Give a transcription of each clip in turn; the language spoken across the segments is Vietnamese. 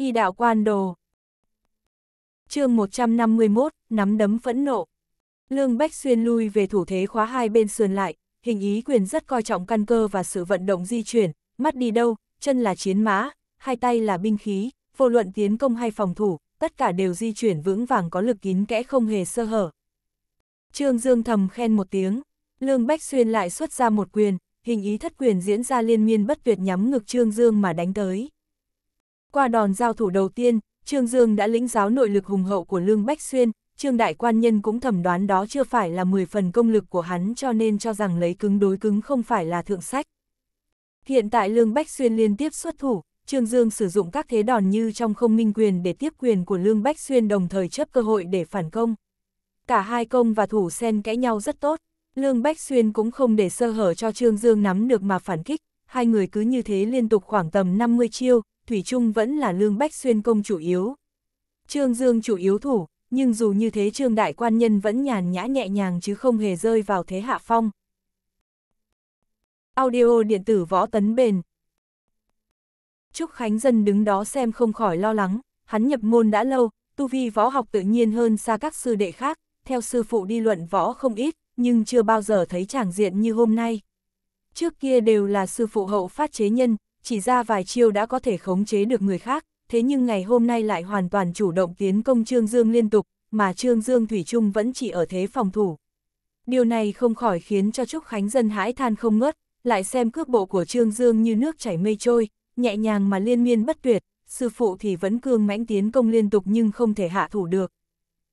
y đạo quan đồ. chương 151, nắm đấm phẫn nộ. Lương Bách Xuyên lui về thủ thế khóa hai bên sườn lại, hình ý quyền rất coi trọng căn cơ và sự vận động di chuyển, mắt đi đâu, chân là chiến mã, hai tay là binh khí, vô luận tiến công hay phòng thủ, tất cả đều di chuyển vững vàng có lực kín kẽ không hề sơ hở. Trương Dương thầm khen một tiếng, Lương Bách Xuyên lại xuất ra một quyền, hình ý thất quyền diễn ra liên miên bất tuyệt nhắm ngực Trương Dương mà đánh tới. Qua đòn giao thủ đầu tiên, Trương Dương đã lĩnh giáo nội lực hùng hậu của Lương Bách Xuyên, Trương Đại Quan Nhân cũng thẩm đoán đó chưa phải là 10 phần công lực của hắn cho nên cho rằng lấy cứng đối cứng không phải là thượng sách. Hiện tại Lương Bách Xuyên liên tiếp xuất thủ, Trương Dương sử dụng các thế đòn như trong không minh quyền để tiếp quyền của Lương Bách Xuyên đồng thời chấp cơ hội để phản công. Cả hai công và thủ xen kẽ nhau rất tốt, Lương Bách Xuyên cũng không để sơ hở cho Trương Dương nắm được mà phản kích, hai người cứ như thế liên tục khoảng tầm 50 chiêu, Thủy Trung vẫn là Lương Bách Xuyên công chủ yếu. Trương Dương chủ yếu thủ, nhưng dù như thế Trương Đại Quan Nhân vẫn nhàn nhã nhẹ nhàng chứ không hề rơi vào thế hạ phong. Audio điện tử võ tấn bền Trúc Khánh Dân đứng đó xem không khỏi lo lắng, hắn nhập môn đã lâu, tu vi võ học tự nhiên hơn xa các sư đệ khác, theo sư phụ đi luận võ không ít, nhưng chưa bao giờ thấy tràng diện như hôm nay. Trước kia đều là sư phụ hậu phát chế nhân, chỉ ra vài chiêu đã có thể khống chế được người khác, thế nhưng ngày hôm nay lại hoàn toàn chủ động tiến công Trương Dương liên tục, mà Trương Dương Thủy Trung vẫn chỉ ở thế phòng thủ. Điều này không khỏi khiến cho Trúc Khánh dân hãi than không ngớt, lại xem cước bộ của Trương Dương như nước chảy mây trôi, nhẹ nhàng mà liên miên bất tuyệt, sư phụ thì vẫn cương mãnh tiến công liên tục nhưng không thể hạ thủ được.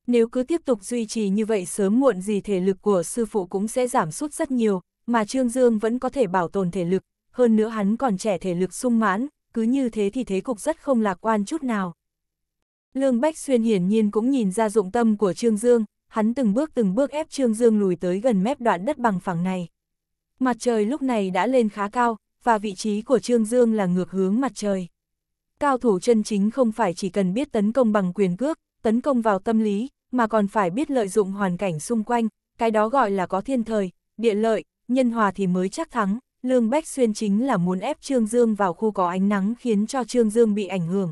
Nếu cứ tiếp tục duy trì như vậy sớm muộn gì thể lực của sư phụ cũng sẽ giảm sút rất nhiều, mà Trương Dương vẫn có thể bảo tồn thể lực, hơn nữa hắn còn trẻ thể lực sung mãn, cứ như thế thì thế cục rất không lạc quan chút nào. Lương Bách Xuyên hiển nhiên cũng nhìn ra dụng tâm của Trương Dương, hắn từng bước từng bước ép Trương Dương lùi tới gần mép đoạn đất bằng phẳng này. Mặt trời lúc này đã lên khá cao, và vị trí của Trương Dương là ngược hướng mặt trời. Cao thủ chân chính không phải chỉ cần biết tấn công bằng quyền cước, tấn công vào tâm lý, mà còn phải biết lợi dụng hoàn cảnh xung quanh, cái đó gọi là có thiên thời, địa lợi, nhân hòa thì mới chắc thắng. Lương Bách Xuyên chính là muốn ép Trương Dương vào khu có ánh nắng khiến cho Trương Dương bị ảnh hưởng.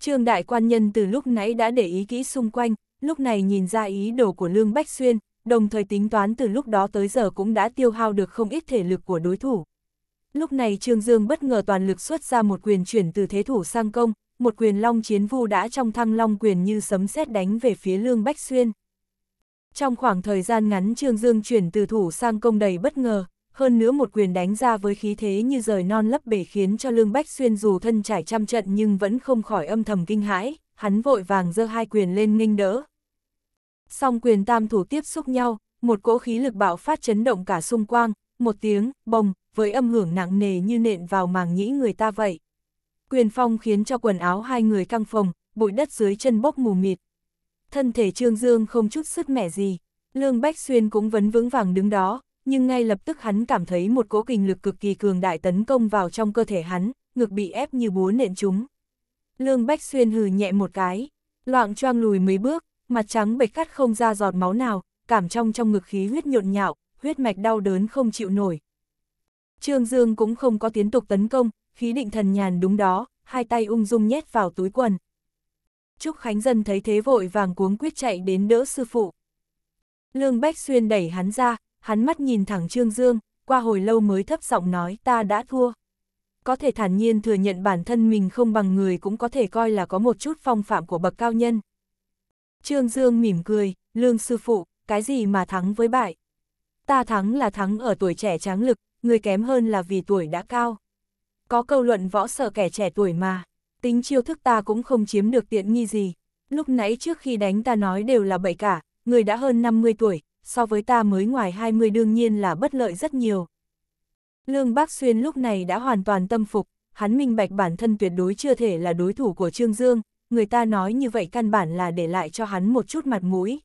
Trương Đại Quan Nhân từ lúc nãy đã để ý kỹ xung quanh, lúc này nhìn ra ý đồ của Lương Bách Xuyên, đồng thời tính toán từ lúc đó tới giờ cũng đã tiêu hao được không ít thể lực của đối thủ. Lúc này Trương Dương bất ngờ toàn lực xuất ra một quyền chuyển từ thế thủ sang công, một quyền long chiến vu đã trong thăng long quyền như sấm sét đánh về phía Lương Bách Xuyên. Trong khoảng thời gian ngắn Trương Dương chuyển từ thủ sang công đầy bất ngờ, hơn nữa một quyền đánh ra với khí thế như rời non lấp bể khiến cho Lương Bách Xuyên dù thân trải trăm trận nhưng vẫn không khỏi âm thầm kinh hãi, hắn vội vàng giơ hai quyền lên nghênh đỡ. Song quyền tam thủ tiếp xúc nhau, một cỗ khí lực bạo phát chấn động cả xung quang, một tiếng, bồng, với âm hưởng nặng nề như nện vào màng nhĩ người ta vậy. Quyền phong khiến cho quần áo hai người căng phồng, bụi đất dưới chân bốc mù mịt. Thân thể Trương Dương không chút sức mẻ gì, Lương Bách Xuyên cũng vẫn vững vàng đứng đó, nhưng ngay lập tức hắn cảm thấy một cỗ kinh lực cực kỳ cường đại tấn công vào trong cơ thể hắn, ngực bị ép như búa nện chúng. Lương Bách Xuyên hừ nhẹ một cái, loạn choang lùi mấy bước, mặt trắng bệch cắt không ra giọt máu nào, cảm trong trong ngực khí huyết nhộn nhạo, huyết mạch đau đớn không chịu nổi. Trương Dương cũng không có tiến tục tấn công, khí định thần nhàn đúng đó, hai tay ung dung nhét vào túi quần. Trúc Khánh Dân thấy thế vội vàng cuống quyết chạy đến đỡ sư phụ. Lương Bách Xuyên đẩy hắn ra, hắn mắt nhìn thẳng Trương Dương, qua hồi lâu mới thấp giọng nói ta đã thua. Có thể thản nhiên thừa nhận bản thân mình không bằng người cũng có thể coi là có một chút phong phạm của bậc cao nhân. Trương Dương mỉm cười, lương sư phụ, cái gì mà thắng với bại? Ta thắng là thắng ở tuổi trẻ tráng lực, người kém hơn là vì tuổi đã cao. Có câu luận võ sợ kẻ trẻ tuổi mà, tính chiêu thức ta cũng không chiếm được tiện nghi gì. Lúc nãy trước khi đánh ta nói đều là bậy cả, người đã hơn 50 tuổi, so với ta mới ngoài 20 đương nhiên là bất lợi rất nhiều. Lương Bác Xuyên lúc này đã hoàn toàn tâm phục, hắn minh bạch bản thân tuyệt đối chưa thể là đối thủ của Trương Dương, người ta nói như vậy căn bản là để lại cho hắn một chút mặt mũi.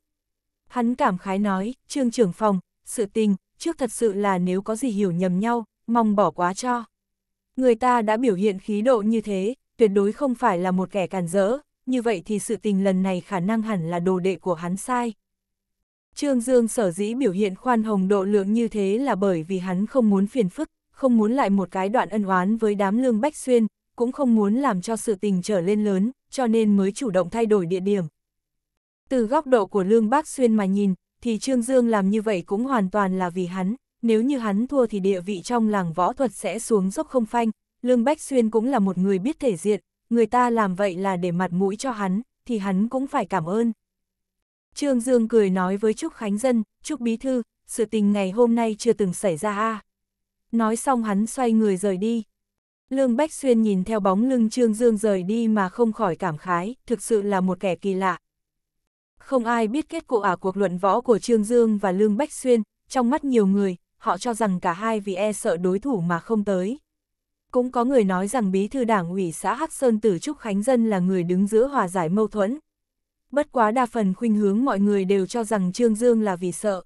Hắn cảm khái nói, Trương trưởng phòng, sự tình, trước thật sự là nếu có gì hiểu nhầm nhau, mong bỏ quá cho. Người ta đã biểu hiện khí độ như thế, tuyệt đối không phải là một kẻ càn rỡ, như vậy thì sự tình lần này khả năng hẳn là đồ đệ của hắn sai. Trương Dương sở dĩ biểu hiện khoan hồng độ lượng như thế là bởi vì hắn không muốn phiền phức, không muốn lại một cái đoạn ân oán với đám lương Bách Xuyên, cũng không muốn làm cho sự tình trở lên lớn, cho nên mới chủ động thay đổi địa điểm. Từ góc độ của lương Bách Xuyên mà nhìn, thì Trương Dương làm như vậy cũng hoàn toàn là vì hắn, nếu như hắn thua thì địa vị trong làng võ thuật sẽ xuống dốc không phanh, lương Bách Xuyên cũng là một người biết thể diện, người ta làm vậy là để mặt mũi cho hắn, thì hắn cũng phải cảm ơn. Trương Dương cười nói với Trúc Khánh Dân, Trúc Bí Thư, sự tình ngày hôm nay chưa từng xảy ra a Nói xong hắn xoay người rời đi. Lương Bách Xuyên nhìn theo bóng lưng Trương Dương rời đi mà không khỏi cảm khái, thực sự là một kẻ kỳ lạ. Không ai biết kết quả cuộc luận võ của Trương Dương và Lương Bách Xuyên, trong mắt nhiều người, họ cho rằng cả hai vì e sợ đối thủ mà không tới. Cũng có người nói rằng bí thư đảng ủy xã Hắc Sơn Tử Trúc Khánh Dân là người đứng giữa hòa giải mâu thuẫn, bất quá đa phần khuynh hướng mọi người đều cho rằng Trương Dương là vì sợ.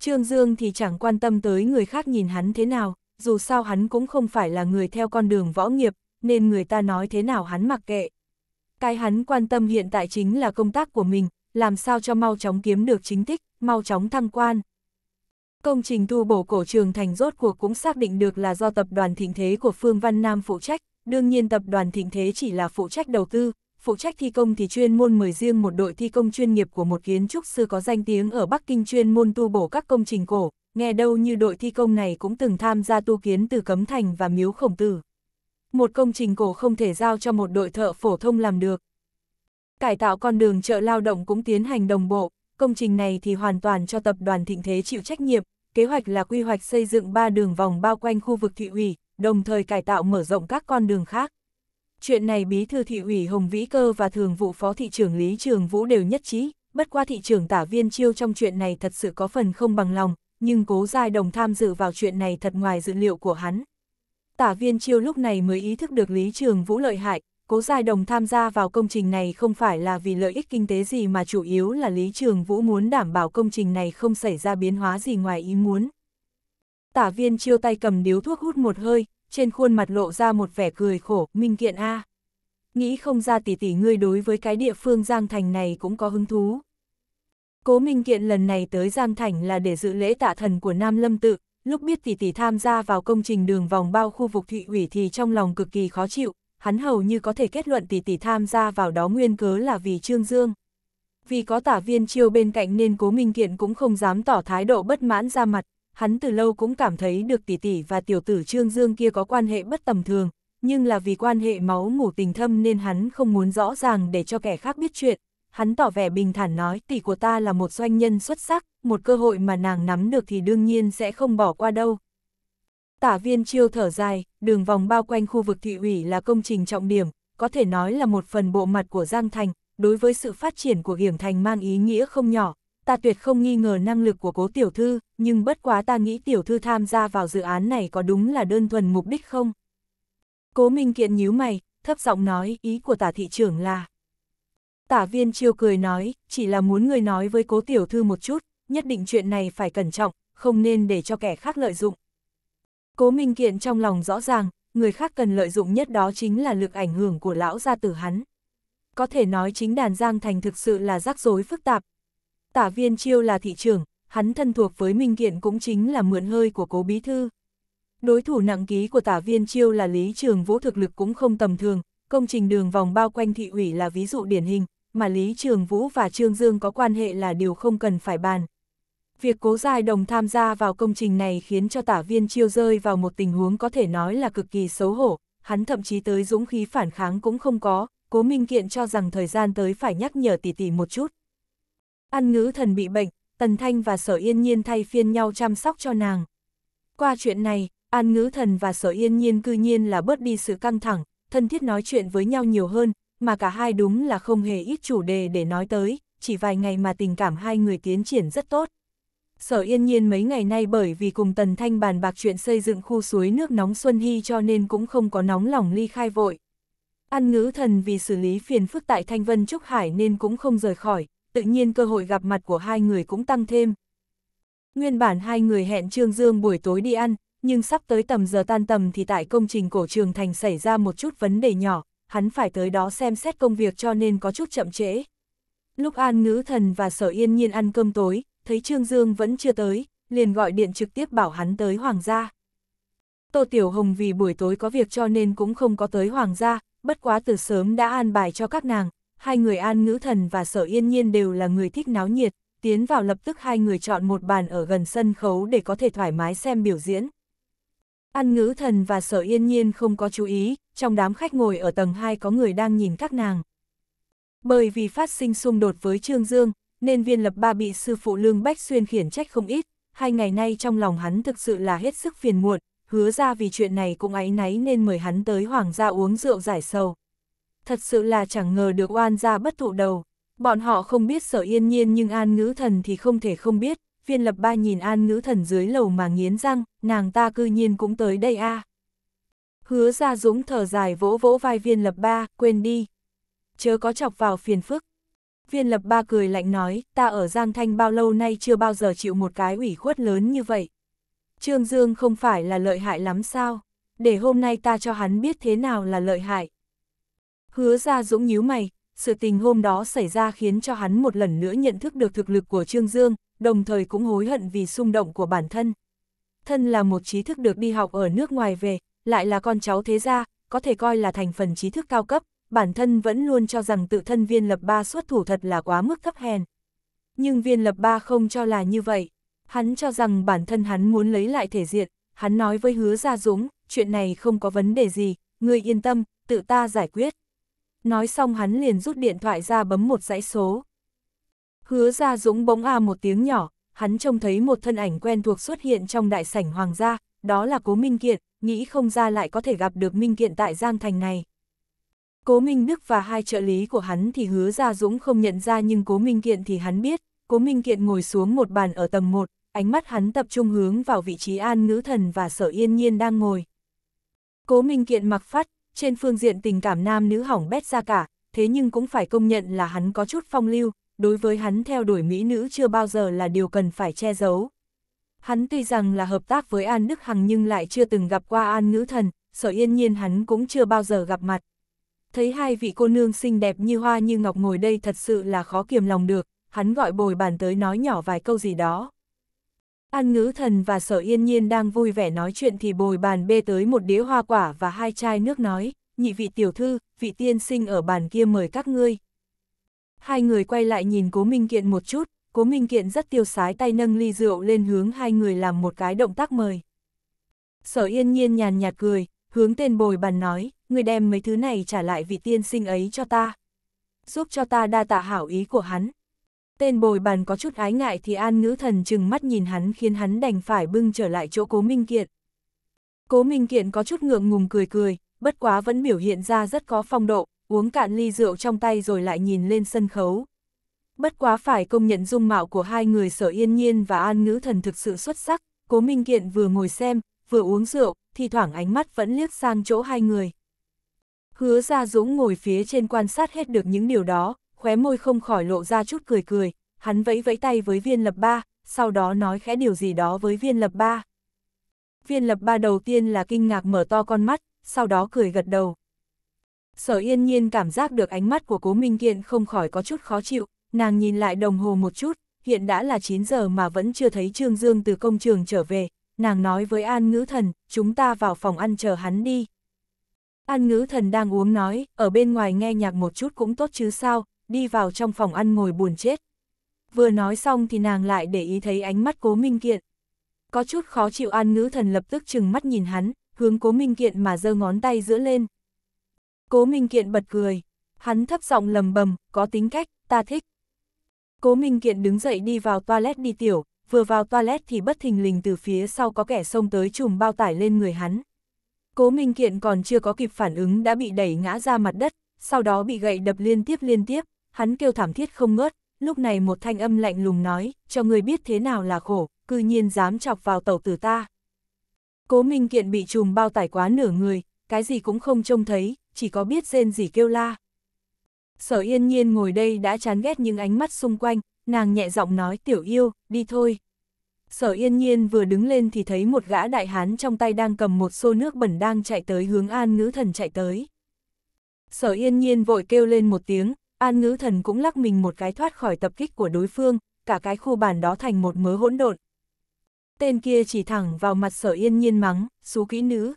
Trương Dương thì chẳng quan tâm tới người khác nhìn hắn thế nào, dù sao hắn cũng không phải là người theo con đường võ nghiệp, nên người ta nói thế nào hắn mặc kệ. Cái hắn quan tâm hiện tại chính là công tác của mình, làm sao cho mau chóng kiếm được chính tích, mau chóng thăng quan. Công trình tu bổ cổ trường thành rốt cuộc cũng xác định được là do tập đoàn thịnh thế của Phương Văn Nam phụ trách, đương nhiên tập đoàn thịnh thế chỉ là phụ trách đầu tư, phụ trách thi công thì chuyên môn mời riêng một đội thi công chuyên nghiệp của một kiến trúc sư có danh tiếng ở Bắc Kinh chuyên môn tu bổ các công trình cổ, nghe đâu như đội thi công này cũng từng tham gia tu kiến từ Cấm Thành và Miếu Khổng Tử. Một công trình cổ không thể giao cho một đội thợ phổ thông làm được. Cải tạo con đường chợ lao động cũng tiến hành đồng bộ, công trình này thì hoàn toàn cho tập đoàn thịnh thế chịu trách nhiệm, kế hoạch là quy hoạch xây dựng 3 đường vòng bao quanh khu vực thị ủy, đồng thời cải tạo mở rộng các con đường khác. Chuyện này bí thư thị ủy Hồng Vĩ Cơ và thường vụ phó thị trưởng Lý Trường Vũ đều nhất trí, bất qua thị trưởng tả viên chiêu trong chuyện này thật sự có phần không bằng lòng, nhưng cố giai đồng tham dự vào chuyện này thật ngoài dự liệu của hắn. Tả viên chiêu lúc này mới ý thức được Lý Trường Vũ lợi hại, cố giai đồng tham gia vào công trình này không phải là vì lợi ích kinh tế gì mà chủ yếu là Lý Trường Vũ muốn đảm bảo công trình này không xảy ra biến hóa gì ngoài ý muốn. Tả viên chiêu tay cầm điếu thuốc hút một hơi, trên khuôn mặt lộ ra một vẻ cười khổ, Minh Kiện A. Nghĩ không ra tỷ tỷ ngươi đối với cái địa phương Giang Thành này cũng có hứng thú. Cố Minh Kiện lần này tới Giang Thành là để dự lễ tạ thần của Nam Lâm Tự, lúc biết tỷ tỷ tham gia vào công trình đường vòng bao khu vực thị ủy thì trong lòng cực kỳ khó chịu, hắn hầu như có thể kết luận tỷ tỷ tham gia vào đó nguyên cớ là vì Trương Dương. Vì có tả viên chiêu bên cạnh nên Cố Minh Kiện cũng không dám tỏ thái độ bất mãn ra mặt, hắn từ lâu cũng cảm thấy được tỷ tỷ và tiểu tử Trương Dương kia có quan hệ bất tầm thường, nhưng là vì quan hệ máu mủ tình thâm nên hắn không muốn rõ ràng để cho kẻ khác biết chuyện. Hắn tỏ vẻ bình thản nói tỷ của ta là một doanh nhân xuất sắc, một cơ hội mà nàng nắm được thì đương nhiên sẽ không bỏ qua đâu. Tả viên chiêu thở dài, đường vòng bao quanh khu vực thị ủy là công trình trọng điểm, có thể nói là một phần bộ mặt của Giang Thành, đối với sự phát triển của Hiểm Thành mang ý nghĩa không nhỏ, ta tuyệt không nghi ngờ năng lực của cố tiểu thư, nhưng bất quá ta nghĩ tiểu thư tham gia vào dự án này có đúng là đơn thuần mục đích không? Cố Minh Kiện nhíu mày, thấp giọng nói ý của tả thị trưởng là. Tả viên chiêu cười nói, chỉ là muốn người nói với cố tiểu thư một chút, nhất định chuyện này phải cẩn trọng, không nên để cho kẻ khác lợi dụng. Cố Minh Kiện trong lòng rõ ràng, người khác cần lợi dụng nhất đó chính là lực ảnh hưởng của lão gia tử hắn. Có thể nói chính đàn Giang Thành thực sự là rắc rối phức tạp, tả viên chiêu là thị trưởng, hắn thân thuộc với Minh Kiện cũng chính là mượn hơi của cố bí thư. Đối thủ nặng ký của tả viên chiêu là Lý Trường Vũ thực lực cũng không tầm thường, công trình đường vòng bao quanh thị ủy là ví dụ điển hình, mà Lý Trường Vũ và Trương Dương có quan hệ là điều không cần phải bàn. Việc cố giai đồng tham gia vào công trình này khiến cho tả viên chiêu rơi vào một tình huống có thể nói là cực kỳ xấu hổ, hắn thậm chí tới dũng khí phản kháng cũng không có, cố minh kiện cho rằng thời gian tới phải nhắc nhở tỷ tỷ một chút. Ăn ngữ thần bị bệnh, Tần Thanh và Sở Yên Nhiên thay phiên nhau chăm sóc cho nàng. Qua chuyện này, An Ngữ Thần và Sở Yên Nhiên cư nhiên là bớt đi sự căng thẳng, thân thiết nói chuyện với nhau nhiều hơn, mà cả hai đúng là không hề ít chủ đề để nói tới, chỉ vài ngày mà tình cảm hai người tiến triển rất tốt. Sở Yên Nhiên mấy ngày nay bởi vì cùng Tần Thanh bàn bạc chuyện xây dựng khu suối nước nóng Xuân Hy cho nên cũng không có nóng lòng ly khai vội. An Ngữ Thần vì xử lý phiền phức tại Thanh Vân Trúc Hải nên cũng không rời khỏi, tự nhiên cơ hội gặp mặt của hai người cũng tăng thêm. Nguyên bản hai người hẹn Trương Dương buổi tối đi ăn, nhưng sắp tới tầm giờ tan tầm thì tại công trình cổ trường thành xảy ra một chút vấn đề nhỏ, hắn phải tới đó xem xét công việc cho nên có chút chậm trễ. Lúc An Ngữ Thần và Sở Yên Nhiên ăn cơm tối, thấy Trương Dương vẫn chưa tới, liền gọi điện trực tiếp bảo hắn tới Hoàng gia. Tô Tiểu Hồng vì buổi tối có việc cho nên cũng không có tới Hoàng gia, bất quá từ sớm đã an bài cho các nàng, hai người An Ngữ Thần và Sở Yên Nhiên đều là người thích náo nhiệt, tiến vào lập tức hai người chọn một bàn ở gần sân khấu để có thể thoải mái xem biểu diễn. An Ngữ Thần và Sở Yên Nhiên không có chú ý, trong đám khách ngồi ở tầng 2 có người đang nhìn các nàng. Bởi vì phát sinh xung đột với Trương Dương, nên viên lập ba bị sư phụ Lương Bách Xuyên khiển trách không ít, hai ngày nay trong lòng hắn thực sự là hết sức phiền muộn, hứa ra vì chuyện này cũng áy náy nên mời hắn tới Hoàng gia uống rượu giải sầu thật sự là chẳng ngờ được oan ra bất thụ đầu. Bọn họ không biết sở yên nhiên nhưng an ngữ thần thì không thể không biết, viên lập ba nhìn an ngữ thần dưới lầu mà nghiến răng, nàng ta cư nhiên cũng tới đây a à. Hứa ra dũng thở dài vỗ vỗ vai viên lập ba, quên đi. Chớ có chọc vào phiền phức. Viên lập ba cười lạnh nói, ta ở Giang Thanh bao lâu nay chưa bao giờ chịu một cái ủy khuất lớn như vậy. Trương Dương không phải là lợi hại lắm sao, để hôm nay ta cho hắn biết thế nào là lợi hại. Hứa ra dũng nhíu mày, sự tình hôm đó xảy ra khiến cho hắn một lần nữa nhận thức được thực lực của Trương Dương, đồng thời cũng hối hận vì xung động của bản thân. Thân là một trí thức được đi học ở nước ngoài về, lại là con cháu thế gia, có thể coi là thành phần trí thức cao cấp, bản thân vẫn luôn cho rằng tự thân viên lập ba xuất thủ thật là quá mức thấp hèn. Nhưng viên lập ba không cho là như vậy, hắn cho rằng bản thân hắn muốn lấy lại thể diện, hắn nói với hứa gia dũng, chuyện này không có vấn đề gì, người yên tâm, tự ta giải quyết. Nói xong hắn liền rút điện thoại ra bấm một dãy số. Hứa ra dũng bỗng a à một tiếng nhỏ, hắn trông thấy một thân ảnh quen thuộc xuất hiện trong đại sảnh hoàng gia, đó là Cố Minh Kiện, nghĩ không ra lại có thể gặp được Minh Kiện tại Giang Thành này. Cố Minh Đức và hai trợ lý của hắn thì hứa ra Dũng không nhận ra nhưng Cố Minh Kiện thì hắn biết, Cố Minh Kiện ngồi xuống một bàn ở tầng 1, ánh mắt hắn tập trung hướng vào vị trí an ngữ thần và sở yên nhiên đang ngồi. Cố Minh Kiện mặc phát, trên phương diện tình cảm nam nữ hỏng bét ra cả, thế nhưng cũng phải công nhận là hắn có chút phong lưu, đối với hắn theo đuổi mỹ nữ chưa bao giờ là điều cần phải che giấu. Hắn tuy rằng là hợp tác với An Đức Hằng nhưng lại chưa từng gặp qua An Nữ Thần, sở yên nhiên hắn cũng chưa bao giờ gặp mặt. Thấy hai vị cô nương xinh đẹp như hoa như ngọc ngồi đây thật sự là khó kiềm lòng được, hắn gọi bồi bàn tới nói nhỏ vài câu gì đó. An ngữ thần và sở yên nhiên đang vui vẻ nói chuyện thì bồi bàn bê tới một đĩa hoa quả và hai chai nước nói, nhị vị tiểu thư, vị tiên sinh ở bàn kia mời các ngươi. Hai người quay lại nhìn cố Minh Kiện một chút, cố Minh Kiện rất tiêu sái tay nâng ly rượu lên hướng hai người làm một cái động tác mời. Sở yên nhiên nhàn nhạt cười, hướng tên bồi bàn nói, người đem mấy thứ này trả lại vị tiên sinh ấy cho ta. Giúp cho ta đa tạ hảo ý của hắn, Tên bồi bàn có chút ái ngại thì an ngữ thần chừng mắt nhìn hắn khiến hắn đành phải bưng trở lại chỗ cố minh kiện. Cố minh kiện có chút ngượng ngùng cười cười, bất quá vẫn biểu hiện ra rất có phong độ, uống cạn ly rượu trong tay rồi lại nhìn lên sân khấu. Bất quá phải công nhận dung mạo của hai người sở yên nhiên và an ngữ thần thực sự xuất sắc, cố minh kiện vừa ngồi xem, vừa uống rượu, thì thoảng ánh mắt vẫn liếc sang chỗ hai người. Hứa ra Dũng ngồi phía trên quan sát hết được những điều đó, khóe môi không khỏi lộ ra chút cười cười, hắn vẫy vẫy tay với viên lập ba, sau đó nói khẽ điều gì đó với viên lập ba. Viên lập ba đầu tiên là kinh ngạc mở to con mắt, sau đó cười gật đầu. Sở yên nhiên cảm giác được ánh mắt của cố Minh Kiện không khỏi có chút khó chịu, nàng nhìn lại đồng hồ một chút, hiện đã là 9 giờ mà vẫn chưa thấy Trương Dương từ công trường trở về, nàng nói với An Ngữ Thần, chúng ta vào phòng ăn chờ hắn đi. An Ngữ Thần đang uống nói, ở bên ngoài nghe nhạc một chút cũng tốt chứ sao, đi vào trong phòng ăn ngồi buồn chết. Vừa nói xong thì nàng lại để ý thấy ánh mắt cố minh kiện. Có chút khó chịu an ngữ thần lập tức chừng mắt nhìn hắn, hướng cố minh kiện mà giơ ngón tay giữa lên. Cố minh kiện bật cười, hắn thấp giọng lầm bầm, có tính cách, ta thích. Cố minh kiện đứng dậy đi vào toilet đi tiểu, vừa vào toilet thì bất thình lình từ phía sau có kẻ xông tới chùm bao tải lên người hắn. Cố Minh Kiện còn chưa có kịp phản ứng đã bị đẩy ngã ra mặt đất, sau đó bị gậy đập liên tiếp liên tiếp, hắn kêu thảm thiết không ngớt, lúc này một thanh âm lạnh lùng nói, cho người biết thế nào là khổ, cư nhiên dám chọc vào tàu tử ta. Cố Minh Kiện bị trùm bao tải quá nửa người, cái gì cũng không trông thấy, chỉ có biết rên gì kêu la. Sở yên nhiên ngồi đây đã chán ghét những ánh mắt xung quanh, nàng nhẹ giọng nói tiểu yêu, đi thôi. Sở yên nhiên vừa đứng lên thì thấy một gã đại hán trong tay đang cầm một xô nước bẩn đang chạy tới hướng an ngữ thần chạy tới. Sở yên nhiên vội kêu lên một tiếng, An ngữ thần cũng lắc mình một cái thoát khỏi tập kích của đối phương, cả cái khu bản đó thành một mớ hỗn độn. Tên kia chỉ thẳng vào mặt sở yên nhiên mắng, xú kỹ nữ.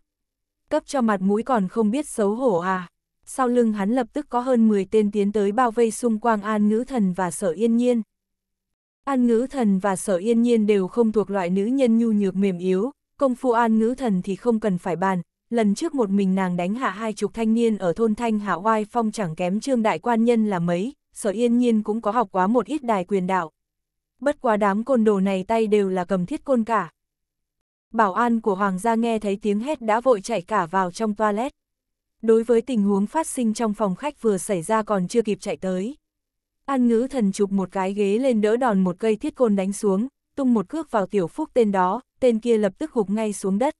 Cấp cho mặt mũi còn không biết xấu hổ à. Sau lưng hắn lập tức có hơn 10 tên tiến tới bao vây xung quanh an ngữ thần và sở yên nhiên. An ngữ thần và sở yên nhiên đều không thuộc loại nữ nhân nhu nhược mềm yếu, công phu an ngữ thần thì không cần phải bàn, lần trước một mình nàng đánh hạ hai chục thanh niên ở thôn Thanh Hạ Oai Phong chẳng kém trương đại quan nhân là mấy, sở yên nhiên cũng có học quá một ít đài quyền đạo. Bất quá đám côn đồ này tay đều là cầm thiết côn cả. Bảo an của hoàng gia nghe thấy tiếng hét đã vội chạy cả vào trong toilet. Đối với tình huống phát sinh trong phòng khách vừa xảy ra còn chưa kịp chạy tới. An ngữ thần chụp một cái ghế lên đỡ đòn một cây thiết côn đánh xuống, tung một cước vào tiểu phúc tên đó, tên kia lập tức hụp ngay xuống đất.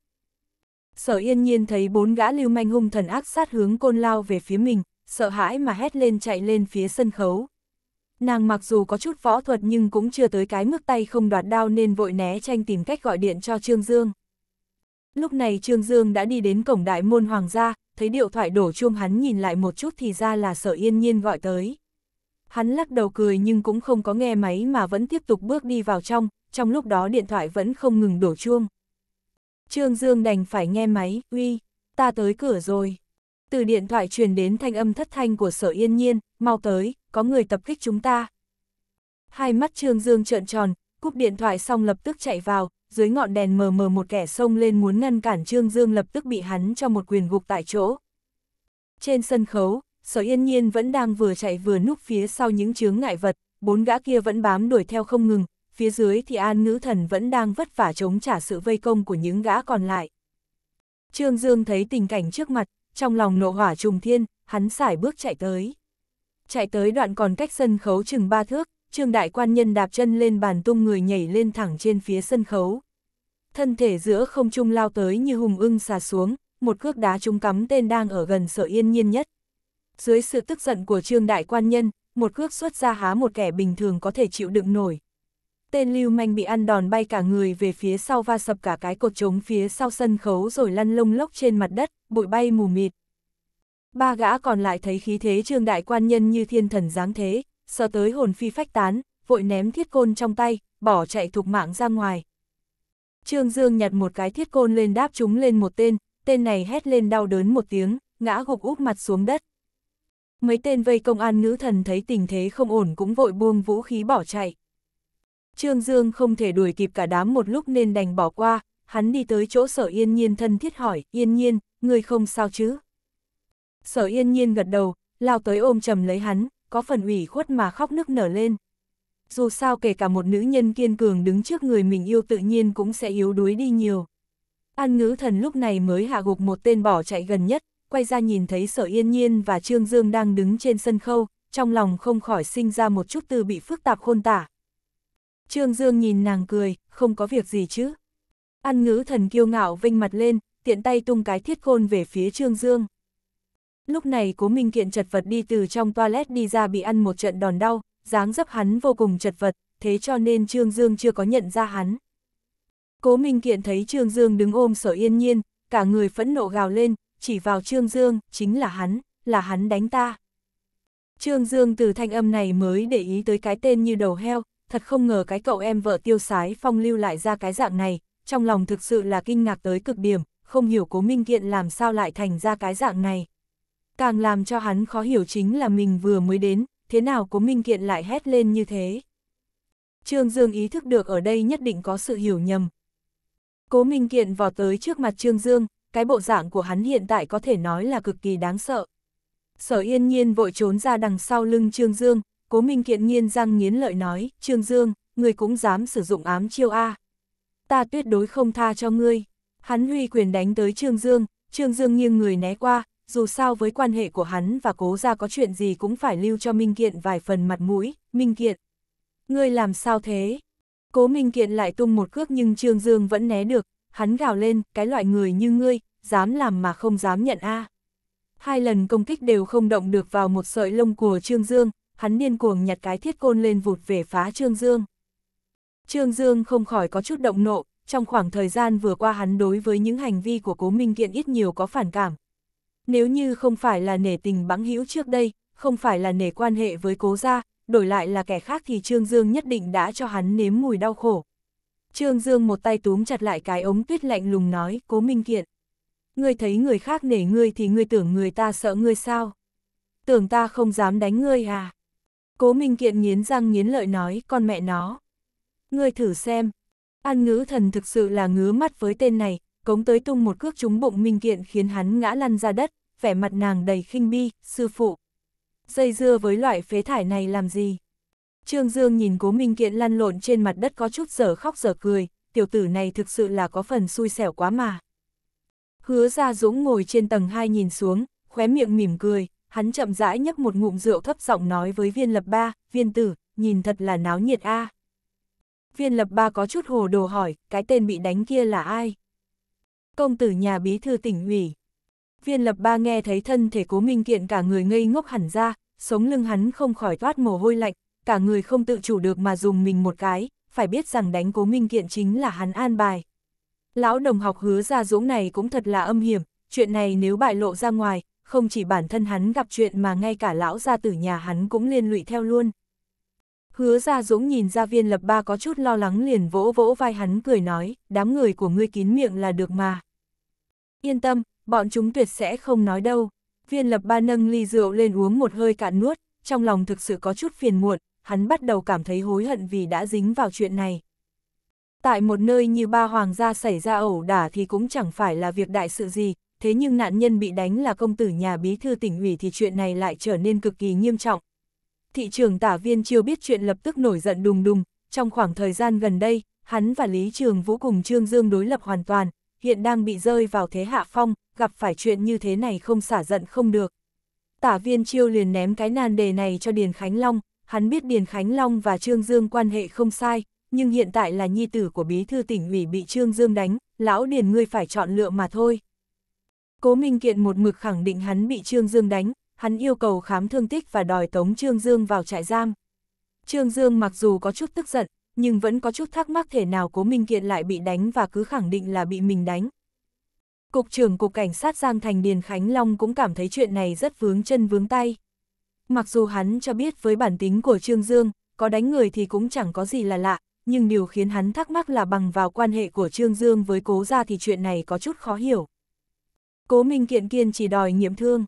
Sở yên nhiên thấy bốn gã lưu manh hung thần ác sát hướng côn lao về phía mình, sợ hãi mà hét lên chạy lên phía sân khấu. Nàng mặc dù có chút võ thuật nhưng cũng chưa tới cái mức tay không đoạt đao nên vội né tranh tìm cách gọi điện cho Trương Dương. Lúc này Trương Dương đã đi đến cổng đại môn hoàng gia, thấy điệu thoại đổ chuông hắn nhìn lại một chút thì ra là sở yên nhiên gọi tới. Hắn lắc đầu cười nhưng cũng không có nghe máy mà vẫn tiếp tục bước đi vào trong, trong lúc đó điện thoại vẫn không ngừng đổ chuông. Trương Dương đành phải nghe máy, uy, ta tới cửa rồi. Từ điện thoại truyền đến thanh âm thất thanh của sở yên nhiên, mau tới, có người tập kích chúng ta. Hai mắt Trương Dương trợn tròn, cúp điện thoại xong lập tức chạy vào, dưới ngọn đèn mờ mờ một kẻ xông lên muốn ngăn cản Trương Dương lập tức bị hắn cho một quyền gục tại chỗ. Trên sân khấu, sở yên nhiên vẫn đang vừa chạy vừa núp phía sau những chướng ngại vật, bốn gã kia vẫn bám đuổi theo không ngừng, phía dưới thì an ngữ thần vẫn đang vất vả chống trả sự vây công của những gã còn lại. Trương Dương thấy tình cảnh trước mặt, trong lòng nộ hỏa trùng thiên, hắn xải bước chạy tới. Chạy tới đoạn còn cách sân khấu chừng ba thước, Trương Đại Quan Nhân đạp chân lên bàn tung người nhảy lên thẳng trên phía sân khấu. Thân thể giữa không trung lao tới như hùng ưng xà xuống, một cước đá trúng cắm tên đang ở gần sợ yên nhiên nhất. Dưới sự tức giận của Trương Đại Quan Nhân, một cước xuất ra há một kẻ bình thường có thể chịu đựng nổi, tên lưu manh bị ăn đòn bay cả người về phía sau va sập cả cái cột trống phía sau sân khấu rồi lăn lông lốc trên mặt đất, bụi bay mù mịt. Ba gã còn lại thấy khí thế trương đại quan nhân như thiên thần giáng thế, sợ tới hồn phi phách tán, vội ném thiết côn trong tay, bỏ chạy thục mạng ra ngoài. Trương Dương nhặt một cái thiết côn lên đáp chúng lên một tên, tên này hét lên đau đớn một tiếng, ngã gục úp mặt xuống đất. Mấy tên vây công an ngữ thần thấy tình thế không ổn cũng vội buông vũ khí bỏ chạy. Trương Dương không thể đuổi kịp cả đám một lúc nên đành bỏ qua, hắn đi tới chỗ sở yên nhiên thân thiết hỏi, yên nhiên, người không sao chứ? Sở yên nhiên gật đầu, lao tới ôm chầm lấy hắn, có phần ủy khuất mà khóc nức nở lên. Dù sao kể cả một nữ nhân kiên cường đứng trước người mình yêu tự nhiên cũng sẽ yếu đuối đi nhiều. An ngữ thần lúc này mới hạ gục một tên bỏ chạy gần nhất, quay ra nhìn thấy sở yên nhiên và Trương Dương đang đứng trên sân khâu, trong lòng không khỏi sinh ra một chút tư bị phức tạp khôn tả, Trương Dương nhìn nàng cười, không có việc gì chứ. Ăn ngữ thần kiêu ngạo vinh mặt lên, tiện tay tung cái thiết khôn về phía Trương Dương. Lúc này cố Minh Kiện chật vật đi từ trong toilet đi ra bị ăn một trận đòn đau, dáng dấp hắn vô cùng chật vật, thế cho nên Trương Dương chưa có nhận ra hắn. Cố Minh Kiện thấy Trương Dương đứng ôm sở yên nhiên, cả người phẫn nộ gào lên, chỉ vào Trương Dương, chính là hắn, là hắn đánh ta. Trương Dương từ thanh âm này mới để ý tới cái tên như đầu heo, thật không ngờ cái cậu em vợ tiêu sái phong lưu lại ra cái dạng này, trong lòng thực sự là kinh ngạc tới cực điểm, không hiểu cố minh kiện làm sao lại thành ra cái dạng này. Càng làm cho hắn khó hiểu chính là mình vừa mới đến, thế nào cố minh kiện lại hét lên như thế. Trương Dương ý thức được ở đây nhất định có sự hiểu nhầm. Cố minh kiện vò tới trước mặt Trương Dương, cái bộ dạng của hắn hiện tại có thể nói là cực kỳ đáng sợ. Sở yên nhiên vội trốn ra đằng sau lưng Trương Dương, Cố Minh Kiện nghiến răng nghiến lợi nói, Trương Dương, ngươi cũng dám sử dụng ám chiêu A. Ta tuyệt đối không tha cho ngươi. Hắn huy quyền đánh tới Trương Dương, Trương Dương nghiêng người né qua, dù sao với quan hệ của hắn và cố ra có chuyện gì cũng phải lưu cho Minh Kiện vài phần mặt mũi, Minh Kiện. Ngươi làm sao thế? Cố Minh Kiện lại tung một cước nhưng Trương Dương vẫn né được, hắn gào lên, cái loại người như ngươi, dám làm mà không dám nhận A. Hai lần công kích đều không động được vào một sợi lông của Trương Dương, hắn điên cuồng nhặt cái thiết côn lên vụt về phá Trương Dương. Trương Dương không khỏi có chút động nộ, trong khoảng thời gian vừa qua hắn đối với những hành vi của Cố Minh Kiện ít nhiều có phản cảm. Nếu như không phải là nể tình bắn hữu trước đây, không phải là nể quan hệ với Cố gia, đổi lại là kẻ khác thì Trương Dương nhất định đã cho hắn nếm mùi đau khổ. Trương Dương một tay túm chặt lại cái ống tuyết lạnh lùng nói, Cố Minh Kiện. Ngươi thấy người khác nể ngươi thì ngươi tưởng người ta sợ ngươi sao? Tưởng ta không dám đánh ngươi à? Cố Minh Kiện nghiến răng nghiến lợi nói, con mẹ nó. người thử xem. An ngữ thần thực sự là ngứa mắt với tên này, cống tới tung một cước trúng bụng Minh Kiện khiến hắn ngã lăn ra đất, vẻ mặt nàng đầy khinh bi, sư phụ. Dây dưa với loại phế thải này làm gì? Trương Dương nhìn cố Minh Kiện lăn lộn trên mặt đất có chút giở khóc giở cười, tiểu tử này thực sự là có phần xui xẻo quá mà. Hứa ra Dũng ngồi trên tầng 2 nhìn xuống, khóe miệng mỉm cười, hắn chậm rãi nhấc một ngụm rượu thấp giọng nói với viên lập ba, viên tử, nhìn thật là náo nhiệt a. À. Viên lập ba có chút hồ đồ hỏi, cái tên bị đánh kia là ai? Công tử nhà bí thư tỉnh ủy. Viên lập ba nghe thấy thân thể cố minh kiện cả người ngây ngốc hẳn ra, sống lưng hắn không khỏi toát mồ hôi lạnh, cả người không tự chủ được mà dùng mình một cái, phải biết rằng đánh cố minh kiện chính là hắn an bài. Lão đồng học hứa ra dũng này cũng thật là âm hiểm, chuyện này nếu bại lộ ra ngoài, không chỉ bản thân hắn gặp chuyện mà ngay cả lão gia tử nhà hắn cũng liên lụy theo luôn. Hứa Gia Dũng nhìn ra viên lập ba có chút lo lắng liền vỗ vỗ vai hắn cười nói, đám người của ngươi kín miệng là được mà. Yên tâm, bọn chúng tuyệt sẽ không nói đâu. Viên lập ba nâng ly rượu lên uống một hơi cạn nuốt, trong lòng thực sự có chút phiền muộn, hắn bắt đầu cảm thấy hối hận vì đã dính vào chuyện này. Tại một nơi như ba hoàng gia xảy ra ẩu đả thì cũng chẳng phải là việc đại sự gì, thế nhưng nạn nhân bị đánh là công tử nhà bí thư tỉnh ủy thì chuyện này lại trở nên cực kỳ nghiêm trọng. Thị trường tả viên chiêu biết chuyện lập tức nổi giận đùng đùng, trong khoảng thời gian gần đây, hắn và Lý Trường Vũ cùng Trương Dương đối lập hoàn toàn, hiện đang bị rơi vào thế hạ phong, gặp phải chuyện như thế này không xả giận không được. Tả viên chiêu liền ném cái nan đề này cho Điền Khánh Long, hắn biết Điền Khánh Long và Trương Dương quan hệ không sai, nhưng hiện tại là nhi tử của bí thư tỉnh ủy bị Trương Dương đánh, lão Điền ngươi phải chọn lựa mà thôi. Cố Minh Kiện một mực khẳng định hắn bị Trương Dương đánh, hắn yêu cầu khám thương tích và đòi tống Trương Dương vào trại giam. Trương Dương mặc dù có chút tức giận, nhưng vẫn có chút thắc mắc thể nào Cố Minh Kiện lại bị đánh và cứ khẳng định là bị mình đánh. Cục trưởng Cục Cảnh sát Giang Thành Điền Khánh Long cũng cảm thấy chuyện này rất vướng chân vướng tay. Mặc dù hắn cho biết với bản tính của Trương Dương, có đánh người thì cũng chẳng có gì là lạ, nhưng điều khiến hắn thắc mắc là bằng vào quan hệ của Trương Dương với cố gia thì chuyện này có chút khó hiểu. Cố Minh Kiện kiên chỉ đòi nghiệm thương.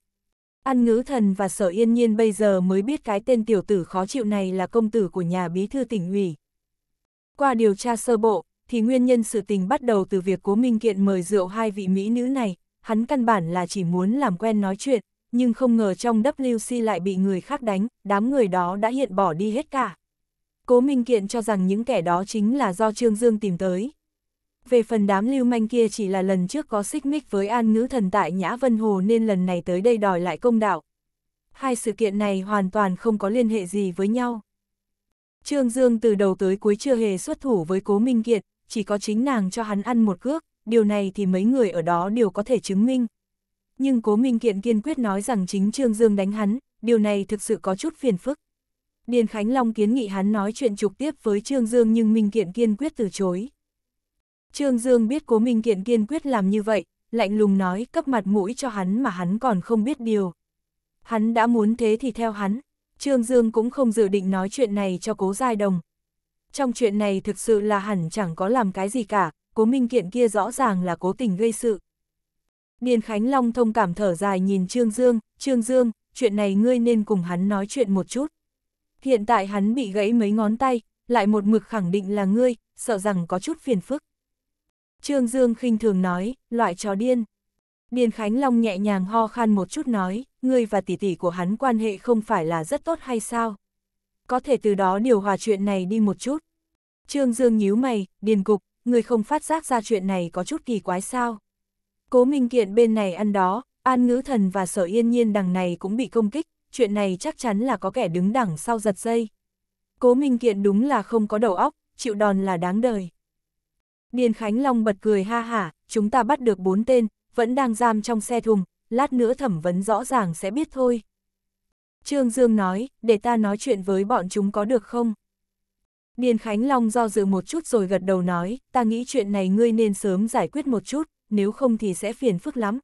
Ăn ngữ thần và sở yên nhiên bây giờ mới biết cái tên tiểu tử khó chịu này là công tử của nhà bí thư tỉnh ủy. Qua điều tra sơ bộ, thì nguyên nhân sự tình bắt đầu từ việc Cố Minh Kiện mời rượu hai vị mỹ nữ này, hắn căn bản là chỉ muốn làm quen nói chuyện, nhưng không ngờ trong WC lại bị người khác đánh, đám người đó đã hiện bỏ đi hết cả. Cố Minh Kiện cho rằng những kẻ đó chính là do Trương Dương tìm tới về phần đám lưu manh kia chỉ là lần trước có xích mích với an ngữ thần tại Nhã Vân Hồ nên lần này tới đây đòi lại công đạo. Hai sự kiện này hoàn toàn không có liên hệ gì với nhau. Trương Dương từ đầu tới cuối chưa hề xuất thủ với Cố Minh Kiệt, chỉ có chính nàng cho hắn ăn một cước, điều này thì mấy người ở đó đều có thể chứng minh. Nhưng Cố Minh Kiện kiên quyết nói rằng chính Trương Dương đánh hắn, điều này thực sự có chút phiền phức. Điền Khánh Long kiến nghị hắn nói chuyện trực tiếp với Trương Dương nhưng Minh Kiện kiên quyết từ chối. Trương Dương biết Cố Minh Kiện kiên quyết làm như vậy, lạnh lùng nói cấp mặt mũi cho hắn mà hắn còn không biết điều. Hắn đã muốn thế thì theo hắn, Trương Dương cũng không dự định nói chuyện này cho Cố Giai Đồng. Trong chuyện này thực sự là hẳn chẳng có làm cái gì cả, Cố Minh Kiện kia rõ ràng là cố tình gây sự. Điền Khánh Long thông cảm thở dài nhìn Trương Dương, Trương Dương, chuyện này ngươi nên cùng hắn nói chuyện một chút. Hiện tại hắn bị gãy mấy ngón tay, lại một mực khẳng định là ngươi, sợ rằng có chút phiền phức. Trương Dương khinh thường nói, loại chó điên. Điền Khánh Long nhẹ nhàng ho khan một chút nói, ngươi và tỷ tỷ của hắn quan hệ không phải là rất tốt hay sao? Có thể từ đó điều hòa chuyện này đi một chút. Trương Dương nhíu mày, điền cục, ngươi không phát giác ra chuyện này có chút kỳ quái sao? Cố Minh Kiện bên này ăn đó, An Ngữ Thần và Sở Yên Nhiên đằng này cũng bị công kích, chuyện này chắc chắn là có kẻ đứng đằng sau giật dây. Cố Minh Kiện đúng là không có đầu óc, chịu đòn là đáng đời. Điền Khánh Long bật cười ha hả, chúng ta bắt được bốn tên, vẫn đang giam trong xe thùng, lát nữa thẩm vấn rõ ràng sẽ biết thôi. Trương Dương nói, để ta nói chuyện với bọn chúng có được không? Điền Khánh Long do dự một chút rồi gật đầu nói, ta nghĩ chuyện này ngươi nên sớm giải quyết một chút, nếu không thì sẽ phiền phức lắm.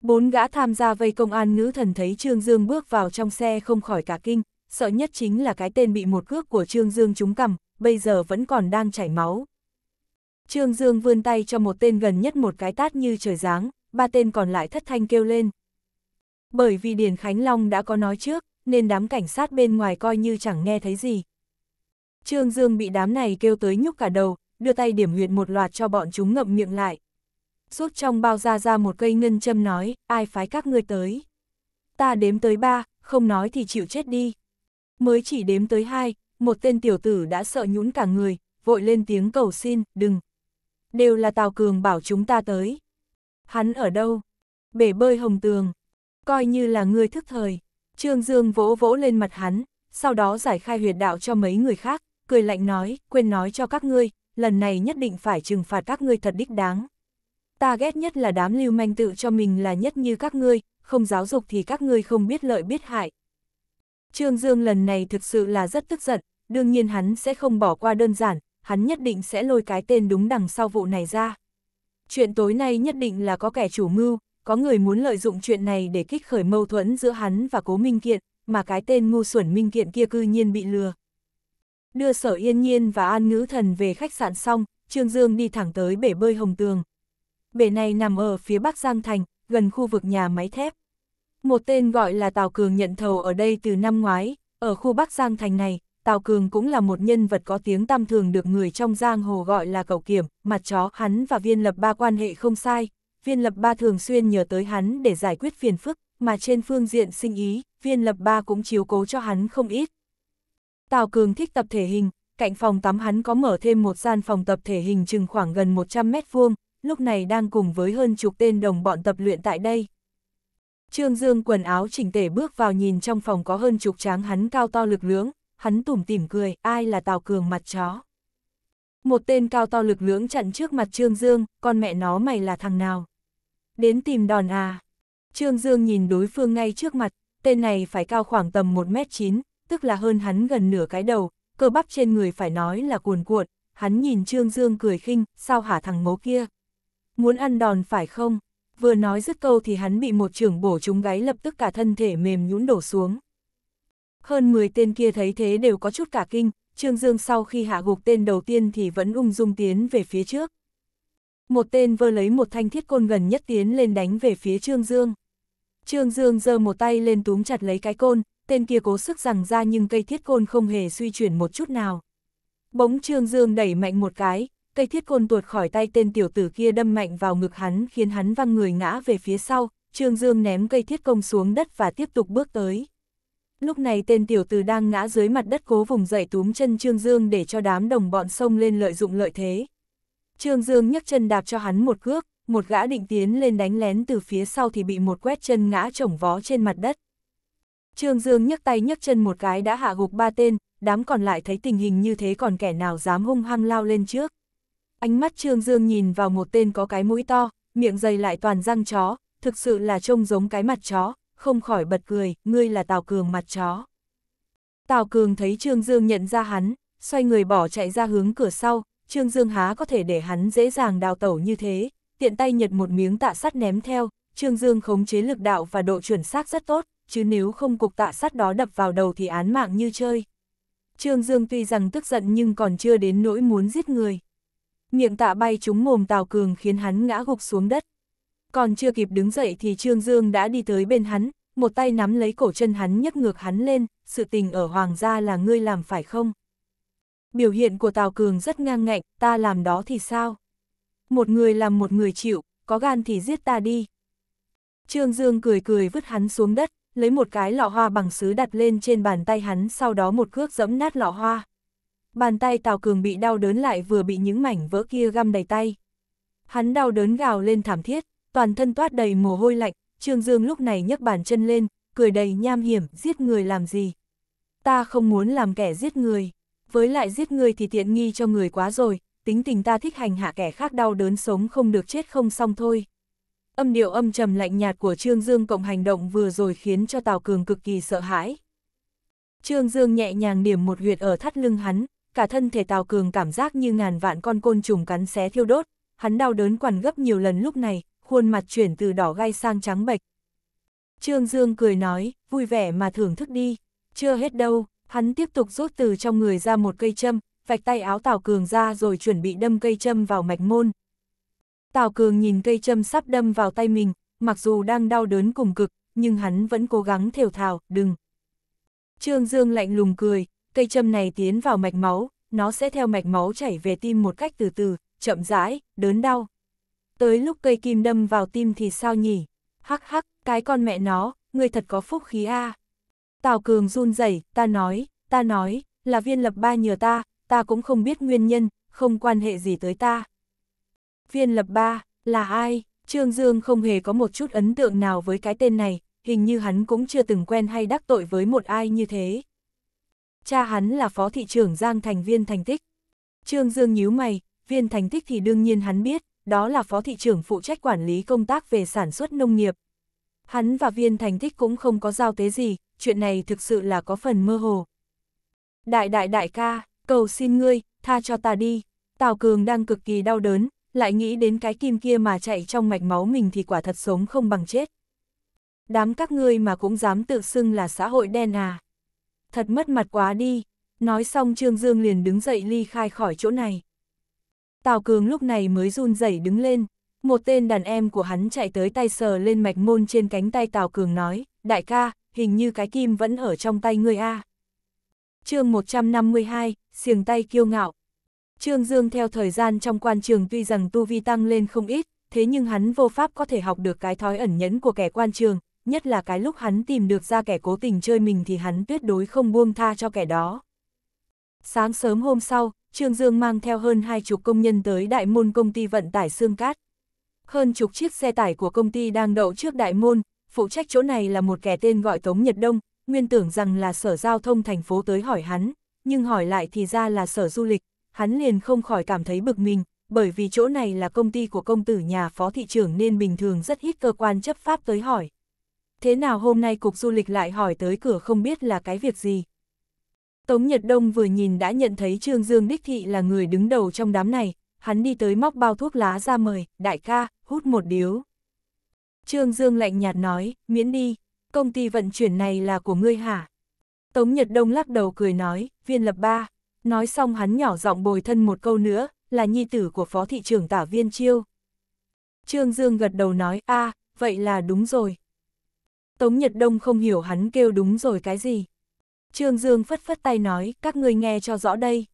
Bốn gã tham gia vây công an ngữ thần thấy Trương Dương bước vào trong xe không khỏi cả kinh, sợ nhất chính là cái tên bị một cước của Trương Dương trúng cầm, bây giờ vẫn còn đang chảy máu, Trương Dương vươn tay cho một tên gần nhất một cái tát như trời giáng, ba tên còn lại thất thanh kêu lên. Bởi vì Điền Khánh Long đã có nói trước, nên đám cảnh sát bên ngoài coi như chẳng nghe thấy gì. Trương Dương bị đám này kêu tới nhúc cả đầu, đưa tay điểm huyệt một loạt cho bọn chúng ngậm miệng lại. Suốt trong bao ra ra một cây ngân châm nói, ai phái các ngươi tới. Ta đếm tới ba, không nói thì chịu chết đi. Mới chỉ đếm tới hai, một tên tiểu tử đã sợ nhũn cả người, vội lên tiếng cầu xin, đừng đều là Tào Cường bảo chúng ta tới. Hắn ở đâu? Bể bơi hồng tường. Coi như là người thức thời. Trương Dương vỗ vỗ lên mặt hắn, sau đó giải khai huyệt đạo cho mấy người khác, cười lạnh nói, quên nói cho các ngươi, lần này nhất định phải trừng phạt các ngươi thật đích đáng. Ta ghét nhất là đám lưu manh tự cho mình là nhất như các ngươi, không giáo dục thì các ngươi không biết lợi biết hại. Trương Dương lần này thực sự là rất tức giận, đương nhiên hắn sẽ không bỏ qua đơn giản, hắn nhất định sẽ lôi cái tên đúng đằng sau vụ này ra. Chuyện tối nay nhất định là có kẻ chủ mưu, có người muốn lợi dụng chuyện này để kích khởi mâu thuẫn giữa hắn và cố Minh Kiện, mà cái tên ngu xuẩn Minh Kiện kia cư nhiên bị lừa. Đưa sở yên nhiên và an ngữ thần về khách sạn xong, Trương Dương đi thẳng tới bể bơi Hồng Tường. Bể này nằm ở phía Bắc Giang Thành, gần khu vực nhà máy thép. Một tên gọi là Tào Cường nhận thầu ở đây từ năm ngoái, ở khu Bắc Giang Thành này, Tào Cường cũng là một nhân vật có tiếng tăm thường được người trong giang hồ gọi là cầu kiểm, mặt chó hắn và viên lập ba quan hệ không sai, viên lập ba thường xuyên nhờ tới hắn để giải quyết phiền phức, mà trên phương diện sinh ý, viên lập ba cũng chiếu cố cho hắn không ít. Tào Cường thích tập thể hình, cạnh phòng tắm hắn có mở thêm một gian phòng tập thể hình chừng khoảng gần 100 mét vuông, lúc này đang cùng với hơn chục tên đồng bọn tập luyện tại đây. Trương Dương quần áo chỉnh tể bước vào nhìn trong phòng có hơn chục tráng hắn cao to lực lưỡng, hắn tủm tỉm cười, ai là Tào Cường mặt chó. Một tên cao to lực lưỡng chặn trước mặt Trương Dương, con mẹ nó mày là thằng nào? Đến tìm đòn à? Trương Dương nhìn đối phương ngay trước mặt, tên này phải cao khoảng tầm 1m9, tức là hơn hắn gần nửa cái đầu, cơ bắp trên người phải nói là cuồn cuộn, hắn nhìn Trương Dương cười khinh, sao hả thằng mố kia? Muốn ăn đòn phải không? Vừa nói dứt câu thì hắn bị một trưởng bổ trúng gáy lập tức cả thân thể mềm nhũn đổ xuống. Hơn 10 tên kia thấy thế đều có chút cả kinh, Trương Dương sau khi hạ gục tên đầu tiên thì vẫn ung dung tiến về phía trước. Một tên vơ lấy một thanh thiết côn gần nhất tiến lên đánh về phía Trương Dương. Trương Dương giơ một tay lên túm chặt lấy cái côn, tên kia cố sức rằng ra nhưng cây thiết côn không hề suy chuyển một chút nào. Bỗng Trương Dương đẩy mạnh một cái, cây thiết côn tuột khỏi tay tên tiểu tử kia đâm mạnh vào ngực hắn khiến hắn văng người ngã về phía sau, Trương Dương ném cây thiết công xuống đất và tiếp tục bước tới. Lúc này tên tiểu từ đang ngã dưới mặt đất cố vùng dậy túm chân Trương Dương để cho đám đồng bọn sông lên lợi dụng lợi thế. Trương Dương nhấc chân đạp cho hắn một cước, một gã định tiến lên đánh lén từ phía sau thì bị một quét chân ngã chổng vó trên mặt đất. Trương Dương nhấc tay nhấc chân một cái đã hạ gục ba tên, đám còn lại thấy tình hình như thế còn kẻ nào dám hung hăng lao lên trước. Ánh mắt Trương Dương nhìn vào một tên có cái mũi to, miệng dày lại toàn răng chó, thực sự là trông giống cái mặt chó, không khỏi bật cười, ngươi là Tào Cường mặt chó. Tào Cường thấy Trương Dương nhận ra hắn, xoay người bỏ chạy ra hướng cửa sau, Trương Dương há có thể để hắn dễ dàng đào tẩu như thế, tiện tay nhật một miếng tạ sắt ném theo, Trương Dương khống chế lực đạo và độ chuẩn xác rất tốt, chứ nếu không cục tạ sắt đó đập vào đầu thì án mạng như chơi. Trương Dương tuy rằng tức giận nhưng còn chưa đến nỗi muốn giết người. Miệng tạ bay trúng mồm Tào Cường khiến hắn ngã gục xuống đất còn chưa kịp đứng dậy thì Trương Dương đã đi tới bên hắn, một tay nắm lấy cổ chân hắn nhấc ngược hắn lên, sự tình ở Hoàng gia là ngươi làm phải không? Biểu hiện của Tào Cường rất ngang ngạnh, ta làm đó thì sao? Một người làm một người chịu, có gan thì giết ta đi. Trương Dương cười cười vứt hắn xuống đất, lấy một cái lọ hoa bằng sứ đặt lên trên bàn tay hắn sau đó một cước dẫm nát lọ hoa. Bàn tay Tào Cường bị đau đớn lại vừa bị những mảnh vỡ kia găm đầy tay. Hắn đau đớn gào lên thảm thiết, toàn thân toát đầy mồ hôi lạnh, Trương Dương lúc này nhấc bàn chân lên, cười đầy nham hiểm, giết người làm gì? Ta không muốn làm kẻ giết người, với lại giết người thì tiện nghi cho người quá rồi, tính tình ta thích hành hạ kẻ khác đau đớn sống không được chết không xong thôi. Âm điệu âm trầm lạnh nhạt của Trương Dương cộng hành động vừa rồi khiến cho Tào Cường cực kỳ sợ hãi. Trương Dương nhẹ nhàng điểm một huyệt ở thắt lưng hắn, cả thân thể Tào Cường cảm giác như ngàn vạn con côn trùng cắn xé thiêu đốt, hắn đau đớn quằn gấp nhiều lần lúc này, khuôn mặt chuyển từ đỏ gai sang trắng bệch. Trương Dương cười nói, vui vẻ mà thưởng thức đi, chưa hết đâu, hắn tiếp tục rút từ trong người ra một cây châm, vạch tay áo Tào Cường ra rồi chuẩn bị đâm cây châm vào mạch môn. Tào Cường nhìn cây châm sắp đâm vào tay mình, mặc dù đang đau đớn cùng cực, nhưng hắn vẫn cố gắng thều thào, đừng. Trương Dương lạnh lùng cười, cây châm này tiến vào mạch máu, nó sẽ theo mạch máu chảy về tim một cách từ từ, chậm rãi, đớn đau, tới lúc cây kim đâm vào tim thì sao nhỉ? Hắc hắc, cái con mẹ nó, người thật có phúc khí a. Tào Cường run rẩy, ta nói, ta nói, là viên lập ba nhờ ta, ta cũng không biết nguyên nhân, không quan hệ gì tới ta. Viên lập ba, là ai? Trương Dương không hề có một chút ấn tượng nào với cái tên này, hình như hắn cũng chưa từng quen hay đắc tội với một ai như thế. Cha hắn là phó thị trưởng Giang thành viên thành tích. Trương Dương nhíu mày, viên thành tích thì đương nhiên hắn biết, đó là phó thị trưởng phụ trách quản lý công tác về sản xuất nông nghiệp. Hắn và viên thành thích cũng không có giao tế gì, chuyện này thực sự là có phần mơ hồ. Đại đại đại ca, cầu xin ngươi, tha cho ta đi. Tào Cường đang cực kỳ đau đớn, lại nghĩ đến cái kim kia mà chạy trong mạch máu mình thì quả thật sống không bằng chết. Đám các ngươi mà cũng dám tự xưng là xã hội đen à. Thật mất mặt quá đi. Nói xong Trương Dương liền đứng dậy ly khai khỏi chỗ này. Tào Cường lúc này mới run rẩy đứng lên, một tên đàn em của hắn chạy tới tay sờ lên mạch môn trên cánh tay Tào Cường nói, đại ca, hình như cái kim vẫn ở trong tay ngươi a. chương 152, xiềng tay kiêu ngạo. Trương Dương theo thời gian trong quan trường tuy rằng tu vi tăng lên không ít, thế nhưng hắn vô pháp có thể học được cái thói ẩn nhẫn của kẻ quan trường, nhất là cái lúc hắn tìm được ra kẻ cố tình chơi mình thì hắn tuyệt đối không buông tha cho kẻ đó. Sáng sớm hôm sau, Trương Dương mang theo hơn hai chục công nhân tới đại môn công ty vận tải xương cát. Hơn chục chiếc xe tải của công ty đang đậu trước đại môn, phụ trách chỗ này là một kẻ tên gọi Tống Nhật Đông, nguyên tưởng rằng là sở giao thông thành phố tới hỏi hắn, nhưng hỏi lại thì ra là sở du lịch, hắn liền không khỏi cảm thấy bực mình, bởi vì chỗ này là công ty của công tử nhà phó thị trưởng nên bình thường rất ít cơ quan chấp pháp tới hỏi. Thế nào hôm nay cục du lịch lại hỏi tới cửa không biết là cái việc gì? Tống Nhật Đông vừa nhìn đã nhận thấy Trương Dương Đích Thị là người đứng đầu trong đám này, hắn đi tới móc bao thuốc lá ra mời, đại ca, hút một điếu. Trương Dương lạnh nhạt nói, miễn đi, công ty vận chuyển này là của ngươi hả? Tống Nhật Đông lắc đầu cười nói, viên lập ba, nói xong hắn nhỏ giọng bồi thân một câu nữa, là nhi tử của phó thị trưởng tả viên chiêu. Trương Dương gật đầu nói, a vậy là đúng rồi. Tống Nhật Đông không hiểu hắn kêu đúng rồi cái gì. Trương Dương phất phất tay nói, các người nghe cho rõ đây.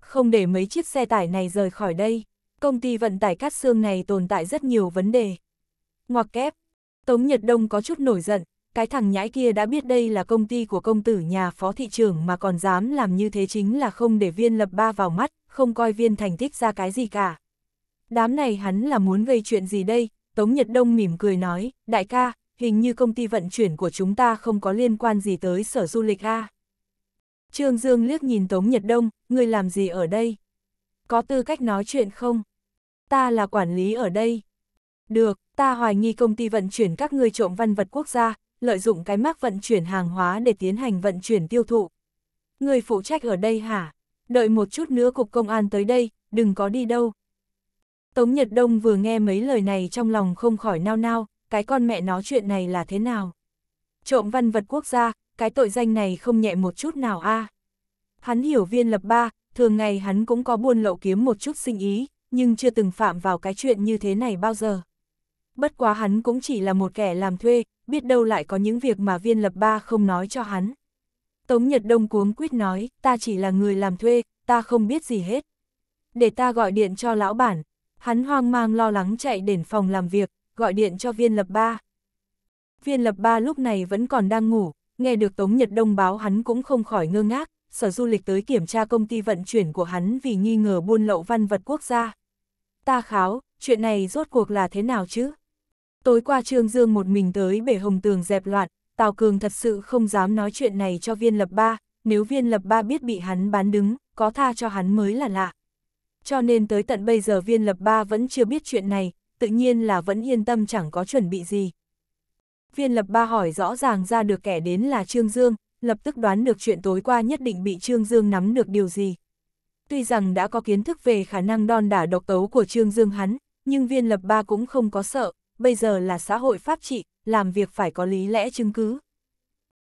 Không để mấy chiếc xe tải này rời khỏi đây, công ty vận tải cát xương này tồn tại rất nhiều vấn đề. Ngoặc kép, Tống Nhật Đông có chút nổi giận, cái thằng nhãi kia đã biết đây là công ty của công tử nhà phó thị trưởng mà còn dám làm như thế chính là không để viên lập ba vào mắt, không coi viên thành tích ra cái gì cả. Đám này hắn là muốn gây chuyện gì đây? Tống Nhật Đông mỉm cười nói, đại ca, hình như công ty vận chuyển của chúng ta không có liên quan gì tới sở du lịch A. À? Trương Dương liếc nhìn Tống Nhật Đông, người làm gì ở đây? Có tư cách nói chuyện không? Ta là quản lý ở đây. Được, ta hoài nghi công ty vận chuyển các người trộm văn vật quốc gia, lợi dụng cái mác vận chuyển hàng hóa để tiến hành vận chuyển tiêu thụ. Người phụ trách ở đây hả? Đợi một chút nữa cục công an tới đây, đừng có đi đâu. Tống Nhật Đông vừa nghe mấy lời này trong lòng không khỏi nao nao, cái con mẹ nó chuyện này là thế nào? Trộm văn vật quốc gia, cái tội danh này không nhẹ một chút nào a. À. Hắn hiểu viên lập ba, thường ngày hắn cũng có buôn lậu kiếm một chút sinh ý, nhưng chưa từng phạm vào cái chuyện như thế này bao giờ. Bất quá hắn cũng chỉ là một kẻ làm thuê, biết đâu lại có những việc mà viên lập ba không nói cho hắn. Tống Nhật Đông cuống quýt nói, ta chỉ là người làm thuê, ta không biết gì hết. Để ta gọi điện cho lão bản, hắn hoang mang lo lắng chạy đến phòng làm việc, gọi điện cho viên lập ba. Viên lập ba lúc này vẫn còn đang ngủ, nghe được Tống Nhật Đông báo hắn cũng không khỏi ngơ ngác, sở du lịch tới kiểm tra công ty vận chuyển của hắn vì nghi ngờ buôn lậu văn vật quốc gia. Ta kháo, chuyện này rốt cuộc là thế nào chứ? Tối qua Trương Dương một mình tới bể hồng tường dẹp loạn, Tào Cường thật sự không dám nói chuyện này cho viên lập ba, nếu viên lập ba biết bị hắn bán đứng, có tha cho hắn mới là lạ. Cho nên tới tận bây giờ viên lập ba vẫn chưa biết chuyện này, tự nhiên là vẫn yên tâm chẳng có chuẩn bị gì. Viên lập ba hỏi rõ ràng ra được kẻ đến là Trương Dương, lập tức đoán được chuyện tối qua nhất định bị Trương Dương nắm được điều gì. Tuy rằng đã có kiến thức về khả năng đòn đả độc tấu của Trương Dương hắn, nhưng viên lập ba cũng không có sợ, bây giờ là xã hội pháp trị, làm việc phải có lý lẽ chứng cứ.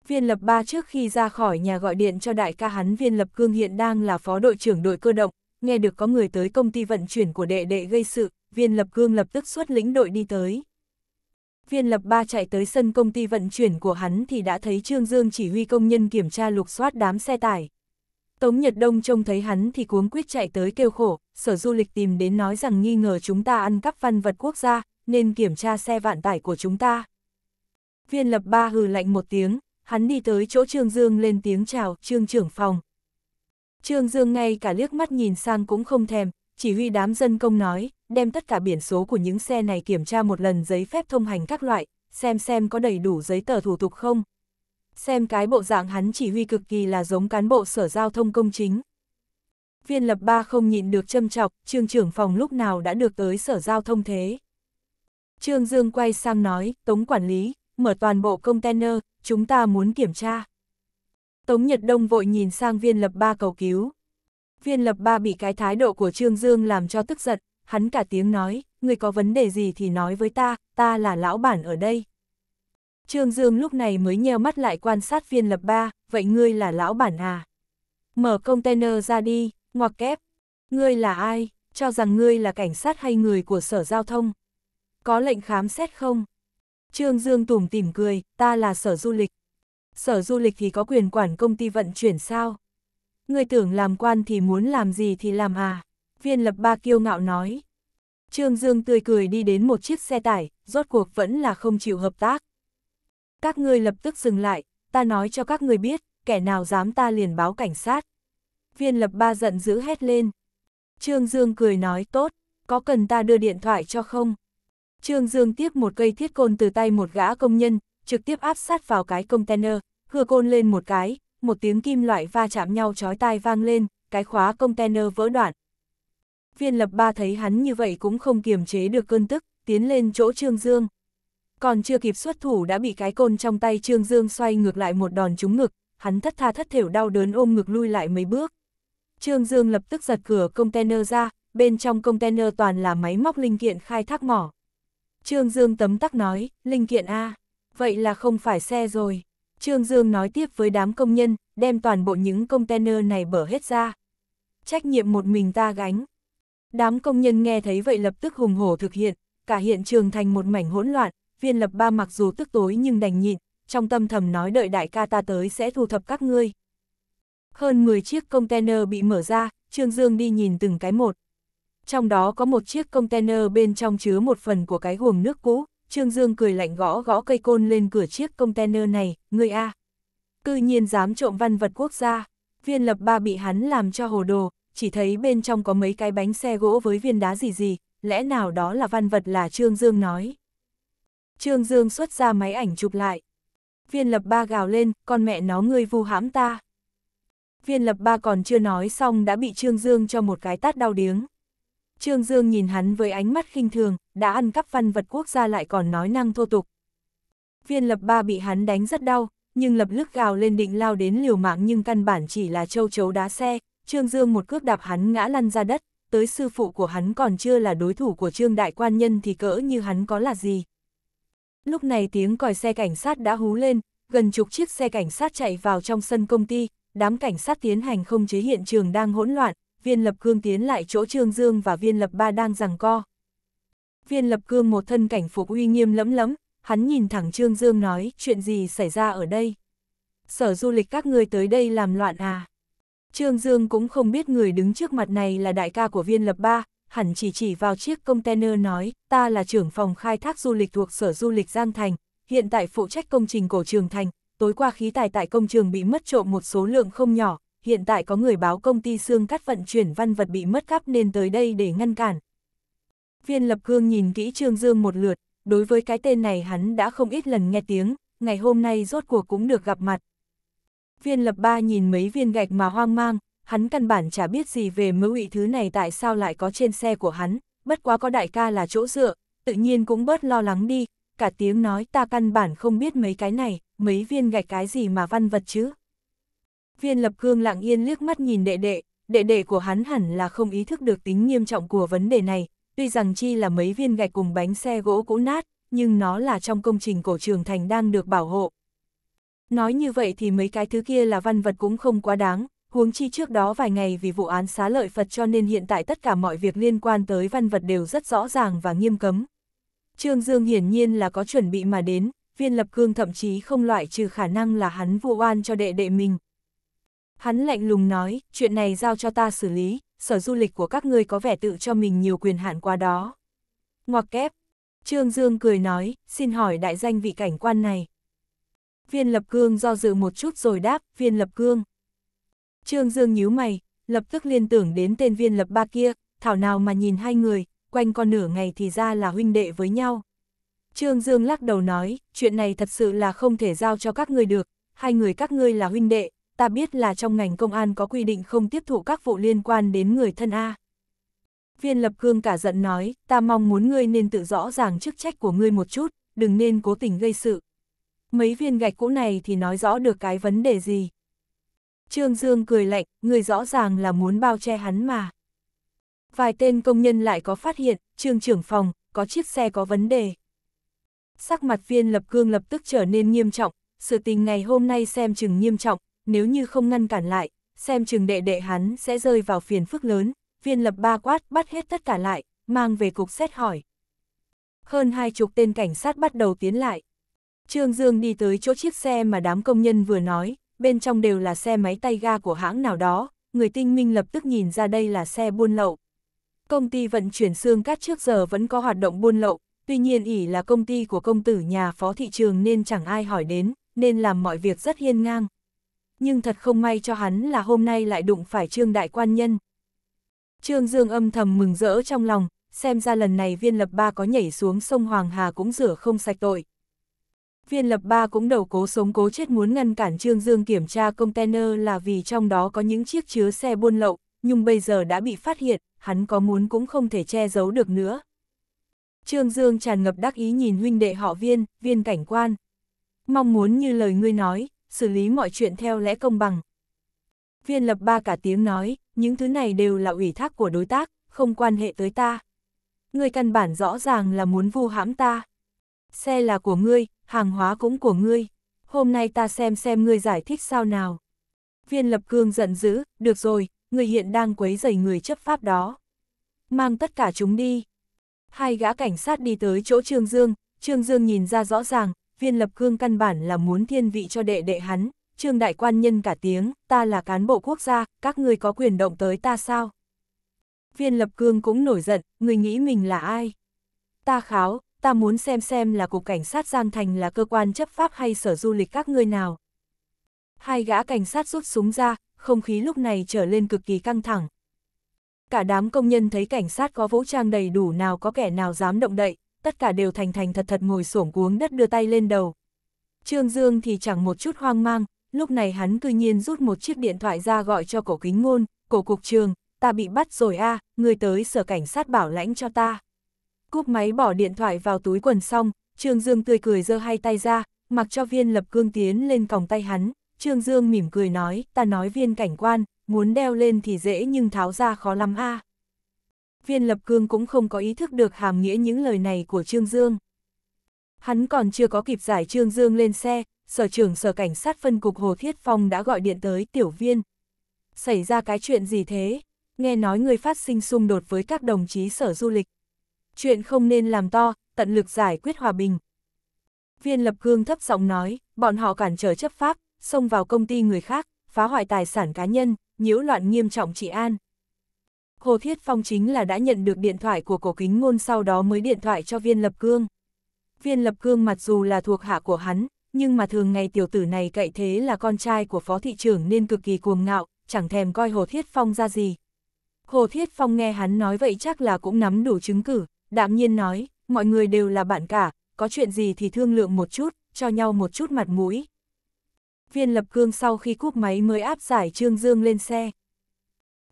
Viên lập ba trước khi ra khỏi nhà gọi điện cho đại ca hắn viên lập cương hiện đang là phó đội trưởng đội cơ động, nghe được có người tới công ty vận chuyển của đệ đệ gây sự, viên lập cương lập tức xuất lĩnh đội đi tới. Viên lập ba chạy tới sân công ty vận chuyển của hắn thì đã thấy Trương Dương chỉ huy công nhân kiểm tra lục soát đám xe tải. Tống Nhật Đông trông thấy hắn thì cuống quyết chạy tới kêu khổ, sở du lịch tìm đến nói rằng nghi ngờ chúng ta ăn cắp văn vật quốc gia, nên kiểm tra xe vạn tải của chúng ta. Viên lập ba hừ lạnh một tiếng, hắn đi tới chỗ Trương Dương lên tiếng chào Trương trưởng phòng, Trương Dương ngay cả liếc mắt nhìn sang cũng không thèm, chỉ huy đám dân công nói, đem tất cả biển số của những xe này kiểm tra một lần giấy phép thông hành các loại, xem xem có đầy đủ giấy tờ thủ tục không. Xem cái bộ dạng hắn chỉ huy cực kỳ là giống cán bộ sở giao thông công chính. Viên lập ba không nhịn được châm chọc, trương trưởng phòng lúc nào đã được tới sở giao thông thế. Trương Dương quay sang nói, tống quản lý, mở toàn bộ container, chúng ta muốn kiểm tra. Tống Nhật Đông vội nhìn sang viên lập ba cầu cứu. Viên lập ba bị cái thái độ của Trương Dương làm cho tức giật, hắn cả tiếng nói, người có vấn đề gì thì nói với ta, ta là lão bản ở đây. Trương Dương lúc này mới nheo mắt lại quan sát viên lập ba, vậy ngươi là lão bản à? Mở container ra đi, ngoặc kép. Ngươi là ai? Cho rằng ngươi là cảnh sát hay người của sở giao thông? Có lệnh khám xét không? Trương Dương tủm tỉm cười, ta là sở du lịch sở du lịch thì có quyền quản công ty vận chuyển sao? Người tưởng làm quan thì muốn làm gì thì làm à? Viên lập ba kiêu ngạo nói. Trương Dương tươi cười đi đến một chiếc xe tải, rốt cuộc vẫn là không chịu hợp tác. Các ngươi lập tức dừng lại, ta nói cho các ngươi biết, kẻ nào dám ta liền báo cảnh sát. Viên lập ba giận dữ hét lên. Trương Dương cười nói tốt, có cần ta đưa điện thoại cho không? Trương Dương tiếp một cây thiết côn từ tay một gã công nhân, trực tiếp áp sát vào cái container, hưa côn lên một cái, một tiếng kim loại va chạm nhau chói tai vang lên, cái khóa container vỡ đoạn. Viên lập ba thấy hắn như vậy cũng không kiềm chế được cơn tức, tiến lên chỗ Trương Dương. Còn chưa kịp xuất thủ đã bị cái côn trong tay Trương Dương xoay ngược lại một đòn trúng ngực, hắn thất tha thất thểu đau đớn ôm ngực lui lại mấy bước. Trương Dương lập tức giật cửa container ra, bên trong container toàn là máy móc linh kiện khai thác mỏ. Trương Dương tấm tắc nói, linh kiện A, vậy là không phải xe rồi. Trương Dương nói tiếp với đám công nhân, đem toàn bộ những container này bở hết ra. Trách nhiệm một mình ta gánh. Đám công nhân nghe thấy vậy lập tức hùng hổ thực hiện, cả hiện trường thành một mảnh hỗn loạn, viên lập ba mặc dù tức tối nhưng đành nhịn, trong tâm thầm nói đợi đại ca ta tới sẽ thu thập các ngươi. Hơn 10 chiếc container bị mở ra, Trương Dương đi nhìn từng cái một. Trong đó có một chiếc container bên trong chứa một phần của cái guồng nước cũ, Trương Dương cười lạnh gõ gõ cây côn lên cửa chiếc container này, người A. Cư nhiên dám trộm văn vật quốc gia, viên lập ba bị hắn làm cho hồ đồ, chỉ thấy bên trong có mấy cái bánh xe gỗ với viên đá gì gì, lẽ nào đó là văn vật là Trương Dương nói. Trương Dương xuất ra máy ảnh chụp lại. Viên lập ba gào lên, con mẹ nó ngươi vu hãm ta. Viên lập ba còn chưa nói xong đã bị Trương Dương cho một cái tát đau điếng. Trương Dương nhìn hắn với ánh mắt khinh thường, đã ăn cắp văn vật quốc gia lại còn nói năng thô tục. Viên lập ba bị hắn đánh rất đau, nhưng lập lức gào lên định lao đến liều mạng nhưng căn bản chỉ là châu chấu đá xe, Trương Dương một cước đạp hắn ngã lăn ra đất, tới sư phụ của hắn còn chưa là đối thủ của Trương Đại Quan Nhân thì cỡ như hắn có là gì. Lúc này tiếng còi xe cảnh sát đã hú lên, gần chục chiếc xe cảnh sát chạy vào trong sân công ty, đám cảnh sát tiến hành không chế hiện trường đang hỗn loạn, viên lập cương tiến lại chỗ Trương Dương và viên lập ba đang giằng co, viên lập cương một thân cảnh phục uy nghiêm lẫm lẫm, hắn nhìn thẳng Trương Dương nói chuyện gì xảy ra ở đây. Sở du lịch các người tới đây làm loạn à. Trương Dương cũng không biết người đứng trước mặt này là đại ca của viên lập ba, hẳn chỉ chỉ vào chiếc container nói, ta là trưởng phòng khai thác du lịch thuộc Sở Du lịch Giang Thành, hiện tại phụ trách công trình cổ trường thành, tối qua khí tài tại công trường bị mất trộm một số lượng không nhỏ, hiện tại có người báo công ty xương cắt vận chuyển văn vật bị mất cắp nên tới đây để ngăn cản, Viên lập gương nhìn kỹ Trương Dương một lượt, đối với cái tên này hắn đã không ít lần nghe tiếng, ngày hôm nay rốt cuộc cũng được gặp mặt. Viên lập ba nhìn mấy viên gạch mà hoang mang, hắn căn bản chả biết gì về mưu ủy thứ này tại sao lại có trên xe của hắn, bất quá có đại ca là chỗ dựa, tự nhiên cũng bớt lo lắng đi, cả tiếng nói ta căn bản không biết mấy cái này, mấy viên gạch cái gì mà văn vật chứ. Viên lập cương lặng yên liếc mắt nhìn đệ đệ, đệ đệ của hắn hẳn là không ý thức được tính nghiêm trọng của vấn đề này, Tuy rằng chi là mấy viên gạch cùng bánh xe gỗ cũ nát, nhưng nó là trong công trình cổ trường thành đang được bảo hộ. Nói như vậy thì mấy cái thứ kia là văn vật cũng không quá đáng, huống chi trước đó vài ngày vì vụ án xá lợi Phật cho nên hiện tại tất cả mọi việc liên quan tới văn vật đều rất rõ ràng và nghiêm cấm. Trương Dương hiển nhiên là có chuẩn bị mà đến, viên lập cương thậm chí không loại trừ khả năng là hắn vụ oan cho đệ đệ mình. Hắn lạnh lùng nói, chuyện này giao cho ta xử lý, sở du lịch của các ngươi có vẻ tự cho mình nhiều quyền hạn qua đó. Ngoặc kép, Trương Dương cười nói, xin hỏi đại danh vị cảnh quan này. Viên lập cương do dự một chút rồi đáp, viên lập cương. Trương Dương nhíu mày, lập tức liên tưởng đến tên viên lập ba kia, thảo nào mà nhìn hai người, quanh con nửa ngày thì ra là huynh đệ với nhau. Trương Dương lắc đầu nói, chuyện này thật sự là không thể giao cho các người được, hai người các ngươi là huynh đệ, ta biết là trong ngành công an có quy định không tiếp thụ các vụ liên quan đến người thân A. Viên lập cương cả giận nói, ta mong muốn ngươi nên tự rõ ràng chức trách của ngươi một chút, đừng nên cố tình gây sự. Mấy viên gạch cũ này thì nói rõ được cái vấn đề gì. Trương Dương cười lạnh, ngươi rõ ràng là muốn bao che hắn mà. Vài tên công nhân lại có phát hiện, trương trưởng phòng, có chiếc xe có vấn đề. Sắc mặt viên lập cương lập tức trở nên nghiêm trọng, sự tình ngày hôm nay xem chừng nghiêm trọng, nếu như không ngăn cản lại, xem chừng đệ đệ hắn sẽ rơi vào phiền phức lớn, viên lập ba quát bắt hết tất cả lại, mang về cục xét hỏi. Hơn hai chục tên cảnh sát bắt đầu tiến lại. Trương Dương đi tới chỗ chiếc xe mà đám công nhân vừa nói, bên trong đều là xe máy tay ga của hãng nào đó, người tinh minh lập tức nhìn ra đây là xe buôn lậu. Công ty vận chuyển xương cát trước giờ vẫn có hoạt động buôn lậu, tuy nhiên ỉ là công ty của công tử nhà phó thị trường nên chẳng ai hỏi đến, nên làm mọi việc rất hiên ngang, nhưng thật không may cho hắn là hôm nay lại đụng phải Trương Đại Quan Nhân. Trương Dương âm thầm mừng rỡ trong lòng, xem ra lần này viên lập ba có nhảy xuống sông Hoàng Hà cũng rửa không sạch tội. Viên lập ba cũng đầu cố sống cố chết muốn ngăn cản Trương Dương kiểm tra container là vì trong đó có những chiếc chứa xe buôn lậu, nhưng bây giờ đã bị phát hiện, hắn có muốn cũng không thể che giấu được nữa. Trương Dương tràn ngập đắc ý nhìn huynh đệ họ viên, viên cảnh quan. Mong muốn như lời ngươi nói, xử lý mọi chuyện theo lẽ công bằng. Viên lập ba cả tiếng nói, những thứ này đều là ủy thác của đối tác, không quan hệ tới ta. Ngươi căn bản rõ ràng là muốn vu hãm ta. Xe là của ngươi, hàng hóa cũng của ngươi. Hôm nay ta xem xem ngươi giải thích sao nào. Viên lập cương giận dữ, được rồi, ngươi hiện đang quấy rầy người chấp pháp đó. Mang tất cả chúng đi. Hai gã cảnh sát đi tới chỗ Trương Dương, Trương Dương nhìn ra rõ ràng, viên lập cương căn bản là muốn thiên vị cho đệ đệ hắn, trương đại quan nhân cả tiếng, ta là cán bộ quốc gia, các ngươi có quyền động tới ta sao? Viên lập cương cũng nổi giận, người nghĩ mình là ai? Ta kháo, ta muốn xem xem là cục cảnh sát Giang Thành là cơ quan chấp pháp hay sở du lịch các ngươi nào. Hai gã cảnh sát rút súng ra, không khí lúc này trở lên cực kỳ căng thẳng. Cả đám công nhân thấy cảnh sát có vũ trang đầy đủ nào có kẻ nào dám động đậy, tất cả đều thành thành thật thật ngồi xổm cuống đất đưa tay lên đầu. Trương Dương thì chẳng một chút hoang mang, lúc này hắn cư nhiên rút một chiếc điện thoại ra gọi cho cổ kính ngôn, cổ cục trường, ta bị bắt rồi a người tới sở cảnh sát bảo lãnh cho ta. Cúp máy bỏ điện thoại vào túi quần xong, Trương Dương tươi cười giơ hai tay ra, mặc cho viên lập cương tiến lên còng tay hắn, Trương Dương mỉm cười nói, ta nói viên cảnh quan, muốn đeo lên thì dễ nhưng tháo ra khó lắm a viên lập cương cũng không có ý thức được hàm nghĩa những lời này của Trương Dương. Hắn còn chưa có kịp giải Trương Dương lên xe, sở trưởng sở cảnh sát phân cục Hồ Thiết Phong đã gọi điện tới tiểu viên. Xảy ra cái chuyện gì thế? Nghe nói người phát sinh xung đột với các đồng chí sở du lịch. Chuyện không nên làm to, tận lực giải quyết hòa bình. Viên lập cương thấp giọng nói, bọn họ cản trở chấp pháp, xông vào công ty người khác, phá hoại tài sản cá nhân, nhiễu loạn nghiêm trọng trị an. Hồ Thiết Phong chính là đã nhận được điện thoại của cổ kính ngôn sau đó mới điện thoại cho viên lập cương. Viên lập cương mặc dù là thuộc hạ của hắn, nhưng mà thường ngày tiểu tử này cậy thế là con trai của phó thị trưởng nên cực kỳ cuồng ngạo, chẳng thèm coi Hồ Thiết Phong ra gì. Hồ Thiết Phong nghe hắn nói vậy chắc là cũng nắm đủ chứng cử, đạm nhiên nói, mọi người đều là bạn cả, có chuyện gì thì thương lượng một chút, cho nhau một chút mặt mũi. Viên lập cương sau khi cúp máy mới áp giải Trương Dương lên xe.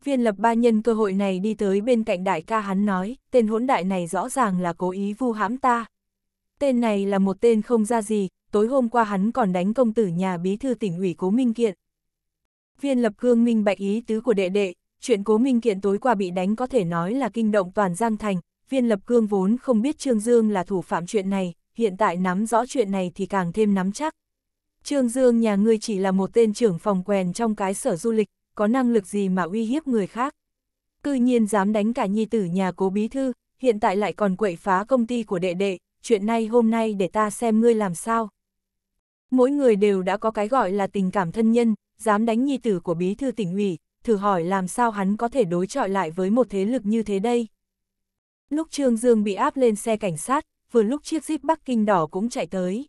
Viên lập ba nhân cơ hội này đi tới bên cạnh đại ca hắn nói, tên hỗn đại này rõ ràng là cố ý vu hãm ta. Tên này là một tên không ra gì, tối hôm qua hắn còn đánh công tử nhà bí thư tỉnh ủy Cố Minh Kiện. Viên lập cương minh bạch ý tứ của đệ đệ, chuyện Cố Minh Kiện tối qua bị đánh có thể nói là kinh động toàn Giang Thành, viên lập cương vốn không biết Trương Dương là thủ phạm chuyện này, hiện tại nắm rõ chuyện này thì càng thêm nắm chắc. Trương Dương nhà ngươi chỉ là một tên trưởng phòng quèn trong cái sở du lịch, có năng lực gì mà uy hiếp người khác. Cư nhiên dám đánh cả nhi tử nhà cố bí thư, hiện tại lại còn quậy phá công ty của đệ đệ, chuyện này hôm nay để ta xem ngươi làm sao. Mỗi người đều đã có cái gọi là tình cảm thân nhân, dám đánh nhi tử của bí thư tỉnh ủy, thử hỏi làm sao hắn có thể đối chọi lại với một thế lực như thế đây. Lúc Trương Dương bị áp lên xe cảnh sát, vừa lúc chiếc Jeep Bắc Kinh đỏ cũng chạy tới.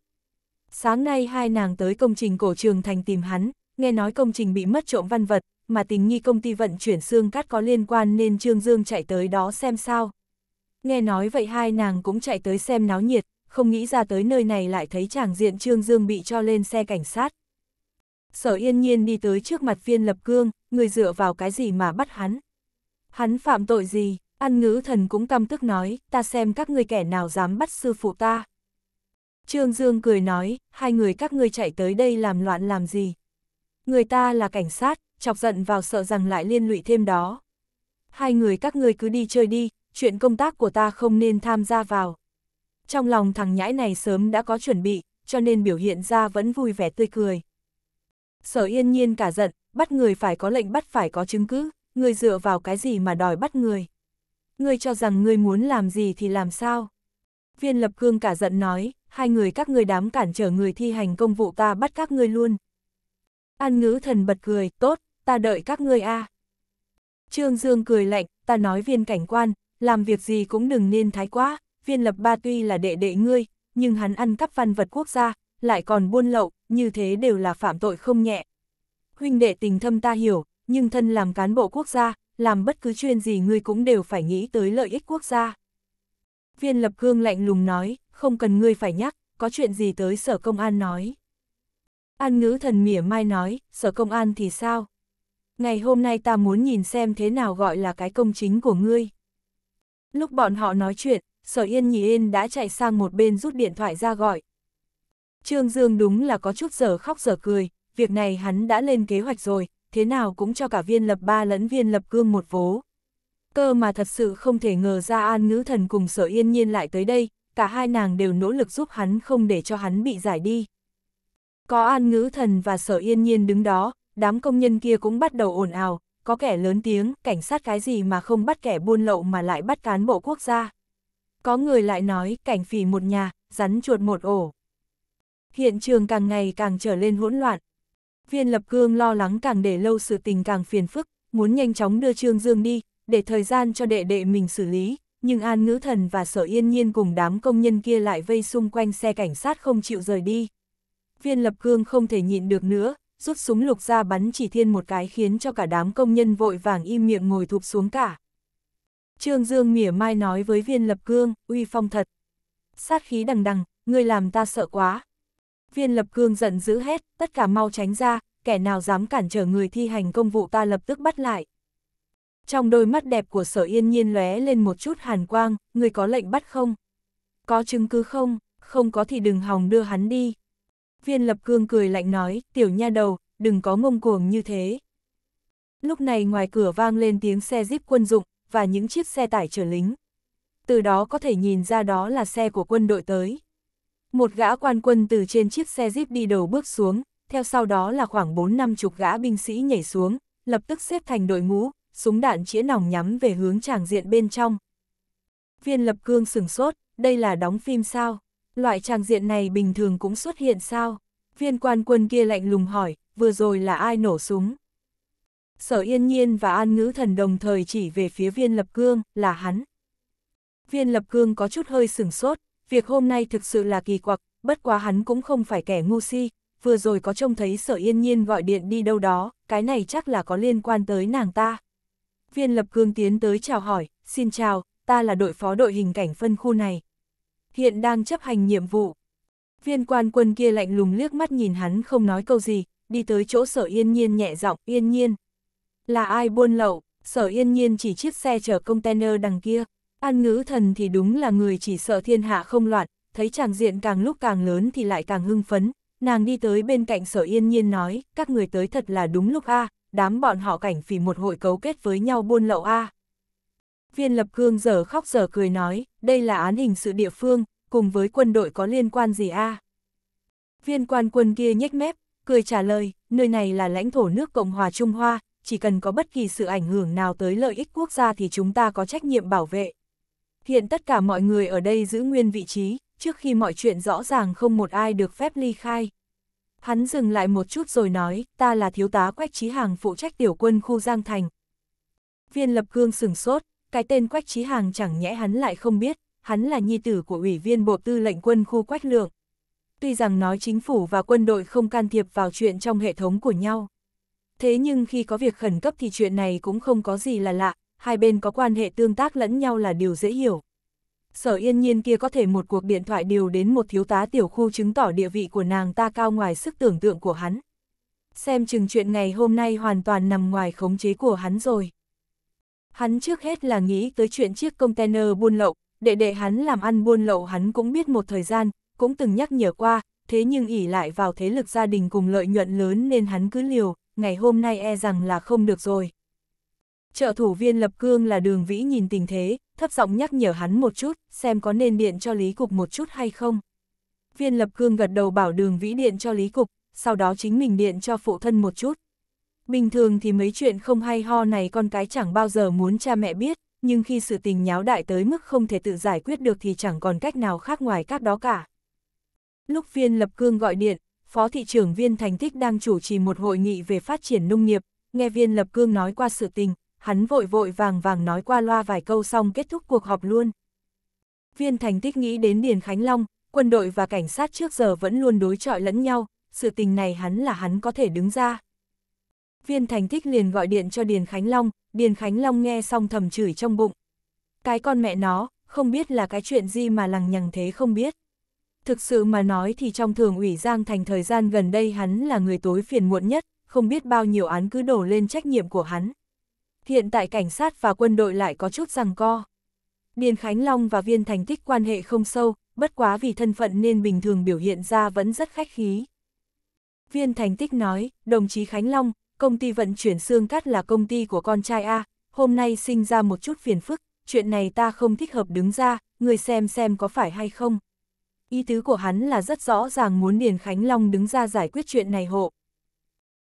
Sáng nay hai nàng tới công trình cổ trường thành tìm hắn, nghe nói công trình bị mất trộm văn vật, mà tình nghi công ty vận chuyển xương cát có liên quan nên Trương Dương chạy tới đó xem sao. Nghe nói vậy hai nàng cũng chạy tới xem náo nhiệt, không nghĩ ra tới nơi này lại thấy chàng diện Trương Dương bị cho lên xe cảnh sát. Sở yên nhiên đi tới trước mặt viên lập cương, người dựa vào cái gì mà bắt hắn. Hắn phạm tội gì, ăn ngữ thần cũng căm tức nói, ta xem các ngươi kẻ nào dám bắt sư phụ ta. Trương Dương cười nói, hai người các ngươi chạy tới đây làm loạn làm gì. Người ta là cảnh sát, chọc giận vào sợ rằng lại liên lụy thêm đó. Hai người các ngươi cứ đi chơi đi, chuyện công tác của ta không nên tham gia vào. Trong lòng thằng nhãi này sớm đã có chuẩn bị, cho nên biểu hiện ra vẫn vui vẻ tươi cười. Sở yên nhiên cả giận, bắt người phải có lệnh bắt phải có chứng cứ, người dựa vào cái gì mà đòi bắt người. Ngươi cho rằng ngươi muốn làm gì thì làm sao? Viên lập cương cả giận nói, hai người các ngươi đám cản trở người thi hành công vụ ta bắt các ngươi luôn. An ngữ thần bật cười, tốt, ta đợi các ngươi a. À. Trương Dương cười lạnh, ta nói viên cảnh quan, làm việc gì cũng đừng nên thái quá, viên lập ba tuy là đệ đệ ngươi, nhưng hắn ăn cắp văn vật quốc gia, lại còn buôn lậu, như thế đều là phạm tội không nhẹ. Huynh đệ tình thâm ta hiểu, nhưng thân làm cán bộ quốc gia, làm bất cứ chuyên gì ngươi cũng đều phải nghĩ tới lợi ích quốc gia. Viên lập gương lạnh lùng nói, không cần ngươi phải nhắc, có chuyện gì tới sở công an nói. An ngữ thần mỉa mai nói, sở công an thì sao? ngày hôm nay ta muốn nhìn xem thế nào gọi là cái công chính của ngươi. Lúc bọn họ nói chuyện, sở yên nhì yên đã chạy sang một bên rút điện thoại ra gọi. Trương Dương đúng là có chút giờ khóc giờ cười, việc này hắn đã lên kế hoạch rồi, thế nào cũng cho cả viên lập ba lẫn viên lập cương một vố. Cơ mà thật sự không thể ngờ ra an ngữ thần cùng sở yên nhiên lại tới đây, cả hai nàng đều nỗ lực giúp hắn không để cho hắn bị giải đi. Có an ngữ thần và sở yên nhiên đứng đó, đám công nhân kia cũng bắt đầu ồn ào, có kẻ lớn tiếng, cảnh sát cái gì mà không bắt kẻ buôn lậu mà lại bắt cán bộ quốc gia. Có người lại nói, cảnh phỉ một nhà, rắn chuột một ổ. Hiện trường càng ngày càng trở lên hỗn loạn. Viên lập cương lo lắng càng để lâu sự tình càng phiền phức, muốn nhanh chóng đưa Trương Dương đi, để thời gian cho đệ đệ mình xử lý, nhưng An Ngữ Thần và Sở Yên Nhiên cùng đám công nhân kia lại vây xung quanh xe cảnh sát không chịu rời đi. Viên Lập Cương không thể nhịn được nữa, rút súng lục ra bắn chỉ thiên một cái khiến cho cả đám công nhân vội vàng im miệng ngồi thụp xuống cả. Trương Dương mỉa mai nói với viên lập cương, uy phong thật. Sát khí đằng đằng, ngươi làm ta sợ quá. Viên lập cương giận dữ hết, tất cả mau tránh ra, kẻ nào dám cản trở người thi hành công vụ ta lập tức bắt lại. Trong đôi mắt đẹp của sở yên nhiên lóe lên một chút hàn quang, người có lệnh bắt không? Có chứng cứ không? Không có thì đừng hòng đưa hắn đi, Viên lập cương cười lạnh nói, tiểu nha đầu, đừng có ngông cuồng như thế. Lúc này ngoài cửa vang lên tiếng xe jeep quân dụng, và những chiếc xe tải chở lính. Từ đó có thể nhìn ra đó là xe của quân đội tới. Một gã quan quân từ trên chiếc xe jeep đi đầu bước xuống, theo sau đó là khoảng 4 năm chục gã binh sĩ nhảy xuống, lập tức xếp thành đội ngũ, súng đạn chĩa nòng nhắm về hướng tràng diện bên trong. Viên lập cương sửng sốt, đây là đóng phim sao? Loại tràng diện này bình thường cũng xuất hiện sao? Viên quan quân kia lạnh lùng hỏi, vừa rồi là ai nổ súng? Sở Yên Nhiên và An Ngữ Thần đồng thời chỉ về phía viên lập cương, là hắn. Viên lập cương có chút hơi sửng sốt, việc hôm nay thực sự là kỳ quặc, bất quá hắn cũng không phải kẻ ngu si, vừa rồi có trông thấy sở yên nhiên gọi điện đi đâu đó, cái này chắc là có liên quan tới nàng ta. Viên lập cương tiến tới chào hỏi, xin chào, ta là đội phó đội hình cảnh phân khu này hiện đang chấp hành nhiệm vụ. Viên quan quân kia lạnh lùng liếc mắt nhìn hắn không nói câu gì, đi tới chỗ sở yên nhiên nhẹ giọng, yên nhiên. Là ai buôn lậu, sở yên nhiên chỉ chiếc xe chở container đằng kia. An ngữ thần thì đúng là người chỉ sợ thiên hạ không loạn, thấy chàng diện càng lúc càng lớn thì lại càng hưng phấn. Nàng đi tới bên cạnh sở yên nhiên nói, các người tới thật là đúng lúc a đám bọn họ cảnh phỉ một hội cấu kết với nhau buôn lậu a Viên lập cương giờ khóc giờ cười nói, đây là án hình sự địa phương, cùng với quân đội có liên quan gì a? À? Viên quan quân kia nhếch mép, cười trả lời, nơi này là lãnh thổ nước Cộng hòa Trung Hoa, chỉ cần có bất kỳ sự ảnh hưởng nào tới lợi ích quốc gia thì chúng ta có trách nhiệm bảo vệ. Hiện tất cả mọi người ở đây giữ nguyên vị trí, trước khi mọi chuyện rõ ràng không một ai được phép ly khai. Hắn dừng lại một chút rồi nói, ta là thiếu tá Quách Trí Hàng phụ trách tiểu quân khu Giang Thành. Viên lập cương sừng sốt, cái tên Quách Trí Hàng chẳng nhẽ hắn lại không biết, hắn là nhi tử của ủy viên Bộ Tư lệnh quân khu Quách Lượng. Tuy rằng nói chính phủ và quân đội không can thiệp vào chuyện trong hệ thống của nhau. Thế nhưng khi có việc khẩn cấp thì chuyện này cũng không có gì là lạ, hai bên có quan hệ tương tác lẫn nhau là điều dễ hiểu. Sở yên nhiên kia có thể một cuộc điện thoại điều đến một thiếu tá tiểu khu chứng tỏ địa vị của nàng ta cao ngoài sức tưởng tượng của hắn. Xem chừng chuyện ngày hôm nay hoàn toàn nằm ngoài khống chế của hắn rồi. Hắn trước hết là nghĩ tới chuyện chiếc container buôn lậu, để để hắn làm ăn buôn lậu hắn cũng biết một thời gian, cũng từng nhắc nhở qua, thế nhưng ỉ lại vào thế lực gia đình cùng lợi nhuận lớn nên hắn cứ liều, ngày hôm nay e rằng là không được rồi. Trợ thủ viên lập cương là đường vĩ nhìn tình thế, thấp giọng nhắc nhở hắn một chút, xem có nên điện cho Lý Cục một chút hay không. Viên lập cương gật đầu bảo đường vĩ điện cho Lý Cục, sau đó chính mình điện cho phụ thân một chút. Bình thường thì mấy chuyện không hay ho này con cái chẳng bao giờ muốn cha mẹ biết, nhưng khi sự tình nháo đại tới mức không thể tự giải quyết được thì chẳng còn cách nào khác ngoài các đó cả. Lúc viên lập cương gọi điện, Phó Thị trưởng Viên Thành Tích đang chủ trì một hội nghị về phát triển nông nghiệp, nghe viên lập cương nói qua sự tình, hắn vội vội vàng vàng nói qua loa vài câu xong kết thúc cuộc họp luôn. Viên Thành Tích nghĩ đến Điền Khánh Long, quân đội và cảnh sát trước giờ vẫn luôn đối trọi lẫn nhau, sự tình này hắn là hắn có thể đứng ra. Viên Thành Thích liền gọi điện cho Điền Khánh Long, Điền Khánh Long nghe xong thầm chửi trong bụng. Cái con mẹ nó, không biết là cái chuyện gì mà lằng nhằng thế không biết. Thực sự mà nói thì trong thường ủy Giang Thành thời gian gần đây hắn là người tối phiền muộn nhất, không biết bao nhiêu án cứ đổ lên trách nhiệm của hắn. Hiện tại cảnh sát và quân đội lại có chút rằng co. Điền Khánh Long và Viên Thành Thích quan hệ không sâu, bất quá vì thân phận nên bình thường biểu hiện ra vẫn rất khách khí. Viên Thành Tích nói, đồng chí Khánh Long, công ty vận chuyển xương cắt là công ty của con trai A, hôm nay sinh ra một chút phiền phức, chuyện này ta không thích hợp đứng ra, người xem xem có phải hay không. Ý tứ của hắn là rất rõ ràng muốn Điền Khánh Long đứng ra giải quyết chuyện này hộ.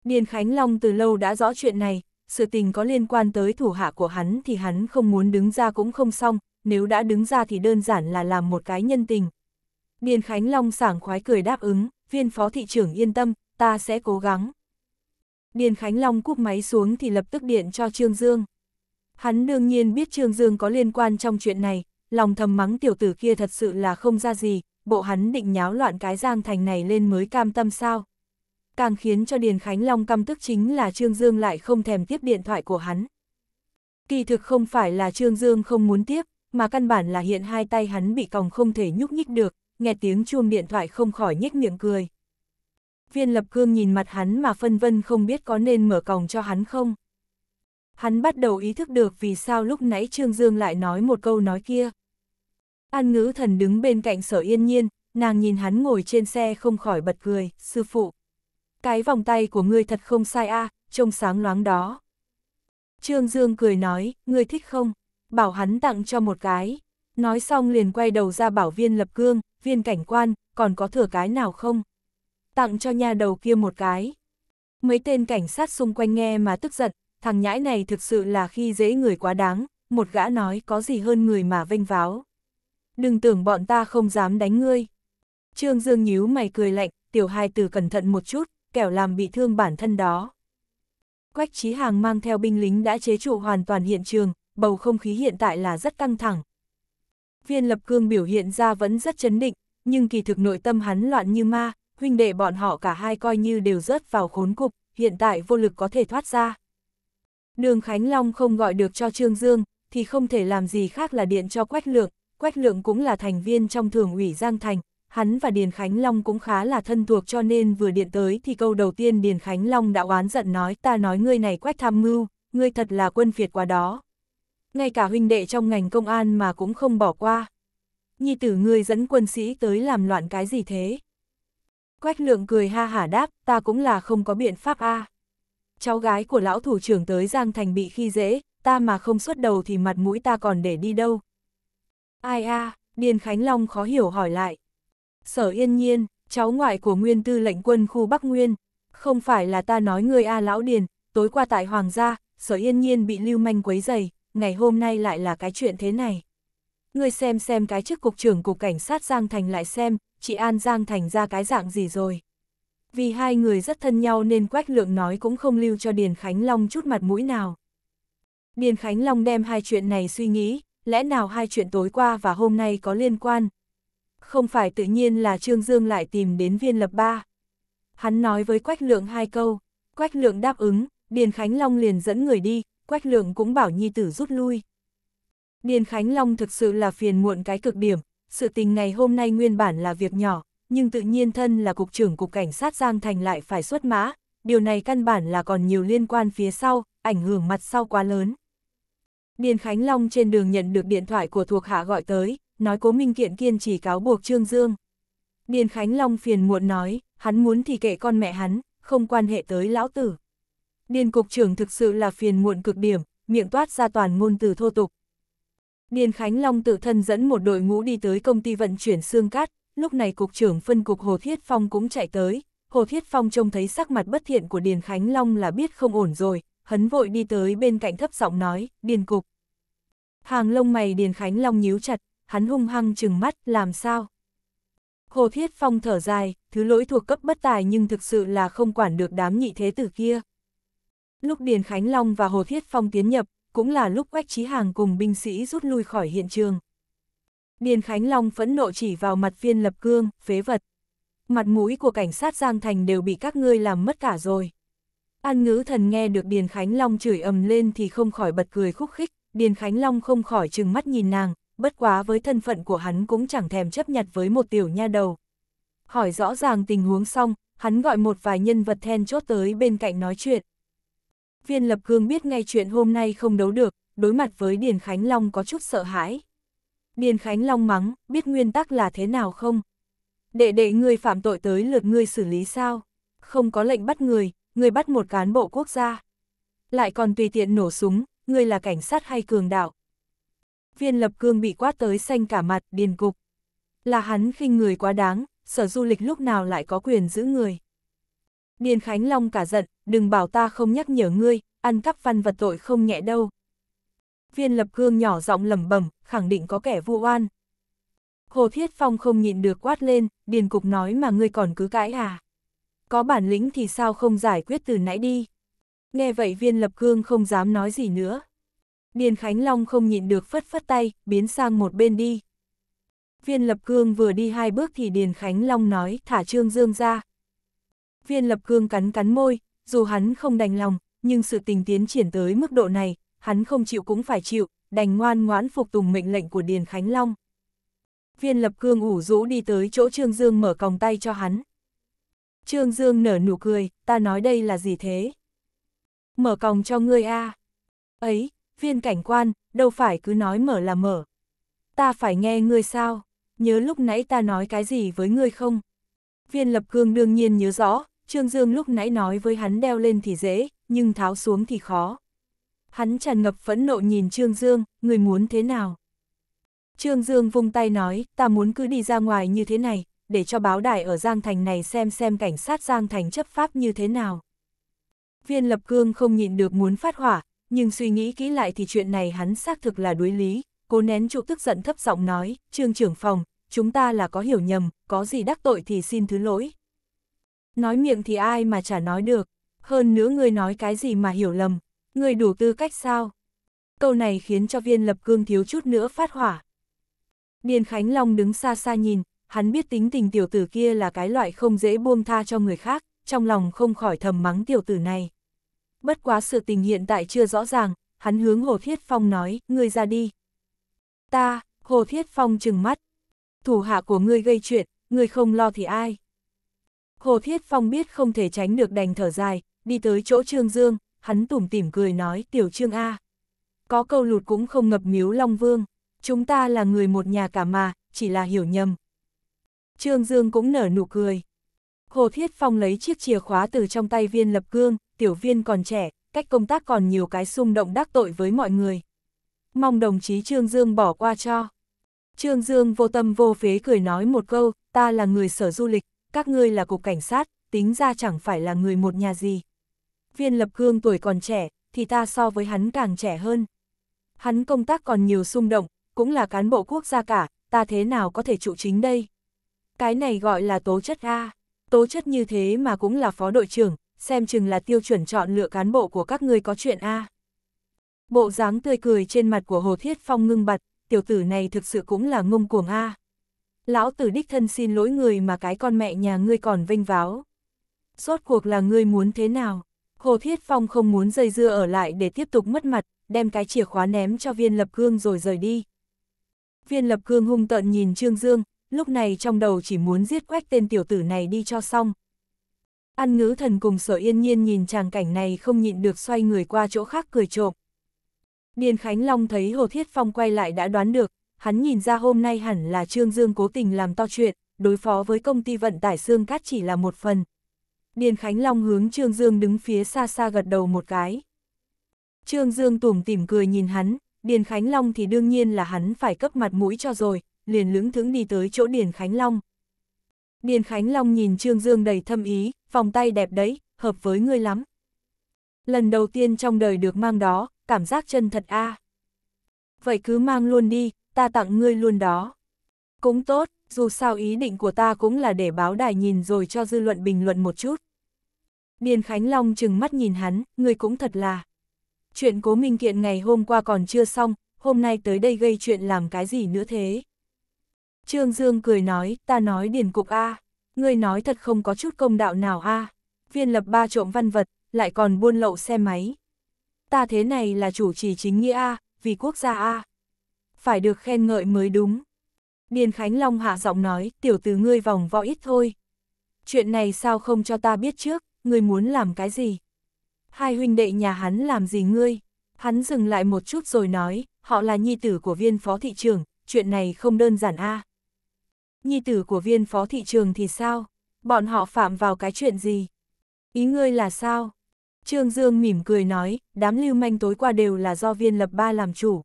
Điền Khánh Long từ lâu đã rõ chuyện này, sự tình có liên quan tới thủ hạ của hắn thì hắn không muốn đứng ra cũng không xong, nếu đã đứng ra thì đơn giản là làm một cái nhân tình. Điền Khánh Long sảng khoái cười đáp ứng, viên phó thị trưởng yên tâm, ta sẽ cố gắng. Điền Khánh Long cúp máy xuống thì lập tức điện cho Trương Dương. Hắn đương nhiên biết Trương Dương có liên quan trong chuyện này, lòng thầm mắng tiểu tử kia thật sự là không ra gì, bộ hắn định nháo loạn cái giang thành này lên mới cam tâm sao. Càng khiến cho Điền Khánh Long căm tức chính là Trương Dương lại không thèm tiếp điện thoại của hắn. Kỳ thực không phải là Trương Dương không muốn tiếp, mà căn bản là hiện hai tay hắn bị còng không thể nhúc nhích được, nghe tiếng chuông điện thoại không khỏi nhếch miệng cười viên lập cương nhìn mặt hắn mà phân vân không biết có nên mở còng cho hắn không. Hắn bắt đầu ý thức được vì sao lúc nãy Trương Dương lại nói một câu nói kia. An ngữ thần đứng bên cạnh sở yên nhiên, nàng nhìn hắn ngồi trên xe không khỏi bật cười, sư phụ. Cái vòng tay của ngươi thật không sai a à, trông sáng loáng đó. Trương Dương cười nói, ngươi thích không? Bảo hắn tặng cho một cái. Nói xong liền quay đầu ra bảo viên lập cương, viên cảnh quan, còn có thừa cái nào không? tặng cho nhà đầu kia một cái. Mấy tên cảnh sát xung quanh nghe mà tức giận, thằng nhãi này thực sự là khi dễ người quá đáng, một gã nói có gì hơn người mà vênh váo. Đừng tưởng bọn ta không dám đánh ngươi. Trương Dương nhíu mày cười lạnh, tiểu hai từ cẩn thận một chút, kẻo làm bị thương bản thân đó. Quách Chí Hàng mang theo binh lính đã chế trụ hoàn toàn hiện trường, bầu không khí hiện tại là rất căng thẳng. Viên Lập Cương biểu hiện ra vẫn rất chấn định, nhưng kỳ thực nội tâm hắn loạn như ma, huynh đệ bọn họ cả hai coi như đều rớt vào khốn cục, hiện tại vô lực có thể thoát ra. Đường Khánh Long không gọi được cho Trương Dương, thì không thể làm gì khác là điện cho Quách Lượng, Quách Lượng cũng là thành viên trong thường ủy Giang Thành, hắn và Điền Khánh Long cũng khá là thân thuộc cho nên vừa điện tới thì câu đầu tiên Điền Khánh Long đã oán giận nói ta nói ngươi này Quách tham mưu, ngươi thật là quân phiệt quá đó. Ngay cả huynh đệ trong ngành công an mà cũng không bỏ qua. Nhi tử ngươi dẫn quân sĩ tới làm loạn cái gì thế? Quách lượng cười ha hả đáp, ta cũng là không có biện pháp a. Cháu gái của lão thủ trưởng tới Giang Thành bị khi dễ, ta mà không xuất đầu thì mặt mũi ta còn để đi đâu. Ai a, Điền Khánh Long khó hiểu hỏi lại. Sở yên nhiên, cháu ngoại của nguyên tư lệnh quân khu Bắc Nguyên, không phải là ta nói ngươi a lão Điền, tối qua tại Hoàng gia, sở yên nhiên bị lưu manh quấy dày, ngày hôm nay lại là cái chuyện thế này. Ngươi xem xem cái chức cục trưởng cục cảnh sát Giang Thành lại xem, chị An Giang thành ra cái dạng gì rồi. Vì hai người rất thân nhau nên Quách Lượng nói cũng không lưu cho Điền Khánh Long chút mặt mũi nào. Điền Khánh Long đem hai chuyện này suy nghĩ, lẽ nào hai chuyện tối qua và hôm nay có liên quan? Không phải tự nhiên là Trương Dương lại tìm đến viên lập ba. Hắn nói với Quách Lượng hai câu, Quách Lượng đáp ứng, Điền Khánh Long liền dẫn người đi, Quách Lượng cũng bảo Nhi Tử rút lui. Điền Khánh Long thực sự là phiền muộn cái cực điểm, sự tình ngày hôm nay nguyên bản là việc nhỏ, nhưng tự nhiên thân là cục trưởng cục cảnh sát Giang Thành lại phải xuất mã, điều này căn bản là còn nhiều liên quan phía sau, ảnh hưởng mặt sau quá lớn. Điền Khánh Long trên đường nhận được điện thoại của thuộc hạ gọi tới, nói cố minh kiện kiên trì cáo buộc Trương Dương. Điền Khánh Long phiền muộn nói, hắn muốn thì kệ con mẹ hắn, không quan hệ tới lão tử. Điền cục trưởng thực sự là phiền muộn cực điểm, miệng toát ra toàn ngôn từ thô tục. Điền Khánh Long tự thân dẫn một đội ngũ đi tới công ty vận chuyển xương cát, lúc này cục trưởng phân cục Hồ Thiết Phong cũng chạy tới, Hồ Thiết Phong trông thấy sắc mặt bất thiện của Điền Khánh Long là biết không ổn rồi, hắn vội đi tới bên cạnh thấp giọng nói, Điền Cục. Hàng lông mày Điền Khánh Long nhíu chặt, hắn hung hăng trừng mắt, làm sao? Hồ Thiết Phong thở dài, thứ lỗi thuộc cấp bất tài nhưng thực sự là không quản được đám nhị thế tử kia. Lúc Điền Khánh Long và Hồ Thiết Phong tiến nhập, cũng là lúc Quách Trí Hàng cùng binh sĩ rút lui khỏi hiện trường. Điền Khánh Long phẫn nộ chỉ vào mặt viên lập cương, phế vật. Mặt mũi của cảnh sát Giang Thành đều bị các ngươi làm mất cả rồi. An ngữ thần nghe được Điền Khánh Long chửi ầm lên thì không khỏi bật cười khúc khích, Điền Khánh Long không khỏi trừng mắt nhìn nàng, bất quá với thân phận của hắn cũng chẳng thèm chấp nhặt với một tiểu nha đầu. Hỏi rõ ràng tình huống xong, hắn gọi một vài nhân vật then chốt tới bên cạnh nói chuyện. Viên Lập Cương biết ngay chuyện hôm nay không đấu được, đối mặt với Điền Khánh Long có chút sợ hãi. Điền Khánh Long mắng, biết nguyên tắc là thế nào không? Đệ đệ ngươi phạm tội tới lượt ngươi xử lý sao? Không có lệnh bắt người, ngươi bắt một cán bộ quốc gia. Lại còn tùy tiện nổ súng, ngươi là cảnh sát hay cường đạo? Viên Lập Cương bị quát tới xanh cả mặt, điền cục. Là hắn khinh người quá đáng, sở du lịch lúc nào lại có quyền giữ người. Điền Khánh Long cả giận, đừng bảo ta không nhắc nhở ngươi, ăn cắp văn vật tội không nhẹ đâu. Viên lập cương nhỏ giọng lẩm bẩm, khẳng định có kẻ vu oan. Hồ Thiết Phong không nhịn được quát lên, điền cục nói mà ngươi còn cứ cãi à. Có bản lĩnh thì sao không giải quyết từ nãy đi. Nghe vậy viên lập cương không dám nói gì nữa. Điền Khánh Long không nhịn được phất phất tay, biến sang một bên đi. Viên lập cương vừa đi hai bước thì Điền Khánh Long nói thả Trương Dương ra. Viên lập cương cắn cắn môi, dù hắn không đành lòng, nhưng sự tình tiến triển tới mức độ này, hắn không chịu cũng phải chịu, đành ngoan ngoãn phục tùng mệnh lệnh của Điền Khánh Long. Viên lập cương ủ rũ đi tới chỗ Trương Dương mở còng tay cho hắn. Trương Dương nở nụ cười, ta nói đây là gì thế? Mở còng cho ngươi a Ấy, viên cảnh quan, đâu phải cứ nói mở là mở. Ta phải nghe ngươi sao? Nhớ lúc nãy ta nói cái gì với ngươi không? Viên lập cương đương nhiên nhớ rõ, Trương Dương lúc nãy nói với hắn đeo lên thì dễ, nhưng tháo xuống thì khó. Hắn tràn ngập phẫn nộ nhìn Trương Dương, người muốn thế nào? Trương Dương vung tay nói, ta muốn cứ đi ra ngoài như thế này, để cho báo đài ở Giang Thành này xem xem cảnh sát Giang Thành chấp pháp như thế nào. Viên Lập Cương không nhịn được muốn phát hỏa, nhưng suy nghĩ kỹ lại thì chuyện này hắn xác thực là đối lý, cố nén trụ tức giận thấp giọng nói, Trương trưởng phòng, chúng ta là có hiểu nhầm, có gì đắc tội thì xin thứ lỗi, Nói miệng thì ai mà chả nói được, hơn nữa người nói cái gì mà hiểu lầm, người đủ tư cách sao? Câu này khiến cho viên lập cương thiếu chút nữa phát hỏa. Điền Khánh Long đứng xa xa nhìn, hắn biết tính tình tiểu tử kia là cái loại không dễ buông tha cho người khác, trong lòng không khỏi thầm mắng tiểu tử này. Bất quá sự tình hiện tại chưa rõ ràng, hắn hướng Hồ Thiết Phong nói, ngươi ra đi. Ta, Hồ Thiết Phong trừng mắt. Thủ hạ của ngươi gây chuyện, ngươi không lo thì ai? Hồ Thiết Phong biết không thể tránh được đành thở dài, đi tới chỗ Trương Dương, hắn tủm tỉm cười nói tiểu Trương A. Có câu lụt cũng không ngập miếu Long Vương, chúng ta là người một nhà cả mà, chỉ là hiểu nhầm. Trương Dương cũng nở nụ cười. Hồ Thiết Phong lấy chiếc chìa khóa từ trong tay viên lập cương, tiểu viên còn trẻ, cách công tác còn nhiều cái xung động đắc tội với mọi người. Mong đồng chí Trương Dương bỏ qua cho. Trương Dương vô tâm vô phế cười nói một câu, ta là người sở du lịch, các ngươi là cục cảnh sát, tính ra chẳng phải là người một nhà gì. Viên Lập Cương tuổi còn trẻ, thì ta so với hắn càng trẻ hơn. Hắn công tác còn nhiều xung động, cũng là cán bộ quốc gia cả, ta thế nào có thể trụ chính đây? Cái này gọi là tố chất A, tố chất như thế mà cũng là phó đội trưởng, xem chừng là tiêu chuẩn chọn lựa cán bộ của các ngươi có chuyện A. Bộ dáng tươi cười trên mặt của Hồ Thiết Phong ngưng bặt, tiểu tử này thực sự cũng là ngông cuồng A lão tử đích thân xin lỗi người mà cái con mẹ nhà ngươi còn vênh váo. Rốt cuộc là ngươi muốn thế nào? Hồ Thiết Phong không muốn dây dưa ở lại để tiếp tục mất mặt, đem cái chìa khóa ném cho viên lập cương rồi rời đi. Viên lập cương hung tợn nhìn Trương Dương, lúc này trong đầu chỉ muốn giết quách tên tiểu tử này đi cho xong. Ăn ngữ thần cùng sở yên nhiên nhìn chàng cảnh này không nhịn được xoay người qua chỗ khác cười trộm. Điền Khánh Long thấy Hồ Thiết Phong quay lại đã đoán được, hắn nhìn ra hôm nay hẳn là Trương Dương cố tình làm to chuyện, đối phó với công ty vận tải xương cát chỉ là một phần. Điền Khánh Long hướng Trương Dương đứng phía xa xa gật đầu một cái. Trương Dương tủm tỉm cười nhìn hắn, Điền Khánh Long thì đương nhiên là hắn phải cấp mặt mũi cho rồi, liền lưỡng thững đi tới chỗ Điền Khánh Long. Điền Khánh Long nhìn Trương Dương đầy thâm ý, vòng tay đẹp đấy, hợp với ngươi lắm. Lần đầu tiên trong đời được mang đó, cảm giác chân thật a Vậy cứ mang luôn đi, ta tặng ngươi luôn đó. Cũng tốt, dù sao ý định của ta cũng là để báo đài nhìn rồi cho dư luận bình luận một chút. Điền Khánh Long chừng mắt nhìn hắn, ngươi cũng thật là. Chuyện cố minh kiện ngày hôm qua còn chưa xong, hôm nay tới đây gây chuyện làm cái gì nữa thế? Trương Dương cười nói, ta nói điền cục A, ngươi nói thật không có chút công đạo nào A, viên lập ba trộm văn vật, lại còn buôn lậu xe máy. Ta thế này là chủ trì chính nghĩa A, vì quốc gia A phải được khen ngợi mới đúng. Điền Khánh Long hạ giọng nói, tiểu tử ngươi vòng vo ít thôi. Chuyện này sao không cho ta biết trước, ngươi muốn làm cái gì? Hai huynh đệ nhà hắn làm gì ngươi? Hắn dừng lại một chút rồi nói, họ là nhi tử của viên phó thị trường, chuyện này không đơn giản a. Nhi tử của viên phó thị trường thì sao? Bọn họ phạm vào cái chuyện gì? Ý ngươi là sao? Trương Dương mỉm cười nói, đám lưu manh tối qua đều là do viên lập ba làm chủ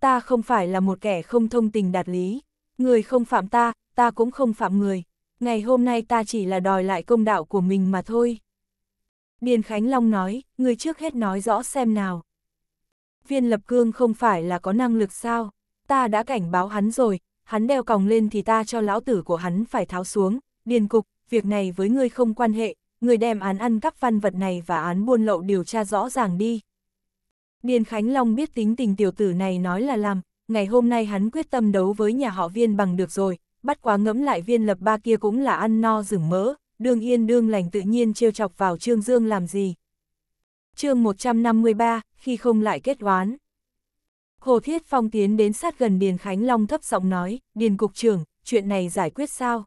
ta không phải là một kẻ không thông tình đạt lý. Người không phạm ta, ta cũng không phạm người. Ngày hôm nay ta chỉ là đòi lại công đạo của mình mà thôi. Điền Khánh Long nói, người trước hết nói rõ xem nào. Viên lập cương không phải là có năng lực sao, ta đã cảnh báo hắn rồi, hắn đeo còng lên thì ta cho lão tử của hắn phải tháo xuống, điền cục, việc này với ngươi không quan hệ, người đem án ăn cắp văn vật này và án buôn lậu điều tra rõ ràng đi. Điền Khánh Long biết tính tình tiểu tử này nói là làm, ngày hôm nay hắn quyết tâm đấu với nhà họ viên bằng được rồi, bắt quá ngẫm lại viên lập ba kia cũng là ăn no rừng mỡ, đương yên đương lành tự nhiên trêu chọc vào Trương Dương làm gì. chương 153, khi không lại kết oán. Hồ Thiết Phong tiến đến sát gần Điền Khánh Long thấp giọng nói, Điền Cục trưởng, chuyện này giải quyết sao?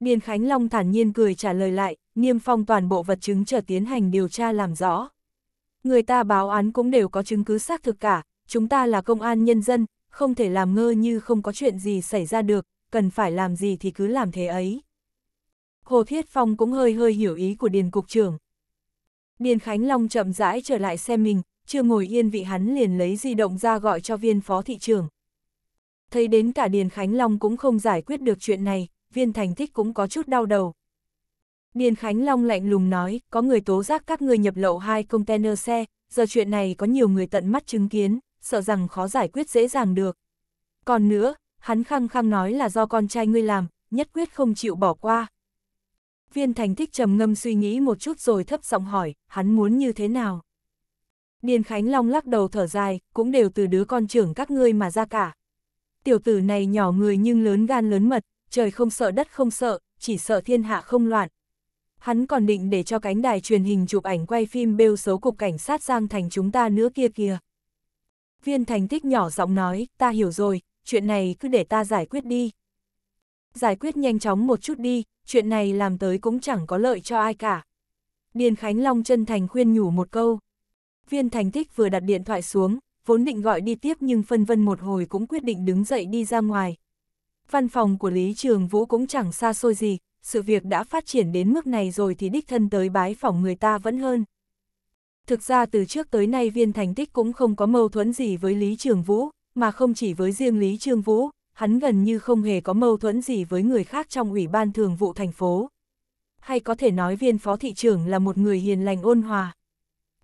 Điền Khánh Long thản nhiên cười trả lời lại, niêm phong toàn bộ vật chứng chờ tiến hành điều tra làm rõ người ta báo án cũng đều có chứng cứ xác thực cả, chúng ta là công an nhân dân, không thể làm ngơ như không có chuyện gì xảy ra được, cần phải làm gì thì cứ làm thế ấy. Hồ Thiết Phong cũng hơi hơi hiểu ý của Điền Cục trưởng. Điền Khánh Long chậm rãi trở lại xem mình, chưa ngồi yên vị hắn liền lấy di động ra gọi cho viên phó thị trưởng. Thấy đến cả Điền Khánh Long cũng không giải quyết được chuyện này, viên thành Thích cũng có chút đau đầu. Điền Khánh Long lạnh lùng nói, có người tố giác các người nhập lậu hai container xe, giờ chuyện này có nhiều người tận mắt chứng kiến, sợ rằng khó giải quyết dễ dàng được. Còn nữa, hắn khăng khăng nói là do con trai ngươi làm, nhất quyết không chịu bỏ qua. Viên thành Thích trầm ngâm suy nghĩ một chút rồi thấp giọng hỏi, hắn muốn như thế nào? Điền Khánh Long lắc đầu thở dài, cũng đều từ đứa con trưởng các ngươi mà ra cả. Tiểu tử này nhỏ người nhưng lớn gan lớn mật, trời không sợ đất không sợ, chỉ sợ thiên hạ không loạn, hắn còn định để cho cánh đài truyền hình chụp ảnh quay phim bêu xấu cục cảnh sát Giang Thành chúng ta nữa kia kia. Viên thành tích nhỏ giọng nói, ta hiểu rồi, chuyện này cứ để ta giải quyết đi. Giải quyết nhanh chóng một chút đi, chuyện này làm tới cũng chẳng có lợi cho ai cả. Điền Khánh Long chân thành khuyên nhủ một câu. Viên thành tích vừa đặt điện thoại xuống, vốn định gọi đi tiếp nhưng phân vân một hồi cũng quyết định đứng dậy đi ra ngoài. Văn phòng của Lý Trường Vũ cũng chẳng xa xôi gì, sự việc đã phát triển đến mức này rồi thì đích thân tới bái phỏng người ta vẫn hơn. Thực ra từ trước tới nay viên thành tích cũng không có mâu thuẫn gì với Lý Trường Vũ, mà không chỉ với riêng Lý Trường Vũ, hắn gần như không hề có mâu thuẫn gì với người khác trong Ủy ban Thường vụ thành phố. Hay có thể nói viên phó thị trưởng là một người hiền lành ôn hòa.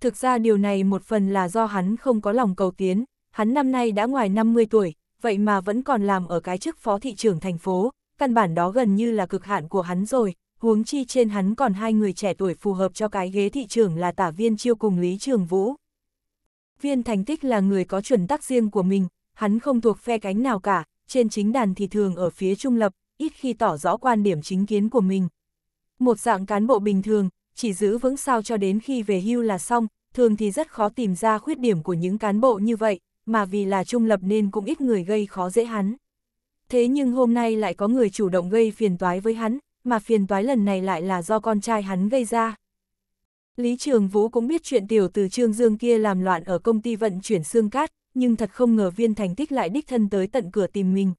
Thực ra điều này một phần là do hắn không có lòng cầu tiến, hắn năm nay đã ngoài 50 tuổi, vậy mà vẫn còn làm ở cái chức phó thị trưởng thành phố, căn bản đó gần như là cực hạn của hắn rồi, huống chi trên hắn còn hai người trẻ tuổi phù hợp cho cái ghế thị trường là tả viên chiêu cùng Lý Trường Vũ. Viên thành tích là người có chuẩn tắc riêng của mình, hắn không thuộc phe cánh nào cả, trên chính đàn thì thường ở phía trung lập, ít khi tỏ rõ quan điểm chính kiến của mình. Một dạng cán bộ bình thường, chỉ giữ vững sao cho đến khi về hưu là xong, thường thì rất khó tìm ra khuyết điểm của những cán bộ như vậy, mà vì là trung lập nên cũng ít người gây khó dễ hắn thế nhưng hôm nay lại có người chủ động gây phiền toái với hắn, mà phiền toái lần này lại là do con trai hắn gây ra. Lý Trường Vũ cũng biết chuyện tiểu từ Trương Dương kia làm loạn ở công ty vận chuyển xương cát, nhưng thật không ngờ viên thành tích lại đích thân tới tận cửa tìm mình.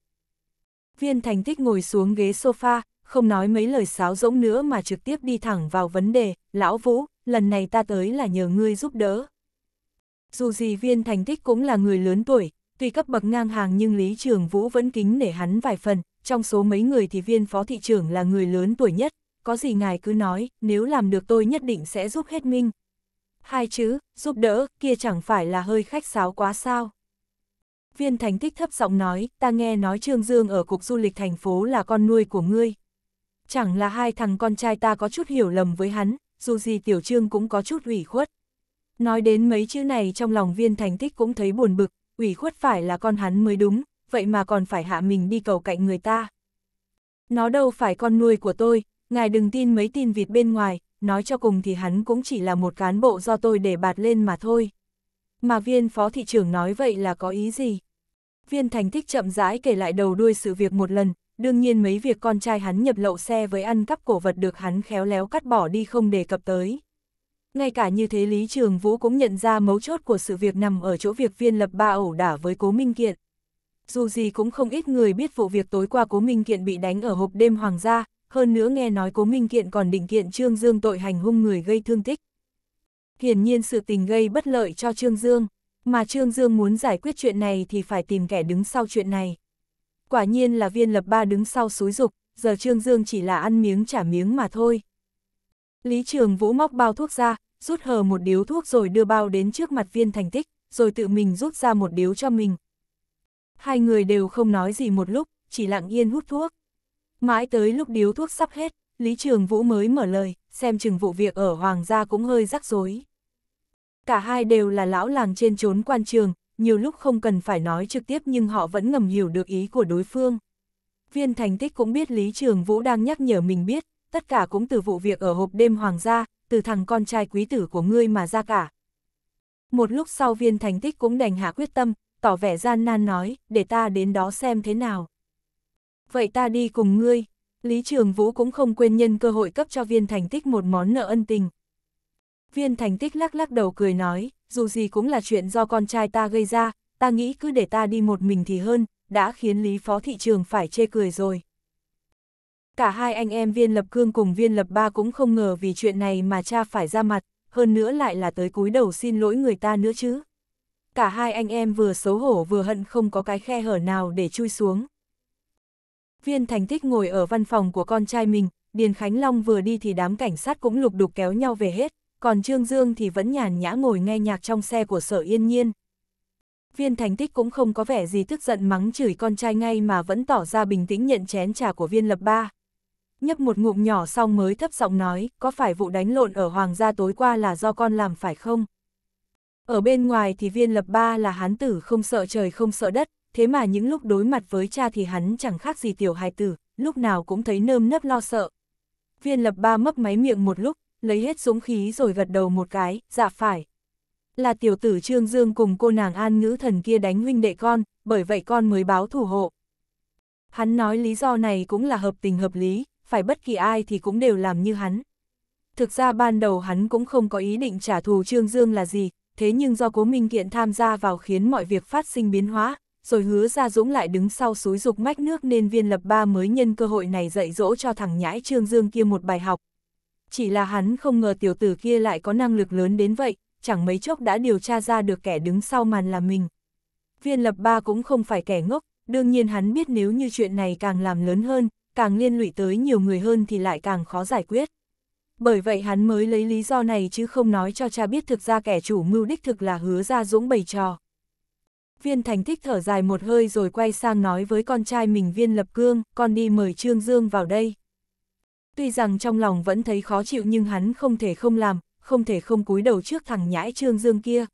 Viên thành tích ngồi xuống ghế sofa, không nói mấy lời sáo rỗng nữa mà trực tiếp đi thẳng vào vấn đề, lão Vũ, lần này ta tới là nhờ ngươi giúp đỡ. Dù gì viên thành tích cũng là người lớn tuổi, Tuy cấp bậc ngang hàng nhưng Lý Trường Vũ vẫn kính nể hắn vài phần, trong số mấy người thì viên phó thị trưởng là người lớn tuổi nhất, có gì ngài cứ nói, nếu làm được tôi nhất định sẽ giúp hết minh. Hai chữ, giúp đỡ, kia chẳng phải là hơi khách sáo quá sao. Viên thành tích thấp giọng nói, ta nghe nói Trương Dương ở cục du lịch thành phố là con nuôi của ngươi. Chẳng là hai thằng con trai ta có chút hiểu lầm với hắn, dù gì tiểu trương cũng có chút ủy khuất. Nói đến mấy chữ này trong lòng viên thành tích cũng thấy buồn bực, ủy khuất phải là con hắn mới đúng, vậy mà còn phải hạ mình đi cầu cạnh người ta. Nó đâu phải con nuôi của tôi, ngài đừng tin mấy tin vịt bên ngoài, nói cho cùng thì hắn cũng chỉ là một cán bộ do tôi để bạt lên mà thôi. Mà viên phó thị trưởng nói vậy là có ý gì? Viên thành thích chậm rãi kể lại đầu đuôi sự việc một lần, đương nhiên mấy việc con trai hắn nhập lậu xe với ăn cắp cổ vật được hắn khéo léo cắt bỏ đi không đề cập tới. Ngay cả như thế Lý Trường Vũ cũng nhận ra mấu chốt của sự việc nằm ở chỗ việc viên lập ba ẩu đả với Cố Minh Kiện. Dù gì cũng không ít người biết vụ việc tối qua Cố Minh Kiện bị đánh ở hộp đêm Hoàng gia, hơn nữa nghe nói Cố Minh Kiện còn định kiện Trương Dương tội hành hung người gây thương tích. Hiển nhiên sự tình gây bất lợi cho Trương Dương, mà Trương Dương muốn giải quyết chuyện này thì phải tìm kẻ đứng sau chuyện này. Quả nhiên là viên lập ba đứng sau xúi dục, giờ Trương Dương chỉ là ăn miếng trả miếng mà thôi. Lý Trường Vũ móc bao thuốc ra, rút hờ một điếu thuốc rồi đưa bao đến trước mặt viên thành tích, rồi tự mình rút ra một điếu cho mình. Hai người đều không nói gì một lúc, chỉ lặng yên hút thuốc. Mãi tới lúc điếu thuốc sắp hết, Lý Trường Vũ mới mở lời, xem chừng vụ việc ở Hoàng gia cũng hơi rắc rối. Cả hai đều là lão làng trên trốn quan trường, nhiều lúc không cần phải nói trực tiếp nhưng họ vẫn ngầm hiểu được ý của đối phương. Viên thành tích cũng biết Lý Trường Vũ đang nhắc nhở mình biết, tất cả cũng từ vụ việc ở hộp đêm hoàng gia, từ thằng con trai quý tử của ngươi mà ra cả. Một lúc sau viên thành tích cũng đành hạ quyết tâm, tỏ vẻ gian nan nói, để ta đến đó xem thế nào. Vậy ta đi cùng ngươi, Lý Trường Vũ cũng không quên nhân cơ hội cấp cho viên thành tích một món nợ ân tình. Viên thành tích lắc lắc đầu cười nói, dù gì cũng là chuyện do con trai ta gây ra, ta nghĩ cứ để ta đi một mình thì hơn, đã khiến Lý Phó Thị trường phải chê cười rồi. Cả hai anh em viên lập cương cùng viên lập ba cũng không ngờ vì chuyện này mà cha phải ra mặt, hơn nữa lại là tới cúi đầu xin lỗi người ta nữa chứ. Cả hai anh em vừa xấu hổ vừa hận không có cái khe hở nào để chui xuống. Viên thành tích ngồi ở văn phòng của con trai mình, Điền Khánh Long vừa đi thì đám cảnh sát cũng lục đục kéo nhau về hết, còn Trương Dương thì vẫn nhàn nhã ngồi nghe nhạc trong xe của sở yên nhiên. Viên thành tích cũng không có vẻ gì tức giận mắng chửi con trai ngay mà vẫn tỏ ra bình tĩnh nhận chén trà của viên lập ba nhấp một ngụm nhỏ xong mới thấp giọng nói, có phải vụ đánh lộn ở Hoàng gia tối qua là do con làm phải không? Ở bên ngoài thì viên lập ba là hán tử không sợ trời không sợ đất, thế mà những lúc đối mặt với cha thì hắn chẳng khác gì tiểu hài tử, lúc nào cũng thấy nơm nấp lo sợ. Viên lập ba mấp máy miệng một lúc, lấy hết súng khí rồi gật đầu một cái, dạ phải. Là tiểu tử Trương Dương cùng cô nàng an ngữ thần kia đánh huynh đệ con, bởi vậy con mới báo thủ hộ. Hắn nói lý do này cũng là hợp tình hợp lý, phải bất kỳ ai thì cũng đều làm như hắn. Thực ra ban đầu hắn cũng không có ý định trả thù Trương Dương là gì, thế nhưng do Cố Minh Kiện tham gia vào khiến mọi việc phát sinh biến hóa, rồi hứa ra Dũng lại đứng sau suối dục mách nước nên viên lập ba mới nhân cơ hội này dạy dỗ cho thằng nhãi Trương Dương kia một bài học. Chỉ là hắn không ngờ tiểu tử kia lại có năng lực lớn đến vậy, chẳng mấy chốc đã điều tra ra được kẻ đứng sau màn là mình. Viên lập ba cũng không phải kẻ ngốc, đương nhiên hắn biết nếu như chuyện này càng làm lớn hơn, càng liên lụy tới nhiều người hơn thì lại càng khó giải quyết. Bởi vậy hắn mới lấy lý do này chứ không nói cho cha biết thực ra kẻ chủ mưu đích thực là hứa ra dũng bày trò. Viên thành thích thở dài một hơi rồi quay sang nói với con trai mình viên lập cương, con đi mời Trương Dương vào đây. Tuy rằng trong lòng vẫn thấy khó chịu nhưng hắn không thể không làm, không thể không cúi đầu trước thằng nhãi Trương Dương kia.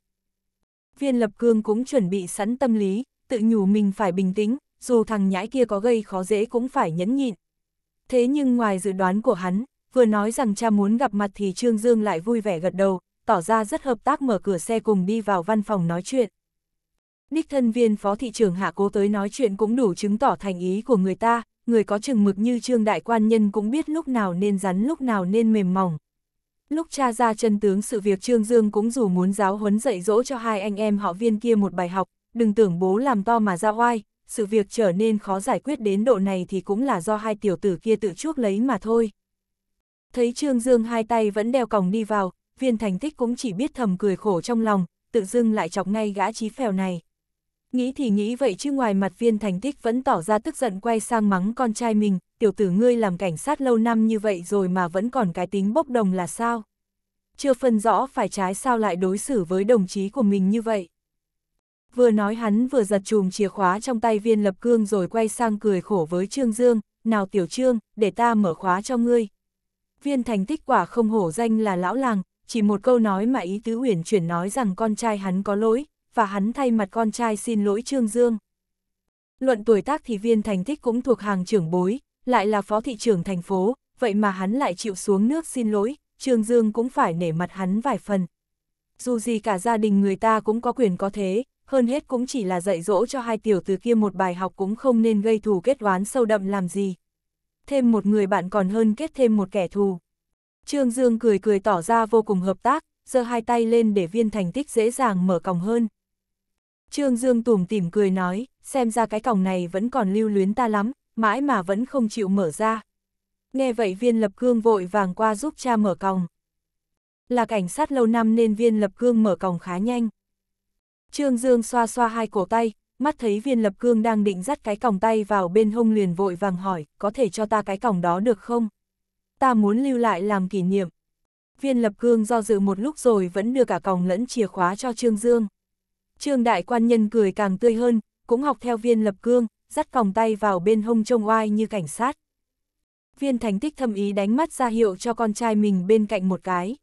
Viên lập cương cũng chuẩn bị sẵn tâm lý, tự nhủ mình phải bình tĩnh, dù thằng nhãi kia có gây khó dễ cũng phải nhẫn nhịn. Thế nhưng ngoài dự đoán của hắn, vừa nói rằng cha muốn gặp mặt thì Trương Dương lại vui vẻ gật đầu, tỏ ra rất hợp tác mở cửa xe cùng đi vào văn phòng nói chuyện. Đích thân viên phó thị trường hạ cố tới nói chuyện cũng đủ chứng tỏ thành ý của người ta, người có chừng mực như trương đại quan nhân cũng biết lúc nào nên rắn lúc nào nên mềm mỏng. Lúc cha ra chân tướng sự việc Trương Dương cũng dù muốn giáo huấn dạy dỗ cho hai anh em họ viên kia một bài học, đừng tưởng bố làm to mà ra oai, sự việc trở nên khó giải quyết đến độ này thì cũng là do hai tiểu tử kia tự chuốc lấy mà thôi. Thấy Trương Dương hai tay vẫn đeo còng đi vào, viên thành tích cũng chỉ biết thầm cười khổ trong lòng, tự dưng lại chọc ngay gã trí phèo này. Nghĩ thì nghĩ vậy chứ ngoài mặt viên thành tích vẫn tỏ ra tức giận quay sang mắng con trai mình, tiểu tử ngươi làm cảnh sát lâu năm như vậy rồi mà vẫn còn cái tính bốc đồng là sao? Chưa phân rõ phải trái sao lại đối xử với đồng chí của mình như vậy vừa nói hắn vừa giật chùm chìa khóa trong tay viên lập cương rồi quay sang cười khổ với Trương Dương, nào tiểu Trương, để ta mở khóa cho ngươi. Viên thành tích quả không hổ danh là lão làng, chỉ một câu nói mà ý tứ uyển chuyển nói rằng con trai hắn có lỗi, và hắn thay mặt con trai xin lỗi Trương Dương. Luận tuổi tác thì viên thành tích cũng thuộc hàng trưởng bối, lại là phó thị trưởng thành phố, vậy mà hắn lại chịu xuống nước xin lỗi, Trương Dương cũng phải nể mặt hắn vài phần. Dù gì cả gia đình người ta cũng có quyền có thế, hơn hết cũng chỉ là dạy dỗ cho hai tiểu từ kia một bài học cũng không nên gây thù kết oán sâu đậm làm gì. Thêm một người bạn còn hơn kết thêm một kẻ thù. Trương Dương cười cười tỏ ra vô cùng hợp tác, giơ hai tay lên để viên thành tích dễ dàng mở còng hơn. Trương Dương tủm tỉm cười nói, xem ra cái còng này vẫn còn lưu luyến ta lắm, mãi mà vẫn không chịu mở ra. Nghe vậy viên lập cương vội vàng qua giúp cha mở còng. Là cảnh sát lâu năm nên viên lập cương mở còng khá nhanh. Trương Dương xoa xoa hai cổ tay, mắt thấy viên lập cương đang định dắt cái còng tay vào bên hông liền vội vàng hỏi, có thể cho ta cái còng đó được không? Ta muốn lưu lại làm kỷ niệm. Viên lập cương do dự một lúc rồi vẫn đưa cả còng lẫn chìa khóa cho Trương Dương. Trương đại quan nhân cười càng tươi hơn, cũng học theo viên lập cương, dắt còng tay vào bên hông trông oai như cảnh sát. Viên thành tích thâm ý đánh mắt ra hiệu cho con trai mình bên cạnh một cái.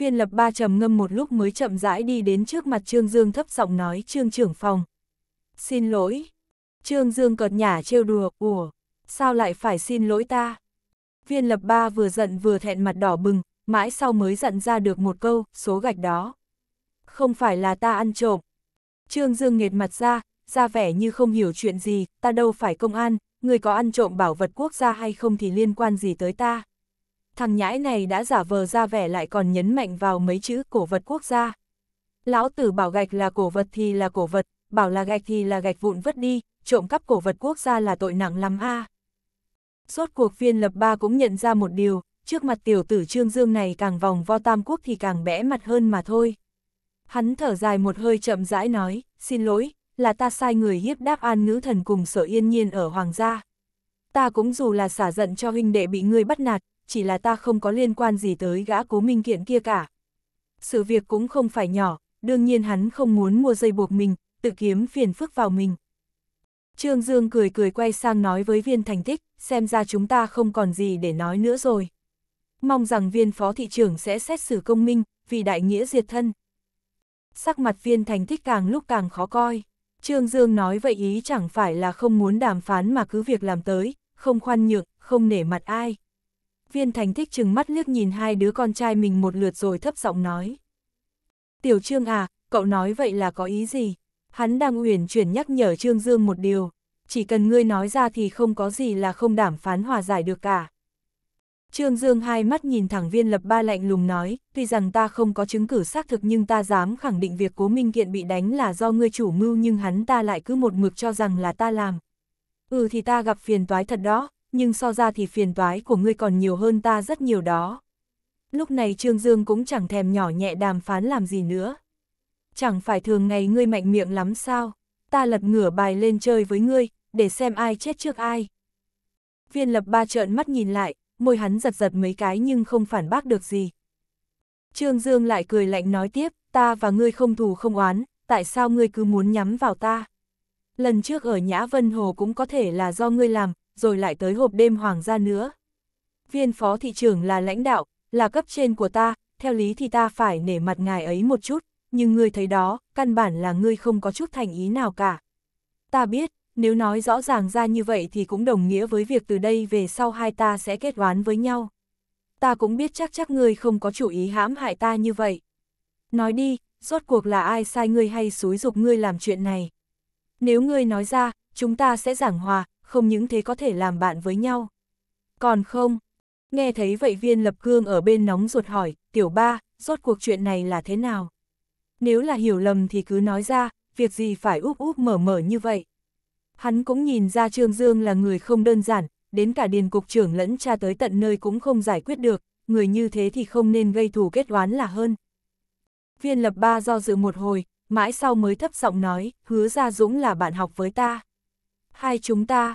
Viên lập ba trầm ngâm một lúc mới chậm rãi đi đến trước mặt Trương Dương thấp giọng nói Trương trưởng phòng. Xin lỗi. Trương Dương cợt nhả trêu đùa, ủa, sao lại phải xin lỗi ta? Viên lập ba vừa giận vừa thẹn mặt đỏ bừng, mãi sau mới giận ra được một câu, số gạch đó. Không phải là ta ăn trộm. Trương Dương nghệt mặt ra, ra vẻ như không hiểu chuyện gì, ta đâu phải công an, người có ăn trộm bảo vật quốc gia hay không thì liên quan gì tới ta thằng nhãi này đã giả vờ ra vẻ lại còn nhấn mạnh vào mấy chữ cổ vật quốc gia. Lão tử bảo gạch là cổ vật thì là cổ vật, bảo là gạch thì là gạch vụn vứt đi, trộm cắp cổ vật quốc gia là tội nặng lắm a. À. Rốt cuộc viên lập ba cũng nhận ra một điều, trước mặt tiểu tử Trương Dương này càng vòng vo tam quốc thì càng bẽ mặt hơn mà thôi. Hắn thở dài một hơi chậm rãi nói, xin lỗi, là ta sai người hiếp đáp an ngữ thần cùng sở yên nhiên ở hoàng gia. Ta cũng dù là xả giận cho huynh đệ bị ngươi bắt nạt, chỉ là ta không có liên quan gì tới gã cố minh kiện kia cả. Sự việc cũng không phải nhỏ, đương nhiên hắn không muốn mua dây buộc mình, tự kiếm phiền phức vào mình. Trương Dương cười cười quay sang nói với viên thành tích, xem ra chúng ta không còn gì để nói nữa rồi. Mong rằng viên phó thị trưởng sẽ xét xử công minh, vì đại nghĩa diệt thân. Sắc mặt viên thành tích càng lúc càng khó coi. Trương Dương nói vậy ý chẳng phải là không muốn đàm phán mà cứ việc làm tới, không khoan nhượng, không nể mặt ai viên thành thích chừng mắt liếc nhìn hai đứa con trai mình một lượt rồi thấp giọng nói. Tiểu Trương à, cậu nói vậy là có ý gì? Hắn đang uyển chuyển nhắc nhở Trương Dương một điều, chỉ cần ngươi nói ra thì không có gì là không đảm phán hòa giải được cả. Trương Dương hai mắt nhìn thẳng viên lập ba lạnh lùng nói, tuy rằng ta không có chứng cứ xác thực nhưng ta dám khẳng định việc cố minh kiện bị đánh là do ngươi chủ mưu nhưng hắn ta lại cứ một mực cho rằng là ta làm. Ừ thì ta gặp phiền toái thật đó, nhưng so ra thì phiền toái của ngươi còn nhiều hơn ta rất nhiều đó. Lúc này Trương Dương cũng chẳng thèm nhỏ nhẹ đàm phán làm gì nữa. Chẳng phải thường ngày ngươi mạnh miệng lắm sao, ta lật ngửa bài lên chơi với ngươi, để xem ai chết trước ai. Viên lập ba trợn mắt nhìn lại, môi hắn giật giật mấy cái nhưng không phản bác được gì. Trương Dương lại cười lạnh nói tiếp, ta và ngươi không thù không oán, tại sao ngươi cứ muốn nhắm vào ta? Lần trước ở Nhã Vân Hồ cũng có thể là do ngươi làm, rồi lại tới hộp đêm hoàng gia nữa. Viên phó thị trưởng là lãnh đạo, là cấp trên của ta, theo lý thì ta phải nể mặt ngài ấy một chút, nhưng ngươi thấy đó, căn bản là ngươi không có chút thành ý nào cả. Ta biết, nếu nói rõ ràng ra như vậy thì cũng đồng nghĩa với việc từ đây về sau hai ta sẽ kết oán với nhau. Ta cũng biết chắc chắc ngươi không có chủ ý hãm hại ta như vậy. Nói đi, rốt cuộc là ai sai ngươi hay xúi dục ngươi làm chuyện này. Nếu ngươi nói ra, chúng ta sẽ giảng hòa, không những thế có thể làm bạn với nhau. Còn không, nghe thấy vậy viên lập cương ở bên nóng ruột hỏi, tiểu ba, rốt cuộc chuyện này là thế nào? Nếu là hiểu lầm thì cứ nói ra, việc gì phải úp úp mở mở như vậy? Hắn cũng nhìn ra Trương Dương là người không đơn giản, đến cả điền cục trưởng lẫn cha tới tận nơi cũng không giải quyết được, người như thế thì không nên gây thù kết oán là hơn. Viên lập ba do dự một hồi, mãi sau mới thấp giọng nói, hứa ra Dũng là bạn học với ta hai chúng ta.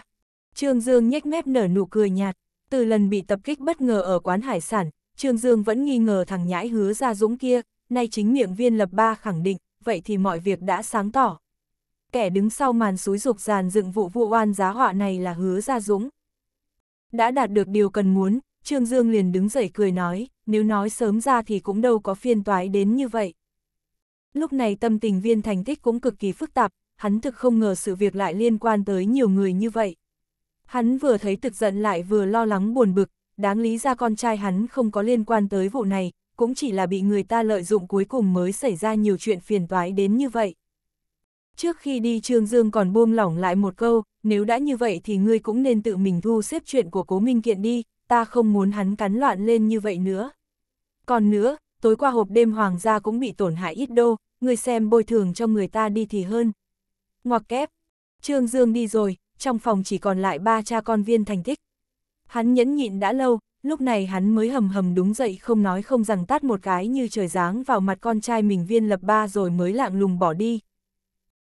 Trương Dương nhếch mép nở nụ cười nhạt, từ lần bị tập kích bất ngờ ở quán hải sản, Trương Dương vẫn nghi ngờ thằng nhãi hứa ra dũng kia, nay chính miệng viên lập ba khẳng định, vậy thì mọi việc đã sáng tỏ. Kẻ đứng sau màn xúi dục giàn dựng vụ vụ oan giá họa này là hứa ra dũng. Đã đạt được điều cần muốn, Trương Dương liền đứng dậy cười nói, nếu nói sớm ra thì cũng đâu có phiên toái đến như vậy. Lúc này tâm tình viên thành tích cũng cực kỳ phức tạp, hắn thực không ngờ sự việc lại liên quan tới nhiều người như vậy. Hắn vừa thấy thực giận lại vừa lo lắng buồn bực, đáng lý ra con trai hắn không có liên quan tới vụ này, cũng chỉ là bị người ta lợi dụng cuối cùng mới xảy ra nhiều chuyện phiền toái đến như vậy. Trước khi đi Trương Dương còn buông lỏng lại một câu, nếu đã như vậy thì ngươi cũng nên tự mình thu xếp chuyện của cố minh kiện đi, ta không muốn hắn cắn loạn lên như vậy nữa. Còn nữa, tối qua hộp đêm hoàng gia cũng bị tổn hại ít đô, ngươi xem bồi thường cho người ta đi thì hơn, Ngoặc kép, Trương Dương đi rồi, trong phòng chỉ còn lại ba cha con viên thành thích Hắn nhẫn nhịn đã lâu, lúc này hắn mới hầm hầm đúng dậy không nói không rằng tát một cái như trời giáng vào mặt con trai mình viên lập ba rồi mới lạng lùng bỏ đi.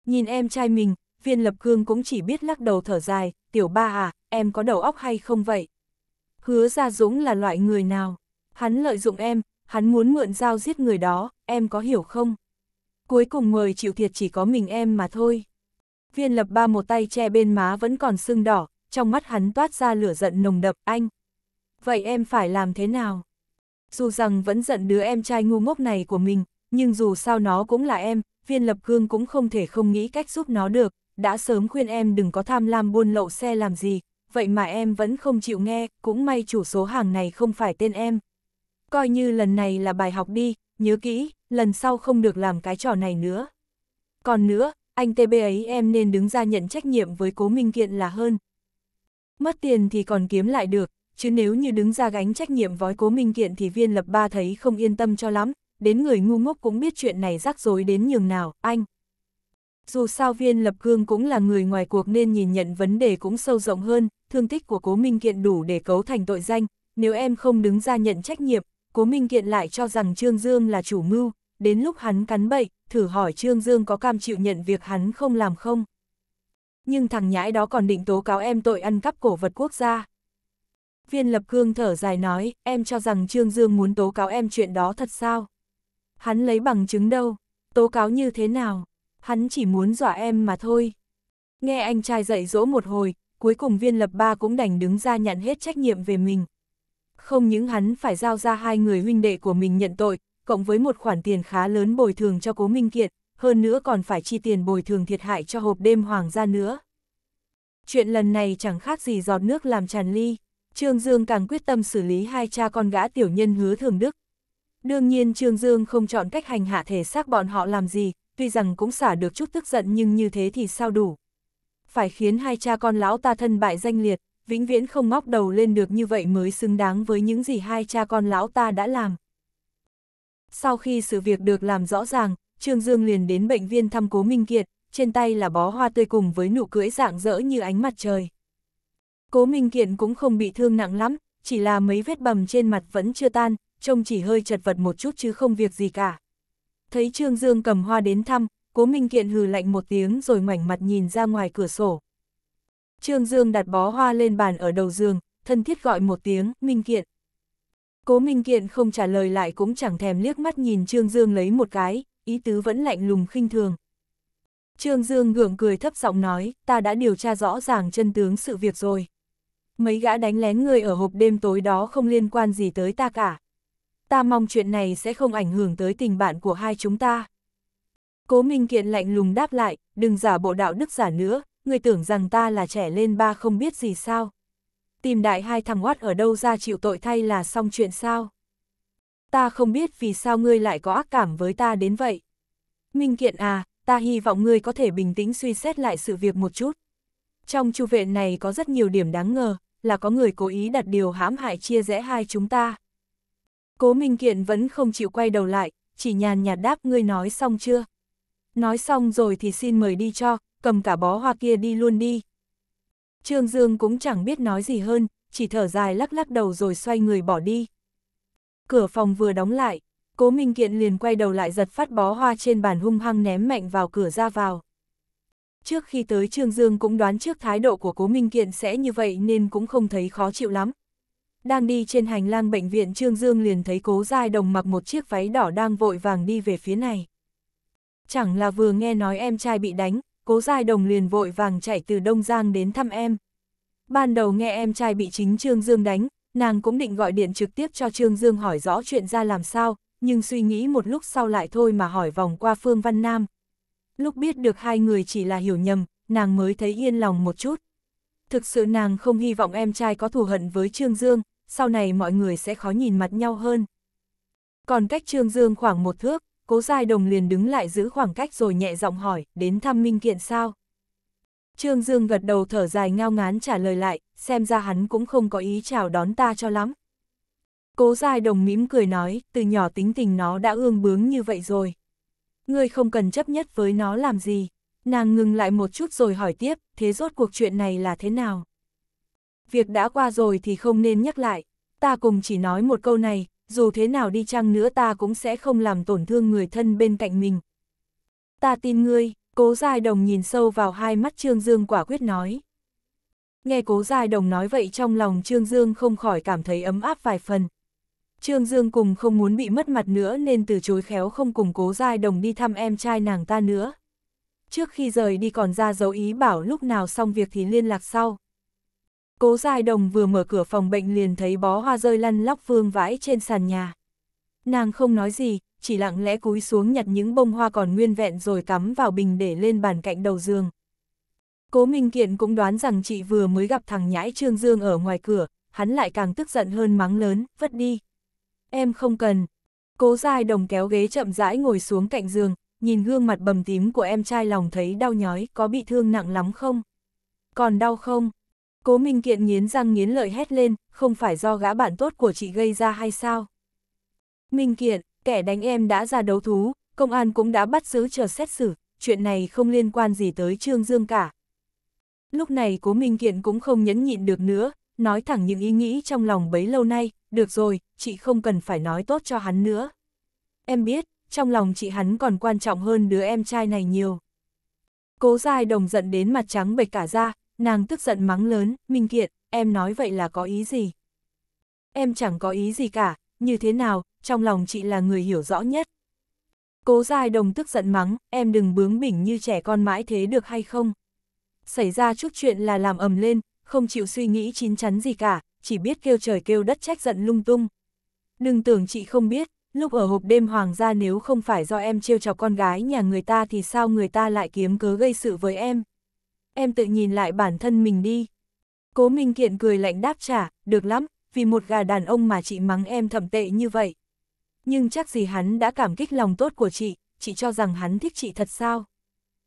Nhìn em trai mình, viên lập cương cũng chỉ biết lắc đầu thở dài, tiểu ba à, em có đầu óc hay không vậy? Hứa ra Dũng là loại người nào? Hắn lợi dụng em, hắn muốn mượn dao giết người đó, em có hiểu không? Cuối cùng người chịu thiệt chỉ có mình em mà thôi. Viên lập ba một tay che bên má vẫn còn sưng đỏ, trong mắt hắn toát ra lửa giận nồng đập anh. Vậy em phải làm thế nào? Dù rằng vẫn giận đứa em trai ngu ngốc này của mình, nhưng dù sao nó cũng là em, viên lập gương cũng không thể không nghĩ cách giúp nó được, đã sớm khuyên em đừng có tham lam buôn lậu xe làm gì, vậy mà em vẫn không chịu nghe, cũng may chủ số hàng này không phải tên em. Coi như lần này là bài học đi, nhớ kỹ, lần sau không được làm cái trò này nữa. Còn nữa, anh TB ấy em nên đứng ra nhận trách nhiệm với cố minh kiện là hơn. Mất tiền thì còn kiếm lại được, chứ nếu như đứng ra gánh trách nhiệm với cố minh kiện thì viên lập ba thấy không yên tâm cho lắm, đến người ngu ngốc cũng biết chuyện này rắc rối đến nhường nào, anh. Dù sao viên lập cương cũng là người ngoài cuộc nên nhìn nhận vấn đề cũng sâu rộng hơn, thương tích của cố minh kiện đủ để cấu thành tội danh, nếu em không đứng ra nhận trách nhiệm, cố minh kiện lại cho rằng Trương Dương là chủ mưu, đến lúc hắn cắn bậy, thử hỏi Trương Dương có cam chịu nhận việc hắn không làm không. Nhưng thằng nhãi đó còn định tố cáo em tội ăn cắp cổ vật quốc gia. Viên Lập Cương thở dài nói, em cho rằng Trương Dương muốn tố cáo em chuyện đó thật sao? Hắn lấy bằng chứng đâu, tố cáo như thế nào? Hắn chỉ muốn dọa em mà thôi. Nghe anh trai dạy dỗ một hồi, cuối cùng viên lập ba cũng đành đứng ra nhận hết trách nhiệm về mình. Không những hắn phải giao ra hai người huynh đệ của mình nhận tội, cộng với một khoản tiền khá lớn bồi thường cho Cố Minh Kiệt, hơn nữa còn phải chi tiền bồi thường thiệt hại cho hộp đêm hoàng gia nữa. Chuyện lần này chẳng khác gì giọt nước làm tràn ly, Trương Dương càng quyết tâm xử lý hai cha con gã tiểu nhân hứa thường đức. Đương nhiên Trương Dương không chọn cách hành hạ thể xác bọn họ làm gì, tuy rằng cũng xả được chút tức giận nhưng như thế thì sao đủ. Phải khiến hai cha con lão ta thân bại danh liệt, vĩnh viễn không ngóc đầu lên được như vậy mới xứng đáng với những gì hai cha con lão ta đã làm. Sau khi sự việc được làm rõ ràng, Trương Dương liền đến bệnh viện thăm Cố Minh Kiệt, trên tay là bó hoa tươi cùng với nụ cưỡi dạng dỡ như ánh mặt trời. Cố Minh Kiệt cũng không bị thương nặng lắm, chỉ là mấy vết bầm trên mặt vẫn chưa tan, trông chỉ hơi chật vật một chút chứ không việc gì cả. Thấy Trương Dương cầm hoa đến thăm, Cố Minh Kiện hừ lạnh một tiếng rồi ngoảnh mặt nhìn ra ngoài cửa sổ. Trương Dương đặt bó hoa lên bàn ở đầu giường, thân thiết gọi một tiếng, Minh Kiện. Cố Minh Kiện không trả lời lại cũng chẳng thèm liếc mắt nhìn Trương Dương lấy một cái, ý tứ vẫn lạnh lùng khinh thường. Trương Dương gượng cười thấp giọng nói, ta đã điều tra rõ ràng chân tướng sự việc rồi. Mấy gã đánh lén người ở hộp đêm tối đó không liên quan gì tới ta cả. Ta mong chuyện này sẽ không ảnh hưởng tới tình bạn của hai chúng ta. Cố Minh Kiện lạnh lùng đáp lại, đừng giả bộ đạo đức giả nữa, người tưởng rằng ta là trẻ lên ba không biết gì sao tìm đại hai thằng oát ở đâu ra chịu tội thay là xong chuyện sao? Ta không biết vì sao ngươi lại có ác cảm với ta đến vậy. Minh Kiện à, ta hy vọng ngươi có thể bình tĩnh suy xét lại sự việc một chút. Trong chu viện này có rất nhiều điểm đáng ngờ, là có người cố ý đặt điều hãm hại chia rẽ hai chúng ta. Cố Minh Kiện vẫn không chịu quay đầu lại, chỉ nhàn nhạt đáp ngươi nói xong chưa? Nói xong rồi thì xin mời đi cho, cầm cả bó hoa kia đi luôn đi. Trương Dương cũng chẳng biết nói gì hơn, chỉ thở dài lắc lắc đầu rồi xoay người bỏ đi. Cửa phòng vừa đóng lại, Cố Minh Kiện liền quay đầu lại giật phát bó hoa trên bàn hung hăng ném mạnh vào cửa ra vào. Trước khi tới Trương Dương cũng đoán trước thái độ của Cố Minh Kiện sẽ như vậy nên cũng không thấy khó chịu lắm. Đang đi trên hành lang bệnh viện Trương Dương liền thấy Cố Giai Đồng mặc một chiếc váy đỏ đang vội vàng đi về phía này. Chẳng là vừa nghe nói em trai bị đánh, cố giai đồng liền vội vàng chạy từ Đông Giang đến thăm em. Ban đầu nghe em trai bị chính Trương Dương đánh, nàng cũng định gọi điện trực tiếp cho Trương Dương hỏi rõ chuyện ra làm sao, nhưng suy nghĩ một lúc sau lại thôi mà hỏi vòng qua Phương Văn Nam. Lúc biết được hai người chỉ là hiểu nhầm, nàng mới thấy yên lòng một chút. Thực sự nàng không hy vọng em trai có thù hận với Trương Dương, sau này mọi người sẽ khó nhìn mặt nhau hơn. Còn cách Trương Dương khoảng một thước, cố giai đồng liền đứng lại giữ khoảng cách rồi nhẹ giọng hỏi, đến thăm minh kiện sao? Trương Dương gật đầu thở dài ngao ngán trả lời lại, xem ra hắn cũng không có ý chào đón ta cho lắm. Cố giai đồng mỉm cười nói, từ nhỏ tính tình nó đã ương bướng như vậy rồi. Ngươi không cần chấp nhất với nó làm gì. Nàng ngừng lại một chút rồi hỏi tiếp, thế rốt cuộc chuyện này là thế nào? Việc đã qua rồi thì không nên nhắc lại. Ta cùng chỉ nói một câu này, dù thế nào đi chăng nữa ta cũng sẽ không làm tổn thương người thân bên cạnh mình. Ta tin ngươi, cố giai đồng nhìn sâu vào hai mắt Trương Dương quả quyết nói. Nghe cố giai đồng nói vậy trong lòng Trương Dương không khỏi cảm thấy ấm áp vài phần. Trương Dương cùng không muốn bị mất mặt nữa nên từ chối khéo không cùng cố giai đồng đi thăm em trai nàng ta nữa. Trước khi rời đi còn ra dấu ý bảo lúc nào xong việc thì liên lạc sau. Cố dài đồng vừa mở cửa phòng bệnh liền thấy bó hoa rơi lăn lóc vương vãi trên sàn nhà. Nàng không nói gì, chỉ lặng lẽ cúi xuống nhặt những bông hoa còn nguyên vẹn rồi cắm vào bình để lên bàn cạnh đầu giường. Cố Minh Kiện cũng đoán rằng chị vừa mới gặp thằng nhãi Trương Dương ở ngoài cửa, hắn lại càng tức giận hơn mắng lớn, vất đi. Em không cần. Cố dài đồng kéo ghế chậm rãi ngồi xuống cạnh giường, nhìn gương mặt bầm tím của em trai lòng thấy đau nhói, có bị thương nặng lắm không? Còn đau không? Cố Minh Kiện nghiến răng nghiến lợi hét lên, không phải do gã bạn tốt của chị gây ra hay sao? Minh Kiện, kẻ đánh em đã ra đấu thú, công an cũng đã bắt giữ chờ xét xử, chuyện này không liên quan gì tới Trương Dương cả. Lúc này Cố Minh Kiện cũng không nhẫn nhịn được nữa, nói thẳng những ý nghĩ trong lòng bấy lâu nay, được rồi, chị không cần phải nói tốt cho hắn nữa. Em biết, trong lòng chị hắn còn quan trọng hơn đứa em trai này nhiều. Cố Giai Đồng giận đến mặt trắng bệch cả ra, Nàng tức giận mắng lớn, Minh Kiệt, em nói vậy là có ý gì? Em chẳng có ý gì cả, như thế nào, trong lòng chị là người hiểu rõ nhất. Cố dài đồng tức giận mắng, em đừng bướng bỉnh như trẻ con mãi thế được hay không? Xảy ra chút chuyện là làm ầm lên, không chịu suy nghĩ chín chắn gì cả, chỉ biết kêu trời kêu đất trách giận lung tung. Đừng tưởng chị không biết, lúc ở hộp đêm hoàng gia nếu không phải do em trêu chọc con gái nhà người ta thì sao người ta lại kiếm cớ gây sự với em em tự nhìn lại bản thân mình đi. Cố Minh Kiện cười lạnh đáp trả, được lắm, vì một gà đàn ông mà chị mắng em thậm tệ như vậy. Nhưng chắc gì hắn đã cảm kích lòng tốt của chị, chị cho rằng hắn thích chị thật sao?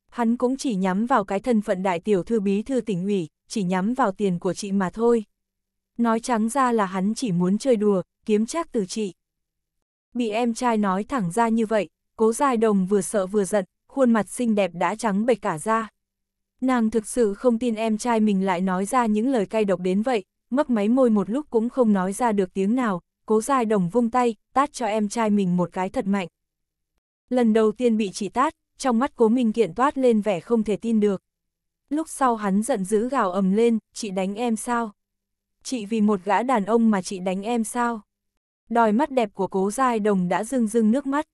Hắn cũng chỉ nhắm vào cái thân phận đại tiểu thư bí thư tỉnh ủy, chỉ nhắm vào tiền của chị mà thôi. Nói trắng ra là hắn chỉ muốn chơi đùa, kiếm chắc từ chị. Bị em trai nói thẳng ra như vậy, cố giai đồng vừa sợ vừa giận, khuôn mặt xinh đẹp đã trắng bệch cả ra. Nàng thực sự không tin em trai mình lại nói ra những lời cay độc đến vậy, mấp máy môi một lúc cũng không nói ra được tiếng nào, cố dài đồng vung tay, tát cho em trai mình một cái thật mạnh. Lần đầu tiên bị chỉ tát, trong mắt cố minh kiện toát lên vẻ không thể tin được. Lúc sau hắn giận dữ gào ầm lên, chị đánh em sao? Chị vì một gã đàn ông mà chị đánh em sao? Đòi mắt đẹp của cố dài đồng đã rưng rưng nước mắt.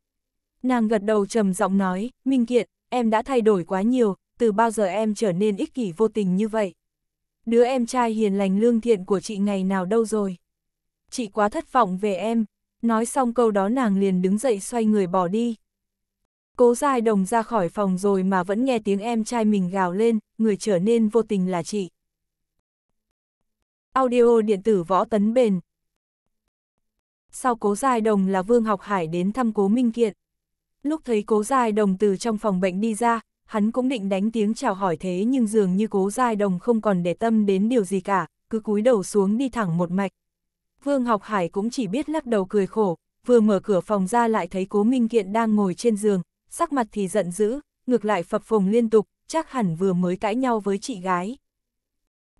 Nàng gật đầu trầm giọng nói, Minh Kiện, em đã thay đổi quá nhiều, từ bao giờ em trở nên ích kỷ vô tình như vậy? Đứa em trai hiền lành lương thiện của chị ngày nào đâu rồi? Chị quá thất vọng về em, nói xong câu đó nàng liền đứng dậy xoay người bỏ đi. Cố dài đồng ra khỏi phòng rồi mà vẫn nghe tiếng em trai mình gào lên, người trở nên vô tình là chị. Audio điện tử võ tấn bền Sau cố dài đồng là Vương Học Hải đến thăm cố Minh Kiện. Lúc thấy cố dài đồng từ trong phòng bệnh đi ra, hắn cũng định đánh tiếng chào hỏi thế nhưng dường như cố giai đồng không còn để tâm đến điều gì cả, cứ cúi đầu xuống đi thẳng một mạch. Vương học hải cũng chỉ biết lắc đầu cười khổ, vừa mở cửa phòng ra lại thấy cố minh kiện đang ngồi trên giường, sắc mặt thì giận dữ, ngược lại phập phồng liên tục, chắc hẳn vừa mới cãi nhau với chị gái.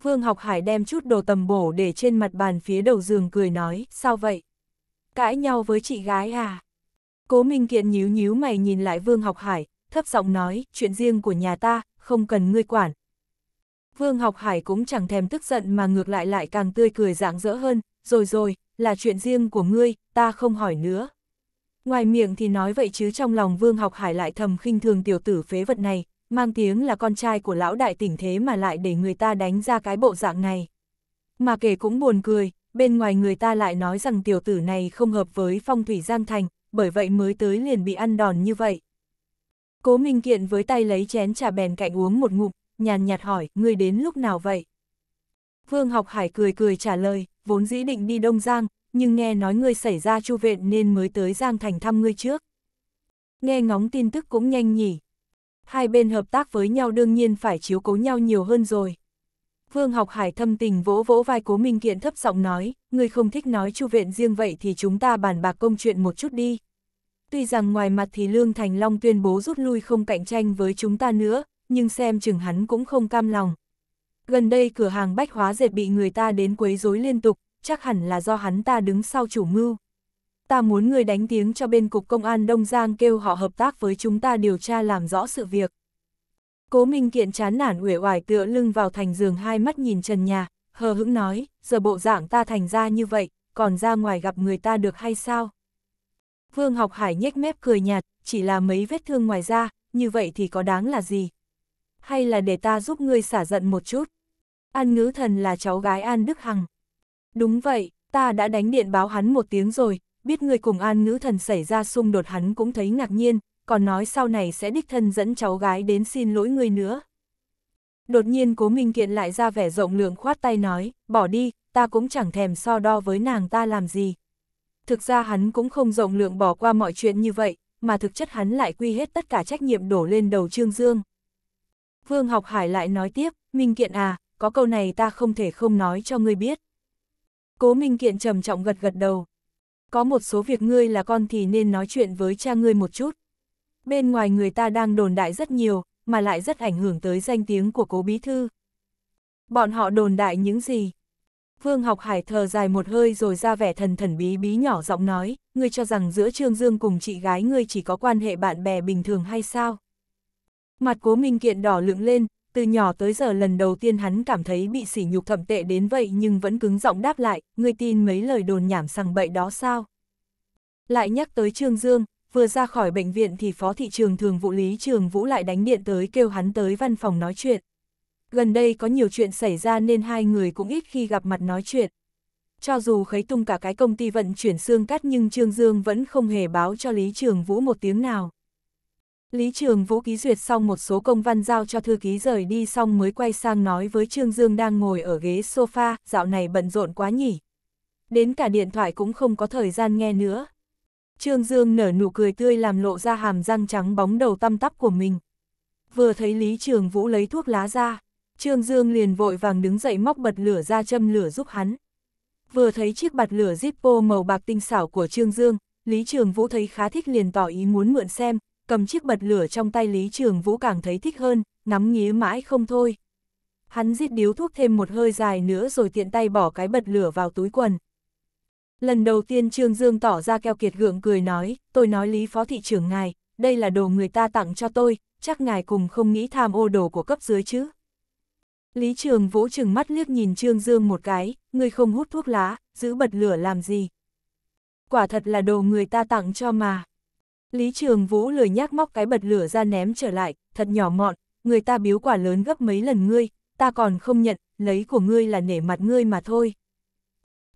Vương học hải đem chút đồ tầm bổ để trên mặt bàn phía đầu giường cười nói, sao vậy? Cãi nhau với chị gái à? Cố Minh Kiện nhíu nhíu mày nhìn lại Vương Học Hải, thấp giọng nói, chuyện riêng của nhà ta, không cần ngươi quản. Vương Học Hải cũng chẳng thèm tức giận mà ngược lại lại càng tươi cười rạng rỡ hơn, rồi rồi, là chuyện riêng của ngươi, ta không hỏi nữa. Ngoài miệng thì nói vậy chứ trong lòng Vương Học Hải lại thầm khinh thường tiểu tử phế vật này, mang tiếng là con trai của lão đại tỉnh thế mà lại để người ta đánh ra cái bộ dạng này. Mà kể cũng buồn cười, bên ngoài người ta lại nói rằng tiểu tử này không hợp với phong thủy Giang Thành, bởi vậy mới tới liền bị ăn đòn như vậy. Cố Minh Kiện với tay lấy chén trà bèn cạnh uống một ngụm, nhàn nhạt hỏi, ngươi đến lúc nào vậy? Vương Học Hải cười cười trả lời, vốn dĩ định đi Đông Giang, nhưng nghe nói ngươi xảy ra chu viện nên mới tới Giang Thành thăm ngươi trước. Nghe ngóng tin tức cũng nhanh nhỉ. Hai bên hợp tác với nhau đương nhiên phải chiếu cố nhau nhiều hơn rồi. Vương Học Hải thâm tình vỗ vỗ vai Cố Minh Kiện thấp giọng nói, ngươi không thích nói chu viện riêng vậy thì chúng ta bàn bạc công chuyện một chút đi. Tuy rằng ngoài mặt thì Lương Thành Long tuyên bố rút lui không cạnh tranh với chúng ta nữa, nhưng xem chừng hắn cũng không cam lòng. Gần đây cửa hàng bách hóa dệt bị người ta đến quấy rối liên tục, chắc hẳn là do hắn ta đứng sau chủ mưu. Ta muốn người đánh tiếng cho bên Cục Công an Đông Giang kêu họ hợp tác với chúng ta điều tra làm rõ sự việc. Cố Minh Kiện chán nản uể oải tựa lưng vào thành giường hai mắt nhìn trần nhà, hờ hững nói, giờ bộ dạng ta thành ra như vậy, còn ra ngoài gặp người ta được hay sao? Vương học hải nhếch mép cười nhạt, chỉ là mấy vết thương ngoài da, như vậy thì có đáng là gì? Hay là để ta giúp ngươi xả giận một chút? An ngữ thần là cháu gái An Đức Hằng. Đúng vậy, ta đã đánh điện báo hắn một tiếng rồi, biết ngươi cùng An ngữ thần xảy ra xung đột hắn cũng thấy ngạc nhiên, còn nói sau này sẽ đích thân dẫn cháu gái đến xin lỗi ngươi nữa. Đột nhiên cố Minh Kiện lại ra vẻ rộng lượng khoát tay nói, bỏ đi, ta cũng chẳng thèm so đo với nàng ta làm gì, thực ra hắn cũng không rộng lượng bỏ qua mọi chuyện như vậy, mà thực chất hắn lại quy hết tất cả trách nhiệm đổ lên đầu Trương Dương. Vương Học Hải lại nói tiếp, Minh Kiện à, có câu này ta không thể không nói cho ngươi biết. Cố Minh Kiện trầm trọng gật gật đầu. Có một số việc ngươi là con thì nên nói chuyện với cha ngươi một chút. Bên ngoài người ta đang đồn đại rất nhiều, mà lại rất ảnh hưởng tới danh tiếng của cố bí thư. Bọn họ đồn đại những gì? Vương học hải thờ dài một hơi rồi ra vẻ thần thần bí bí nhỏ giọng nói, ngươi cho rằng giữa Trương Dương cùng chị gái ngươi chỉ có quan hệ bạn bè bình thường hay sao? Mặt cố minh kiện đỏ lưỡng lên, từ nhỏ tới giờ lần đầu tiên hắn cảm thấy bị sỉ nhục thậm tệ đến vậy nhưng vẫn cứng giọng đáp lại, ngươi tin mấy lời đồn nhảm sằng bậy đó sao? Lại nhắc tới Trương Dương, vừa ra khỏi bệnh viện thì phó thị trường thường vụ lý trường vũ lại đánh điện tới kêu hắn tới văn phòng nói chuyện gần đây có nhiều chuyện xảy ra nên hai người cũng ít khi gặp mặt nói chuyện. Cho dù khấy tung cả cái công ty vận chuyển xương cắt nhưng Trương Dương vẫn không hề báo cho Lý Trường Vũ một tiếng nào. Lý Trường Vũ ký duyệt xong một số công văn giao cho thư ký rời đi xong mới quay sang nói với Trương Dương đang ngồi ở ghế sofa, dạo này bận rộn quá nhỉ. Đến cả điện thoại cũng không có thời gian nghe nữa. Trương Dương nở nụ cười tươi làm lộ ra hàm răng trắng bóng đầu tăm tắp của mình. Vừa thấy Lý Trường Vũ lấy thuốc lá ra, Trương Dương liền vội vàng đứng dậy móc bật lửa ra châm lửa giúp hắn. Vừa thấy chiếc bật lửa Zippo màu bạc tinh xảo của Trương Dương, Lý Trường Vũ thấy khá thích liền tỏ ý muốn mượn xem, cầm chiếc bật lửa trong tay Lý Trường Vũ càng thấy thích hơn, ngắm nghía mãi không thôi. Hắn giết điếu thuốc thêm một hơi dài nữa rồi tiện tay bỏ cái bật lửa vào túi quần. Lần đầu tiên Trương Dương tỏ ra keo kiệt gượng cười nói, tôi nói Lý Phó Thị trưởng ngài, đây là đồ người ta tặng cho tôi, chắc ngài cùng không nghĩ tham ô đồ của cấp dưới chứ. Lý Trường Vũ chừng mắt liếc nhìn Trương Dương một cái, người không hút thuốc lá, giữ bật lửa làm gì. Quả thật là đồ người ta tặng cho mà. Lý Trường Vũ lười nhác móc cái bật lửa ra ném trở lại, thật nhỏ mọn, người ta biếu quả lớn gấp mấy lần ngươi, ta còn không nhận, lấy của ngươi là nể mặt ngươi mà thôi.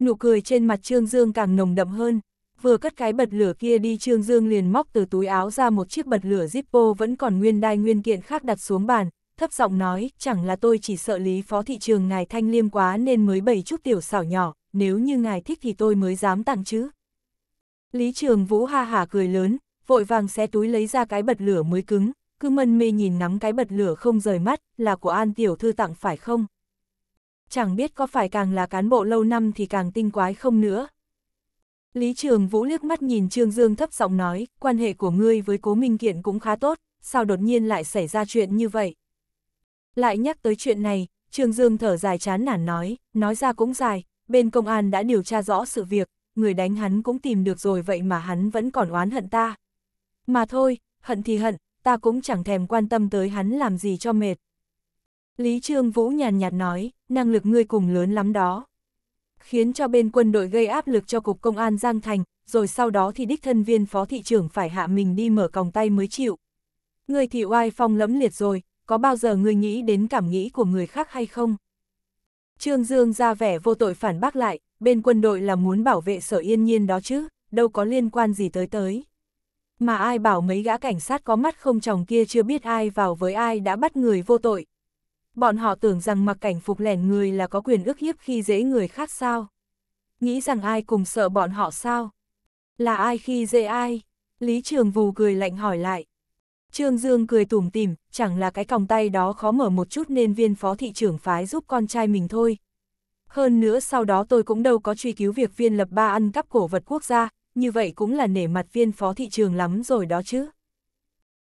Nụ cười trên mặt Trương Dương càng nồng đậm hơn, vừa cất cái bật lửa kia đi Trương Dương liền móc từ túi áo ra một chiếc bật lửa Zippo vẫn còn nguyên đai nguyên kiện khác đặt xuống bàn, thấp giọng nói, chẳng là tôi chỉ sợ lý phó thị trường ngài thanh liêm quá nên mới bày chút tiểu xảo nhỏ, nếu như ngài thích thì tôi mới dám tặng chứ. Lý trường vũ ha hả cười lớn, vội vàng xé túi lấy ra cái bật lửa mới cứng, cứ mân mê nhìn ngắm cái bật lửa không rời mắt, là của an tiểu thư tặng phải không? Chẳng biết có phải càng là cán bộ lâu năm thì càng tinh quái không nữa. Lý Trường Vũ liếc mắt nhìn Trương Dương thấp giọng nói, quan hệ của ngươi với Cố Minh Kiện cũng khá tốt, sao đột nhiên lại xảy ra chuyện như vậy, lại nhắc tới chuyện này, Trương Dương thở dài chán nản nói, nói ra cũng dài, bên công an đã điều tra rõ sự việc, người đánh hắn cũng tìm được rồi vậy mà hắn vẫn còn oán hận ta. Mà thôi, hận thì hận, ta cũng chẳng thèm quan tâm tới hắn làm gì cho mệt. Lý Trương Vũ nhàn nhạt nói, năng lực ngươi cùng lớn lắm đó. Khiến cho bên quân đội gây áp lực cho Cục Công an Giang Thành, rồi sau đó thì đích thân viên phó thị trưởng phải hạ mình đi mở còng tay mới chịu. Ngươi thì oai phong lẫm liệt rồi, có bao giờ ngươi nghĩ đến cảm nghĩ của người khác hay không? Trương Dương ra vẻ vô tội phản bác lại, bên quân đội là muốn bảo vệ sở yên nhiên đó chứ, đâu có liên quan gì tới tới. Mà ai bảo mấy gã cảnh sát có mắt không chồng kia chưa biết ai vào với ai đã bắt người vô tội. Bọn họ tưởng rằng mặc cảnh phục lẻn người là có quyền ước hiếp khi dễ người khác sao. Nghĩ rằng ai cùng sợ bọn họ sao? Là ai khi dễ ai? Lý Trường Vù cười lạnh hỏi lại. Trương Dương cười tủm tỉm, chẳng là cái còng tay đó khó mở một chút nên viên phó thị trưởng phái giúp con trai mình thôi. Hơn nữa sau đó tôi cũng đâu có truy cứu việc viên lập ba ăn cắp cổ vật quốc gia, như vậy cũng là nể mặt viên phó thị trường lắm rồi đó chứ.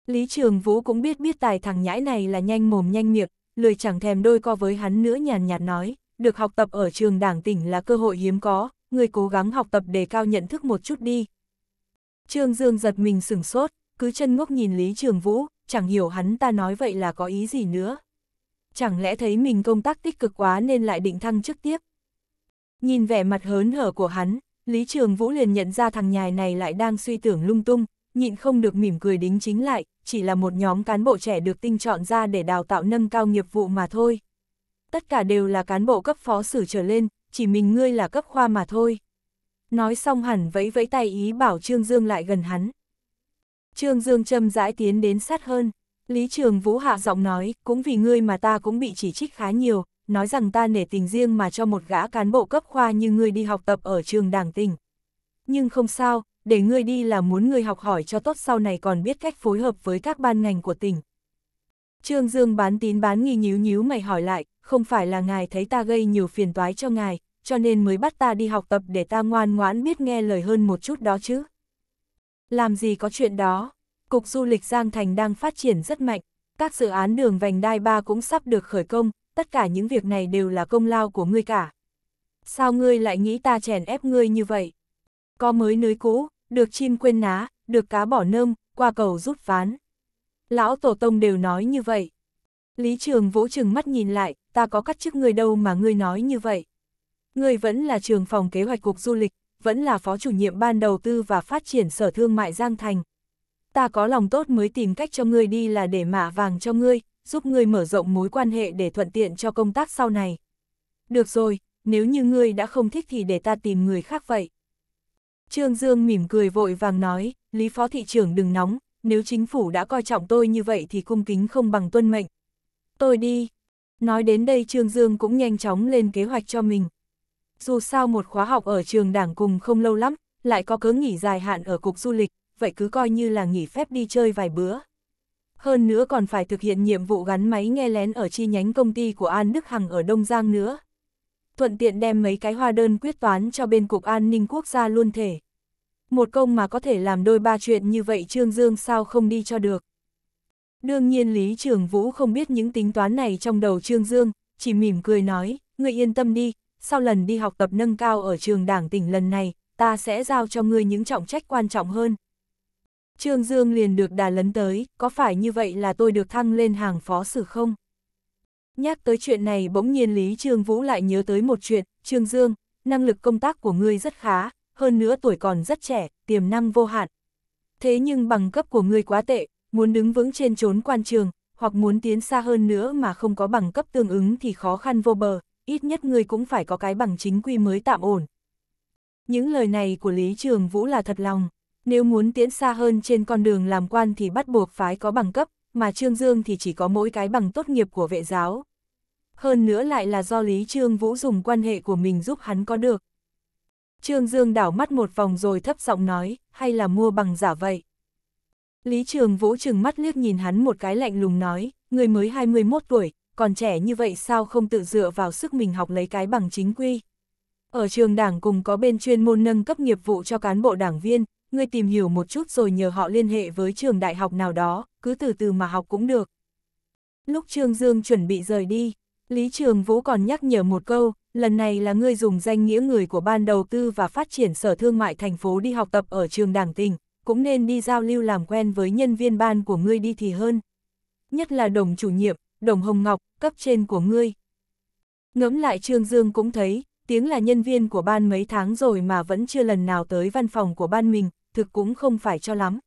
Lý Trường Vũ cũng biết biết tài thằng nhãi này là nhanh mồm nhanh miệng, lười chẳng thèm đôi co với hắn nữa nhàn nhạt nói, được học tập ở trường đảng tỉnh là cơ hội hiếm có, người cố gắng học tập để cao nhận thức một chút đi. Trương Dương giật mình sửng sốt, cứ chân ngốc nhìn Lý Trường Vũ, chẳng hiểu hắn ta nói vậy là có ý gì nữa. Chẳng lẽ thấy mình công tác tích cực quá nên lại định thăng chức tiếp. Nhìn vẻ mặt hớn hở của hắn, Lý Trường Vũ liền nhận ra thằng nhài này lại đang suy tưởng lung tung, nhịn không được mỉm cười đính chính lại, chỉ là một nhóm cán bộ trẻ được tinh chọn ra để đào tạo nâng cao nghiệp vụ mà thôi. Tất cả đều là cán bộ cấp phó xử trở lên, chỉ mình ngươi là cấp khoa mà thôi. Nói xong hẳn vẫy vẫy tay ý bảo Trương Dương lại gần hắn. Trương Dương châm rãi tiến đến sát hơn. Lý Trường Vũ hạ giọng nói, cũng vì ngươi mà ta cũng bị chỉ trích khá nhiều, nói rằng ta nể tình riêng mà cho một gã cán bộ cấp khoa như ngươi đi học tập ở trường đảng tỉnh. Nhưng không sao, để ngươi đi là muốn ngươi học hỏi cho tốt sau này còn biết cách phối hợp với các ban ngành của tỉnh. Trương Dương bán tín bán nghi nhíu nhíu mày hỏi lại, không phải là ngài thấy ta gây nhiều phiền toái cho ngài, cho nên mới bắt ta đi học tập để ta ngoan ngoãn biết nghe lời hơn một chút đó chứ. Làm gì có chuyện đó? Cục du lịch Giang Thành đang phát triển rất mạnh, các dự án đường vành đai ba cũng sắp được khởi công, tất cả những việc này đều là công lao của ngươi cả. Sao ngươi lại nghĩ ta chèn ép ngươi như vậy? Có mới nới cũ, được chim quên ná, được cá bỏ nơm, qua cầu rút ván. Lão Tổ Tông đều nói như vậy. Lý Trường Vũ trừng mắt nhìn lại, ta có cắt chức ngươi đâu mà ngươi nói như vậy. Ngươi vẫn là trường phòng kế hoạch cục du lịch, vẫn là phó chủ nhiệm ban đầu tư và phát triển sở thương mại Giang Thành. Ta có lòng tốt mới tìm cách cho ngươi đi là để mạ vàng cho ngươi, giúp ngươi mở rộng mối quan hệ để thuận tiện cho công tác sau này. Được rồi, nếu như ngươi đã không thích thì để ta tìm người khác vậy. Trương Dương mỉm cười vội vàng nói, Lý Phó Thị trưởng đừng nóng, nếu chính phủ đã coi trọng tôi như vậy thì cung kính không bằng tuân mệnh. Tôi đi. Nói đến đây Trương Dương cũng nhanh chóng lên kế hoạch cho mình dù sao một khóa học ở trường đảng cùng không lâu lắm, lại có cớ nghỉ dài hạn ở cục du lịch, vậy cứ coi như là nghỉ phép đi chơi vài bữa. Hơn nữa còn phải thực hiện nhiệm vụ gắn máy nghe lén ở chi nhánh công ty của An Đức Hằng ở Đông Giang nữa. Thuận tiện đem mấy cái hoa đơn quyết toán cho bên Cục An ninh quốc gia luôn thể. Một công mà có thể làm đôi ba chuyện như vậy Trương Dương sao không đi cho được. Đương nhiên Lý Trường Vũ không biết những tính toán này trong đầu Trương Dương, chỉ mỉm cười nói, người yên tâm đi, sau lần đi học tập nâng cao ở trường đảng tỉnh lần này, ta sẽ giao cho ngươi những trọng trách quan trọng hơn. Trương Dương liền được đà lấn tới, có phải như vậy là tôi được thăng lên hàng phó sử không? Nhắc tới chuyện này bỗng nhiên Lý Trương Vũ lại nhớ tới một chuyện, Trương Dương, năng lực công tác của ngươi rất khá, hơn nữa tuổi còn rất trẻ, tiềm năng vô hạn. Thế nhưng bằng cấp của ngươi quá tệ, muốn đứng vững trên chốn quan trường, hoặc muốn tiến xa hơn nữa mà không có bằng cấp tương ứng thì khó khăn vô bờ, ít nhất ngươi cũng phải có cái bằng chính quy mới tạm ổn. Những lời này của Lý Trường Vũ là thật lòng, nếu muốn tiến xa hơn trên con đường làm quan thì bắt buộc phải có bằng cấp, mà Trương Dương thì chỉ có mỗi cái bằng tốt nghiệp của vệ giáo. Hơn nữa lại là do Lý Trương Vũ dùng quan hệ của mình giúp hắn có được. Trương Dương đảo mắt một vòng rồi thấp giọng nói, hay là mua bằng giả vậy? Lý Trường Vũ trừng mắt liếc nhìn hắn một cái lạnh lùng nói, người mới 21 tuổi, còn trẻ như vậy sao không tự dựa vào sức mình học lấy cái bằng chính quy. Ở trường đảng cùng có bên chuyên môn nâng cấp nghiệp vụ cho cán bộ đảng viên, ngươi tìm hiểu một chút rồi nhờ họ liên hệ với trường đại học nào đó, cứ từ từ mà học cũng được. Lúc Trương Dương chuẩn bị rời đi, Lý Trường Vũ còn nhắc nhở một câu, lần này là ngươi dùng danh nghĩa người của Ban Đầu tư và Phát triển Sở Thương mại thành phố đi học tập ở trường đảng tỉnh, cũng nên đi giao lưu làm quen với nhân viên ban của ngươi đi thì hơn. Nhất là đồng chủ nhiệm, Đồng Hồng Ngọc, cấp trên của ngươi. Ngẫm lại Trương Dương cũng thấy, tiếng là nhân viên của ban mấy tháng rồi mà vẫn chưa lần nào tới văn phòng của ban mình, thực cũng không phải cho lắm.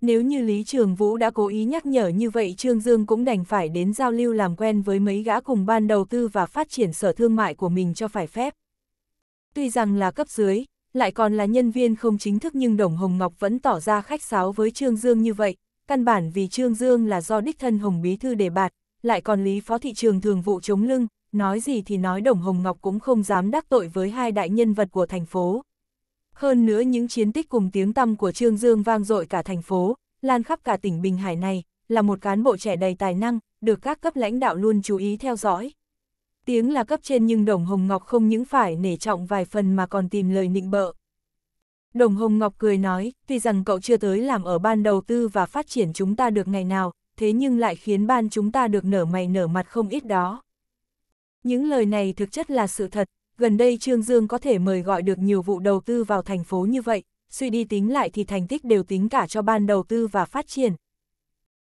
Nếu như Lý Trường Vũ đã cố ý nhắc nhở như vậy Trương Dương cũng đành phải đến giao lưu làm quen với mấy gã cùng ban đầu tư và phát triển sở thương mại của mình cho phải phép. Tuy rằng là cấp dưới, lại còn là nhân viên không chính thức nhưng Đồng Hồng Ngọc vẫn tỏ ra khách sáo với Trương Dương như vậy, căn bản vì Trương Dương là do đích thân Hồng Bí Thư đề bạt, lại còn Lý Phó Thị trường thường vụ chống lưng, nói gì thì nói Đồng Hồng Ngọc cũng không dám đắc tội với hai đại nhân vật của thành phố. Hơn nữa những chiến tích cùng tiếng tăm của Trương Dương vang dội cả thành phố, lan khắp cả tỉnh Bình Hải này, là một cán bộ trẻ đầy tài năng, được các cấp lãnh đạo luôn chú ý theo dõi. Tiếng là cấp trên nhưng Đồng Hồng Ngọc không những phải nể trọng vài phần mà còn tìm lời nịnh bợ. Đồng Hồng Ngọc cười nói, tuy rằng cậu chưa tới làm ở ban đầu tư và phát triển chúng ta được ngày nào, thế nhưng lại khiến ban chúng ta được nở mày nở mặt không ít đó. Những lời này thực chất là sự thật, gần đây Trương Dương có thể mời gọi được nhiều vụ đầu tư vào thành phố như vậy, suy đi tính lại thì thành tích đều tính cả cho ban đầu tư và phát triển.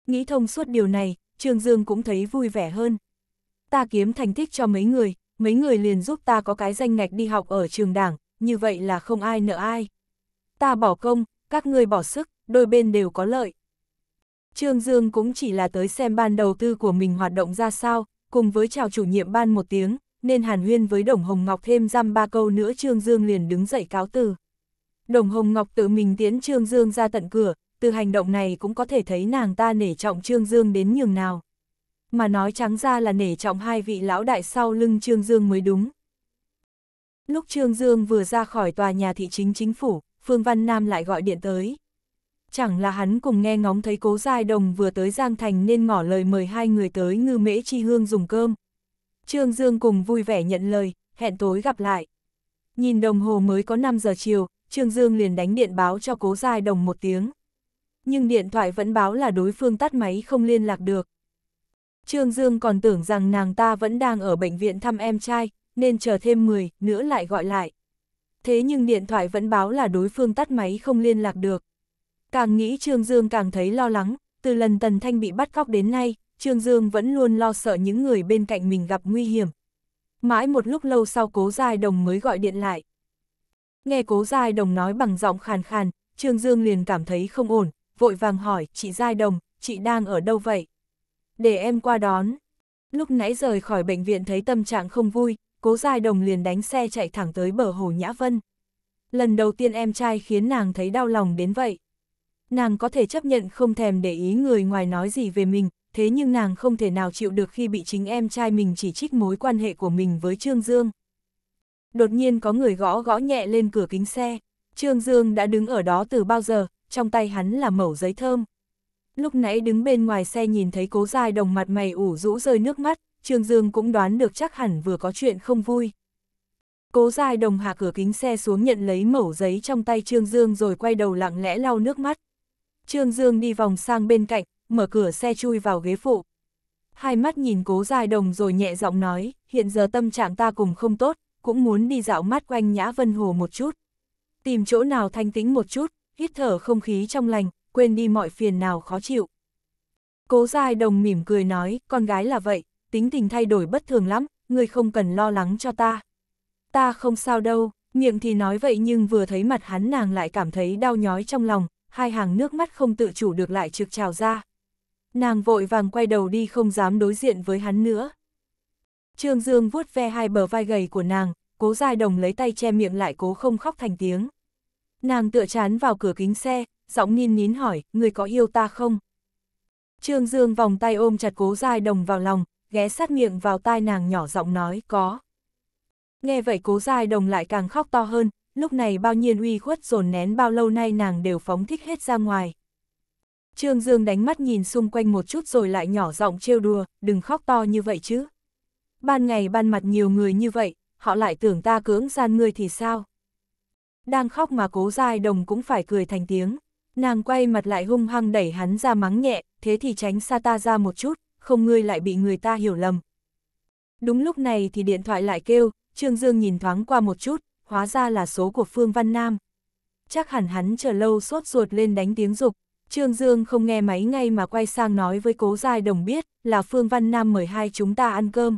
Nghĩ thông suốt điều này, Trương Dương cũng thấy vui vẻ hơn. Ta kiếm thành tích cho mấy người, mấy người liền giúp ta có cái danh ngạch đi học ở trường đảng, như vậy là không ai nợ ai. Ta bỏ công, các người bỏ sức, đôi bên đều có lợi. Trương Dương cũng chỉ là tới xem ban đầu tư của mình hoạt động ra sao, cùng với chào chủ nhiệm ban một tiếng, nên Hàn Huyên với Đồng Hồng Ngọc thêm răm ba câu nữa Trương Dương liền đứng dậy cáo từ. Đồng Hồng Ngọc tự mình tiến Trương Dương ra tận cửa, từ hành động này cũng có thể thấy nàng ta nể trọng Trương Dương đến nhường nào. Mà nói trắng ra là nể trọng hai vị lão đại sau lưng Trương Dương mới đúng. Lúc Trương Dương vừa ra khỏi tòa nhà thị chính chính phủ, Phương Văn Nam lại gọi điện tới chẳng là hắn cùng nghe ngóng thấy cố giai đồng vừa tới Giang Thành nên ngỏ lời mời hai người tới ngư mễ chi hương dùng cơm. Trương Dương cùng vui vẻ nhận lời, hẹn tối gặp lại. Nhìn đồng hồ mới có 5 giờ chiều, Trương Dương liền đánh điện báo cho cố giai đồng một tiếng. Nhưng điện thoại vẫn báo là đối phương tắt máy không liên lạc được. Trương Dương còn tưởng rằng nàng ta vẫn đang ở bệnh viện thăm em trai, nên chờ thêm 10 nữa lại gọi lại. Thế nhưng điện thoại vẫn báo là đối phương tắt máy không liên lạc được. Càng nghĩ Trương Dương càng thấy lo lắng, từ lần Tần Thanh bị bắt cóc đến nay, Trương Dương vẫn luôn lo sợ những người bên cạnh mình gặp nguy hiểm. Mãi một lúc lâu sau Cố Giai Đồng mới gọi điện lại. Nghe Cố Giai Đồng nói bằng giọng khàn khàn, Trương Dương liền cảm thấy không ổn, vội vàng hỏi, chị Giai Đồng, chị đang ở đâu vậy? Để em qua đón. Lúc nãy rời khỏi bệnh viện thấy tâm trạng không vui, Cố Giai Đồng liền đánh xe chạy thẳng tới bờ hồ Nhã Vân. Lần đầu tiên em trai khiến nàng thấy đau lòng đến vậy nàng có thể chấp nhận không thèm để ý người ngoài nói gì về mình, thế nhưng nàng không thể nào chịu được khi bị chính em trai mình chỉ trích mối quan hệ của mình với Trương Dương. Đột nhiên có người gõ gõ nhẹ lên cửa kính xe, Trương Dương đã đứng ở đó từ bao giờ, trong tay hắn là mẩu giấy thơm. Lúc nãy đứng bên ngoài xe nhìn thấy cố dài đồng mặt mày ủ rũ rơi nước mắt, Trương Dương cũng đoán được chắc hẳn vừa có chuyện không vui. Cố dài đồng hạ cửa kính xe xuống nhận lấy mẩu giấy trong tay Trương Dương rồi quay đầu lặng lẽ lau nước mắt. Trương Dương đi vòng sang bên cạnh, mở cửa xe chui vào ghế phụ. Hai mắt nhìn cố dài đồng rồi nhẹ giọng nói, hiện giờ tâm trạng ta cùng không tốt, cũng muốn đi dạo mát quanh Nhã Vân Hồ một chút. Tìm chỗ nào thanh tĩnh một chút, hít thở không khí trong lành, quên đi mọi phiền nào khó chịu. Cố dài đồng mỉm cười nói, con gái là vậy, tính tình thay đổi bất thường lắm, người không cần lo lắng cho ta. Ta không sao đâu, miệng thì nói vậy nhưng vừa thấy mặt hắn nàng lại cảm thấy đau nhói trong lòng, hai hàng nước mắt không tự chủ được lại trực trào ra. Nàng vội vàng quay đầu đi không dám đối diện với hắn nữa. Trương Dương vuốt ve hai bờ vai gầy của nàng, cố dài đồng lấy tay che miệng lại cố không khóc thành tiếng. Nàng tựa chán vào cửa kính xe, giọng nín nín hỏi, người có yêu ta không? Trương Dương vòng tay ôm chặt cố dài đồng vào lòng, ghé sát miệng vào tai nàng nhỏ giọng nói, có. Nghe vậy cố dài đồng lại càng khóc to hơn, lúc này bao nhiêu uy khuất dồn nén bao lâu nay nàng đều phóng thích hết ra ngoài. Trương Dương đánh mắt nhìn xung quanh một chút rồi lại nhỏ giọng trêu đùa, đừng khóc to như vậy chứ. Ban ngày ban mặt nhiều người như vậy, họ lại tưởng ta cưỡng gian ngươi thì sao? Đang khóc mà cố dai đồng cũng phải cười thành tiếng. Nàng quay mặt lại hung hăng đẩy hắn ra mắng nhẹ, thế thì tránh xa ta ra một chút, không ngươi lại bị người ta hiểu lầm. Đúng lúc này thì điện thoại lại kêu, Trương Dương nhìn thoáng qua một chút, hóa ra là số của Phương Văn Nam. Chắc hẳn hắn chờ lâu sốt ruột lên đánh tiếng dục Trương Dương không nghe máy ngay mà quay sang nói với cố giai đồng biết là Phương Văn Nam mời hai chúng ta ăn cơm.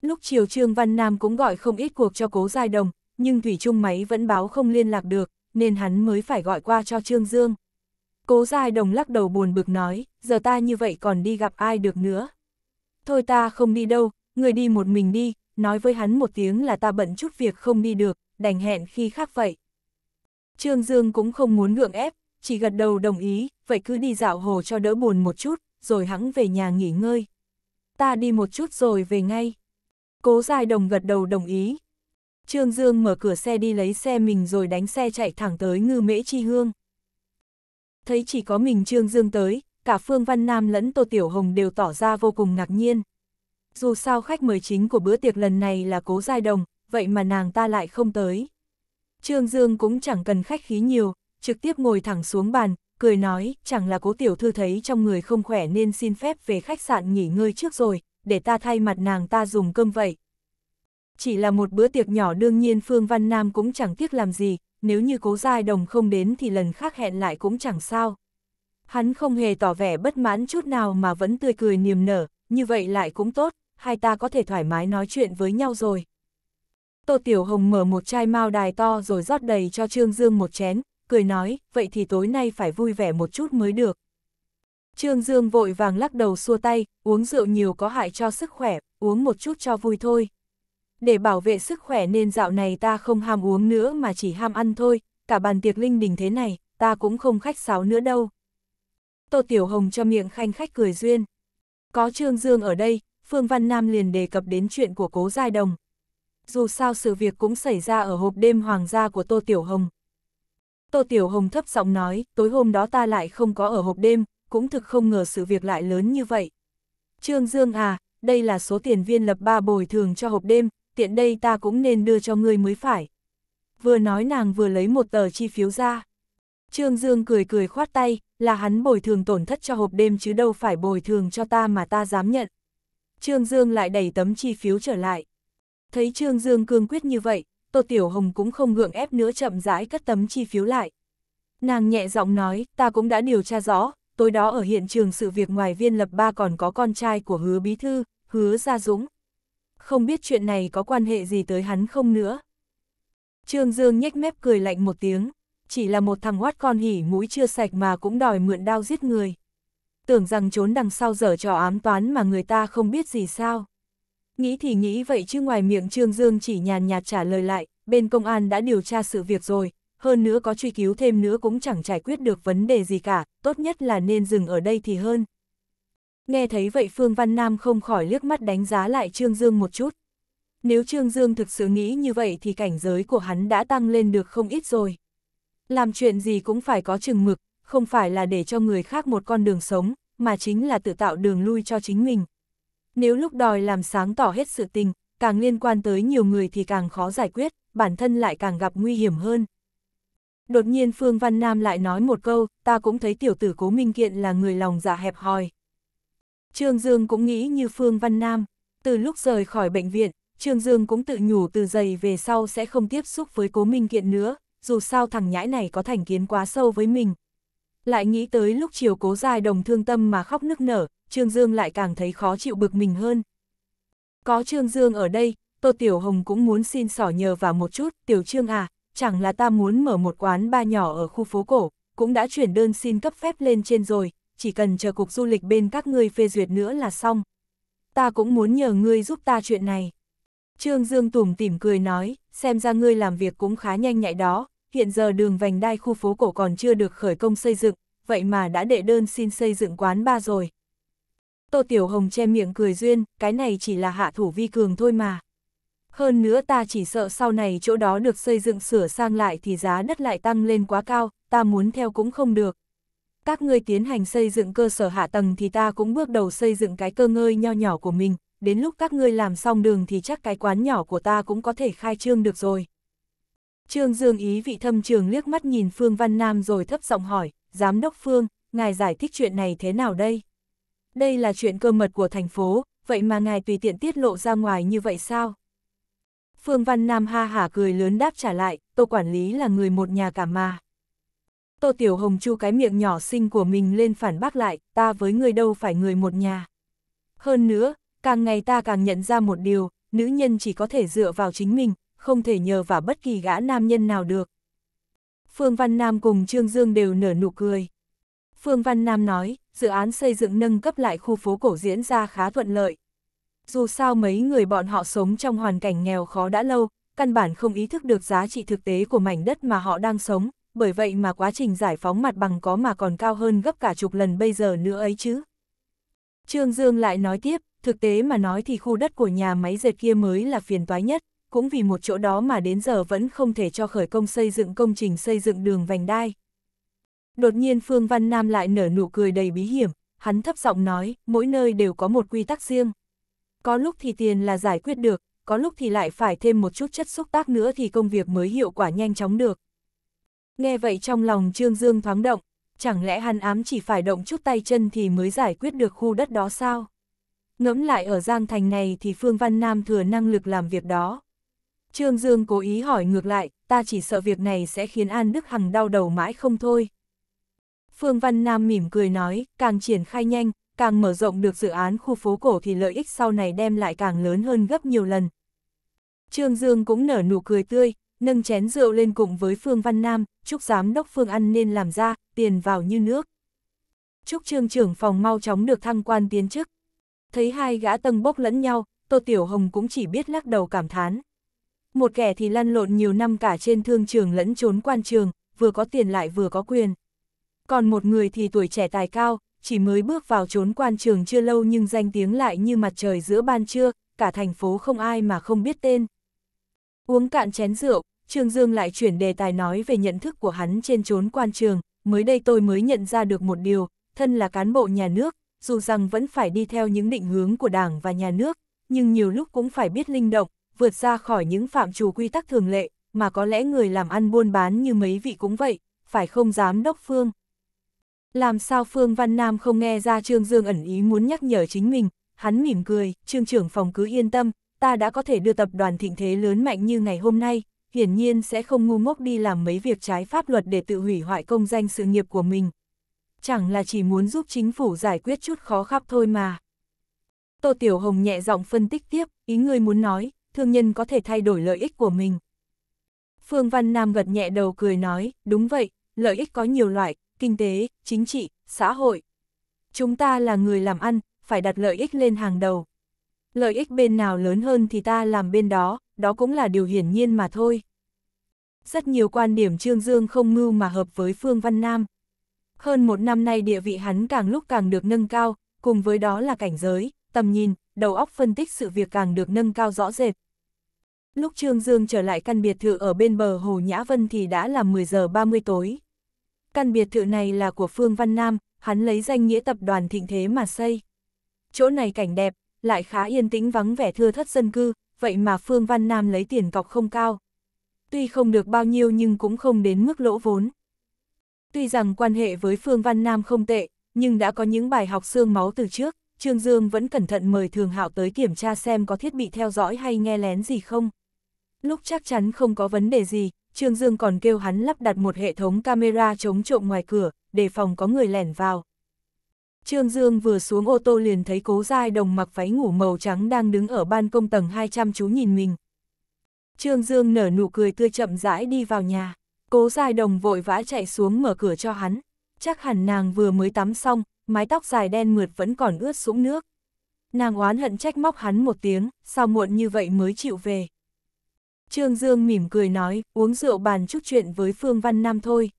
Lúc chiều Trương Văn Nam cũng gọi không ít cuộc cho cố giai đồng, nhưng Thủy Trung máy vẫn báo không liên lạc được, nên hắn mới phải gọi qua cho Trương Dương. Cố giai đồng lắc đầu buồn bực nói, giờ ta như vậy còn đi gặp ai được nữa. Thôi ta không đi đâu, người đi một mình đi, nói với hắn một tiếng là ta bận chút việc không đi được, đành hẹn khi khác vậy. Trương Dương cũng không muốn ngượng ép, chỉ gật đầu đồng ý, vậy cứ đi dạo hồ cho đỡ buồn một chút, rồi hãng về nhà nghỉ ngơi. Ta đi một chút rồi về ngay. Cố Giai Đồng gật đầu đồng ý. Trương Dương mở cửa xe đi lấy xe mình rồi đánh xe chạy thẳng tới ngư mễ chi hương. Thấy chỉ có mình Trương Dương tới, cả Phương Văn Nam lẫn Tô Tiểu Hồng đều tỏ ra vô cùng ngạc nhiên dù sao khách mời chính của bữa tiệc lần này là cố giai đồng, vậy mà nàng ta lại không tới. Trương Dương cũng chẳng cần khách khí nhiều, trực tiếp ngồi thẳng xuống bàn, cười nói, chẳng là cố tiểu thư thấy trong người không khỏe nên xin phép về khách sạn nghỉ ngơi trước rồi, để ta thay mặt nàng ta dùng cơm vậy. Chỉ là một bữa tiệc nhỏ đương nhiên Phương Văn Nam cũng chẳng tiếc làm gì, nếu như cố giai đồng không đến thì lần khác hẹn lại cũng chẳng sao. Hắn không hề tỏ vẻ bất mãn chút nào mà vẫn tươi cười niềm nở, như vậy lại cũng tốt hai ta có thể thoải mái nói chuyện với nhau rồi. Tô Tiểu Hồng mở một chai mao đài to rồi rót đầy cho Trương Dương một chén, cười nói, vậy thì tối nay phải vui vẻ một chút mới được. Trương Dương vội vàng lắc đầu xua tay, uống rượu nhiều có hại cho sức khỏe, uống một chút cho vui thôi. Để bảo vệ sức khỏe nên dạo này ta không ham uống nữa mà chỉ ham ăn thôi, cả bàn tiệc linh đình thế này, ta cũng không khách sáo nữa đâu. Tô Tiểu Hồng cho miệng khanh khách cười duyên. Có Trương Dương ở đây, Phương Văn Nam liền đề cập đến chuyện của Cố Giai Đồng. Dù sao sự việc cũng xảy ra ở hộp đêm hoàng gia của Tô Tiểu Hồng. Tô Tiểu Hồng thấp giọng nói, tối hôm đó ta lại không có ở hộp đêm, cũng thực không ngờ sự việc lại lớn như vậy. Trương Dương à, đây là số tiền viên lập ba bồi thường cho hộp đêm, tiện đây ta cũng nên đưa cho ngươi mới phải. Vừa nói nàng vừa lấy một tờ chi phiếu ra. Trương Dương cười cười khoát tay, là hắn bồi thường tổn thất cho hộp đêm chứ đâu phải bồi thường cho ta mà ta dám nhận. Trương Dương lại đẩy tấm chi phiếu trở lại. Thấy Trương Dương cương quyết như vậy, Tô Tiểu Hồng cũng không gượng ép nữa chậm rãi cất tấm chi phiếu lại. Nàng nhẹ giọng nói, ta cũng đã điều tra rõ, tối đó ở hiện trường sự việc ngoài viên lập ba còn có con trai của hứa bí thư, hứa Gia Dũng. Không biết chuyện này có quan hệ gì tới hắn không nữa. Trương Dương nhếch mép cười lạnh một tiếng, chỉ là một thằng oát con hỉ mũi chưa sạch mà cũng đòi mượn đao giết người tưởng rằng trốn đằng sau dở trò ám toán mà người ta không biết gì sao. Nghĩ thì nghĩ vậy chứ ngoài miệng Trương Dương chỉ nhàn nhạt trả lời lại, bên công an đã điều tra sự việc rồi, hơn nữa có truy cứu thêm nữa cũng chẳng giải quyết được vấn đề gì cả, tốt nhất là nên dừng ở đây thì hơn. Nghe thấy vậy Phương Văn Nam không khỏi liếc mắt đánh giá lại Trương Dương một chút. Nếu Trương Dương thực sự nghĩ như vậy thì cảnh giới của hắn đã tăng lên được không ít rồi. Làm chuyện gì cũng phải có chừng mực, không phải là để cho người khác một con đường sống, mà chính là tự tạo đường lui cho chính mình. Nếu lúc đòi làm sáng tỏ hết sự tình, càng liên quan tới nhiều người thì càng khó giải quyết, bản thân lại càng gặp nguy hiểm hơn. Đột nhiên Phương Văn Nam lại nói một câu, ta cũng thấy tiểu tử cố minh kiện là người lòng dạ hẹp hòi. Trương Dương cũng nghĩ như Phương Văn Nam, từ lúc rời khỏi bệnh viện, Trương Dương cũng tự nhủ từ giày về sau sẽ không tiếp xúc với cố minh kiện nữa, dù sao thằng nhãi này có thành kiến quá sâu với mình, lại nghĩ tới lúc chiều cố dài đồng thương tâm mà khóc nức nở, Trương Dương lại càng thấy khó chịu bực mình hơn. Có Trương Dương ở đây, Tô Tiểu Hồng cũng muốn xin sỏ nhờ vào một chút, Tiểu Trương à, chẳng là ta muốn mở một quán ba nhỏ ở khu phố cổ, cũng đã chuyển đơn xin cấp phép lên trên rồi, chỉ cần chờ cục du lịch bên các ngươi phê duyệt nữa là xong. Ta cũng muốn nhờ ngươi giúp ta chuyện này. Trương Dương tủm tỉm cười nói, xem ra ngươi làm việc cũng khá nhanh nhạy đó, hiện giờ đường vành đai khu phố cổ còn chưa được khởi công xây dựng, vậy mà đã đệ đơn xin xây dựng quán ba rồi. Tô Tiểu Hồng che miệng cười duyên, cái này chỉ là hạ thủ vi cường thôi mà. Hơn nữa ta chỉ sợ sau này chỗ đó được xây dựng sửa sang lại thì giá đất lại tăng lên quá cao, ta muốn theo cũng không được. Các ngươi tiến hành xây dựng cơ sở hạ tầng thì ta cũng bước đầu xây dựng cái cơ ngơi nho nhỏ của mình, đến lúc các ngươi làm xong đường thì chắc cái quán nhỏ của ta cũng có thể khai trương được rồi. Trương Dương ý vị thâm trường liếc mắt nhìn Phương Văn Nam rồi thấp giọng hỏi, Giám đốc Phương, ngài giải thích chuyện này thế nào đây? Đây là chuyện cơ mật của thành phố, vậy mà ngài tùy tiện tiết lộ ra ngoài như vậy sao? Phương Văn Nam ha hả cười lớn đáp trả lại, tô quản lý là người một nhà cả mà. Tô Tiểu Hồng chu cái miệng nhỏ xinh của mình lên phản bác lại, ta với người đâu phải người một nhà. Hơn nữa, càng ngày ta càng nhận ra một điều, nữ nhân chỉ có thể dựa vào chính mình, không thể nhờ vào bất kỳ gã nam nhân nào được. Phương Văn Nam cùng Trương Dương đều nở nụ cười. Phương Văn Nam nói, dự án xây dựng nâng cấp lại khu phố cổ diễn ra khá thuận lợi. Dù sao mấy người bọn họ sống trong hoàn cảnh nghèo khó đã lâu, căn bản không ý thức được giá trị thực tế của mảnh đất mà họ đang sống, bởi vậy mà quá trình giải phóng mặt bằng có mà còn cao hơn gấp cả chục lần bây giờ nữa ấy chứ. Trương Dương lại nói tiếp, thực tế mà nói thì khu đất của nhà máy dệt kia mới là phiền toái nhất, cũng vì một chỗ đó mà đến giờ vẫn không thể cho khởi công xây dựng công trình xây dựng đường vành đai. Đột nhiên Phương Văn Nam lại nở nụ cười đầy bí hiểm, hắn thấp giọng nói, mỗi nơi đều có một quy tắc riêng. Có lúc thì tiền là giải quyết được, có lúc thì lại phải thêm một chút chất xúc tác nữa thì công việc mới hiệu quả nhanh chóng được. Nghe vậy trong lòng Trương Dương thoáng động, chẳng lẽ hắn ám chỉ phải động chút tay chân thì mới giải quyết được khu đất đó sao? Ngẫm lại ở Giang Thành này thì Phương Văn Nam thừa năng lực làm việc đó. Trương Dương cố ý hỏi ngược lại, ta chỉ sợ việc này sẽ khiến An Đức Hằng đau đầu mãi không thôi. Phương Văn Nam mỉm cười nói, càng triển khai nhanh, càng mở rộng được dự án khu phố cổ thì lợi ích sau này đem lại càng lớn hơn gấp nhiều lần. Trương Dương cũng nở nụ cười tươi, nâng chén rượu lên cùng với Phương Văn Nam, chúc giám đốc Phương ăn nên làm ra, tiền vào như nước. Chúc trương trưởng phòng mau chóng được thăng quan tiến chức. Thấy hai gã tầng bốc lẫn nhau, Tô Tiểu Hồng cũng chỉ biết lắc đầu cảm thán một kẻ thì lăn lộn nhiều năm cả trên thương trường lẫn trốn quan trường, vừa có tiền lại vừa có quyền. Còn một người thì tuổi trẻ tài cao, chỉ mới bước vào trốn quan trường chưa lâu nhưng danh tiếng lại như mặt trời giữa ban trưa, cả thành phố không ai mà không biết tên. Uống cạn chén rượu, Trương Dương lại chuyển đề tài nói về nhận thức của hắn trên trốn quan trường, mới đây tôi mới nhận ra được một điều, thân là cán bộ nhà nước, dù rằng vẫn phải đi theo những định hướng của đảng và nhà nước, nhưng nhiều lúc cũng phải biết linh động, vượt ra khỏi những phạm trù quy tắc thường lệ, mà có lẽ người làm ăn buôn bán như mấy vị cũng vậy, phải không dám đốc Phương. Làm sao Phương Văn Nam không nghe ra Trương Dương ẩn ý muốn nhắc nhở chính mình, hắn mỉm cười, Trương trưởng phòng cứ yên tâm, ta đã có thể đưa tập đoàn thịnh thế lớn mạnh như ngày hôm nay, hiển nhiên sẽ không ngu ngốc đi làm mấy việc trái pháp luật để tự hủy hoại công danh sự nghiệp của mình. Chẳng là chỉ muốn giúp chính phủ giải quyết chút khó khăn thôi mà. Tô Tiểu Hồng nhẹ giọng phân tích tiếp, ý người muốn nói, thương nhân có thể thay đổi lợi ích của mình. Phương Văn Nam gật nhẹ đầu cười nói, đúng vậy, lợi ích có nhiều loại, kinh tế, chính trị, xã hội. Chúng ta là người làm ăn, phải đặt lợi ích lên hàng đầu. Lợi ích bên nào lớn hơn thì ta làm bên đó, đó cũng là điều hiển nhiên mà thôi. Rất nhiều quan điểm Trương Dương không ngưu mà hợp với Phương Văn Nam. Hơn một năm nay địa vị hắn càng lúc càng được nâng cao, cùng với đó là cảnh giới, tầm nhìn, đầu óc phân tích sự việc càng được nâng cao rõ rệt. Lúc Trương Dương trở lại căn biệt thự ở bên bờ Hồ Nhã Vân thì đã là 10 giờ 30 tối. Căn biệt thự này là của Phương Văn Nam, hắn lấy danh nghĩa tập đoàn thịnh thế mà xây. Chỗ này cảnh đẹp, lại khá yên tĩnh vắng vẻ thưa thất dân cư, vậy mà Phương Văn Nam lấy tiền cọc không cao. Tuy không được bao nhiêu nhưng cũng không đến mức lỗ vốn. Tuy rằng quan hệ với Phương Văn Nam không tệ, nhưng đã có những bài học xương máu từ trước, Trương Dương vẫn cẩn thận mời Thường Hạo tới kiểm tra xem có thiết bị theo dõi hay nghe lén gì không. Lúc chắc chắn không có vấn đề gì, Trương Dương còn kêu hắn lắp đặt một hệ thống camera chống trộm ngoài cửa, để phòng có người lẻn vào. Trương Dương vừa xuống ô tô liền thấy cố dai đồng mặc váy ngủ màu trắng đang đứng ở ban công tầng 200 chú nhìn mình. Trương Dương nở nụ cười tươi chậm rãi đi vào nhà, cố dai đồng vội vã chạy xuống mở cửa cho hắn, chắc hẳn nàng vừa mới tắm xong, mái tóc dài đen mượt vẫn còn ướt sũng nước. Nàng oán hận trách móc hắn một tiếng, sao muộn như vậy mới chịu về. Trương Dương mỉm cười nói, uống rượu bàn chút chuyện với Phương Văn Nam thôi.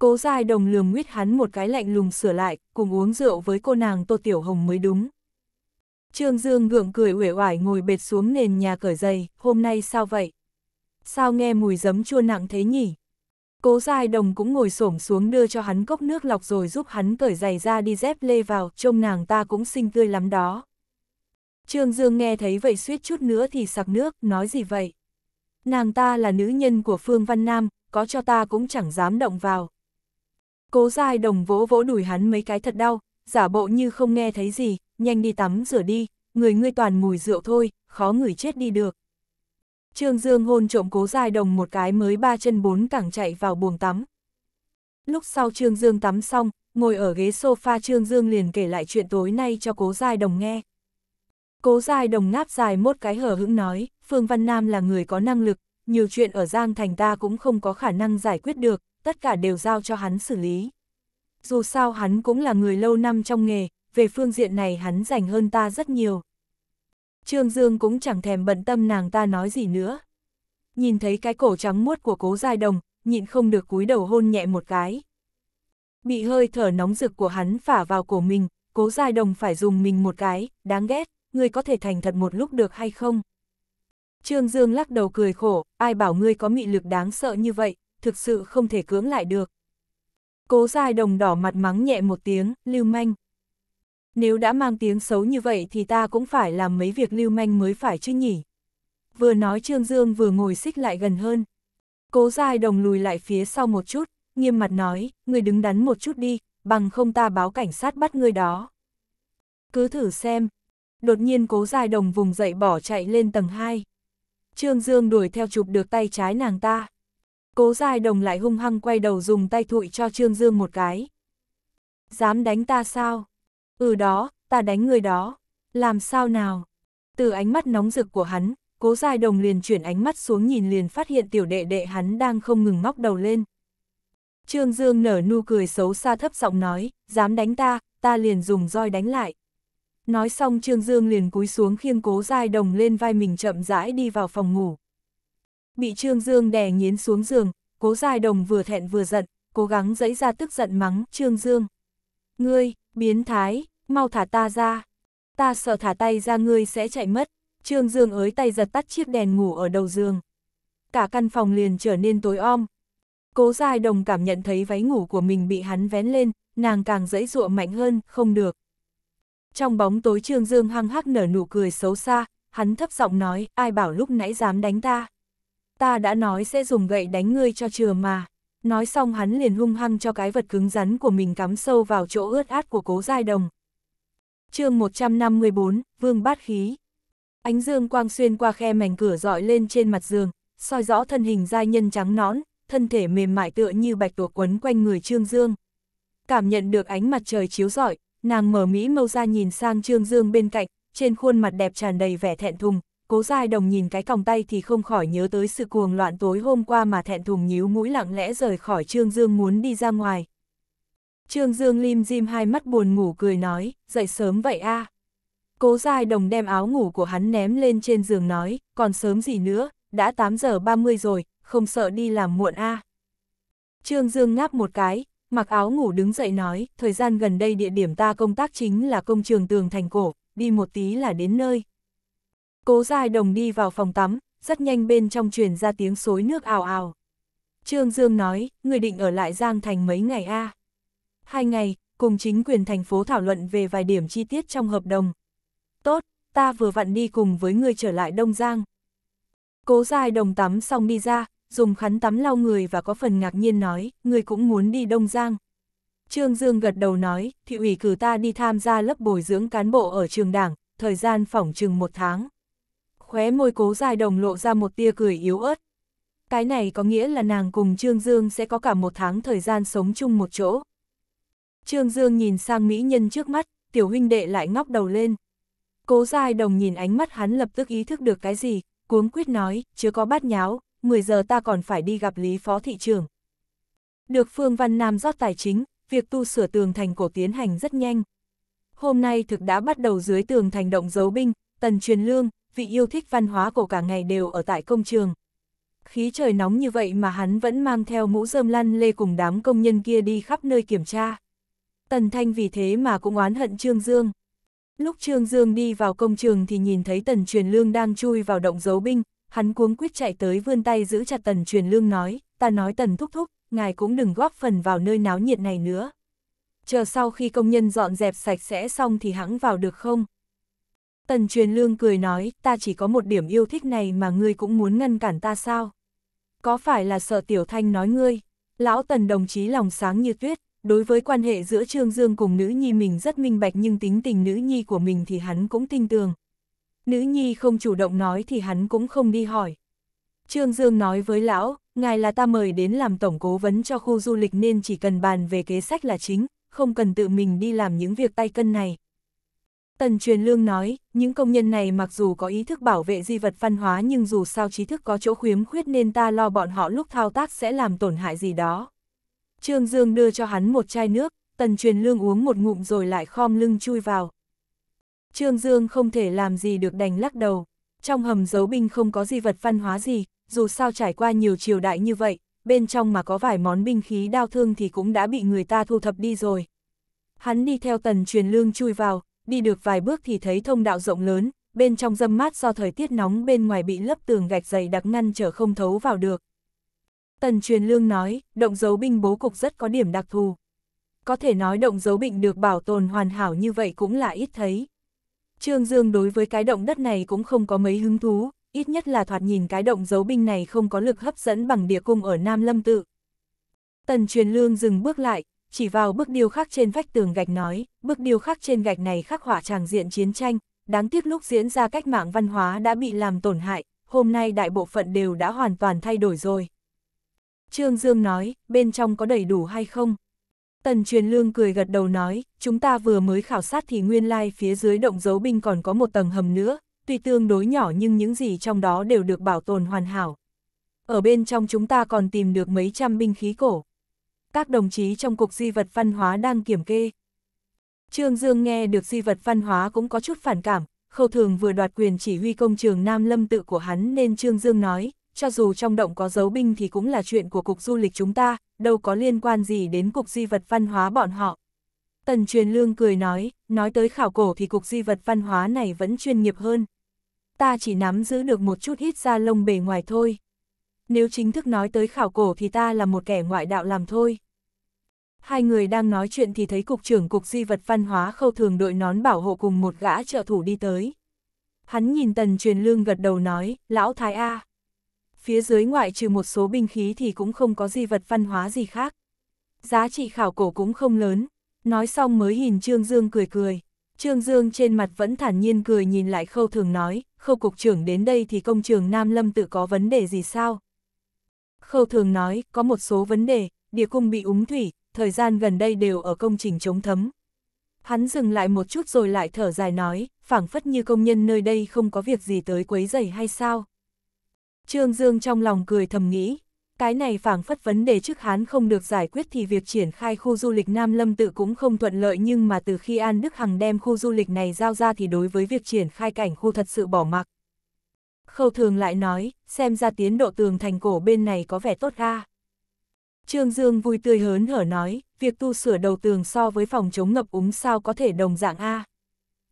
Cố dài đồng lườm nguyết hắn một cái lạnh lùng sửa lại, cùng uống rượu với cô nàng Tô Tiểu Hồng mới đúng. Trương Dương gượng cười uể oải ngồi bệt xuống nền nhà cởi giày, hôm nay sao vậy? Sao nghe mùi giấm chua nặng thế nhỉ? Cố dài đồng cũng ngồi xổm xuống đưa cho hắn cốc nước lọc rồi giúp hắn cởi giày ra đi dép lê vào, trông nàng ta cũng xinh tươi lắm đó. Trương Dương nghe thấy vậy suýt chút nữa thì sặc nước, nói gì vậy? nàng ta là nữ nhân của Phương Văn Nam, có cho ta cũng chẳng dám động vào. Cố dai đồng vỗ vỗ đùi hắn mấy cái thật đau, giả bộ như không nghe thấy gì, nhanh đi tắm rửa đi, người ngươi toàn mùi rượu thôi, khó người chết đi được. Trương Dương hôn trộm cố dai đồng một cái mới ba chân bốn cẳng chạy vào buồng tắm. Lúc sau Trương Dương tắm xong, ngồi ở ghế sofa Trương Dương liền kể lại chuyện tối nay cho cố dai đồng nghe. Cố dai đồng ngáp dài một cái hở hững nói. Phương Văn Nam là người có năng lực, nhiều chuyện ở Giang Thành ta cũng không có khả năng giải quyết được, tất cả đều giao cho hắn xử lý. Dù sao hắn cũng là người lâu năm trong nghề, về phương diện này hắn rảnh hơn ta rất nhiều. Trương Dương cũng chẳng thèm bận tâm nàng ta nói gì nữa. Nhìn thấy cái cổ trắng muốt của cố giai đồng, nhịn không được cúi đầu hôn nhẹ một cái. Bị hơi thở nóng rực của hắn phả vào cổ mình, cố giai đồng phải dùng mình một cái, đáng ghét, người có thể thành thật một lúc được hay không? Trương Dương lắc đầu cười khổ, ai bảo ngươi có mị lực đáng sợ như vậy, thực sự không thể cưỡng lại được. Cố dài đồng đỏ mặt mắng nhẹ một tiếng, lưu manh. Nếu đã mang tiếng xấu như vậy thì ta cũng phải làm mấy việc lưu manh mới phải chứ nhỉ. Vừa nói Trương Dương vừa ngồi xích lại gần hơn. Cố dài đồng lùi lại phía sau một chút, nghiêm mặt nói, người đứng đắn một chút đi, bằng không ta báo cảnh sát bắt người đó. Cứ thử xem. Đột nhiên cố dài đồng vùng dậy bỏ chạy lên tầng 2. Trương Dương đuổi theo chụp được tay trái nàng ta. Cố Giai Đồng lại hung hăng quay đầu dùng tay thụi cho Trương Dương một cái. Dám đánh ta sao? Ừ đó, ta đánh người đó. Làm sao nào? Từ ánh mắt nóng rực của hắn, Cố Giai Đồng liền chuyển ánh mắt xuống nhìn liền phát hiện tiểu đệ đệ hắn đang không ngừng ngóc đầu lên. Trương Dương nở nụ cười xấu xa thấp giọng nói, dám đánh ta, ta liền dùng roi đánh lại. Nói xong Trương Dương liền cúi xuống khiêng cố dai đồng lên vai mình chậm rãi đi vào phòng ngủ. Bị Trương Dương đè nghiến xuống giường, cố dai đồng vừa thẹn vừa giận, cố gắng dẫy ra tức giận mắng Trương Dương. Ngươi, biến thái, mau thả ta ra. Ta sợ thả tay ra ngươi sẽ chạy mất. Trương Dương ới tay giật tắt chiếc đèn ngủ ở đầu giường. Cả căn phòng liền trở nên tối om. Cố dai đồng cảm nhận thấy váy ngủ của mình bị hắn vén lên, nàng càng dẫy dụa mạnh hơn, không được. Trong bóng tối Trương Dương hăng hắc nở nụ cười xấu xa, hắn thấp giọng nói, ai bảo lúc nãy dám đánh ta. Ta đã nói sẽ dùng gậy đánh ngươi cho chừa mà. Nói xong hắn liền hung hăng cho cái vật cứng rắn của mình cắm sâu vào chỗ ướt át của cố giai đồng. chương 154, Vương Bát Khí Ánh dương quang xuyên qua khe mảnh cửa dọi lên trên mặt giường, soi rõ thân hình giai nhân trắng nõn, thân thể mềm mại tựa như bạch tuộc quấn quanh người Trương Dương. Cảm nhận được ánh mặt trời chiếu rọi, nàng mở Mỹ mâu ra nhìn sang Trương Dương bên cạnh, trên khuôn mặt đẹp tràn đầy vẻ thẹn thùng, cố giai đồng nhìn cái còng tay thì không khỏi nhớ tới sự cuồng loạn tối hôm qua mà thẹn thùng nhíu mũi lặng lẽ rời khỏi Trương Dương muốn đi ra ngoài. Trương Dương lim dim hai mắt buồn ngủ cười nói, dậy sớm vậy a à. Cố giai đồng đem áo ngủ của hắn ném lên trên giường nói, còn sớm gì nữa, đã 8 giờ 30 rồi, không sợ đi làm muộn a à. Trương Dương ngáp một cái, mặc áo ngủ đứng dậy nói, thời gian gần đây địa điểm ta công tác chính là công trường tường thành cổ, đi một tí là đến nơi. Cố Giai Đồng đi vào phòng tắm, rất nhanh bên trong truyền ra tiếng xối nước ào ào. Trương Dương nói, người định ở lại Giang Thành mấy ngày a Hai ngày, cùng chính quyền thành phố thảo luận về vài điểm chi tiết trong hợp đồng. Tốt, ta vừa vặn đi cùng với người trở lại Đông Giang. Cố Giai Đồng tắm xong đi ra, dùng khắn tắm lau người và có phần ngạc nhiên nói, người cũng muốn đi Đông Giang. Trương Dương gật đầu nói, thị ủy cử ta đi tham gia lớp bồi dưỡng cán bộ ở trường đảng, thời gian phỏng chừng một tháng. Khóe môi cố dài đồng lộ ra một tia cười yếu ớt. Cái này có nghĩa là nàng cùng Trương Dương sẽ có cả một tháng thời gian sống chung một chỗ. Trương Dương nhìn sang mỹ nhân trước mắt, tiểu huynh đệ lại ngóc đầu lên. Cố dài đồng nhìn ánh mắt hắn lập tức ý thức được cái gì, cuống quyết nói, chưa có bát nháo, 10 giờ ta còn phải đi gặp Lý Phó Thị trưởng. Được Phương Văn Nam rót tài chính, việc tu sửa tường thành cổ tiến hành rất nhanh. Hôm nay thực đã bắt đầu dưới tường thành động dấu binh, tần truyền lương, vị yêu thích văn hóa cổ cả ngày đều ở tại công trường. Khí trời nóng như vậy mà hắn vẫn mang theo mũ rơm lăn lê cùng đám công nhân kia đi khắp nơi kiểm tra. Tần Thanh vì thế mà cũng oán hận Trương Dương. Lúc Trương Dương đi vào công trường thì nhìn thấy Tần Truyền Lương đang chui vào động dấu binh, hắn cuống quyết chạy tới vươn tay giữ chặt tần truyền lương nói, ta nói tần thúc thúc, ngài cũng đừng góp phần vào nơi náo nhiệt này nữa. Chờ sau khi công nhân dọn dẹp sạch sẽ xong thì hắn vào được không? Tần truyền lương cười nói, ta chỉ có một điểm yêu thích này mà ngươi cũng muốn ngăn cản ta sao? Có phải là sợ tiểu thanh nói ngươi? Lão tần đồng chí lòng sáng như tuyết, đối với quan hệ giữa Trương Dương cùng nữ nhi mình rất minh bạch nhưng tính tình nữ nhi của mình thì hắn cũng tin tường. Nữ nhi không chủ động nói thì hắn cũng không đi hỏi. Trương Dương nói với lão, ngài là ta mời đến làm tổng cố vấn cho khu du lịch nên chỉ cần bàn về kế sách là chính, không cần tự mình đi làm những việc tay cân này. Tần truyền lương nói, những công nhân này mặc dù có ý thức bảo vệ di vật văn hóa nhưng dù sao trí thức có chỗ khuyếm khuyết nên ta lo bọn họ lúc thao tác sẽ làm tổn hại gì đó. Trương Dương đưa cho hắn một chai nước, tần truyền lương uống một ngụm rồi lại khom lưng chui vào, Trương Dương không thể làm gì được đành lắc đầu. Trong hầm dấu binh không có gì vật văn hóa gì, dù sao trải qua nhiều triều đại như vậy, bên trong mà có vài món binh khí đao thương thì cũng đã bị người ta thu thập đi rồi. Hắn đi theo tần truyền lương chui vào, đi được vài bước thì thấy thông đạo rộng lớn, bên trong dâm mát do thời tiết nóng bên ngoài bị lớp tường gạch dày đặc ngăn trở không thấu vào được. Tần truyền lương nói, động dấu binh bố cục rất có điểm đặc thù. Có thể nói động dấu binh được bảo tồn hoàn hảo như vậy cũng là ít thấy. Trương Dương đối với cái động đất này cũng không có mấy hứng thú, ít nhất là thoạt nhìn cái động giấu binh này không có lực hấp dẫn bằng địa cung ở Nam Lâm Tự. Tần truyền lương dừng bước lại, chỉ vào bức điêu khắc trên vách tường gạch nói, bức điêu khắc trên gạch này khắc họa tràng diện chiến tranh, đáng tiếc lúc diễn ra cách mạng văn hóa đã bị làm tổn hại, hôm nay đại bộ phận đều đã hoàn toàn thay đổi rồi. Trương Dương nói, bên trong có đầy đủ hay không? Tần truyền lương cười gật đầu nói, chúng ta vừa mới khảo sát thì nguyên lai phía dưới động dấu binh còn có một tầng hầm nữa, tuy tương đối nhỏ nhưng những gì trong đó đều được bảo tồn hoàn hảo. Ở bên trong chúng ta còn tìm được mấy trăm binh khí cổ. Các đồng chí trong Cục Di vật Văn hóa đang kiểm kê. Trương Dương nghe được Di vật Văn hóa cũng có chút phản cảm, khâu thường vừa đoạt quyền chỉ huy công trường Nam Lâm tự của hắn nên Trương Dương nói, cho dù trong động có dấu binh thì cũng là chuyện của Cục Du lịch chúng ta, đâu có liên quan gì đến cục di vật văn hóa bọn họ. Tần truyền lương cười nói, nói tới khảo cổ thì cục di vật văn hóa này vẫn chuyên nghiệp hơn. Ta chỉ nắm giữ được một chút ít da lông bề ngoài thôi. Nếu chính thức nói tới khảo cổ thì ta là một kẻ ngoại đạo làm thôi. Hai người đang nói chuyện thì thấy cục trưởng cục di vật văn hóa khâu thường đội nón bảo hộ cùng một gã trợ thủ đi tới. Hắn nhìn tần truyền lương gật đầu nói, lão thái A phía dưới ngoại trừ một số binh khí thì cũng không có gì vật văn hóa gì khác. Giá trị khảo cổ cũng không lớn, nói xong mới nhìn Trương Dương cười cười. Trương Dương trên mặt vẫn thản nhiên cười nhìn lại khâu thường nói, khâu cục trưởng đến đây thì công trường Nam Lâm tự có vấn đề gì sao? Khâu thường nói, có một số vấn đề, địa cung bị úng thủy, thời gian gần đây đều ở công trình chống thấm. Hắn dừng lại một chút rồi lại thở dài nói, phảng phất như công nhân nơi đây không có việc gì tới quấy rầy hay sao? Trương Dương trong lòng cười thầm nghĩ, cái này phảng phất vấn đề trước Hán không được giải quyết thì việc triển khai khu du lịch Nam Lâm tự cũng không thuận lợi nhưng mà từ khi An Đức Hằng đem khu du lịch này giao ra thì đối với việc triển khai cảnh khu thật sự bỏ mặc. Khâu thường lại nói, xem ra tiến độ tường thành cổ bên này có vẻ tốt ga. Trương Dương vui tươi hớn hở nói, việc tu sửa đầu tường so với phòng chống ngập úng sao có thể đồng dạng A.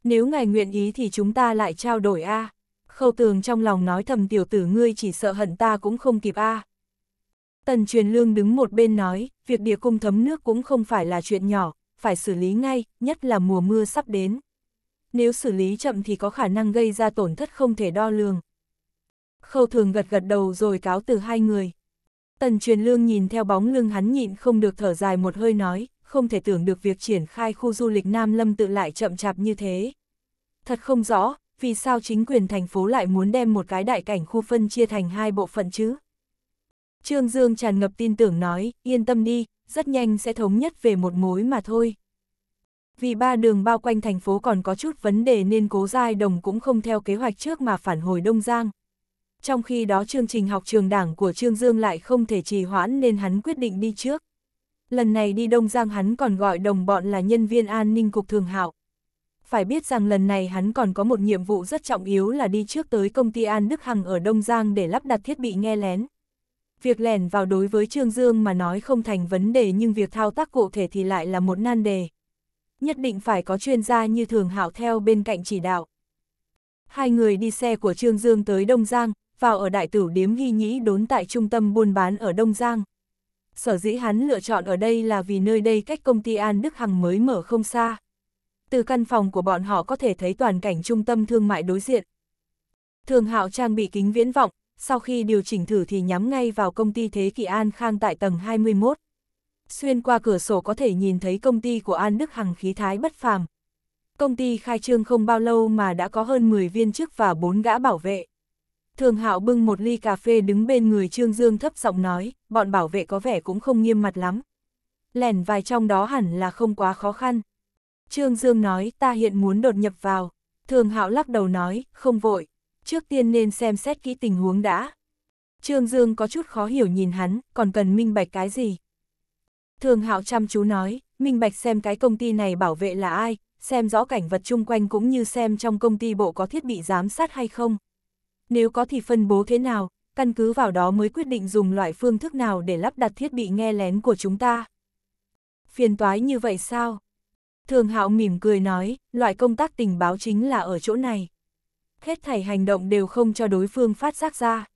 Nếu ngài nguyện ý thì chúng ta lại trao đổi A khâu tường trong lòng nói thầm tiểu tử ngươi chỉ sợ hận ta cũng không kịp a. À. Tần truyền lương đứng một bên nói, việc địa cung thấm nước cũng không phải là chuyện nhỏ, phải xử lý ngay, nhất là mùa mưa sắp đến. Nếu xử lý chậm thì có khả năng gây ra tổn thất không thể đo lường. Khâu thường gật gật đầu rồi cáo từ hai người. Tần truyền lương nhìn theo bóng lưng hắn nhịn không được thở dài một hơi nói, không thể tưởng được việc triển khai khu du lịch Nam Lâm tự lại chậm chạp như thế. Thật không rõ, vì sao chính quyền thành phố lại muốn đem một cái đại cảnh khu phân chia thành hai bộ phận chứ? Trương Dương tràn ngập tin tưởng nói, yên tâm đi, rất nhanh sẽ thống nhất về một mối mà thôi. Vì ba đường bao quanh thành phố còn có chút vấn đề nên cố giai đồng cũng không theo kế hoạch trước mà phản hồi Đông Giang. Trong khi đó chương trình học trường đảng của Trương Dương lại không thể trì hoãn nên hắn quyết định đi trước. Lần này đi Đông Giang hắn còn gọi đồng bọn là nhân viên an ninh cục thường hạo phải biết rằng lần này hắn còn có một nhiệm vụ rất trọng yếu là đi trước tới công ty An Đức Hằng ở Đông Giang để lắp đặt thiết bị nghe lén. Việc lẻn vào đối với Trương Dương mà nói không thành vấn đề nhưng việc thao tác cụ thể thì lại là một nan đề. Nhất định phải có chuyên gia như Thường Hảo theo bên cạnh chỉ đạo. Hai người đi xe của Trương Dương tới Đông Giang, vào ở đại tử điếm ghi nhĩ đốn tại trung tâm buôn bán ở Đông Giang. Sở dĩ hắn lựa chọn ở đây là vì nơi đây cách công ty An Đức Hằng mới mở không xa từ căn phòng của bọn họ có thể thấy toàn cảnh trung tâm thương mại đối diện. Thường hạo trang bị kính viễn vọng, sau khi điều chỉnh thử thì nhắm ngay vào công ty Thế Kỷ An Khang tại tầng 21. Xuyên qua cửa sổ có thể nhìn thấy công ty của An Đức Hằng khí thái bất phàm. Công ty khai trương không bao lâu mà đã có hơn 10 viên chức và 4 gã bảo vệ. Thường Hạo bưng một ly cà phê đứng bên người Trương Dương thấp giọng nói, bọn bảo vệ có vẻ cũng không nghiêm mặt lắm. Lẻn vài trong đó hẳn là không quá khó khăn. Trương Dương nói ta hiện muốn đột nhập vào. Thường Hạo lắc đầu nói, không vội. Trước tiên nên xem xét kỹ tình huống đã. Trương Dương có chút khó hiểu nhìn hắn, còn cần minh bạch cái gì? Thường Hạo chăm chú nói, minh bạch xem cái công ty này bảo vệ là ai, xem rõ cảnh vật chung quanh cũng như xem trong công ty bộ có thiết bị giám sát hay không. Nếu có thì phân bố thế nào, căn cứ vào đó mới quyết định dùng loại phương thức nào để lắp đặt thiết bị nghe lén của chúng ta. Phiền toái như vậy sao? Thường hạo mỉm cười nói, loại công tác tình báo chính là ở chỗ này. Hết thảy hành động đều không cho đối phương phát giác ra.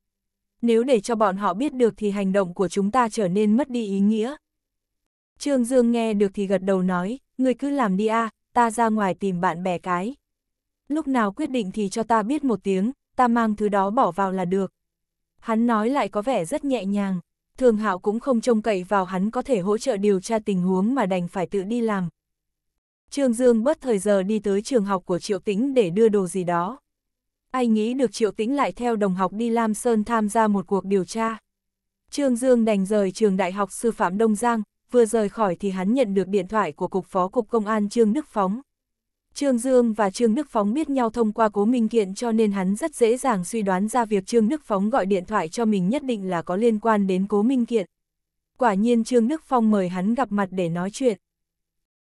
Nếu để cho bọn họ biết được thì hành động của chúng ta trở nên mất đi ý nghĩa. Trương Dương nghe được thì gật đầu nói, người cứ làm đi a à, ta ra ngoài tìm bạn bè cái. Lúc nào quyết định thì cho ta biết một tiếng, ta mang thứ đó bỏ vào là được. Hắn nói lại có vẻ rất nhẹ nhàng, thường hạo cũng không trông cậy vào hắn có thể hỗ trợ điều tra tình huống mà đành phải tự đi làm, Trương Dương bất thời giờ đi tới trường học của Triệu Tĩnh để đưa đồ gì đó. Ai nghĩ được Triệu Tĩnh lại theo đồng học đi Lam Sơn tham gia một cuộc điều tra. Trương Dương đành rời trường Đại học Sư phạm Đông Giang, vừa rời khỏi thì hắn nhận được điện thoại của Cục Phó Cục Công an Trương Đức Phóng. Trương Dương và Trương Đức Phóng biết nhau thông qua cố minh kiện cho nên hắn rất dễ dàng suy đoán ra việc Trương Đức Phóng gọi điện thoại cho mình nhất định là có liên quan đến cố minh kiện. Quả nhiên Trương Đức Phong mời hắn gặp mặt để nói chuyện.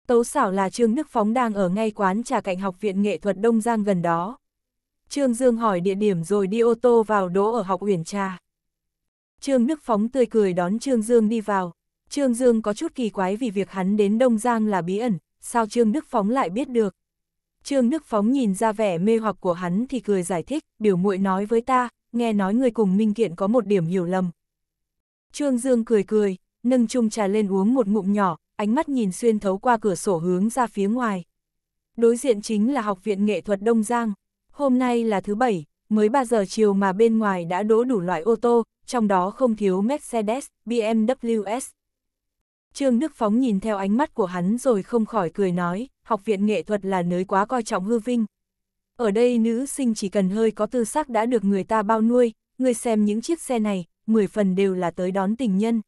Tấu xảo là Trương Đức Phóng đang ở ngay quán trà cạnh Học viện Nghệ thuật Đông Giang gần đó. Trương Dương hỏi địa điểm rồi đi ô tô vào đỗ ở học uyển trà. Trương Đức Phóng tươi cười đón Trương Dương đi vào. Trương Dương có chút kỳ quái vì việc hắn đến Đông Giang là bí ẩn, sao Trương Đức Phóng lại biết được. Trương Đức Phóng nhìn ra vẻ mê hoặc của hắn thì cười giải thích, biểu muội nói với ta, nghe nói người cùng Minh Kiện có một điểm hiểu lầm. Trương Dương cười cười, nâng chung trà lên uống một ngụm nhỏ, ánh mắt nhìn xuyên thấu qua cửa sổ hướng ra phía ngoài. Đối diện chính là Học viện Nghệ thuật Đông Giang. Hôm nay là thứ Bảy, mới 3 giờ chiều mà bên ngoài đã đỗ đủ loại ô tô, trong đó không thiếu Mercedes, BMWs. Trương Đức Phóng nhìn theo ánh mắt của hắn rồi không khỏi cười nói, Học viện Nghệ thuật là nơi quá coi trọng hư vinh. Ở đây nữ sinh chỉ cần hơi có tư sắc đã được người ta bao nuôi, người xem những chiếc xe này, 10 phần đều là tới đón tình nhân.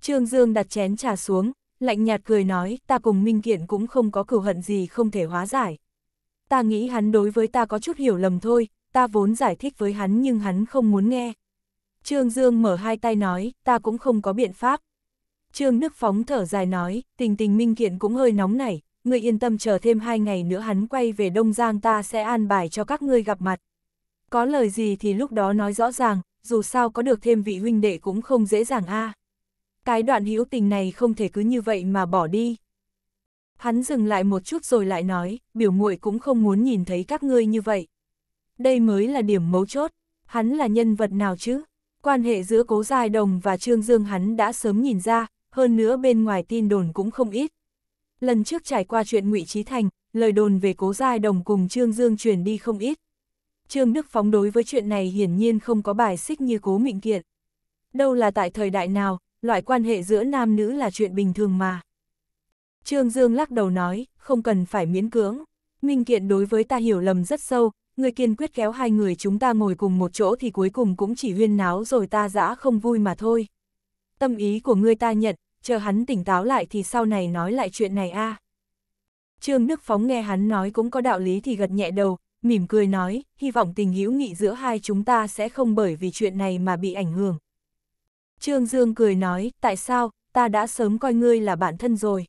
Trương Dương đặt chén trà xuống, lạnh nhạt cười nói, ta cùng Minh Kiện cũng không có cửu hận gì không thể hóa giải. Ta nghĩ hắn đối với ta có chút hiểu lầm thôi, ta vốn giải thích với hắn nhưng hắn không muốn nghe. Trương Dương mở hai tay nói, ta cũng không có biện pháp. Trương Đức Phóng thở dài nói, tình tình Minh Kiện cũng hơi nóng nảy, ngươi yên tâm chờ thêm hai ngày nữa hắn quay về Đông Giang ta sẽ an bài cho các ngươi gặp mặt. Có lời gì thì lúc đó nói rõ ràng, dù sao có được thêm vị huynh đệ cũng không dễ dàng a cái đoạn hữu tình này không thể cứ như vậy mà bỏ đi. Hắn dừng lại một chút rồi lại nói, biểu muội cũng không muốn nhìn thấy các ngươi như vậy. Đây mới là điểm mấu chốt, hắn là nhân vật nào chứ? Quan hệ giữa Cố Giai Đồng và Trương Dương hắn đã sớm nhìn ra, hơn nữa bên ngoài tin đồn cũng không ít. Lần trước trải qua chuyện ngụy Trí Thành, lời đồn về Cố Giai Đồng cùng Trương Dương truyền đi không ít. Trương Đức Phóng đối với chuyện này hiển nhiên không có bài xích như Cố Mịnh Kiện. Đâu là tại thời đại nào, loại quan hệ giữa nam nữ là chuyện bình thường mà. Trương Dương lắc đầu nói, không cần phải miễn cưỡng. Minh Kiện đối với ta hiểu lầm rất sâu, người kiên quyết kéo hai người chúng ta ngồi cùng một chỗ thì cuối cùng cũng chỉ huyên náo rồi ta dã không vui mà thôi. Tâm ý của người ta nhận, chờ hắn tỉnh táo lại thì sau này nói lại chuyện này a. Trương Đức Phóng nghe hắn nói cũng có đạo lý thì gật nhẹ đầu, mỉm cười nói, hy vọng tình hữu nghị giữa hai chúng ta sẽ không bởi vì chuyện này mà bị ảnh hưởng. Trương Dương cười nói, tại sao, ta đã sớm coi ngươi là bạn thân rồi.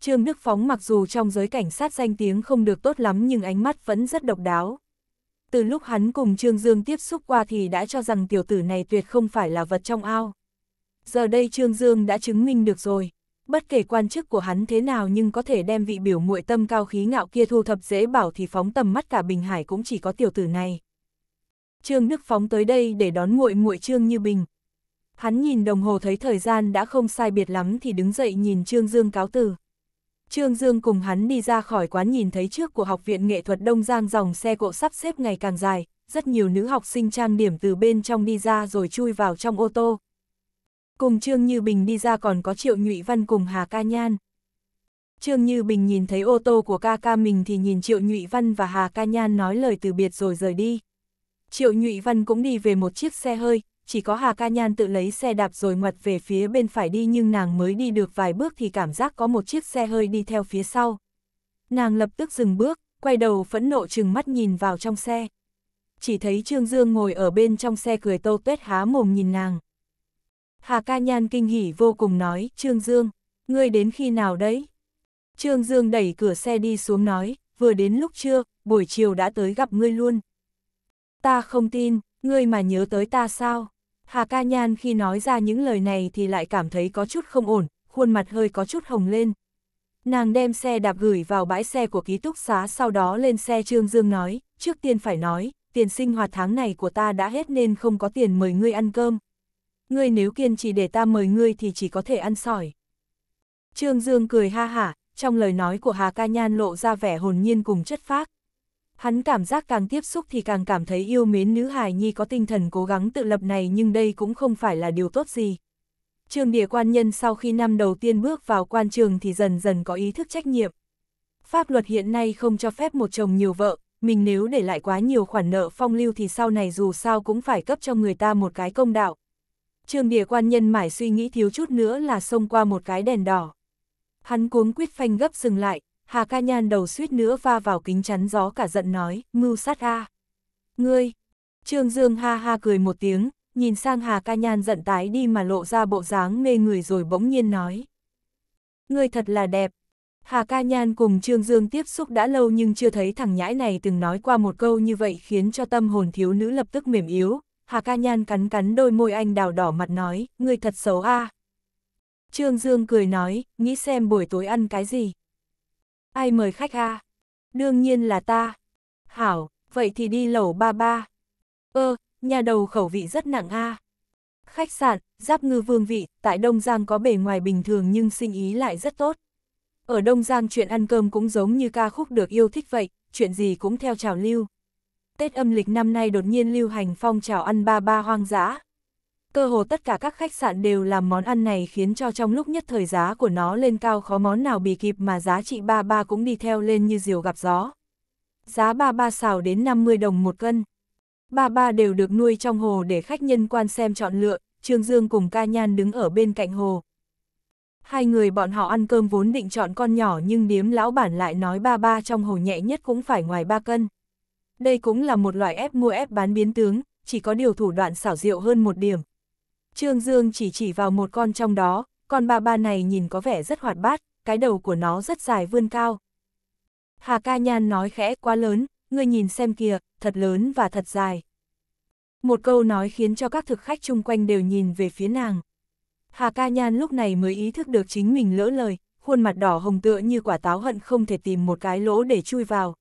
Trương Đức Phóng mặc dù trong giới cảnh sát danh tiếng không được tốt lắm nhưng ánh mắt vẫn rất độc đáo. Từ lúc hắn cùng Trương Dương tiếp xúc qua thì đã cho rằng tiểu tử này tuyệt không phải là vật trong ao. Giờ đây Trương Dương đã chứng minh được rồi. Bất kể quan chức của hắn thế nào nhưng có thể đem vị biểu muội tâm cao khí ngạo kia thu thập dễ bảo thì phóng tầm mắt cả Bình Hải cũng chỉ có tiểu tử này. Trương Đức Phóng tới đây để đón muội muội Trương Như Bình, Hắn nhìn đồng hồ thấy thời gian đã không sai biệt lắm thì đứng dậy nhìn Trương Dương cáo từ. Trương Dương cùng hắn đi ra khỏi quán nhìn thấy trước của Học viện Nghệ thuật Đông Giang dòng xe cộ sắp xếp ngày càng dài, rất nhiều nữ học sinh trang điểm từ bên trong đi ra rồi chui vào trong ô tô. Cùng Trương Như Bình đi ra còn có Triệu Nhụy Văn cùng Hà Ca Nhan. Trương Như Bình nhìn thấy ô tô của ca ca mình thì nhìn Triệu Nhụy Văn và Hà Ca Nhan nói lời từ biệt rồi rời đi. Triệu Nhụy Văn cũng đi về một chiếc xe hơi, chỉ có Hà Ca Nhan tự lấy xe đạp rồi ngoặt về phía bên phải đi nhưng nàng mới đi được vài bước thì cảm giác có một chiếc xe hơi đi theo phía sau. Nàng lập tức dừng bước, quay đầu phẫn nộ chừng mắt nhìn vào trong xe. Chỉ thấy Trương Dương ngồi ở bên trong xe cười tô tuyết há mồm nhìn nàng. Hà Ca Nhan kinh hỉ vô cùng nói, Trương Dương, ngươi đến khi nào đấy? Trương Dương đẩy cửa xe đi xuống nói, vừa đến lúc trưa, buổi chiều đã tới gặp ngươi luôn. Ta không tin, ngươi mà nhớ tới ta sao? Hà Ca Nhan khi nói ra những lời này thì lại cảm thấy có chút không ổn, khuôn mặt hơi có chút hồng lên. Nàng đem xe đạp gửi vào bãi xe của ký túc xá sau đó lên xe Trương Dương nói, trước tiên phải nói, tiền sinh hoạt tháng này của ta đã hết nên không có tiền mời ngươi ăn cơm. Ngươi nếu kiên trì để ta mời ngươi thì chỉ có thể ăn sỏi. Trương Dương cười ha hả, trong lời nói của Hà Ca Nhan lộ ra vẻ hồn nhiên cùng chất phác. Hắn cảm giác càng tiếp xúc thì càng cảm thấy yêu mến nữ hài nhi có tinh thần cố gắng tự lập này nhưng đây cũng không phải là điều tốt gì. Trương địa quan nhân sau khi năm đầu tiên bước vào quan trường thì dần dần có ý thức trách nhiệm. Pháp luật hiện nay không cho phép một chồng nhiều vợ, mình nếu để lại quá nhiều khoản nợ phong lưu thì sau này dù sao cũng phải cấp cho người ta một cái công đạo. Trương địa quan nhân mải suy nghĩ thiếu chút nữa là xông qua một cái đèn đỏ. Hắn cuống quyết phanh gấp dừng lại, Hà Ca Nhan đầu suýt nữa va vào kính chắn gió cả giận nói, mưu sát a Ngươi! Trương Dương ha ha cười một tiếng, nhìn sang Hà Ca Nhan giận tái đi mà lộ ra bộ dáng mê người rồi bỗng nhiên nói. Ngươi thật là đẹp! Hà Ca Nhan cùng Trương Dương tiếp xúc đã lâu nhưng chưa thấy thằng nhãi này từng nói qua một câu như vậy khiến cho tâm hồn thiếu nữ lập tức mềm yếu. Hà Ca Nhan cắn cắn đôi môi anh đào đỏ mặt nói, ngươi thật xấu a Trương Dương cười nói, nghĩ xem buổi tối ăn cái gì. Ai mời khách a? À? Đương nhiên là ta. Hảo, vậy thì đi lẩu ba ba. Ơ, ờ, nhà đầu khẩu vị rất nặng a. À. Khách sạn, giáp ngư vương vị, tại Đông Giang có bề ngoài bình thường nhưng sinh ý lại rất tốt. Ở Đông Giang chuyện ăn cơm cũng giống như ca khúc được yêu thích vậy, chuyện gì cũng theo trào lưu. Tết âm lịch năm nay đột nhiên lưu hành phong trào ăn ba ba hoang dã, cơ hồ tất cả các khách sạn đều làm món ăn này khiến cho trong lúc nhất thời giá của nó lên cao khó món nào bị kịp mà giá trị ba ba cũng đi theo lên như diều gặp gió. Giá ba ba xào đến 50 đồng một cân. Ba ba đều được nuôi trong hồ để khách nhân quan xem chọn lựa, Trương Dương cùng ca nhan đứng ở bên cạnh hồ. Hai người bọn họ ăn cơm vốn định chọn con nhỏ nhưng điếm lão bản lại nói ba ba trong hồ nhẹ nhất cũng phải ngoài ba cân. Đây cũng là một loại ép mua ép bán biến tướng, chỉ có điều thủ đoạn xảo diệu hơn một điểm, Trương Dương chỉ chỉ vào một con trong đó, con ba ba này nhìn có vẻ rất hoạt bát, cái đầu của nó rất dài vươn cao. Hà ca nhan nói khẽ quá lớn, ngươi nhìn xem kìa, thật lớn và thật dài. Một câu nói khiến cho các thực khách chung quanh đều nhìn về phía nàng. Hà ca nhan lúc này mới ý thức được chính mình lỡ lời, khuôn mặt đỏ hồng tựa như quả táo hận không thể tìm một cái lỗ để chui vào.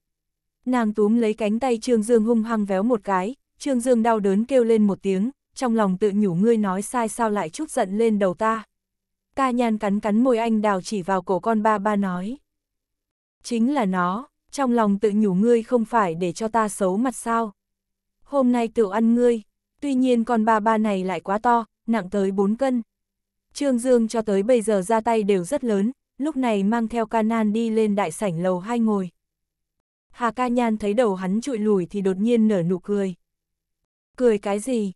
Nàng túm lấy cánh tay Trương Dương hung hăng véo một cái, Trương Dương đau đớn kêu lên một tiếng, trong lòng tự nhủ ngươi nói sai sao lại chút giận lên đầu ta. Ca nhan cắn cắn môi anh đào chỉ vào cổ con ba ba nói. Chính là nó, trong lòng tự nhủ ngươi không phải để cho ta xấu mặt sao. Hôm nay tự ăn ngươi, tuy nhiên con ba ba này lại quá to, nặng tới 4 cân. Trương Dương cho tới bây giờ ra tay đều rất lớn, lúc này mang theo ca nan đi lên đại sảnh lầu hai ngồi. Hà ca nhan thấy đầu hắn trụi lùi thì đột nhiên nở nụ cười. Cười cái gì,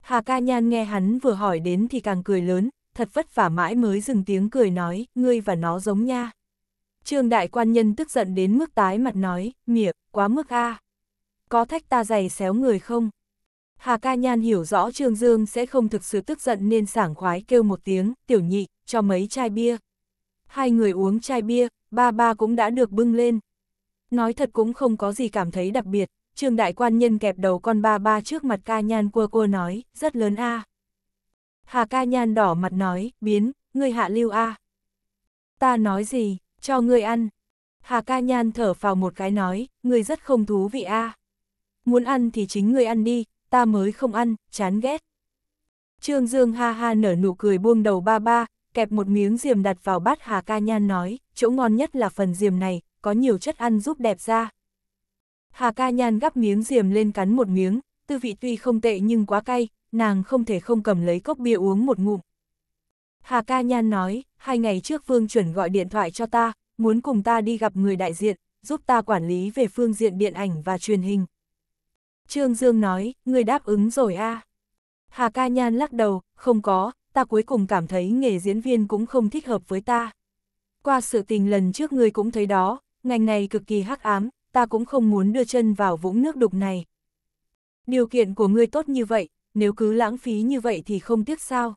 Hà ca nhan nghe hắn vừa hỏi đến thì càng cười lớn, thật vất vả mãi mới dừng tiếng cười nói, ngươi và nó giống nha. Trương đại quan nhân tức giận đến mức tái mặt nói, miệng, quá mức a. Có thách ta giày xéo người không? Hà ca nhan hiểu rõ Trương Dương sẽ không thực sự tức giận nên sảng khoái kêu một tiếng, tiểu nhị, cho mấy chai bia. Hai người uống chai bia, ba ba cũng đã được bưng lên. Nói thật cũng không có gì cảm thấy đặc biệt, trường đại quan nhân kẹp đầu con ba ba trước mặt ca nhan cua cua nói, rất lớn a à. Hà ca nhan đỏ mặt nói, biến, ngươi hạ lưu a à. Ta nói gì, cho ngươi ăn. Hà ca nhan thở vào một cái nói, ngươi rất không thú vị a à. Muốn ăn thì chính ngươi ăn đi, ta mới không ăn, chán ghét. Trương Dương ha ha nở nụ cười buông đầu ba ba, kẹp một miếng diềm đặt vào bát Hà Ca Nhan nói, chỗ ngon nhất là phần diềm này, có nhiều chất ăn giúp đẹp da. Hà ca nhan gắp miếng diềm lên cắn một miếng, tư vị tuy không tệ nhưng quá cay, nàng không thể không cầm lấy cốc bia uống một ngụm. Hà ca nhan nói, hai ngày trước Vương chuẩn gọi điện thoại cho ta, muốn cùng ta đi gặp người đại diện, giúp ta quản lý về phương diện điện ảnh và truyền hình. Trương Dương nói, người đáp ứng rồi a Hà ca nhan lắc đầu, không có, ta cuối cùng cảm thấy nghề diễn viên cũng không thích hợp với ta. Qua sự tình lần trước người cũng thấy đó, ngành này cực kỳ hắc ám, ta cũng không muốn đưa chân vào vũng nước đục này. Điều kiện của ngươi tốt như vậy, nếu cứ lãng phí như vậy thì không tiếc sao.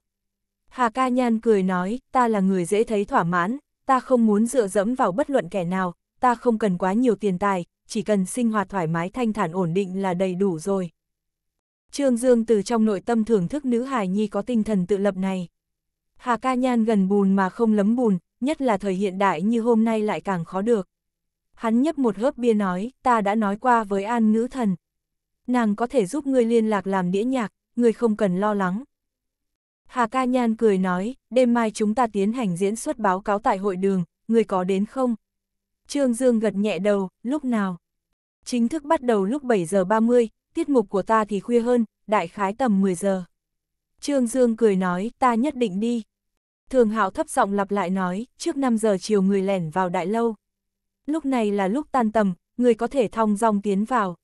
Hà ca nhan cười nói, ta là người dễ thấy thỏa mãn, ta không muốn dựa dẫm vào bất luận kẻ nào, ta không cần quá nhiều tiền tài, chỉ cần sinh hoạt thoải mái thanh thản ổn định là đầy đủ rồi. Trương Dương từ trong nội tâm thưởng thức nữ hài nhi có tinh thần tự lập này. Hà ca nhan gần bùn mà không lấm bùn, nhất là thời hiện đại như hôm nay lại càng khó được. Hắn nhấp một hớp bia nói, ta đã nói qua với An Ngữ Thần. Nàng có thể giúp ngươi liên lạc làm đĩa nhạc, ngươi không cần lo lắng. Hà Ca Nhan cười nói, đêm mai chúng ta tiến hành diễn xuất báo cáo tại hội đường, ngươi có đến không? Trương Dương gật nhẹ đầu, lúc nào? Chính thức bắt đầu lúc 7 giờ 30, tiết mục của ta thì khuya hơn, đại khái tầm 10 giờ. Trương Dương cười nói, ta nhất định đi. Thường Hạo thấp giọng lặp lại nói, trước 5 giờ chiều người lẻn vào đại lâu lúc này là lúc tan tầm, người có thể thong dong tiến vào.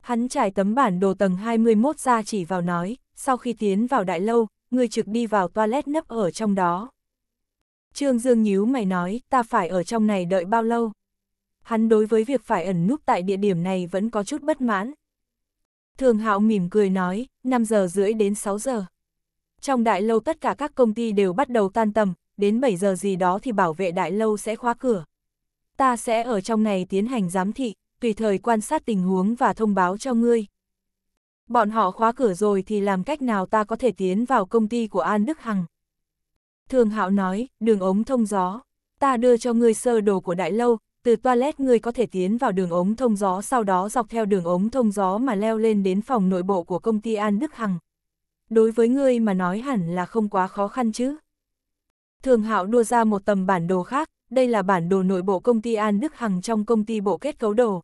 Hắn trải tấm bản đồ tầng 21 ra chỉ vào nói, sau khi tiến vào đại lâu, người trực đi vào toilet nấp ở trong đó. Trương Dương nhíu mày nói, ta phải ở trong này đợi bao lâu? Hắn đối với việc phải ẩn núp tại địa điểm này vẫn có chút bất mãn. Thường Hạo mỉm cười nói, 5 giờ rưỡi đến 6 giờ. Trong đại lâu tất cả các công ty đều bắt đầu tan tầm, đến 7 giờ gì đó thì bảo vệ đại lâu sẽ khóa cửa ta sẽ ở trong này tiến hành giám thị, tùy thời quan sát tình huống và thông báo cho ngươi. Bọn họ khóa cửa rồi thì làm cách nào ta có thể tiến vào công ty của An Đức Hằng? Thường Hạo nói, đường ống thông gió, ta đưa cho ngươi sơ đồ của đại lâu, từ toilet ngươi có thể tiến vào đường ống thông gió sau đó dọc theo đường ống thông gió mà leo lên đến phòng nội bộ của công ty An Đức Hằng. Đối với ngươi mà nói hẳn là không quá khó khăn chứ. Thường Hạo đưa ra một tầm bản đồ khác, đây là bản đồ nội bộ công ty An Đức Hằng trong công ty bộ kết cấu đồ.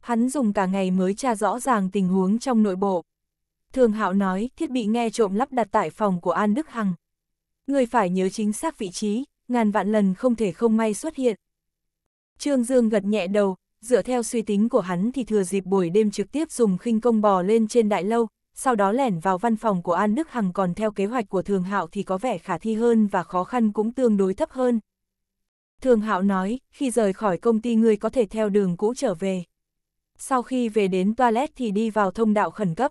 Hắn dùng cả ngày mới tra rõ ràng tình huống trong nội bộ. Thường Hạo nói, thiết bị nghe trộm lắp đặt tại phòng của An Đức Hằng. Người phải nhớ chính xác vị trí, ngàn vạn lần không thể không may xuất hiện. Trương Dương gật nhẹ đầu, dựa theo suy tính của hắn thì thừa dịp buổi đêm trực tiếp dùng khinh công bò lên trên đại lâu, sau đó lẻn vào văn phòng của An Đức Hằng còn theo kế hoạch của Thường Hạo thì có vẻ khả thi hơn và khó khăn cũng tương đối thấp hơn, Thường Hạo nói, khi rời khỏi công ty ngươi có thể theo đường cũ trở về. Sau khi về đến toilet thì đi vào thông đạo khẩn cấp.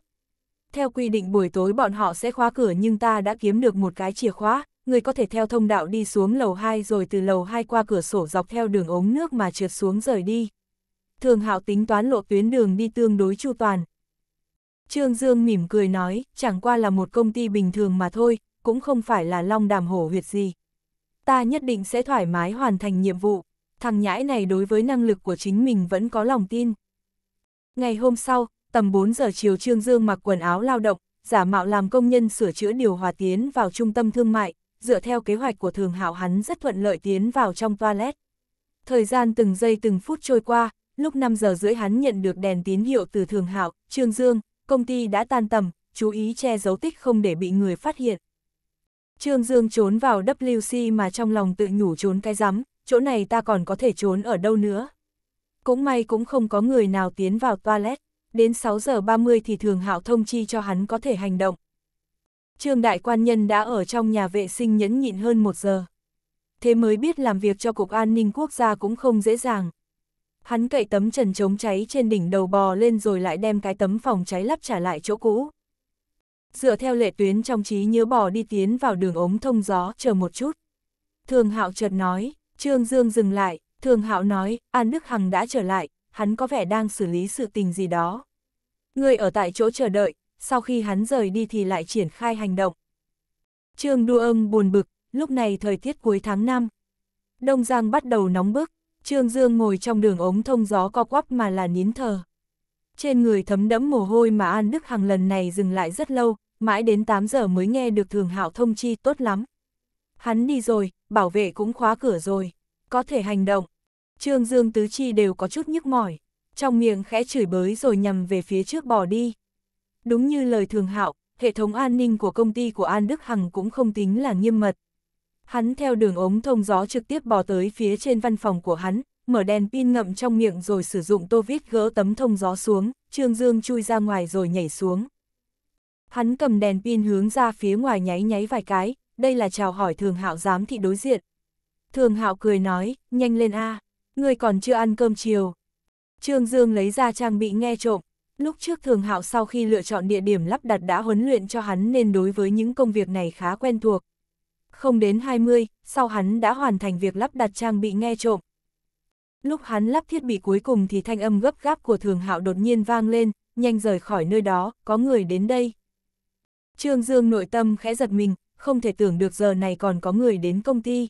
Theo quy định buổi tối bọn họ sẽ khóa cửa nhưng ta đã kiếm được một cái chìa khóa, ngươi có thể theo thông đạo đi xuống lầu 2 rồi từ lầu 2 qua cửa sổ dọc theo đường ống nước mà trượt xuống rời đi. Thường Hạo tính toán lộ tuyến đường đi tương đối chu toàn. Trương Dương mỉm cười nói, chẳng qua là một công ty bình thường mà thôi, cũng không phải là long đàm hổ huyệt gì ta nhất định sẽ thoải mái hoàn thành nhiệm vụ. Thằng nhãi này đối với năng lực của chính mình vẫn có lòng tin. Ngày hôm sau, tầm 4 giờ chiều Trương Dương mặc quần áo lao động, giả mạo làm công nhân sửa chữa điều hòa tiến vào trung tâm thương mại, dựa theo kế hoạch của thường hạo hắn rất thuận lợi tiến vào trong toilet. Thời gian từng giây từng phút trôi qua, lúc 5 giờ rưỡi hắn nhận được đèn tín hiệu từ thường hạo, Trương Dương, công ty đã tan tầm, chú ý che giấu tích không để bị người phát hiện. Trương Dương trốn vào WC mà trong lòng tự nhủ trốn cái rắm, chỗ này ta còn có thể trốn ở đâu nữa. Cũng may cũng không có người nào tiến vào toilet, đến 6 giờ 30 thì thường hạo thông chi cho hắn có thể hành động. Trương Đại Quan Nhân đã ở trong nhà vệ sinh nhẫn nhịn hơn một giờ. Thế mới biết làm việc cho Cục An ninh Quốc gia cũng không dễ dàng. Hắn cậy tấm trần chống cháy trên đỉnh đầu bò lên rồi lại đem cái tấm phòng cháy lắp trả lại chỗ cũ dựa theo lệ tuyến trong trí nhớ bỏ đi tiến vào đường ống thông gió, chờ một chút. Thường Hạo chợt nói, Trương Dương dừng lại, Thường Hạo nói, An Đức Hằng đã trở lại, hắn có vẻ đang xử lý sự tình gì đó. Người ở tại chỗ chờ đợi, sau khi hắn rời đi thì lại triển khai hành động. Trương Đua Âm buồn bực, lúc này thời tiết cuối tháng 5. Đông Giang bắt đầu nóng bức, Trương Dương ngồi trong đường ống thông gió co quắp mà là nín thờ. Trên người thấm đẫm mồ hôi mà An Đức Hằng lần này dừng lại rất lâu, mãi đến 8 giờ mới nghe được thường hạo thông chi tốt lắm. Hắn đi rồi, bảo vệ cũng khóa cửa rồi, có thể hành động. Trương Dương Tứ Chi đều có chút nhức mỏi, trong miệng khẽ chửi bới rồi nhằm về phía trước bỏ đi. Đúng như lời thường hạo, hệ thống an ninh của công ty của An Đức Hằng cũng không tính là nghiêm mật. Hắn theo đường ống thông gió trực tiếp bò tới phía trên văn phòng của hắn, mở đèn pin ngậm trong miệng rồi sử dụng tô vít gỡ tấm thông gió xuống, Trương Dương chui ra ngoài rồi nhảy xuống. Hắn cầm đèn pin hướng ra phía ngoài nháy nháy vài cái, đây là chào hỏi thường hạo giám thị đối diện. Thường hạo cười nói, nhanh lên a, à, ngươi còn chưa ăn cơm chiều. Trương Dương lấy ra trang bị nghe trộm, lúc trước thường hạo sau khi lựa chọn địa điểm lắp đặt đã huấn luyện cho hắn nên đối với những công việc này khá quen thuộc. Không đến 20, sau hắn đã hoàn thành việc lắp đặt trang bị nghe trộm. Lúc hắn lắp thiết bị cuối cùng thì thanh âm gấp gáp của thường hạo đột nhiên vang lên, nhanh rời khỏi nơi đó, có người đến đây. Trương Dương nội tâm khẽ giật mình, không thể tưởng được giờ này còn có người đến công ty.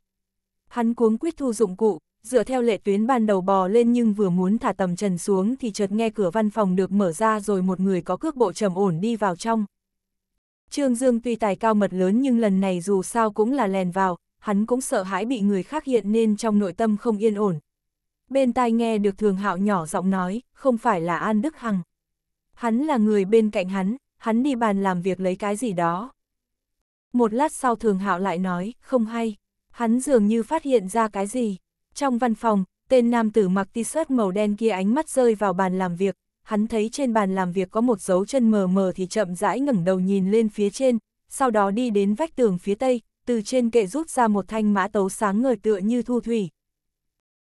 Hắn cuống quyết thu dụng cụ, dựa theo lệ tuyến ban đầu bò lên nhưng vừa muốn thả tầm trần xuống thì chợt nghe cửa văn phòng được mở ra rồi một người có cước bộ trầm ổn đi vào trong. Trương Dương tuy tài cao mật lớn nhưng lần này dù sao cũng là lèn vào, hắn cũng sợ hãi bị người khác hiện nên trong nội tâm không yên ổn. Bên tai nghe được thường hạo nhỏ giọng nói, không phải là An Đức Hằng. Hắn là người bên cạnh hắn, hắn đi bàn làm việc lấy cái gì đó. Một lát sau thường hạo lại nói, không hay, hắn dường như phát hiện ra cái gì. Trong văn phòng, tên nam tử mặc t-shirt màu đen kia ánh mắt rơi vào bàn làm việc, hắn thấy trên bàn làm việc có một dấu chân mờ mờ thì chậm rãi ngẩng đầu nhìn lên phía trên, sau đó đi đến vách tường phía tây, từ trên kệ rút ra một thanh mã tấu sáng ngời tựa như thu thủy.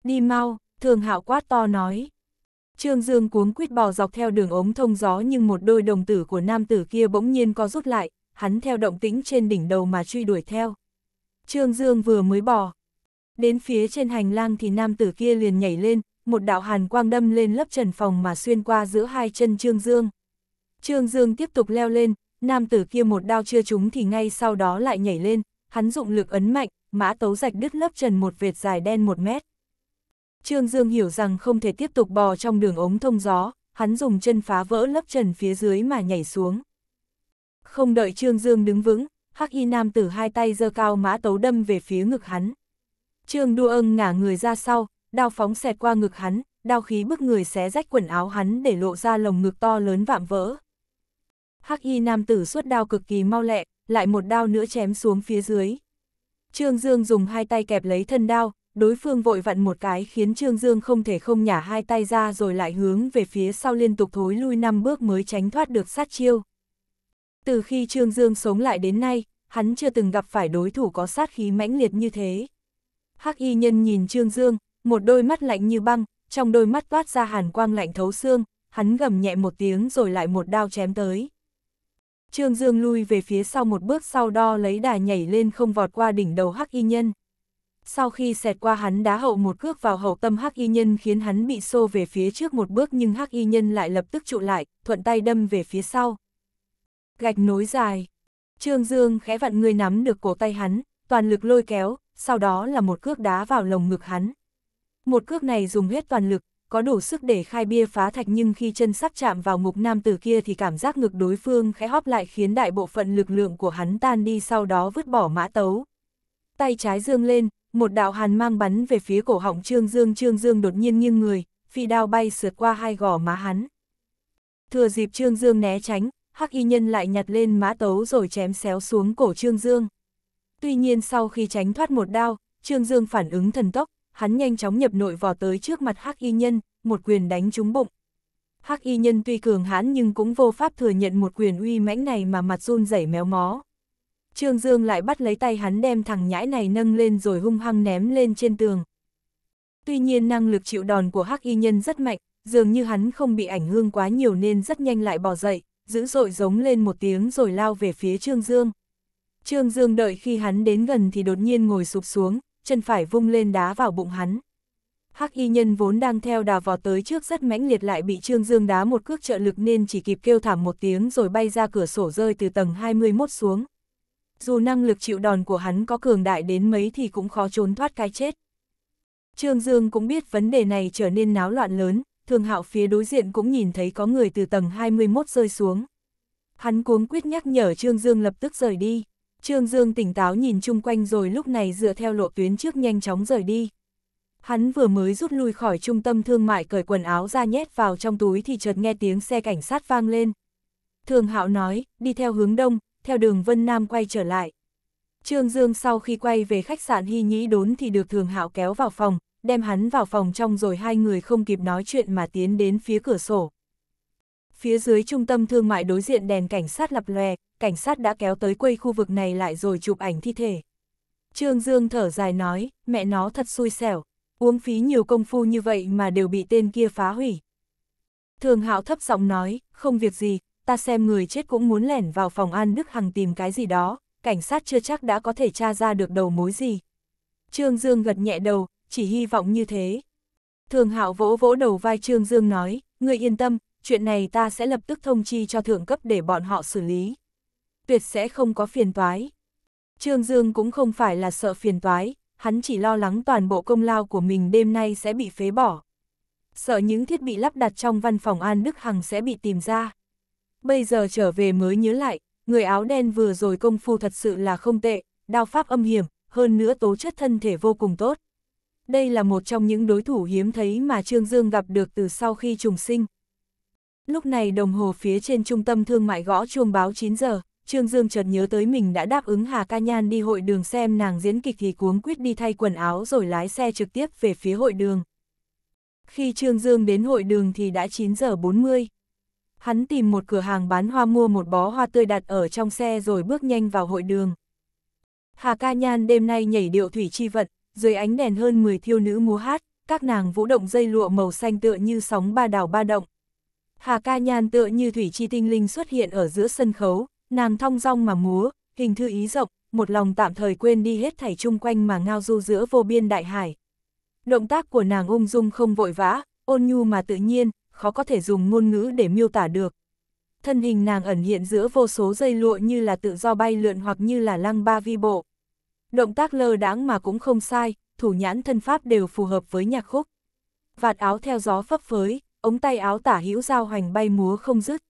Đi mau, thường hạo quát to nói. Trương Dương cuống quýt bò dọc theo đường ống thông gió nhưng một đôi đồng tử của nam tử kia bỗng nhiên co rút lại, hắn theo động tĩnh trên đỉnh đầu mà truy đuổi theo. Trương Dương vừa mới bò. Đến phía trên hành lang thì nam tử kia liền nhảy lên, một đạo hàn quang đâm lên lớp trần phòng mà xuyên qua giữa hai chân Trương Dương. Trương Dương tiếp tục leo lên, nam tử kia một đao chưa trúng thì ngay sau đó lại nhảy lên, hắn dụng lực ấn mạnh, mã tấu rạch đứt lớp trần một vệt dài đen một mét. Trương Dương hiểu rằng không thể tiếp tục bò trong đường ống thông gió, hắn dùng chân phá vỡ lớp trần phía dưới mà nhảy xuống. Không đợi Trương Dương đứng vững, Hắc Y Nam tử hai tay giơ cao mã tấu đâm về phía ngực hắn. Trương Đua Ân ngả người ra sau, đao phóng xẹt qua ngực hắn, đao khí bức người xé rách quần áo hắn để lộ ra lồng ngực to lớn vạm vỡ. Hắc Y Nam tử suốt đao cực kỳ mau lẹ, lại một đao nữa chém xuống phía dưới. Trương Dương dùng hai tay kẹp lấy thân đao, đối phương vội vặn một cái khiến Trương Dương không thể không nhả hai tay ra rồi lại hướng về phía sau liên tục thối lui năm bước mới tránh thoát được sát chiêu. Từ khi Trương Dương sống lại đến nay, hắn chưa từng gặp phải đối thủ có sát khí mãnh liệt như thế. Hắc y nhân nhìn Trương Dương, một đôi mắt lạnh như băng, trong đôi mắt toát ra hàn quang lạnh thấu xương, hắn gầm nhẹ một tiếng rồi lại một đao chém tới. Trương Dương lui về phía sau một bước sau đo lấy đà nhảy lên không vọt qua đỉnh đầu Hắc y nhân sau khi xẹt qua hắn đá hậu một cước vào hậu tâm Hắc Y Nhân khiến hắn bị xô về phía trước một bước nhưng Hắc Y Nhân lại lập tức trụ lại, thuận tay đâm về phía sau. Gạch nối dài. Trương Dương khẽ vặn người nắm được cổ tay hắn, toàn lực lôi kéo, sau đó là một cước đá vào lồng ngực hắn. Một cước này dùng hết toàn lực, có đủ sức để khai bia phá thạch nhưng khi chân sắp chạm vào ngục nam tử kia thì cảm giác ngực đối phương khẽ hóp lại khiến đại bộ phận lực lượng của hắn tan đi sau đó vứt bỏ mã tấu. Tay trái dương lên, một đạo hàn mang bắn về phía cổ họng Trương Dương. Trương Dương đột nhiên nghiêng người, phi đao bay sượt qua hai gò má hắn. Thừa dịp Trương Dương né tránh, Hắc Y Nhân lại nhặt lên mã tấu rồi chém xéo xuống cổ Trương Dương. Tuy nhiên sau khi tránh thoát một đao, Trương Dương phản ứng thần tốc, hắn nhanh chóng nhập nội vò tới trước mặt Hắc Y Nhân, một quyền đánh trúng bụng. Hắc Y Nhân tuy cường hãn nhưng cũng vô pháp thừa nhận một quyền uy mãnh này mà mặt run rẩy méo mó. Trương Dương lại bắt lấy tay hắn đem thằng nhãi này nâng lên rồi hung hăng ném lên trên tường. Tuy nhiên năng lực chịu đòn của hắc y nhân rất mạnh, dường như hắn không bị ảnh hưởng quá nhiều nên rất nhanh lại bỏ dậy, dữ dội giống lên một tiếng rồi lao về phía Trương Dương. Trương Dương đợi khi hắn đến gần thì đột nhiên ngồi sụp xuống, chân phải vung lên đá vào bụng hắn. Hắc y nhân vốn đang theo đà vò tới trước rất mãnh liệt lại bị Trương Dương đá một cước trợ lực nên chỉ kịp kêu thảm một tiếng rồi bay ra cửa sổ rơi từ tầng 21 xuống dù năng lực chịu đòn của hắn có cường đại đến mấy thì cũng khó trốn thoát cái chết. Trương Dương cũng biết vấn đề này trở nên náo loạn lớn, thường hạo phía đối diện cũng nhìn thấy có người từ tầng 21 rơi xuống. Hắn cuống quyết nhắc nhở Trương Dương lập tức rời đi. Trương Dương tỉnh táo nhìn chung quanh rồi lúc này dựa theo lộ tuyến trước nhanh chóng rời đi. Hắn vừa mới rút lui khỏi trung tâm thương mại cởi quần áo ra nhét vào trong túi thì chợt nghe tiếng xe cảnh sát vang lên. Thường hạo nói, đi theo hướng đông, theo đường Vân Nam quay trở lại. Trương Dương sau khi quay về khách sạn Hy Nhĩ đốn thì được Thường Hạo kéo vào phòng, đem hắn vào phòng trong rồi hai người không kịp nói chuyện mà tiến đến phía cửa sổ. Phía dưới trung tâm thương mại đối diện đèn cảnh sát lập lòe, cảnh sát đã kéo tới quây khu vực này lại rồi chụp ảnh thi thể. Trương Dương thở dài nói, mẹ nó thật xui xẻo, uống phí nhiều công phu như vậy mà đều bị tên kia phá hủy. Thường Hạo thấp giọng nói, không việc gì, ta xem người chết cũng muốn lẻn vào phòng An Đức Hằng tìm cái gì đó, cảnh sát chưa chắc đã có thể tra ra được đầu mối gì. Trương Dương gật nhẹ đầu, chỉ hy vọng như thế. Thường Hạo vỗ vỗ đầu vai Trương Dương nói, người yên tâm, chuyện này ta sẽ lập tức thông chi cho thượng cấp để bọn họ xử lý. Tuyệt sẽ không có phiền toái. Trương Dương cũng không phải là sợ phiền toái, hắn chỉ lo lắng toàn bộ công lao của mình đêm nay sẽ bị phế bỏ. Sợ những thiết bị lắp đặt trong văn phòng An Đức Hằng sẽ bị tìm ra. Bây giờ trở về mới nhớ lại, người áo đen vừa rồi công phu thật sự là không tệ, đao pháp âm hiểm, hơn nữa tố chất thân thể vô cùng tốt. Đây là một trong những đối thủ hiếm thấy mà Trương Dương gặp được từ sau khi trùng sinh. Lúc này đồng hồ phía trên trung tâm thương mại gõ chuông báo 9 giờ, Trương Dương chợt nhớ tới mình đã đáp ứng Hà Ca Nhan đi hội đường xem nàng diễn kịch thì cuống quyết đi thay quần áo rồi lái xe trực tiếp về phía hội đường. Khi Trương Dương đến hội đường thì đã 9 giờ 40. Hắn tìm một cửa hàng bán hoa mua một bó hoa tươi đặt ở trong xe rồi bước nhanh vào hội đường. Hà ca nhan đêm nay nhảy điệu thủy chi vận, dưới ánh đèn hơn 10 thiêu nữ múa hát, các nàng vũ động dây lụa màu xanh tựa như sóng ba đảo ba động. Hà ca nhan tựa như thủy chi tinh linh xuất hiện ở giữa sân khấu, nàng thong dong mà múa, hình thư ý rộng, một lòng tạm thời quên đi hết thảy chung quanh mà ngao du giữa vô biên đại hải. Động tác của nàng ung dung không vội vã, ôn nhu mà tự nhiên, khó có thể dùng ngôn ngữ để miêu tả được. Thân hình nàng ẩn hiện giữa vô số dây lụa như là tự do bay lượn hoặc như là lăng ba vi bộ. Động tác lơ đáng mà cũng không sai, thủ nhãn thân pháp đều phù hợp với nhạc khúc. Vạt áo theo gió phấp phới, ống tay áo tả hữu giao hoành bay múa không dứt.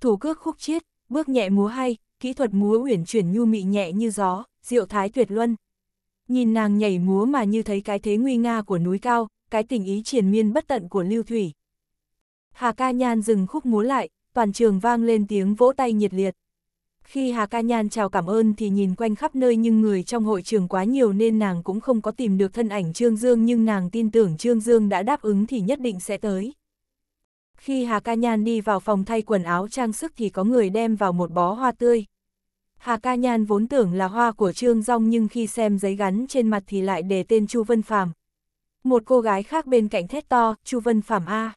Thủ cước khúc chiết, bước nhẹ múa hay, kỹ thuật múa uyển chuyển nhu mị nhẹ như gió, diệu thái tuyệt luân. Nhìn nàng nhảy múa mà như thấy cái thế nguy nga của núi cao, cái tình ý triền miên bất tận của Lưu Thủy. Hà Ca Nhan dừng khúc múa lại, toàn trường vang lên tiếng vỗ tay nhiệt liệt. Khi Hà Ca Nhan chào cảm ơn thì nhìn quanh khắp nơi nhưng người trong hội trường quá nhiều nên nàng cũng không có tìm được thân ảnh Trương Dương nhưng nàng tin tưởng Trương Dương đã đáp ứng thì nhất định sẽ tới. Khi Hà Ca Nhan đi vào phòng thay quần áo trang sức thì có người đem vào một bó hoa tươi. Hà Ca Nhan vốn tưởng là hoa của Trương Dương nhưng khi xem giấy gắn trên mặt thì lại để tên Chu Vân Phàm. Một cô gái khác bên cạnh thét to, Chu Vân Phàm A.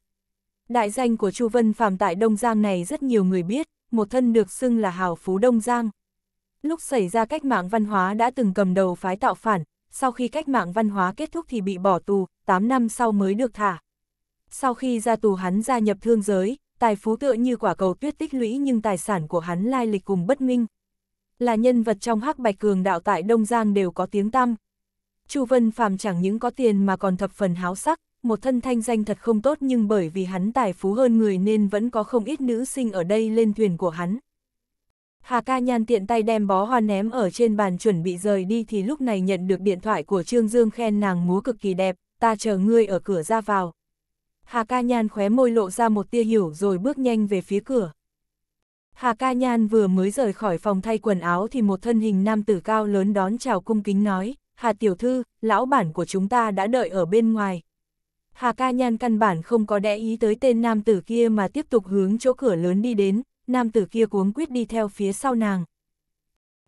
Đại danh của Chu Vân Phạm tại Đông Giang này rất nhiều người biết, một thân được xưng là hào phú Đông Giang. Lúc xảy ra cách mạng văn hóa đã từng cầm đầu phái tạo phản, sau khi cách mạng văn hóa kết thúc thì bị bỏ tù, 8 năm sau mới được thả. Sau khi ra tù hắn gia nhập thương giới, tài phú tựa như quả cầu tuyết tích lũy nhưng tài sản của hắn lai lịch cùng bất minh. Là nhân vật trong hắc bạch cường đạo tại Đông Giang đều có tiếng tăm. Chu Vân Phạm chẳng những có tiền mà còn thập phần háo sắc, một thân thanh danh thật không tốt nhưng bởi vì hắn tài phú hơn người nên vẫn có không ít nữ sinh ở đây lên thuyền của hắn. Hà ca nhan tiện tay đem bó hoa ném ở trên bàn chuẩn bị rời đi thì lúc này nhận được điện thoại của Trương Dương khen nàng múa cực kỳ đẹp, ta chờ ngươi ở cửa ra vào. Hà ca nhan khóe môi lộ ra một tia hiểu rồi bước nhanh về phía cửa. Hà ca nhan vừa mới rời khỏi phòng thay quần áo thì một thân hình nam tử cao lớn đón chào cung kính nói, Hà tiểu thư, lão bản của chúng ta đã đợi ở bên ngoài, Hà Ca Nhan căn bản không có đẽ ý tới tên nam tử kia mà tiếp tục hướng chỗ cửa lớn đi đến, nam tử kia cuống quyết đi theo phía sau nàng.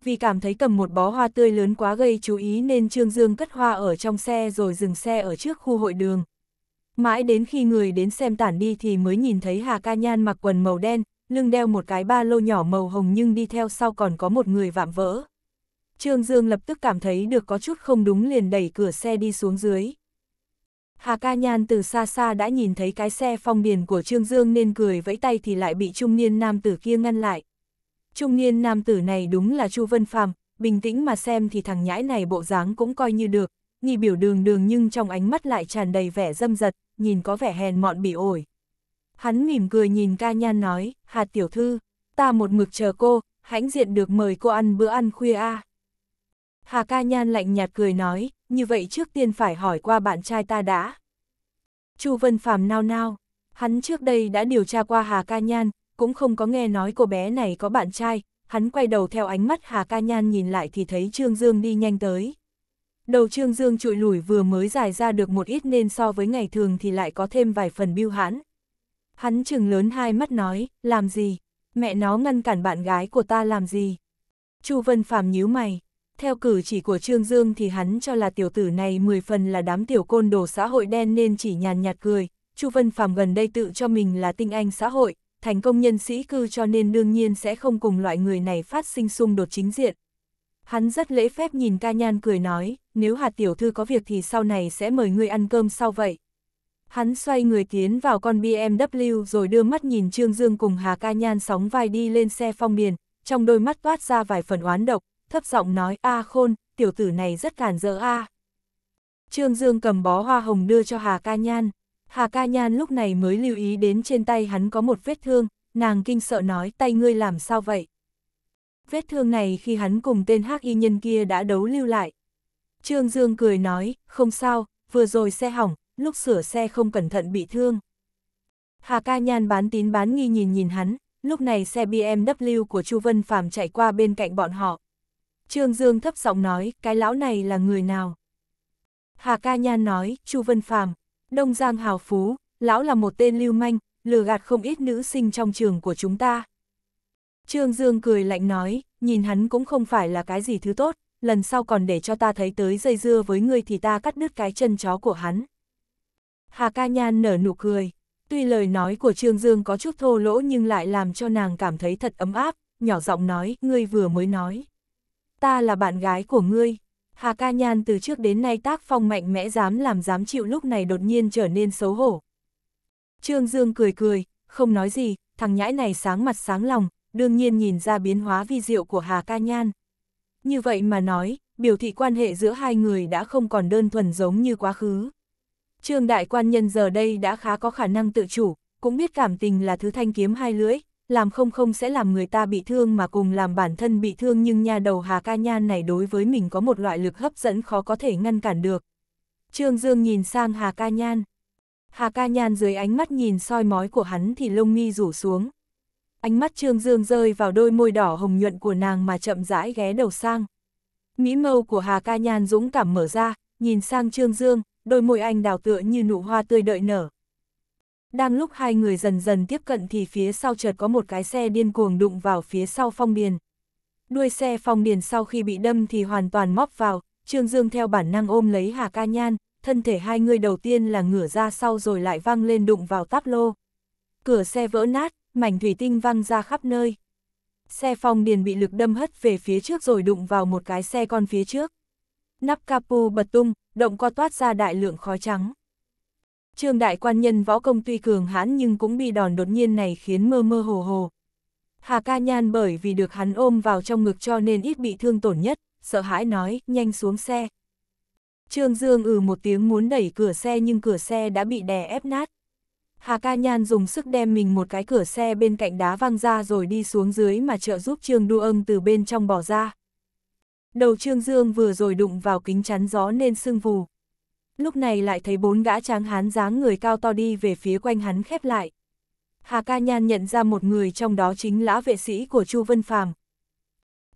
Vì cảm thấy cầm một bó hoa tươi lớn quá gây chú ý nên Trương Dương cất hoa ở trong xe rồi dừng xe ở trước khu hội đường. Mãi đến khi người đến xem tản đi thì mới nhìn thấy Hà Ca Nhan mặc quần màu đen, lưng đeo một cái ba lô nhỏ màu hồng nhưng đi theo sau còn có một người vạm vỡ. Trương Dương lập tức cảm thấy được có chút không đúng liền đẩy cửa xe đi xuống dưới. Hà Ca Nhan từ xa xa đã nhìn thấy cái xe phong biển của Trương Dương nên cười vẫy tay thì lại bị trung niên nam tử kia ngăn lại. Trung niên nam tử này đúng là Chu Vân Phạm bình tĩnh mà xem thì thằng nhãi này bộ dáng cũng coi như được, nghi biểu đường đường nhưng trong ánh mắt lại tràn đầy vẻ dâm giật, nhìn có vẻ hèn mọn bị ổi. Hắn mỉm cười nhìn Ca Nhan nói, Hà Tiểu Thư, ta một mực chờ cô, hãnh diện được mời cô ăn bữa ăn khuya a à. Hà Ca Nhan lạnh nhạt cười nói, như vậy trước tiên phải hỏi qua bạn trai ta đã. Chu Vân Phạm nao nao, hắn trước đây đã điều tra qua Hà Ca Nhan, cũng không có nghe nói cô bé này có bạn trai, hắn quay đầu theo ánh mắt Hà Ca Nhan nhìn lại thì thấy Trương Dương đi nhanh tới. Đầu Trương Dương trụi lủi vừa mới dài ra được một ít nên so với ngày thường thì lại có thêm vài phần biêu hãn. Hắn chừng lớn hai mắt nói, làm gì? Mẹ nó ngăn cản bạn gái của ta làm gì? Chu Vân Phạm nhíu mày, theo cử chỉ của Trương Dương thì hắn cho là tiểu tử này 10 phần là đám tiểu côn đồ xã hội đen nên chỉ nhàn nhạt cười, Chu Vân Phàm gần đây tự cho mình là tinh anh xã hội, thành công nhân sĩ cư cho nên đương nhiên sẽ không cùng loại người này phát sinh xung đột chính diện. Hắn rất lễ phép nhìn ca nhan cười nói, nếu hạt tiểu thư có việc thì sau này sẽ mời người ăn cơm sau vậy. Hắn xoay người tiến vào con BMW rồi đưa mắt nhìn Trương Dương cùng Hà Ca Nhan sóng vai đi lên xe phong điền, trong đôi mắt toát ra vài phần oán độc, thấp giọng nói a à khôn, tiểu tử này rất cản dỡ a. À. Trương Dương cầm bó hoa hồng đưa cho Hà Ca Nhan. Hà Ca Nhan lúc này mới lưu ý đến trên tay hắn có một vết thương, nàng kinh sợ nói tay ngươi làm sao vậy. Vết thương này khi hắn cùng tên hắc y nhân kia đã đấu lưu lại. Trương Dương cười nói, không sao, vừa rồi xe hỏng, lúc sửa xe không cẩn thận bị thương. Hà Ca Nhan bán tín bán nghi nhìn nhìn hắn, lúc này xe BMW của Chu Vân Phàm chạy qua bên cạnh bọn họ, Trương Dương thấp giọng nói, cái lão này là người nào? Hà Ca Nhan nói, Chu Vân Phàm Đông Giang Hào Phú, lão là một tên lưu manh, lừa gạt không ít nữ sinh trong trường của chúng ta. Trương Dương cười lạnh nói, nhìn hắn cũng không phải là cái gì thứ tốt, lần sau còn để cho ta thấy tới dây dưa với người thì ta cắt đứt cái chân chó của hắn. Hà Ca Nhan nở nụ cười, tuy lời nói của Trương Dương có chút thô lỗ nhưng lại làm cho nàng cảm thấy thật ấm áp, nhỏ giọng nói, ngươi vừa mới nói ta là bạn gái của ngươi. Hà Ca Nhan từ trước đến nay tác phong mạnh mẽ dám làm dám chịu lúc này đột nhiên trở nên xấu hổ. Trương Dương cười cười, không nói gì, thằng nhãi này sáng mặt sáng lòng, đương nhiên nhìn ra biến hóa vi diệu của Hà Ca Nhan. Như vậy mà nói, biểu thị quan hệ giữa hai người đã không còn đơn thuần giống như quá khứ. Trương Đại Quan Nhân giờ đây đã khá có khả năng tự chủ, cũng biết cảm tình là thứ thanh kiếm hai lưỡi, làm không không sẽ làm người ta bị thương mà cùng làm bản thân bị thương nhưng nha đầu Hà Ca Nhan này đối với mình có một loại lực hấp dẫn khó có thể ngăn cản được. Trương Dương nhìn sang Hà Ca Nhan. Hà Ca Nhan dưới ánh mắt nhìn soi mói của hắn thì lông mi rủ xuống. Ánh mắt Trương Dương rơi vào đôi môi đỏ hồng nhuận của nàng mà chậm rãi ghé đầu sang. Mỹ mâu của Hà Ca Nhan dũng cảm mở ra, nhìn sang Trương Dương, đôi môi anh đào tựa như nụ hoa tươi đợi nở, đang lúc hai người dần dần tiếp cận thì phía sau chợt có một cái xe điên cuồng đụng vào phía sau phong điền. Đuôi xe phong điền sau khi bị đâm thì hoàn toàn móc vào, Trương Dương theo bản năng ôm lấy Hà Ca Nhan, thân thể hai người đầu tiên là ngửa ra sau rồi lại văng lên đụng vào táp lô. Cửa xe vỡ nát, mảnh thủy tinh văng ra khắp nơi. Xe phong điền bị lực đâm hất về phía trước rồi đụng vào một cái xe con phía trước. Nắp capo bật tung, động co toát ra đại lượng khói trắng. Trương đại quan nhân võ công tuy cường hãn nhưng cũng bị đòn đột nhiên này khiến mơ mơ hồ hồ. Hà ca nhan bởi vì được hắn ôm vào trong ngực cho nên ít bị thương tổn nhất, sợ hãi nói, nhanh xuống xe. Trương Dương ừ một tiếng muốn đẩy cửa xe nhưng cửa xe đã bị đè ép nát. Hà ca nhan dùng sức đem mình một cái cửa xe bên cạnh đá văng ra rồi đi xuống dưới mà trợ giúp Trương Đu Ân từ bên trong bỏ ra. Đầu Trương Dương vừa rồi đụng vào kính chắn gió nên sưng vù lúc này lại thấy bốn gã tráng hán dáng người cao to đi về phía quanh hắn khép lại. Hà Ca Nhan nhận ra một người trong đó chính lã vệ sĩ của Chu Vân Phàm.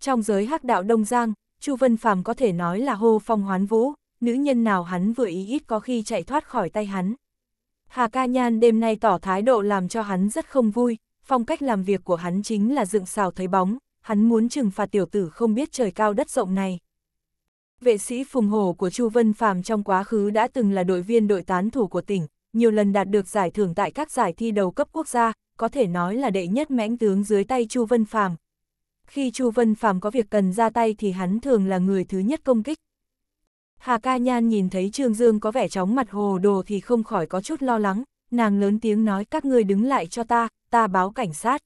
Trong giới hắc đạo Đông Giang, Chu Vân Phàm có thể nói là hô phong hoán vũ, nữ nhân nào hắn vừa ý ít có khi chạy thoát khỏi tay hắn. Hà Ca Nhan đêm nay tỏ thái độ làm cho hắn rất không vui, phong cách làm việc của hắn chính là dựng xào thấy bóng, hắn muốn trừng phạt tiểu tử không biết trời cao đất rộng này. Vệ sĩ Phùng Hồ của Chu Vân Phạm trong quá khứ đã từng là đội viên đội tán thủ của tỉnh, nhiều lần đạt được giải thưởng tại các giải thi đầu cấp quốc gia, có thể nói là đệ nhất mãnh tướng dưới tay Chu Vân Phạm. Khi Chu Vân Phạm có việc cần ra tay thì hắn thường là người thứ nhất công kích. Hà Ca Nhan nhìn thấy Trương Dương có vẻ chóng mặt hồ đồ thì không khỏi có chút lo lắng, nàng lớn tiếng nói các ngươi đứng lại cho ta, ta báo cảnh sát.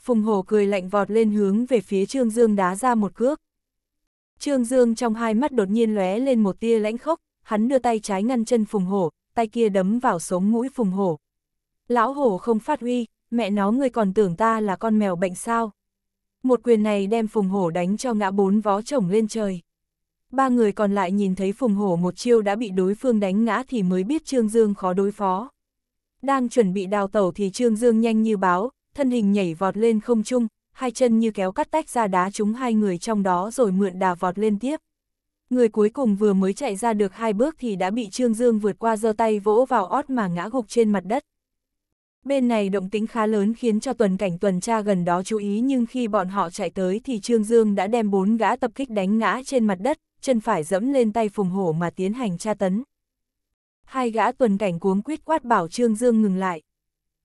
Phùng Hồ cười lạnh vọt lên hướng về phía Trương Dương đá ra một cước. Trương Dương trong hai mắt đột nhiên lóe lên một tia lãnh khốc, hắn đưa tay trái ngăn chân Phùng Hổ, tay kia đấm vào sống mũi Phùng Hổ. Lão Hổ không phát huy, mẹ nó ngươi còn tưởng ta là con mèo bệnh sao. Một quyền này đem Phùng Hổ đánh cho ngã bốn vó chồng lên trời. Ba người còn lại nhìn thấy Phùng Hổ một chiêu đã bị đối phương đánh ngã thì mới biết Trương Dương khó đối phó. Đang chuẩn bị đào tẩu thì Trương Dương nhanh như báo, thân hình nhảy vọt lên không trung, hai chân như kéo cắt tách ra đá chúng hai người trong đó rồi mượn đà vọt lên tiếp. Người cuối cùng vừa mới chạy ra được hai bước thì đã bị Trương Dương vượt qua giơ tay vỗ vào ót mà ngã gục trên mặt đất. Bên này động tính khá lớn khiến cho tuần cảnh tuần tra gần đó chú ý nhưng khi bọn họ chạy tới thì Trương Dương đã đem bốn gã tập kích đánh ngã trên mặt đất, chân phải dẫm lên tay phùng hổ mà tiến hành tra tấn. Hai gã tuần cảnh cuống quyết quát bảo Trương Dương ngừng lại.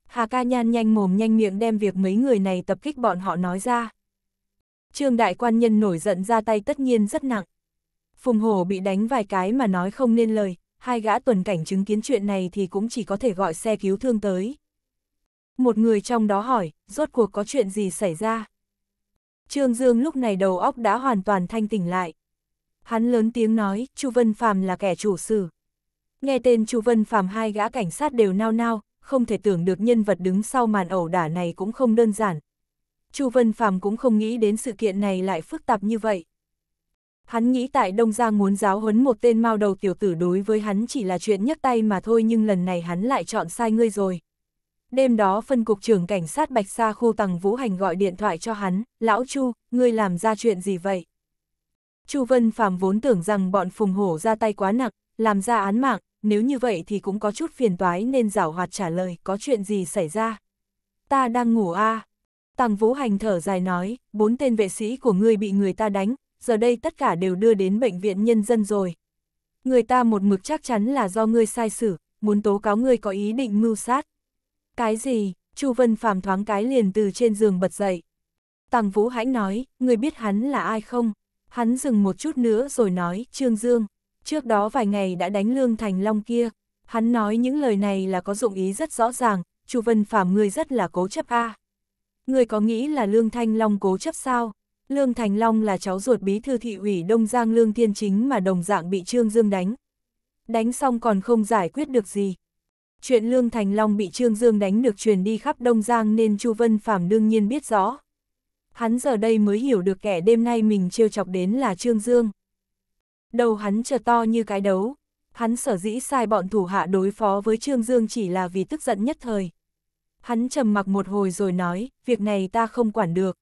Hà Ca Nhan nhanh mồm nhanh miệng đem việc mấy người này tập kích bọn họ nói ra. Trương đại quan nhân nổi giận ra tay tất nhiên rất nặng. Phùng Hổ bị đánh vài cái mà nói không nên lời, hai gã tuần cảnh chứng kiến chuyện này thì cũng chỉ có thể gọi xe cứu thương tới. Một người trong đó hỏi, rốt cuộc có chuyện gì xảy ra? Trương Dương lúc này đầu óc đã hoàn toàn thanh tỉnh lại. Hắn lớn tiếng nói, Chu Vân Phàm là kẻ chủ sử. Nghe tên Chu Vân Phàm hai gã cảnh sát đều nao nao, không thể tưởng được nhân vật đứng sau màn ẩu đả này cũng không đơn giản. Chu Vân Phàm cũng không nghĩ đến sự kiện này lại phức tạp như vậy. Hắn nghĩ tại Đông Giang muốn giáo huấn một tên mao đầu tiểu tử đối với hắn chỉ là chuyện nhấc tay mà thôi nhưng lần này hắn lại chọn sai ngươi rồi. Đêm đó phân cục trưởng cảnh sát Bạch Sa khu tầng Vũ Hành gọi điện thoại cho hắn, lão Chu, ngươi làm ra chuyện gì vậy? Chu Vân Phàm vốn tưởng rằng bọn phùng hổ ra tay quá nặng, làm ra án mạng, nếu như vậy thì cũng có chút phiền toái nên giảo hoạt trả lời có chuyện gì xảy ra. Ta đang ngủ a à? Tàng Vũ Hành thở dài nói, bốn tên vệ sĩ của ngươi bị người ta đánh, giờ đây tất cả đều đưa đến bệnh viện nhân dân rồi. Người ta một mực chắc chắn là do ngươi sai xử, muốn tố cáo ngươi có ý định mưu sát. Cái gì? Chu Vân phàm thoáng cái liền từ trên giường bật dậy. Tàng Vũ Hãnh nói, ngươi biết hắn là ai không? Hắn dừng một chút nữa rồi nói, Trương Dương. Trước đó vài ngày đã đánh lương thành long kia, hắn nói những lời này là có dụng ý rất rõ ràng, Chu Vân Phạm ngươi rất là cố chấp a. À. Ngươi có nghĩ là Lương Thanh Long cố chấp sao? Lương Thành Long là cháu ruột bí thư thị ủy Đông Giang Lương Thiên Chính mà đồng dạng bị Trương Dương đánh. Đánh xong còn không giải quyết được gì. Chuyện Lương Thành Long bị Trương Dương đánh được truyền đi khắp Đông Giang nên Chu Vân Phạm đương nhiên biết rõ. Hắn giờ đây mới hiểu được kẻ đêm nay mình trêu chọc đến là Trương Dương. Đầu hắn trở to như cái đấu, hắn sở dĩ sai bọn thủ hạ đối phó với Trương Dương chỉ là vì tức giận nhất thời. Hắn trầm mặc một hồi rồi nói, việc này ta không quản được.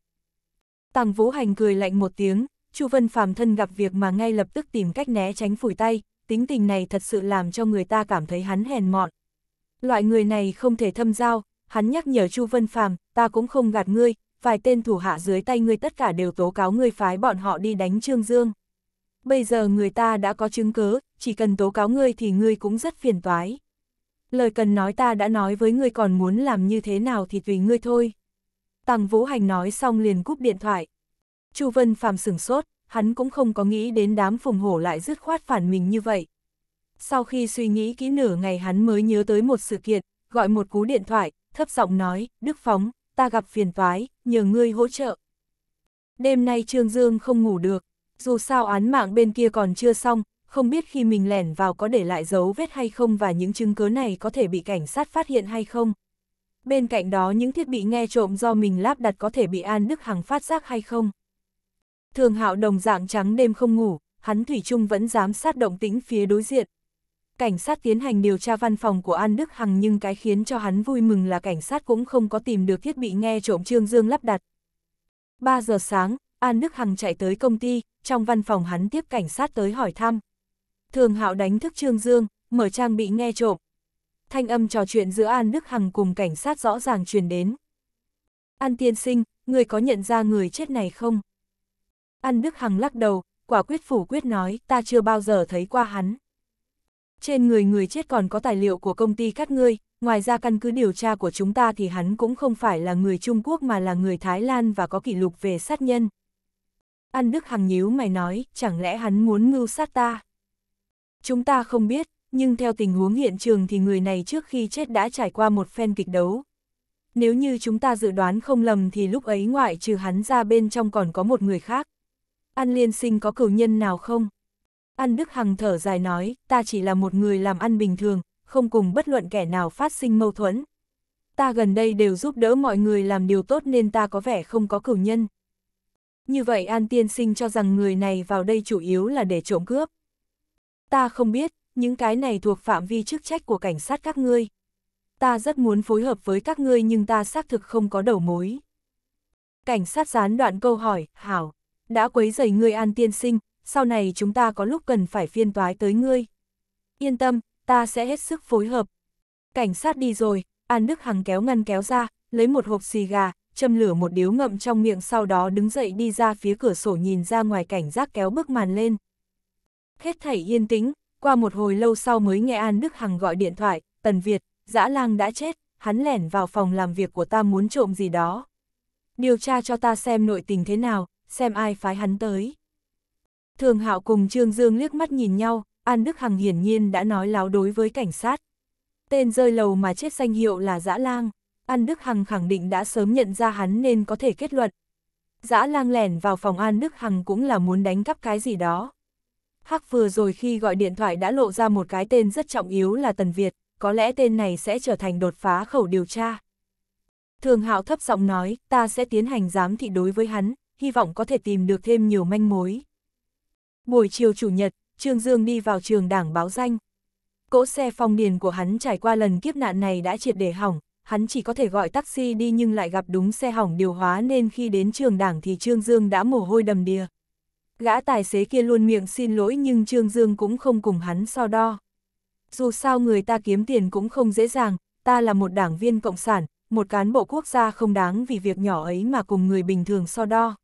Tàng Vũ Hành cười lạnh một tiếng, Chu Vân Phàm thân gặp việc mà ngay lập tức tìm cách né tránh phủi tay, tính tình này thật sự làm cho người ta cảm thấy hắn hèn mọn. Loại người này không thể thâm giao, hắn nhắc nhở Chu Vân Phàm, ta cũng không gạt ngươi, vài tên thủ hạ dưới tay ngươi tất cả đều tố cáo ngươi phái bọn họ đi đánh Trương Dương bây giờ người ta đã có chứng cứ chỉ cần tố cáo ngươi thì ngươi cũng rất phiền toái. Lời cần nói ta đã nói với ngươi còn muốn làm như thế nào thì tùy ngươi thôi. tăng Vũ Hành nói xong liền cúp điện thoại. Chu Vân Phàm sửng sốt, hắn cũng không có nghĩ đến đám phùng hổ lại dứt khoát phản mình như vậy. Sau khi suy nghĩ kỹ nửa ngày hắn mới nhớ tới một sự kiện, gọi một cú điện thoại, thấp giọng nói, Đức Phóng, ta gặp phiền toái, nhờ ngươi hỗ trợ. Đêm nay Trương Dương không ngủ được, dù sao án mạng bên kia còn chưa xong, không biết khi mình lẻn vào có để lại dấu vết hay không và những chứng cứ này có thể bị cảnh sát phát hiện hay không. Bên cạnh đó những thiết bị nghe trộm do mình lắp đặt có thể bị An Đức Hằng phát giác hay không. Thường hạo đồng dạng trắng đêm không ngủ, hắn Thủy chung vẫn dám sát động tĩnh phía đối diện. Cảnh sát tiến hành điều tra văn phòng của An Đức Hằng nhưng cái khiến cho hắn vui mừng là cảnh sát cũng không có tìm được thiết bị nghe trộm Trương Dương lắp đặt. 3 giờ sáng, An Đức Hằng chạy tới công ty, trong văn phòng hắn tiếp cảnh sát tới hỏi thăm. Thường Hạo đánh thức Trương Dương, mở trang bị nghe trộm. Thanh âm trò chuyện giữa An Đức Hằng cùng cảnh sát rõ ràng truyền đến. An tiên sinh, người có nhận ra người chết này không? An Đức Hằng lắc đầu, quả quyết phủ quyết nói, ta chưa bao giờ thấy qua hắn. Trên người người chết còn có tài liệu của công ty các ngươi, ngoài ra căn cứ điều tra của chúng ta thì hắn cũng không phải là người Trung Quốc mà là người Thái Lan và có kỷ lục về sát nhân, An Đức Hằng nhíu mày nói, chẳng lẽ hắn muốn mưu sát ta? Chúng ta không biết, nhưng theo tình huống hiện trường thì người này trước khi chết đã trải qua một phen kịch đấu. Nếu như chúng ta dự đoán không lầm thì lúc ấy ngoại trừ hắn ra bên trong còn có một người khác. An Liên Sinh có cửu nhân nào không? An Đức Hằng thở dài nói, ta chỉ là một người làm ăn bình thường, không cùng bất luận kẻ nào phát sinh mâu thuẫn. Ta gần đây đều giúp đỡ mọi người làm điều tốt nên ta có vẻ không có cửu nhân. Như vậy An Tiên Sinh cho rằng người này vào đây chủ yếu là để trộm cướp. Ta không biết, những cái này thuộc phạm vi chức trách của cảnh sát các ngươi. Ta rất muốn phối hợp với các ngươi nhưng ta xác thực không có đầu mối. Cảnh sát gián đoạn câu hỏi, Hảo, đã quấy rầy ngươi An Tiên Sinh, sau này chúng ta có lúc cần phải phiên toái tới ngươi. Yên tâm, ta sẽ hết sức phối hợp. Cảnh sát đi rồi, An Đức Hằng kéo ngăn kéo ra, lấy một hộp xì gà, châm lửa một điếu ngậm trong miệng sau đó đứng dậy đi ra phía cửa sổ nhìn ra ngoài cảnh giác kéo bức màn lên. Hết thảy yên tĩnh, qua một hồi lâu sau mới nghe An Đức Hằng gọi điện thoại, Tần Việt, dã lang đã chết, hắn lẻn vào phòng làm việc của ta muốn trộm gì đó. Điều tra cho ta xem nội tình thế nào, xem ai phái hắn tới. Thường Hạo cùng Trương Dương liếc mắt nhìn nhau, An Đức Hằng hiển nhiên đã nói láo đối với cảnh sát. Tên rơi lầu mà chết danh hiệu là dã lang. An Đức Hằng khẳng định đã sớm nhận ra hắn nên có thể kết luận. Dã lang lẻn vào phòng An Đức Hằng cũng là muốn đánh cắp cái gì đó. Hắc vừa rồi khi gọi điện thoại đã lộ ra một cái tên rất trọng yếu là Tần Việt, có lẽ tên này sẽ trở thành đột phá khẩu điều tra. Thường Hạo thấp giọng nói, ta sẽ tiến hành giám thị đối với hắn, hy vọng có thể tìm được thêm nhiều manh mối. Buổi chiều chủ nhật, Trương Dương đi vào trường đảng báo danh. Cỗ xe phong điền của hắn trải qua lần kiếp nạn này đã triệt để hỏng, hắn chỉ có thể gọi taxi đi nhưng lại gặp đúng xe hỏng điều hóa nên khi đến trường đảng thì Trương Dương đã mồ hôi đầm đìa. Gã tài xế kia luôn miệng xin lỗi nhưng Trương Dương cũng không cùng hắn so đo. Dù sao người ta kiếm tiền cũng không dễ dàng, ta là một đảng viên cộng sản, một cán bộ quốc gia không đáng vì việc nhỏ ấy mà cùng người bình thường so đo.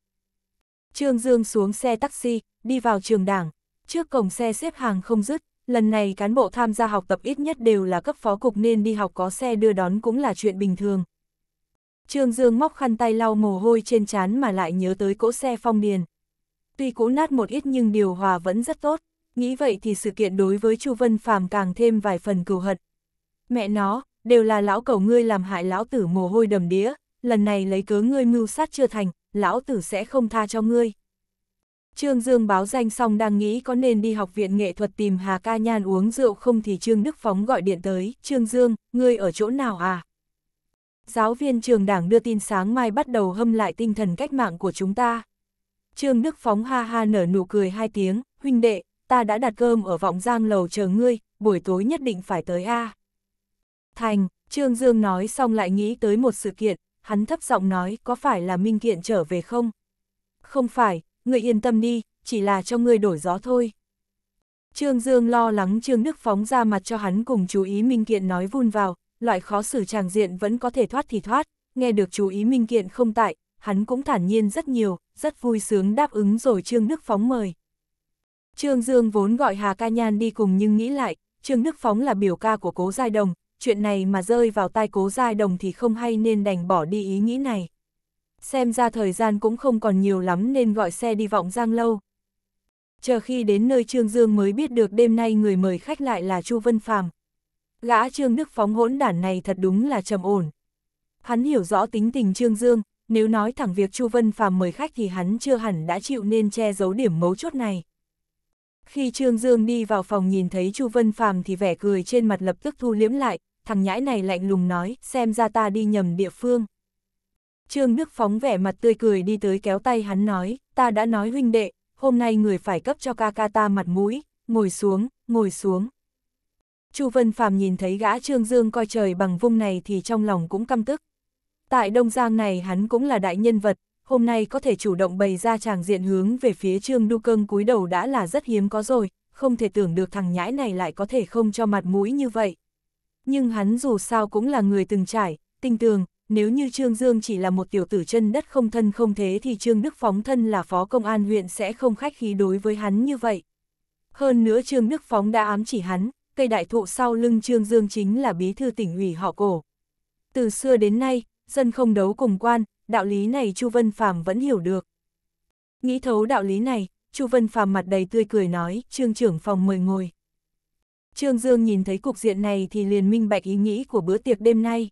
Trương Dương xuống xe taxi, đi vào trường đảng, trước cổng xe xếp hàng không dứt, lần này cán bộ tham gia học tập ít nhất đều là cấp phó cục nên đi học có xe đưa đón cũng là chuyện bình thường. Trương Dương móc khăn tay lau mồ hôi trên trán mà lại nhớ tới cỗ xe phong điền. Tuy cũ nát một ít nhưng điều hòa vẫn rất tốt, nghĩ vậy thì sự kiện đối với Chu Vân Phàm càng thêm vài phần cừu hận. Mẹ nó, đều là lão cầu ngươi làm hại lão tử mồ hôi đầm đĩa, lần này lấy cớ ngươi mưu sát chưa thành, lão tử sẽ không tha cho ngươi. Trương Dương báo danh xong đang nghĩ có nên đi học viện nghệ thuật tìm Hà Ca Nhan uống rượu không thì Trương Đức Phóng gọi điện tới, Trương Dương, ngươi ở chỗ nào à? Giáo viên trường đảng đưa tin sáng mai bắt đầu hâm lại tinh thần cách mạng của chúng ta. Trương Đức Phóng ha ha nở nụ cười hai tiếng, huynh đệ, ta đã đặt cơm ở vọng giang lầu chờ ngươi, buổi tối nhất định phải tới a. Thành, Trương Dương nói xong lại nghĩ tới một sự kiện, hắn thấp giọng nói có phải là Minh Kiện trở về không? Không phải, người yên tâm đi, chỉ là cho người đổi gió thôi. Trương Dương lo lắng Trương Đức phóng ra mặt cho hắn cùng chú ý Minh Kiện nói vun vào, loại khó xử tràng diện vẫn có thể thoát thì thoát, nghe được chú ý Minh Kiện không tại, hắn cũng thản nhiên rất nhiều, rất vui sướng đáp ứng rồi Trương Đức phóng mời. Trương Dương vốn gọi Hà Ca Nhan đi cùng nhưng nghĩ lại, Trương Đức phóng là biểu ca của cố giai đồng, chuyện này mà rơi vào tai cố giai đồng thì không hay nên đành bỏ đi ý nghĩ này xem ra thời gian cũng không còn nhiều lắm nên gọi xe đi vọng giang lâu. Chờ khi đến nơi Trương Dương mới biết được đêm nay người mời khách lại là Chu Vân Phàm Gã Trương Đức Phóng hỗn đản này thật đúng là trầm ổn. Hắn hiểu rõ tính tình Trương Dương, nếu nói thẳng việc Chu Vân Phàm mời khách thì hắn chưa hẳn đã chịu nên che giấu điểm mấu chốt này. Khi Trương Dương đi vào phòng nhìn thấy Chu Vân Phàm thì vẻ cười trên mặt lập tức thu liếm lại, thằng nhãi này lạnh lùng nói, xem ra ta đi nhầm địa phương. Trương Đức Phóng vẻ mặt tươi cười đi tới kéo tay hắn nói, ta đã nói huynh đệ, hôm nay người phải cấp cho ca ca ta mặt mũi, ngồi xuống, ngồi xuống. Chu Vân Phàm nhìn thấy gã Trương Dương coi trời bằng vung này thì trong lòng cũng căm tức. Tại Đông Giang này hắn cũng là đại nhân vật, hôm nay có thể chủ động bày ra chàng diện hướng về phía Trương Du Cương cúi đầu đã là rất hiếm có rồi, không thể tưởng được thằng nhãi này lại có thể không cho mặt mũi như vậy. Nhưng hắn dù sao cũng là người từng trải, tinh tường, nếu như Trương Dương chỉ là một tiểu tử chân đất không thân không thế thì Trương Đức Phóng thân là phó công an huyện sẽ không khách khí đối với hắn như vậy. Hơn nữa Trương Đức Phóng đã ám chỉ hắn, cây đại thụ sau lưng Trương Dương chính là bí thư tỉnh ủy họ cổ. Từ xưa đến nay, dân không đấu cùng quan, đạo lý này Chu Vân Phàm vẫn hiểu được. Nghĩ thấu đạo lý này, Chu Vân Phàm mặt đầy tươi cười nói, "Trương trưởng phòng mời ngồi." Trương Dương nhìn thấy cục diện này thì liền minh bạch ý nghĩ của bữa tiệc đêm nay.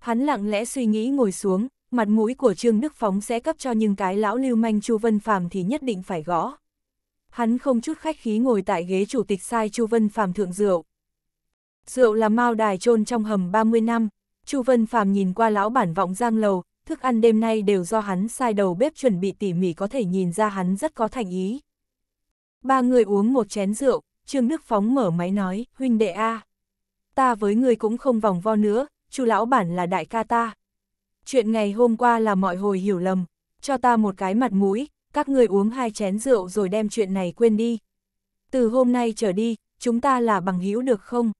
Hắn lặng lẽ suy nghĩ ngồi xuống, mặt mũi của Trương Đức Phóng sẽ cấp cho nhưng cái lão lưu manh Chu Vân Phàm thì nhất định phải gõ. Hắn không chút khách khí ngồi tại ghế chủ tịch sai Chu Vân Phàm thượng rượu. Rượu là mao đài chôn trong hầm 30 năm, Chu Vân Phàm nhìn qua lão bản vọng giang lầu, thức ăn đêm nay đều do hắn sai đầu bếp chuẩn bị tỉ mỉ có thể nhìn ra hắn rất có thành ý. Ba người uống một chén rượu, Trương Đức Phóng mở máy nói, huynh đệ A. Ta với người cũng không vòng vo nữa, chu lão bản là đại ca ta. Chuyện ngày hôm qua là mọi hồi hiểu lầm, cho ta một cái mặt mũi, các người uống hai chén rượu rồi đem chuyện này quên đi. Từ hôm nay trở đi, chúng ta là bằng hữu được không?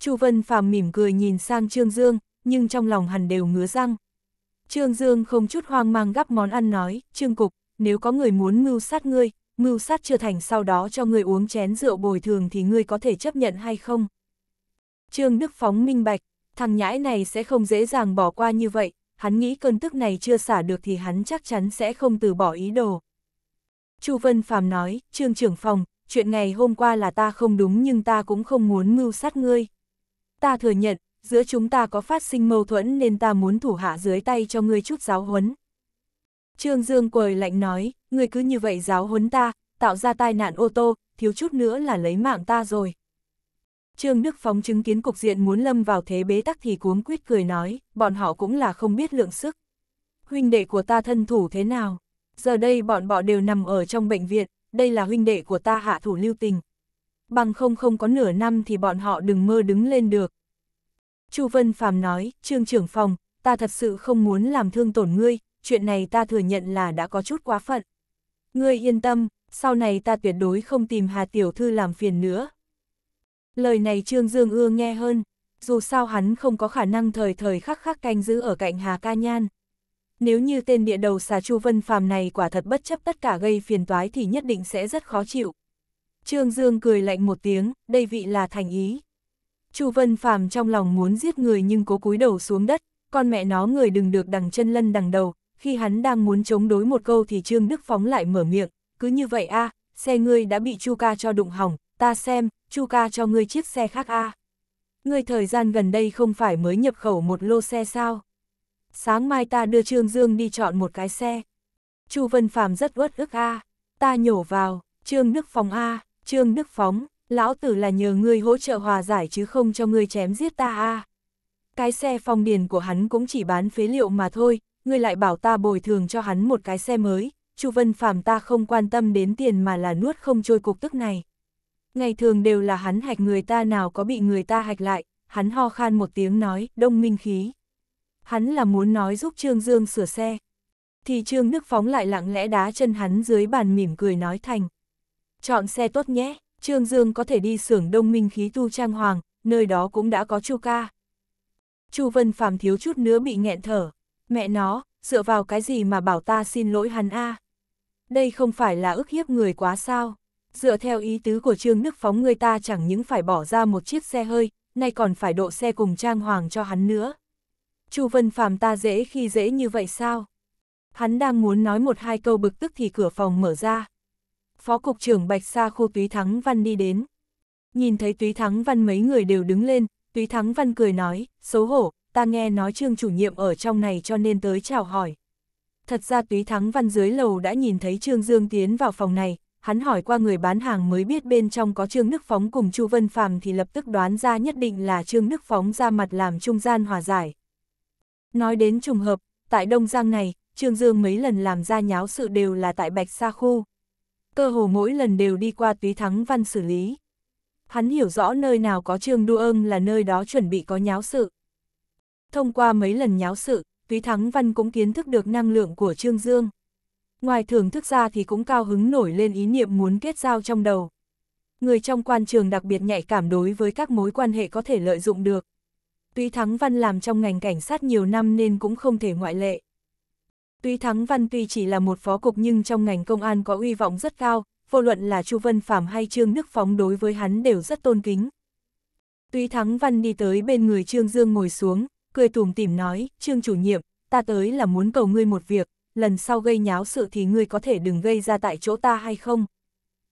Chu Vân Phàm mỉm cười nhìn sang Trương Dương, nhưng trong lòng hẳn đều ngứa răng. Trương Dương không chút hoang mang gắp món ăn nói, Trương Cục, nếu có người muốn mưu sát ngươi, mưu sát chưa thành sau đó cho ngươi uống chén rượu bồi thường thì ngươi có thể chấp nhận hay không? Trương Đức Phóng minh bạch, thằng nhãi này sẽ không dễ dàng bỏ qua như vậy, hắn nghĩ cơn tức này chưa xả được thì hắn chắc chắn sẽ không từ bỏ ý đồ. Chu Vân Phàm nói, Trương trưởng phòng, chuyện ngày hôm qua là ta không đúng nhưng ta cũng không muốn mưu sát ngươi. Ta thừa nhận, giữa chúng ta có phát sinh mâu thuẫn nên ta muốn thủ hạ dưới tay cho ngươi chút giáo huấn. Trương Dương quời lạnh nói, ngươi cứ như vậy giáo huấn ta, tạo ra tai nạn ô tô, thiếu chút nữa là lấy mạng ta rồi. Trương Đức Phóng chứng kiến cục diện muốn lâm vào thế bế tắc thì cuống quýt cười nói, bọn họ cũng là không biết lượng sức. Huynh đệ của ta thân thủ thế nào? Giờ đây bọn bọ đều nằm ở trong bệnh viện, đây là huynh đệ của ta hạ thủ lưu tình. Bằng không không có nửa năm thì bọn họ đừng mơ đứng lên được. Chu Vân Phàm nói, Trương trưởng phòng, ta thật sự không muốn làm thương tổn ngươi, chuyện này ta thừa nhận là đã có chút quá phận. Ngươi yên tâm, sau này ta tuyệt đối không tìm Hà Tiểu Thư làm phiền nữa, Lời này Trương Dương ưa nghe hơn, dù sao hắn không có khả năng thời thời khắc khắc canh giữ ở cạnh Hà Ca Nhan. Nếu như tên địa đầu xà Chu Vân Phàm này quả thật bất chấp tất cả gây phiền toái thì nhất định sẽ rất khó chịu. Trương Dương cười lạnh một tiếng, đây vị là thành ý. Chu Vân Phàm trong lòng muốn giết người nhưng cố cúi đầu xuống đất, con mẹ nó người đừng được đằng chân lân đằng đầu, khi hắn đang muốn chống đối một câu thì Trương Đức Phóng lại mở miệng, cứ như vậy a xe ngươi đã bị Chu Ca cho đụng hỏng, ta xem, Chu ca cho ngươi chiếc xe khác a. À. Ngươi thời gian gần đây không phải mới nhập khẩu một lô xe sao? Sáng mai ta đưa Trương Dương đi chọn một cái xe. Chu Vân Phàm rất uất ức a. Ta nhổ vào, Trương Đức Phóng a, Trương Đức Phóng, lão tử là nhờ ngươi hỗ trợ hòa giải chứ không cho ngươi chém giết ta a. Cái xe phong điền của hắn cũng chỉ bán phế liệu mà thôi, ngươi lại bảo ta bồi thường cho hắn một cái xe mới, Chu Vân Phàm ta không quan tâm đến tiền mà là nuốt không trôi cục tức này ngày thường đều là hắn hạch người ta nào có bị người ta hạch lại, hắn ho khan một tiếng nói, đông minh khí. Hắn là muốn nói giúp Trương Dương sửa xe. Thì Trương Đức Phóng lại lặng lẽ đá chân hắn dưới bàn mỉm cười nói thành. Chọn xe tốt nhé, Trương Dương có thể đi xưởng đông minh khí tu trang hoàng, nơi đó cũng đã có chu ca. Chu Vân Phạm thiếu chút nữa bị nghẹn thở. Mẹ nó, dựa vào cái gì mà bảo ta xin lỗi hắn a Đây không phải là ức hiếp người quá sao? dựa theo ý tứ của Trương Đức Phóng người ta chẳng những phải bỏ ra một chiếc xe hơi, nay còn phải độ xe cùng trang hoàng cho hắn nữa. Chu Vân Phàm ta dễ khi dễ như vậy sao? Hắn đang muốn nói một hai câu bực tức thì cửa phòng mở ra. Phó Cục trưởng Bạch Sa Khu Túy Thắng Văn đi đến. Nhìn thấy Túy Thắng Văn mấy người đều đứng lên, Túy Thắng Văn cười nói, xấu hổ, ta nghe nói trương chủ nhiệm ở trong này cho nên tới chào hỏi. Thật ra Túy Thắng Văn dưới lầu đã nhìn thấy Trương Dương tiến vào phòng này, hắn hỏi qua người bán hàng mới biết bên trong có Trương Đức Phóng cùng Chu Vân Phàm thì lập tức đoán ra nhất định là Trương Đức Phóng ra mặt làm trung gian hòa giải. Nói đến trùng hợp, tại Đông Giang này, Trương Dương mấy lần làm ra nháo sự đều là tại Bạch Sa Khu. Cơ hồ mỗi lần đều đi qua túy thắng văn xử lý. Hắn hiểu rõ nơi nào có Trương Đu Âng là nơi đó chuẩn bị có nháo sự. Thông qua mấy lần nháo sự, túy thắng văn cũng kiến thức được năng lượng của Trương Dương. Ngoài thưởng thức ra thì cũng cao hứng nổi lên ý niệm muốn kết giao trong đầu. Người trong quan trường đặc biệt nhạy cảm đối với các mối quan hệ có thể lợi dụng được. Tuy Thắng Văn làm trong ngành cảnh sát nhiều năm nên cũng không thể ngoại lệ. Tuy Thắng Văn tuy chỉ là một phó cục nhưng trong ngành công an có uy vọng rất cao, vô luận là Chu Vân Phạm hay Trương Đức Phóng đối với hắn đều rất tôn kính. Tuy Thắng Văn đi tới bên người Trương Dương ngồi xuống, cười tủm tìm nói, Trương chủ nhiệm, ta tới là muốn cầu ngươi một việc, lần sau gây nháo sự thì ngươi có thể đừng gây ra tại chỗ ta hay không?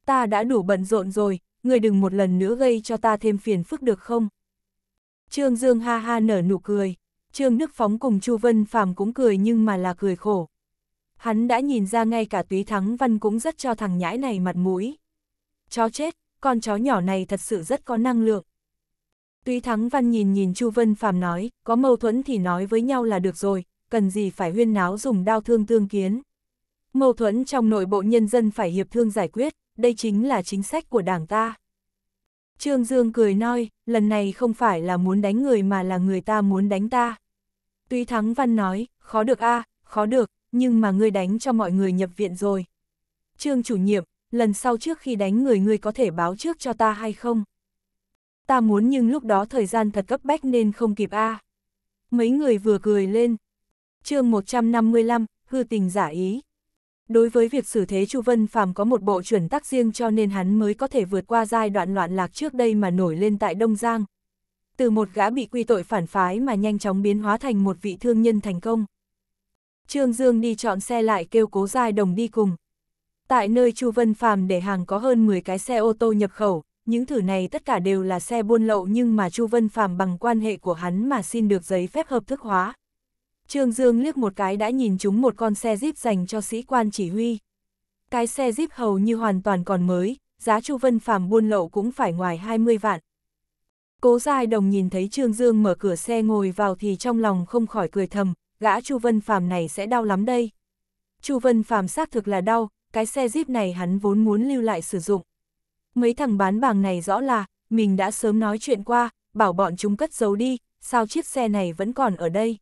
Ta đã đủ bận rộn rồi, ngươi đừng một lần nữa gây cho ta thêm phiền phức được không? Trương Dương ha ha nở nụ cười, Trương Đức Phóng cùng Chu Vân Phàm cũng cười nhưng mà là cười khổ. Hắn đã nhìn ra ngay cả túy thắng văn cũng rất cho thằng nhãi này mặt mũi. Chó chết, con chó nhỏ này thật sự rất có năng lượng. Túy Thắng Văn nhìn nhìn Chu Vân Phàm nói, có mâu thuẫn thì nói với nhau là được rồi, cần gì phải huyên náo dùng đao thương tương kiến. Mâu thuẫn trong nội bộ nhân dân phải hiệp thương giải quyết, đây chính là chính sách của đảng ta. Trương Dương cười nói, lần này không phải là muốn đánh người mà là người ta muốn đánh ta. Tuy Thắng Văn nói, khó được a khó được, nhưng mà ngươi đánh cho mọi người nhập viện rồi. Trương chủ nhiệm, lần sau trước khi đánh người ngươi có thể báo trước cho ta hay không? Ta muốn nhưng lúc đó thời gian thật cấp bách nên không kịp a Mấy người vừa cười lên, chương 155, hư tình giả ý. Đối với việc xử thế Chu Vân Phàm có một bộ chuẩn tắc riêng cho nên hắn mới có thể vượt qua giai đoạn loạn lạc trước đây mà nổi lên tại Đông Giang. Từ một gã bị quy tội phản phái mà nhanh chóng biến hóa thành một vị thương nhân thành công. Trương Dương đi chọn xe lại kêu cố giai đồng đi cùng. Tại nơi Chu Vân Phàm để hàng có hơn 10 cái xe ô tô nhập khẩu, những thử này tất cả đều là xe buôn lậu nhưng mà Chu Vân Phàm bằng quan hệ của hắn mà xin được giấy phép hợp thức hóa. Trương Dương liếc một cái đã nhìn chúng một con xe Jeep dành cho sĩ quan chỉ huy. Cái xe Jeep hầu như hoàn toàn còn mới, giá Chu Vân Phàm buôn lậu cũng phải ngoài 20 vạn. Cố Giai Đồng nhìn thấy Trương Dương mở cửa xe ngồi vào thì trong lòng không khỏi cười thầm, gã Chu Vân Phàm này sẽ đau lắm đây. Chu Vân Phàm xác thực là đau, cái xe Jeep này hắn vốn muốn lưu lại sử dụng. Mấy thằng bán bàng này rõ là, mình đã sớm nói chuyện qua, bảo bọn chúng cất giấu đi, sao chiếc xe này vẫn còn ở đây.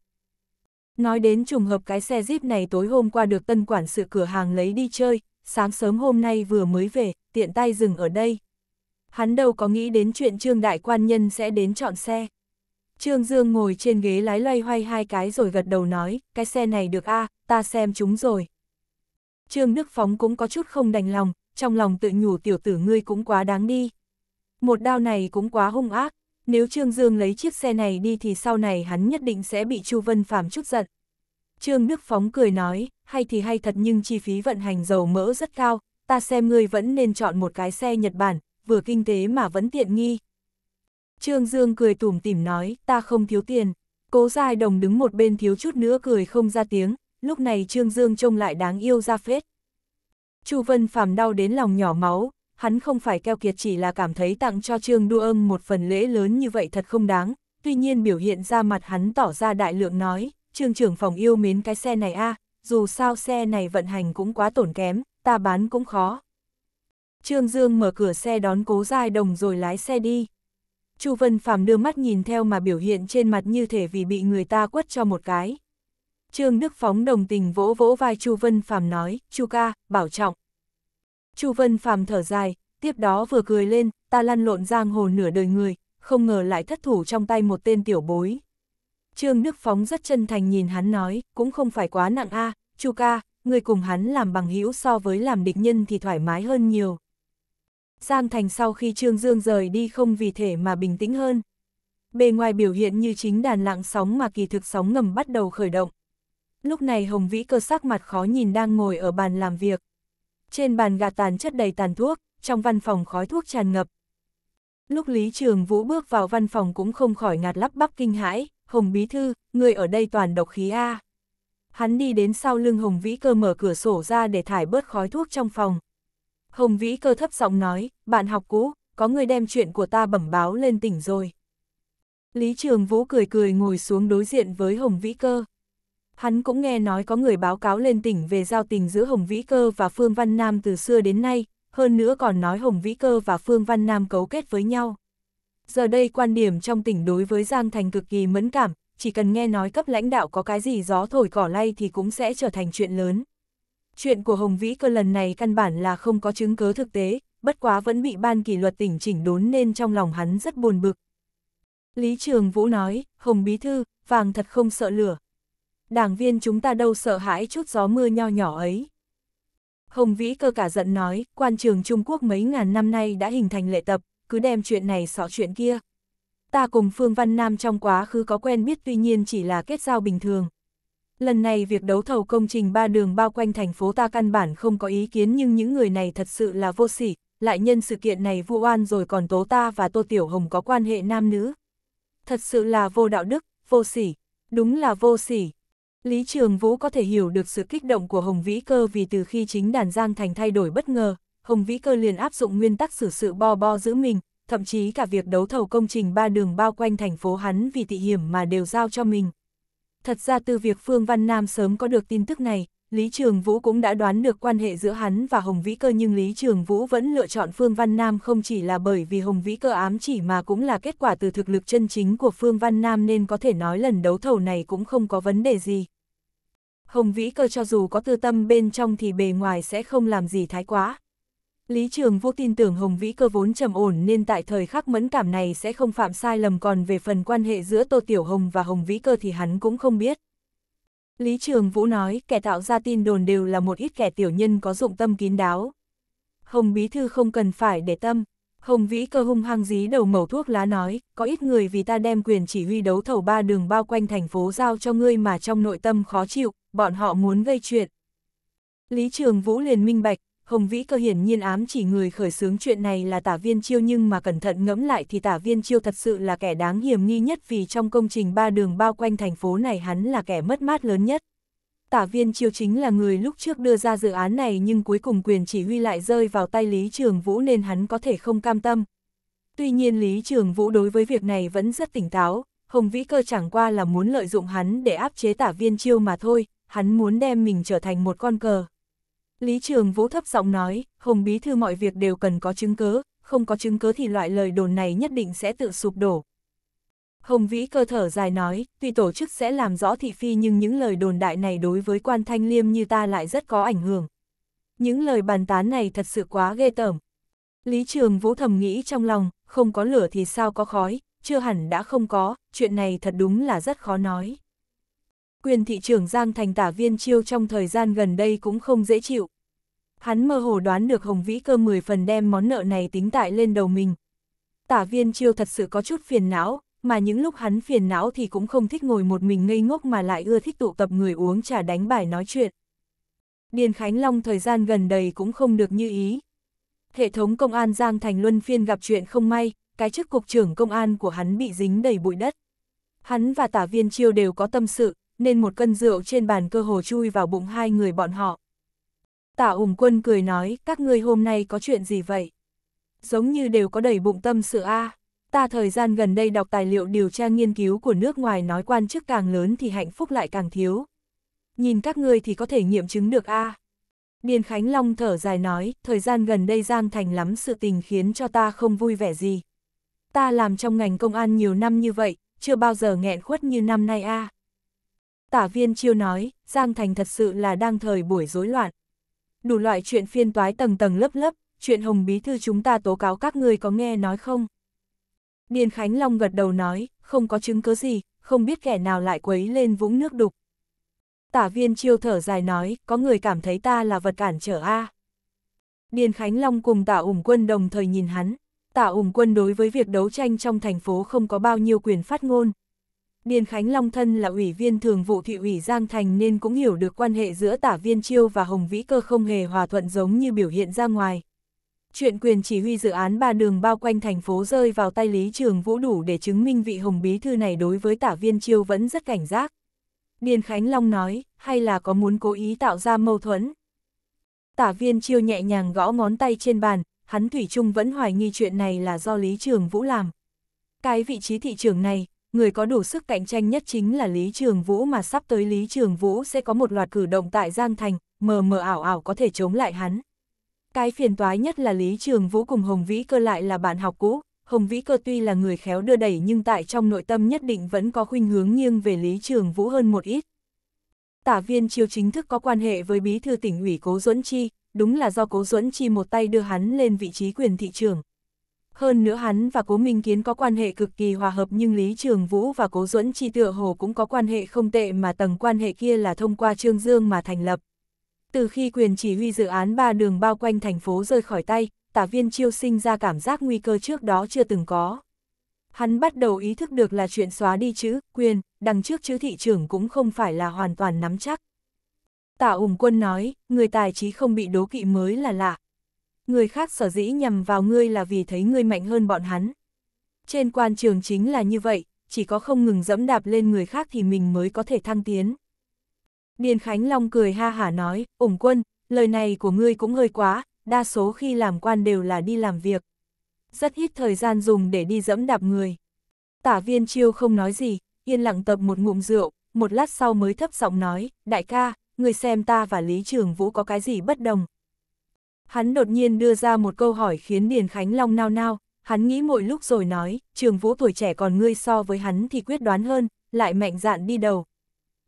Nói đến trùng hợp cái xe Jeep này tối hôm qua được tân quản sự cửa hàng lấy đi chơi, sáng sớm hôm nay vừa mới về, tiện tay dừng ở đây. Hắn đâu có nghĩ đến chuyện Trương Đại Quan Nhân sẽ đến chọn xe. Trương Dương ngồi trên ghế lái loay hoay hai cái rồi gật đầu nói, cái xe này được a ta xem chúng rồi. Trương Đức Phóng cũng có chút không đành lòng, trong lòng tự nhủ tiểu tử ngươi cũng quá đáng đi. Một đao này cũng quá hung ác, nếu Trương Dương lấy chiếc xe này đi thì sau này hắn nhất định sẽ bị Chu Vân Phạm chút giận. Trương Đức Phóng cười nói, hay thì hay thật nhưng chi phí vận hành dầu mỡ rất cao, ta xem ngươi vẫn nên chọn một cái xe Nhật Bản, vừa kinh tế mà vẫn tiện nghi. Trương Dương cười tủm tỉm nói, ta không thiếu tiền. Cố giai đồng đứng một bên thiếu chút nữa cười không ra tiếng, lúc này Trương Dương trông lại đáng yêu ra phết. Chu Vân phạm đau đến lòng nhỏ máu, hắn không phải keo kiệt chỉ là cảm thấy tặng cho Trương Đu Âm một phần lễ lớn như vậy thật không đáng, tuy nhiên biểu hiện ra mặt hắn tỏ ra đại lượng nói, Trương trưởng phòng yêu mến cái xe này a dù sao xe này vận hành cũng quá tổn kém, ta bán cũng khó. Trương Dương mở cửa xe đón cố giai đồng rồi lái xe đi. Chu Vân phạm đưa mắt nhìn theo mà biểu hiện trên mặt như thể vì bị người ta quất cho một cái. Trương Đức Phóng đồng tình vỗ vỗ vai Chu Vân phạm nói, Chu ca, bảo trọng. Chu Vân Phàm thở dài, tiếp đó vừa cười lên, ta lăn lộn giang hồ nửa đời người, không ngờ lại thất thủ trong tay một tên tiểu bối. Trương Đức Phóng rất chân thành nhìn hắn nói, cũng không phải quá nặng a, Chu ca, người cùng hắn làm bằng hữu so với làm địch nhân thì thoải mái hơn nhiều. Giang Thành sau khi Trương Dương rời đi không vì thể mà bình tĩnh hơn. Bề ngoài biểu hiện như chính đàn lặng sóng mà kỳ thực sóng ngầm bắt đầu khởi động. Lúc này Hồng Vĩ cơ sắc mặt khó nhìn đang ngồi ở bàn làm việc trên bàn gạt tàn chất đầy tàn thuốc, trong văn phòng khói thuốc tràn ngập. Lúc Lý Trường Vũ bước vào văn phòng cũng không khỏi ngạt lắp bắp kinh hãi, Hồng Bí Thư, người ở đây toàn độc khí A. Hắn đi đến sau lưng Hồng Vĩ Cơ mở cửa sổ ra để thải bớt khói thuốc trong phòng. Hồng Vĩ Cơ thấp giọng nói, bạn học cũ, có người đem chuyện của ta bẩm báo lên tỉnh rồi. Lý Trường Vũ cười cười ngồi xuống đối diện với Hồng Vĩ Cơ hắn cũng nghe nói có người báo cáo lên tỉnh về giao tình giữa Hồng Vĩ Cơ và Phương Văn Nam từ xưa đến nay, hơn nữa còn nói Hồng Vĩ Cơ và Phương Văn Nam cấu kết với nhau. Giờ đây quan điểm trong tỉnh đối với Giang Thành cực kỳ mẫn cảm, chỉ cần nghe nói cấp lãnh đạo có cái gì gió thổi cỏ lay thì cũng sẽ trở thành chuyện lớn. Chuyện của Hồng Vĩ Cơ lần này căn bản là không có chứng cứ thực tế, bất quá vẫn bị ban kỷ luật tỉnh chỉnh đốn nên trong lòng hắn rất buồn bực. Lý Trường Vũ nói, Hồng Bí Thư, vàng thật không sợ lửa, đảng viên chúng ta đâu sợ hãi chút gió mưa nho nhỏ ấy. Hồng Vĩ cơ cả giận nói, quan trường Trung Quốc mấy ngàn năm nay đã hình thành lệ tập, cứ đem chuyện này xỏ chuyện kia. Ta cùng Phương Văn Nam trong quá khứ có quen biết tuy nhiên chỉ là kết giao bình thường. Lần này việc đấu thầu công trình ba đường bao quanh thành phố ta căn bản không có ý kiến nhưng những người này thật sự là vô sỉ, lại nhân sự kiện này vu oan rồi còn tố ta và Tô Tiểu Hồng có quan hệ nam nữ. Thật sự là vô đạo đức, vô sỉ, đúng là vô sỉ. Lý Trường Vũ có thể hiểu được sự kích động của Hồng Vĩ Cơ vì từ khi chính đàn Giang Thành thay đổi bất ngờ, Hồng Vĩ Cơ liền áp dụng nguyên tắc xử sự bo bo giữ mình, thậm chí cả việc đấu thầu công trình ba đường bao quanh thành phố hắn vì tị hiểm mà đều giao cho mình. Thật ra từ việc Phương Văn Nam sớm có được tin tức này, Lý Trường Vũ cũng đã đoán được quan hệ giữa hắn và Hồng Vĩ Cơ nhưng Lý Trường Vũ vẫn lựa chọn Phương Văn Nam không chỉ là bởi vì Hồng Vĩ Cơ ám chỉ mà cũng là kết quả từ thực lực chân chính của Phương Văn Nam nên có thể nói lần đấu thầu này cũng không có vấn đề gì. Hồng Vĩ Cơ cho dù có tư tâm bên trong thì bề ngoài sẽ không làm gì thái quá. Lý Trường Vũ tin tưởng Hồng Vĩ Cơ vốn trầm ổn nên tại thời khắc mẫn cảm này sẽ không phạm sai lầm còn về phần quan hệ giữa Tô Tiểu Hồng và Hồng Vĩ Cơ thì hắn cũng không biết. Lý Trường Vũ nói kẻ tạo ra tin đồn đều là một ít kẻ tiểu nhân có dụng tâm kín đáo. Hồng Bí Thư không cần phải để tâm. Hồng Vĩ cơ hung hăng dí đầu mẩu thuốc lá nói, có ít người vì ta đem quyền chỉ huy đấu thầu ba đường bao quanh thành phố giao cho ngươi mà trong nội tâm khó chịu, bọn họ muốn gây chuyện. Lý Trường Vũ liền minh bạch, Hồng Vĩ cơ hiển nhiên ám chỉ người khởi xướng chuyện này là tả viên chiêu nhưng mà cẩn thận ngẫm lại thì tả viên chiêu thật sự là kẻ đáng hiểm nghi nhất vì trong công trình ba đường bao quanh thành phố này hắn là kẻ mất mát lớn nhất. Tả viên chiêu chính là người lúc trước đưa ra dự án này nhưng cuối cùng quyền chỉ huy lại rơi vào tay Lý Trường Vũ nên hắn có thể không cam tâm. Tuy nhiên Lý Trường Vũ đối với việc này vẫn rất tỉnh táo, Hồng Vĩ cơ chẳng qua là muốn lợi dụng hắn để áp chế tả viên chiêu mà thôi, hắn muốn đem mình trở thành một con cờ. Lý Trường Vũ thấp giọng nói, Hồng Bí Thư mọi việc đều cần có chứng cứ, không có chứng cứ thì loại lời đồn này nhất định sẽ tự sụp đổ. Hồng Vĩ cơ thở dài nói, tuy tổ chức sẽ làm rõ thị phi nhưng những lời đồn đại này đối với quan thanh liêm như ta lại rất có ảnh hưởng. Những lời bàn tán này thật sự quá ghê tởm. Lý Trường Vũ thầm nghĩ trong lòng, không có lửa thì sao có khói, chưa hẳn đã không có, chuyện này thật đúng là rất khó nói quyền thị trưởng Giang Thành tả viên chiêu trong thời gian gần đây cũng không dễ chịu. Hắn mơ hồ đoán được Hồng Vĩ cơ 10 phần đem món nợ này tính tại lên đầu mình. Tả viên chiêu thật sự có chút phiền não, mà những lúc hắn phiền não thì cũng không thích ngồi một mình ngây ngốc mà lại ưa thích tụ tập người uống trà đánh bài nói chuyện. Điền Khánh Long thời gian gần đây cũng không được như ý. Hệ thống công an Giang Thành Luân phiên gặp chuyện không may, cái chức cục trưởng công an của hắn bị dính đầy bụi đất. Hắn và tả viên chiêu đều có tâm sự, nên một cân rượu trên bàn cơ hồ chui vào bụng hai người bọn họ. Tả ủng quân cười nói, các ngươi hôm nay có chuyện gì vậy? Giống như đều có đầy bụng tâm sự a. Ta thời gian gần đây đọc tài liệu điều tra nghiên cứu của nước ngoài nói quan chức càng lớn thì hạnh phúc lại càng thiếu. Nhìn các ngươi thì có thể nghiệm chứng được a. À. Điền Khánh Long thở dài nói, thời gian gần đây Giang Thành lắm sự tình khiến cho ta không vui vẻ gì. Ta làm trong ngành công an nhiều năm như vậy, chưa bao giờ nghẹn khuất như năm nay a. À tả viên chiêu nói, Giang Thành thật sự là đang thời buổi rối loạn. Đủ loại chuyện phiên toái tầng tầng lớp lớp, chuyện Hồng Bí Thư chúng ta tố cáo các người có nghe nói không? Điền Khánh Long gật đầu nói, không có chứng cứ gì, không biết kẻ nào lại quấy lên vũng nước đục. Tả viên chiêu thở dài nói, có người cảm thấy ta là vật cản trở a. Điền Khánh Long cùng tả ủng quân đồng thời nhìn hắn. Tả ủng quân đối với việc đấu tranh trong thành phố không có bao nhiêu quyền phát ngôn, Điền Khánh Long thân là ủy viên thường vụ thị ủy Giang Thành nên cũng hiểu được quan hệ giữa tả viên chiêu và Hồng Vĩ Cơ không hề hòa thuận giống như biểu hiện ra ngoài. Chuyện quyền chỉ huy dự án ba đường bao quanh thành phố rơi vào tay Lý Trường Vũ đủ để chứng minh vị Hồng Bí Thư này đối với tả viên chiêu vẫn rất cảnh giác. Điền Khánh Long nói, hay là có muốn cố ý tạo ra mâu thuẫn? Tả viên chiêu nhẹ nhàng gõ ngón tay trên bàn, hắn Thủy chung vẫn hoài nghi chuyện này là do Lý Trường Vũ làm. Cái vị trí thị trường này, người có đủ sức cạnh tranh nhất chính là Lý Trường Vũ mà sắp tới Lý Trường Vũ sẽ có một loạt cử động tại Giang Thành, mờ mờ ảo ảo có thể chống lại hắn. Cái phiền toái nhất là Lý Trường Vũ cùng Hồng Vĩ Cơ lại là bạn học cũ, Hồng Vĩ Cơ tuy là người khéo đưa đẩy nhưng tại trong nội tâm nhất định vẫn có khuynh hướng nghiêng về Lý Trường Vũ hơn một ít. Tả viên chiêu chính thức có quan hệ với bí thư tỉnh ủy Cố Duẫn Chi, đúng là do Cố Duẫn Chi một tay đưa hắn lên vị trí quyền thị trường, hơn nữa hắn và Cố Minh Kiến có quan hệ cực kỳ hòa hợp nhưng Lý Trường Vũ và Cố Duẫn Chi tựa hồ cũng có quan hệ không tệ mà tầng quan hệ kia là thông qua Trương Dương mà thành lập. Từ khi quyền chỉ huy dự án ba đường bao quanh thành phố rơi khỏi tay, tả viên chiêu sinh ra cảm giác nguy cơ trước đó chưa từng có. Hắn bắt đầu ý thức được là chuyện xóa đi chữ, quyền, đằng trước chữ thị trưởng cũng không phải là hoàn toàn nắm chắc. tạ ủng quân nói, người tài trí không bị đố kỵ mới là lạ, người khác sở dĩ nhằm vào ngươi là vì thấy ngươi mạnh hơn bọn hắn. Trên quan trường chính là như vậy, chỉ có không ngừng dẫm đạp lên người khác thì mình mới có thể thăng tiến. Điền Khánh Long cười ha hả nói, ủng quân, lời này của ngươi cũng hơi quá, đa số khi làm quan đều là đi làm việc. Rất ít thời gian dùng để đi dẫm đạp người. Tả viên chiêu không nói gì, yên lặng tập một ngụm rượu, một lát sau mới thấp giọng nói, đại ca, người xem ta và Lý Trường Vũ có cái gì bất đồng, Hắn đột nhiên đưa ra một câu hỏi khiến Điền Khánh Long nao nao, hắn nghĩ mỗi lúc rồi nói, trường vũ tuổi trẻ còn ngươi so với hắn thì quyết đoán hơn, lại mạnh dạn đi đầu.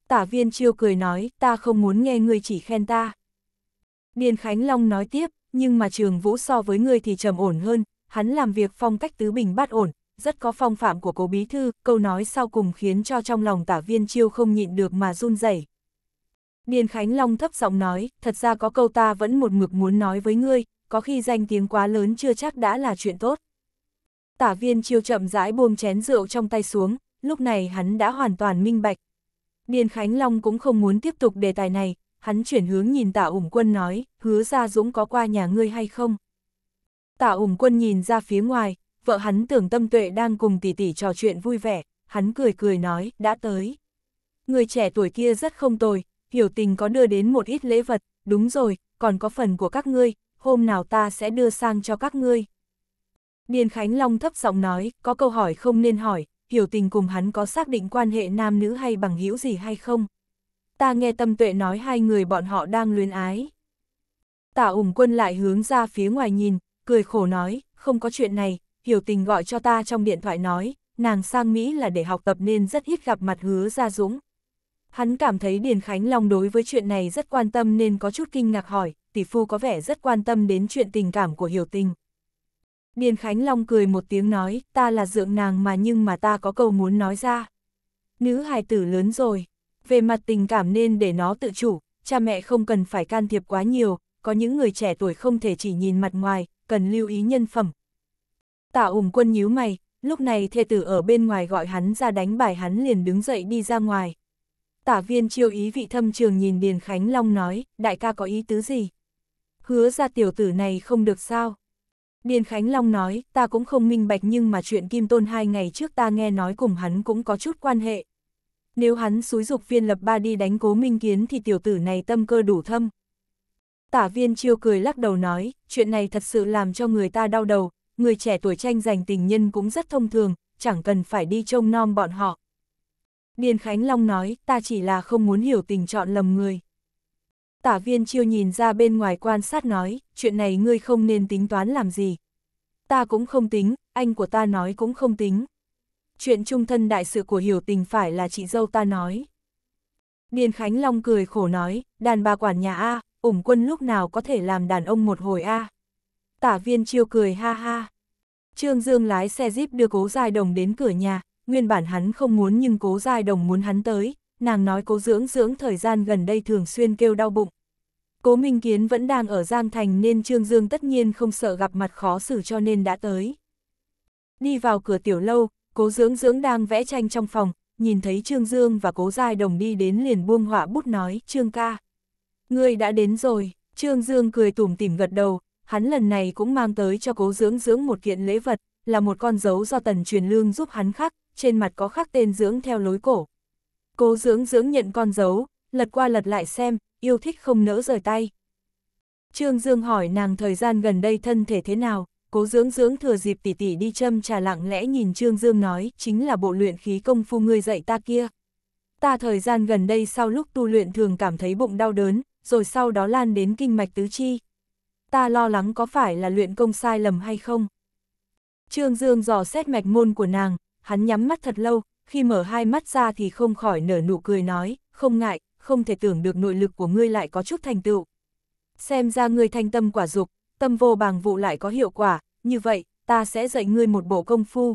Tả viên chiêu cười nói, ta không muốn nghe ngươi chỉ khen ta. Điền Khánh Long nói tiếp, nhưng mà trường vũ so với ngươi thì trầm ổn hơn, hắn làm việc phong cách tứ bình bát ổn, rất có phong phạm của cố bí thư, câu nói sau cùng khiến cho trong lòng tả viên chiêu không nhịn được mà run rẩy Điền Khánh Long thấp giọng nói, thật ra có câu ta vẫn một mực muốn nói với ngươi, có khi danh tiếng quá lớn chưa chắc đã là chuyện tốt. Tả viên chiêu chậm rãi buông chén rượu trong tay xuống, lúc này hắn đã hoàn toàn minh bạch. Điền Khánh Long cũng không muốn tiếp tục đề tài này, hắn chuyển hướng nhìn tả ủng quân nói, hứa ra Dũng có qua nhà ngươi hay không? Tả ủng quân nhìn ra phía ngoài, vợ hắn tưởng tâm tuệ đang cùng tỷ tỷ trò chuyện vui vẻ, hắn cười cười nói, đã tới. Người trẻ tuổi kia rất không tồi, hiểu tình có đưa đến một ít lễ vật, đúng rồi, còn có phần của các ngươi, hôm nào ta sẽ đưa sang cho các ngươi. Điền Khánh Long thấp giọng nói, có câu hỏi không nên hỏi, hiểu tình cùng hắn có xác định quan hệ nam nữ hay bằng hữu gì hay không. Ta nghe tâm tuệ nói hai người bọn họ đang luyến ái. Tả ủng quân lại hướng ra phía ngoài nhìn, cười khổ nói, không có chuyện này, hiểu tình gọi cho ta trong điện thoại nói, nàng sang Mỹ là để học tập nên rất ít gặp mặt hứa ra dũng, Hắn cảm thấy Điền Khánh Long đối với chuyện này rất quan tâm nên có chút kinh ngạc hỏi, tỷ phu có vẻ rất quan tâm đến chuyện tình cảm của Hiểu Tình. Điền Khánh Long cười một tiếng nói, ta là dượng nàng mà nhưng mà ta có câu muốn nói ra. Nữ hài tử lớn rồi, về mặt tình cảm nên để nó tự chủ, cha mẹ không cần phải can thiệp quá nhiều, có những người trẻ tuổi không thể chỉ nhìn mặt ngoài, cần lưu ý nhân phẩm. Tạ ủng quân nhíu mày, lúc này thê tử ở bên ngoài gọi hắn ra đánh bài hắn liền đứng dậy đi ra ngoài tả viên chiêu ý vị thâm trường nhìn Điền Khánh Long nói, đại ca có ý tứ gì? Hứa ra tiểu tử này không được sao? Điền Khánh Long nói, ta cũng không minh bạch nhưng mà chuyện Kim Tôn hai ngày trước ta nghe nói cùng hắn cũng có chút quan hệ. Nếu hắn xúi dục viên lập ba đi đánh cố minh kiến thì tiểu tử này tâm cơ đủ thâm. Tả viên chiêu cười lắc đầu nói, chuyện này thật sự làm cho người ta đau đầu, người trẻ tuổi tranh giành tình nhân cũng rất thông thường, chẳng cần phải đi trông nom bọn họ. Điền Khánh Long nói, ta chỉ là không muốn hiểu tình chọn lầm người. Tả viên chiêu nhìn ra bên ngoài quan sát nói, chuyện này ngươi không nên tính toán làm gì. Ta cũng không tính, anh của ta nói cũng không tính. Chuyện trung thân đại sự của hiểu tình phải là chị dâu ta nói. Điền Khánh Long cười khổ nói, đàn bà quản nhà A, ủng quân lúc nào có thể làm đàn ông một hồi A. Tả viên chiêu cười ha ha. Trương Dương lái xe jeep đưa cố dài đồng đến cửa nhà, nguyên bản hắn không muốn nhưng cố giai đồng muốn hắn tới, nàng nói cố dưỡng dưỡng thời gian gần đây thường xuyên kêu đau bụng. Cố Minh Kiến vẫn đang ở Giang Thành nên Trương Dương tất nhiên không sợ gặp mặt khó xử cho nên đã tới. Đi vào cửa tiểu lâu, cố dưỡng dưỡng đang vẽ tranh trong phòng, nhìn thấy Trương Dương và cố giai đồng đi đến liền buông họa bút nói, Trương ca. Ngươi đã đến rồi, Trương Dương cười tủm tỉm gật đầu, hắn lần này cũng mang tới cho cố dưỡng dưỡng một kiện lễ vật, là một con dấu do tần truyền lương giúp hắn khắc, trên mặt có khắc tên dưỡng theo lối cổ. Cố dưỡng dưỡng nhận con dấu, lật qua lật lại xem, yêu thích không nỡ rời tay. Trương Dương hỏi nàng thời gian gần đây thân thể thế nào, cố dưỡng dưỡng thừa dịp tỉ tỉ đi châm trà lặng lẽ nhìn Trương Dương nói, chính là bộ luyện khí công phu người dạy ta kia. Ta thời gian gần đây sau lúc tu luyện thường cảm thấy bụng đau đớn, rồi sau đó lan đến kinh mạch tứ chi. Ta lo lắng có phải là luyện công sai lầm hay không? Trương Dương dò xét mạch môn của nàng, hắn nhắm mắt thật lâu, khi mở hai mắt ra thì không khỏi nở nụ cười nói, không ngại, không thể tưởng được nội lực của ngươi lại có chút thành tựu. Xem ra ngươi thanh tâm quả dục, tâm vô bàng vụ lại có hiệu quả, như vậy, ta sẽ dạy ngươi một bộ công phu.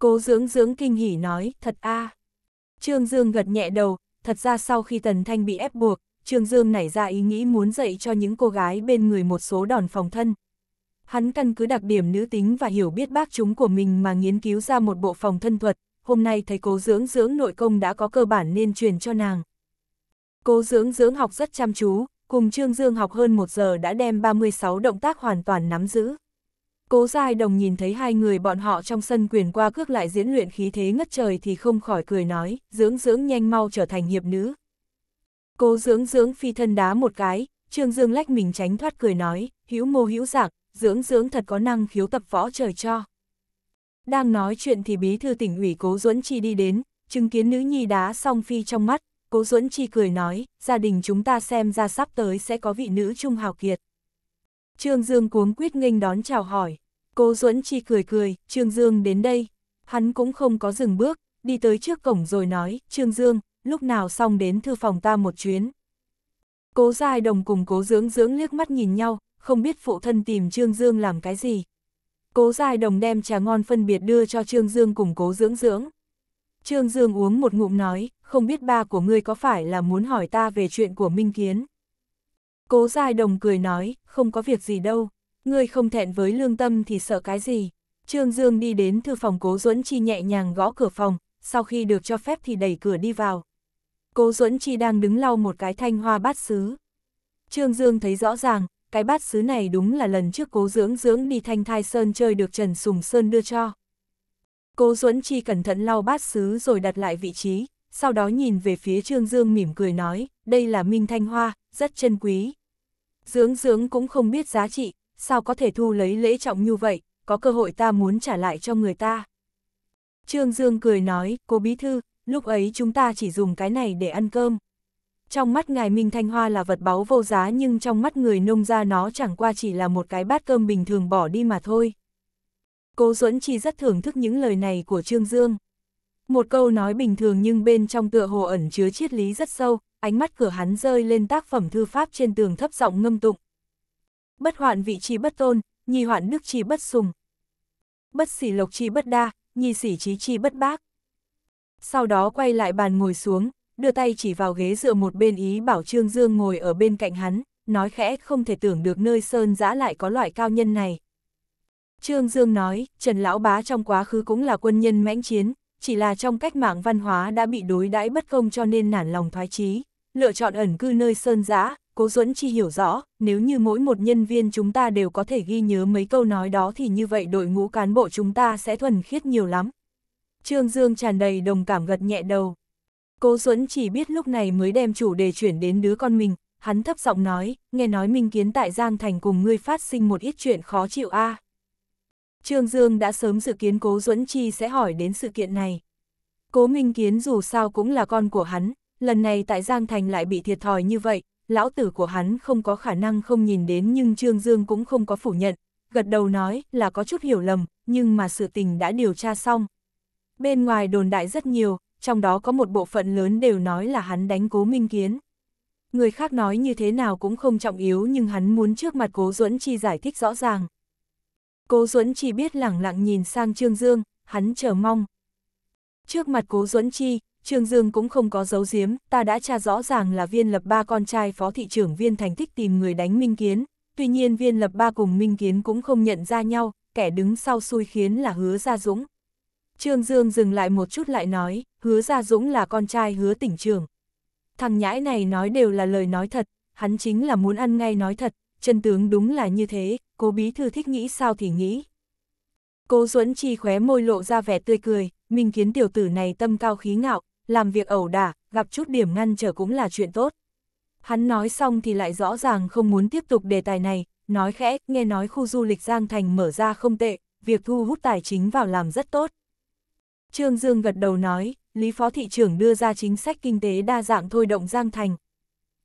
Cố dưỡng dưỡng kinh hỉ nói, thật a Trương Dương gật nhẹ đầu, thật ra sau khi Tần Thanh bị ép buộc, Trương Dương nảy ra ý nghĩ muốn dạy cho những cô gái bên người một số đòn phòng thân, Hắn căn cứ đặc điểm nữ tính và hiểu biết bác chúng của mình mà nghiên cứu ra một bộ phòng thân thuật, hôm nay thấy cố dưỡng dưỡng nội công đã có cơ bản nên truyền cho nàng. Cố dưỡng dưỡng học rất chăm chú, cùng Trương Dương học hơn một giờ đã đem 36 động tác hoàn toàn nắm giữ. Cố Giai Đồng nhìn thấy hai người bọn họ trong sân quyền qua cước lại diễn luyện khí thế ngất trời thì không khỏi cười nói, dưỡng dưỡng nhanh mau trở thành hiệp nữ. Cố dưỡng dưỡng phi thân đá một cái, Trương Dương lách mình tránh thoát cười nói, hữu mô hữu giặc, dưỡng dưỡng thật có năng khiếu tập võ trời cho. Đang nói chuyện thì bí thư tỉnh ủy Cố Duẫn Chi đi đến, chứng kiến nữ nhi đá song phi trong mắt, Cố Duẫn Chi cười nói, gia đình chúng ta xem ra sắp tới sẽ có vị nữ trung hào kiệt. Trương Dương cuống quyết nghênh đón chào hỏi, Cố Duẫn Chi cười cười, Trương Dương đến đây, hắn cũng không có dừng bước, đi tới trước cổng rồi nói, Trương Dương, lúc nào xong đến thư phòng ta một chuyến. Cố Giai Đồng cùng Cố Dưỡng Dưỡng liếc mắt nhìn nhau, không biết phụ thân tìm Trương Dương làm cái gì. Cố dài đồng đem trà ngon phân biệt đưa cho Trương Dương cùng cố dưỡng dưỡng. Trương Dương uống một ngụm nói, không biết ba của ngươi có phải là muốn hỏi ta về chuyện của Minh Kiến. Cố dài đồng cười nói, không có việc gì đâu, ngươi không thẹn với lương tâm thì sợ cái gì. Trương Dương đi đến thư phòng cố duẫn chi nhẹ nhàng gõ cửa phòng, sau khi được cho phép thì đẩy cửa đi vào. Cố duẫn chi đang đứng lau một cái thanh hoa bát xứ. Trương Dương thấy rõ ràng, cái bát sứ này đúng là lần trước cố dưỡng dưỡng đi thanh thai sơn chơi được Trần Sùng Sơn đưa cho. Cố Duẫn Chi cẩn thận lau bát sứ rồi đặt lại vị trí, sau đó nhìn về phía Trương Dương mỉm cười nói, đây là minh thanh hoa, rất chân quý. Dưỡng dưỡng cũng không biết giá trị, sao có thể thu lấy lễ trọng như vậy, có cơ hội ta muốn trả lại cho người ta. Trương Dương cười nói, cô bí thư, lúc ấy chúng ta chỉ dùng cái này để ăn cơm trong mắt ngài Minh Thanh Hoa là vật báu vô giá nhưng trong mắt người nông gia nó chẳng qua chỉ là một cái bát cơm bình thường bỏ đi mà thôi. Cố Duẫn Chi rất thưởng thức những lời này của Trương Dương. Một câu nói bình thường nhưng bên trong tựa hồ ẩn chứa triết lý rất sâu, ánh mắt cửa hắn rơi lên tác phẩm thư pháp trên tường thấp giọng ngâm tụng. Bất hoạn vị trí bất tôn, nhi hoạn đức chi bất sùng. Bất xỉ lộc chi bất đa, nhi sỉ trí chi bất bác. Sau đó quay lại bàn ngồi xuống, đưa tay chỉ vào ghế dựa một bên ý bảo Trương Dương ngồi ở bên cạnh hắn, nói khẽ không thể tưởng được nơi sơn giã lại có loại cao nhân này. Trương Dương nói, Trần Lão Bá trong quá khứ cũng là quân nhân mãnh chiến, chỉ là trong cách mạng văn hóa đã bị đối đãi bất công cho nên nản lòng thoái chí lựa chọn ẩn cư nơi sơn giã, cố duẫn chi hiểu rõ, nếu như mỗi một nhân viên chúng ta đều có thể ghi nhớ mấy câu nói đó thì như vậy đội ngũ cán bộ chúng ta sẽ thuần khiết nhiều lắm. Trương Dương tràn đầy đồng cảm gật nhẹ đầu. Cố Duẫn chỉ biết lúc này mới đem chủ đề chuyển đến đứa con mình, hắn thấp giọng nói, nghe nói Minh Kiến tại Giang Thành cùng ngươi phát sinh một ít chuyện khó chịu a. À. Trương Dương đã sớm dự kiến Cố Duẫn Chi sẽ hỏi đến sự kiện này. Cố Minh Kiến dù sao cũng là con của hắn, lần này tại Giang Thành lại bị thiệt thòi như vậy, lão tử của hắn không có khả năng không nhìn đến nhưng Trương Dương cũng không có phủ nhận, gật đầu nói là có chút hiểu lầm, nhưng mà sự tình đã điều tra xong. Bên ngoài đồn đại rất nhiều, trong đó có một bộ phận lớn đều nói là hắn đánh cố minh kiến. Người khác nói như thế nào cũng không trọng yếu nhưng hắn muốn trước mặt cố duẫn chi giải thích rõ ràng. Cố duẫn chi biết lẳng lặng nhìn sang Trương Dương, hắn chờ mong. Trước mặt cố duẫn chi, Trương Dương cũng không có giấu giếm, ta đã tra rõ ràng là viên lập ba con trai phó thị trưởng viên thành Thích tìm người đánh Minh Kiến, tuy nhiên viên lập ba cùng Minh Kiến cũng không nhận ra nhau, kẻ đứng sau xui khiến là hứa gia dũng, Trương Dương dừng lại một chút lại nói, hứa Gia Dũng là con trai hứa tỉnh trường. Thằng nhãi này nói đều là lời nói thật, hắn chính là muốn ăn ngay nói thật, chân tướng đúng là như thế, cô bí thư thích nghĩ sao thì nghĩ. Cô Duẫn Chi khóe môi lộ ra vẻ tươi cười, minh kiến tiểu tử này tâm cao khí ngạo, làm việc ẩu đả, gặp chút điểm ngăn trở cũng là chuyện tốt. Hắn nói xong thì lại rõ ràng không muốn tiếp tục đề tài này, nói khẽ, nghe nói khu du lịch Giang Thành mở ra không tệ, việc thu hút tài chính vào làm rất tốt. Trương Dương gật đầu nói, Lý Phó Thị trưởng đưa ra chính sách kinh tế đa dạng thôi động Giang Thành.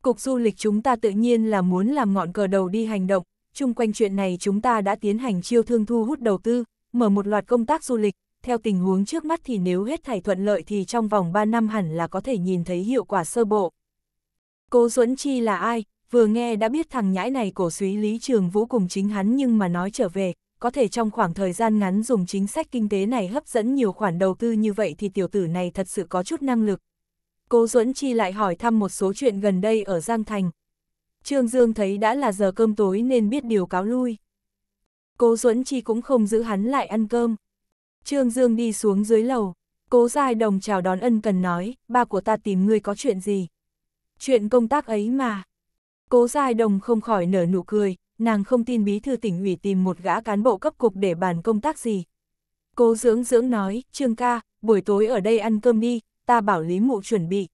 Cục du lịch chúng ta tự nhiên là muốn làm ngọn cờ đầu đi hành động, chung quanh chuyện này chúng ta đã tiến hành chiêu thương thu hút đầu tư, mở một loạt công tác du lịch, theo tình huống trước mắt thì nếu hết thảy thuận lợi thì trong vòng 3 năm hẳn là có thể nhìn thấy hiệu quả sơ bộ. Cố Duẫn Chi là ai, vừa nghe đã biết thằng nhãi này cổ suý Lý Trường Vũ cùng chính hắn nhưng mà nói trở về, có thể trong khoảng thời gian ngắn dùng chính sách kinh tế này hấp dẫn nhiều khoản đầu tư như vậy thì tiểu tử này thật sự có chút năng lực. Cố Duẫn Chi lại hỏi thăm một số chuyện gần đây ở Giang Thành. Trương Dương thấy đã là giờ cơm tối nên biết điều cáo lui. Cố Duẫn Chi cũng không giữ hắn lại ăn cơm. Trương Dương đi xuống dưới lầu, Cố Giai Đồng chào đón ân cần nói, ba của ta tìm ngươi có chuyện gì? Chuyện công tác ấy mà. Cố Giai Đồng không khỏi nở nụ cười, nàng không tin bí thư tỉnh ủy tìm một gã cán bộ cấp cục để bàn công tác gì. Cố dưỡng dưỡng nói, Trương ca, buổi tối ở đây ăn cơm đi, ta bảo Lý Mụ chuẩn bị.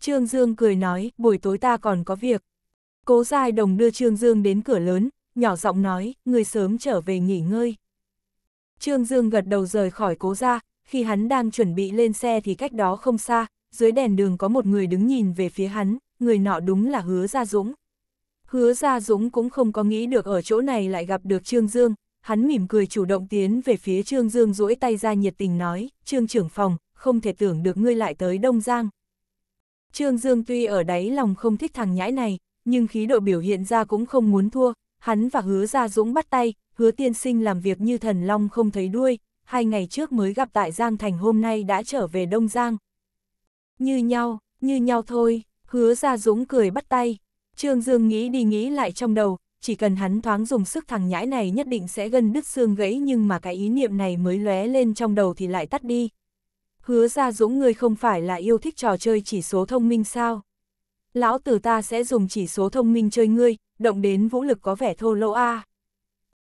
Trương Dương cười nói, buổi tối ta còn có việc. Cố Giai Đồng đưa Trương Dương đến cửa lớn, nhỏ giọng nói, người sớm trở về nghỉ ngơi. Trương Dương gật đầu rời khỏi cố ra, khi hắn đang chuẩn bị lên xe thì cách đó không xa, dưới đèn đường có một người đứng nhìn về phía hắn, người nọ đúng là hứa Gia Dũng. Hứa Gia Dũng cũng không có nghĩ được ở chỗ này lại gặp được Trương Dương, hắn mỉm cười chủ động tiến về phía Trương Dương duỗi tay ra nhiệt tình nói, Trương trưởng phòng, không thể tưởng được ngươi lại tới Đông Giang. Trương Dương tuy ở đáy lòng không thích thằng nhãi này, nhưng khí độ biểu hiện ra cũng không muốn thua, hắn và hứa Gia Dũng bắt tay, hứa tiên sinh làm việc như thần long không thấy đuôi, hai ngày trước mới gặp tại Giang Thành hôm nay đã trở về Đông Giang. Như nhau, như nhau thôi, hứa Gia Dũng cười bắt tay, Trương Dương nghĩ đi nghĩ lại trong đầu, chỉ cần hắn thoáng dùng sức thằng nhãi này nhất định sẽ gần đứt xương gãy nhưng mà cái ý niệm này mới lóe lên trong đầu thì lại tắt đi. Hứa ra dũng người không phải là yêu thích trò chơi chỉ số thông minh sao? Lão tử ta sẽ dùng chỉ số thông minh chơi ngươi, động đến vũ lực có vẻ thô lỗ a.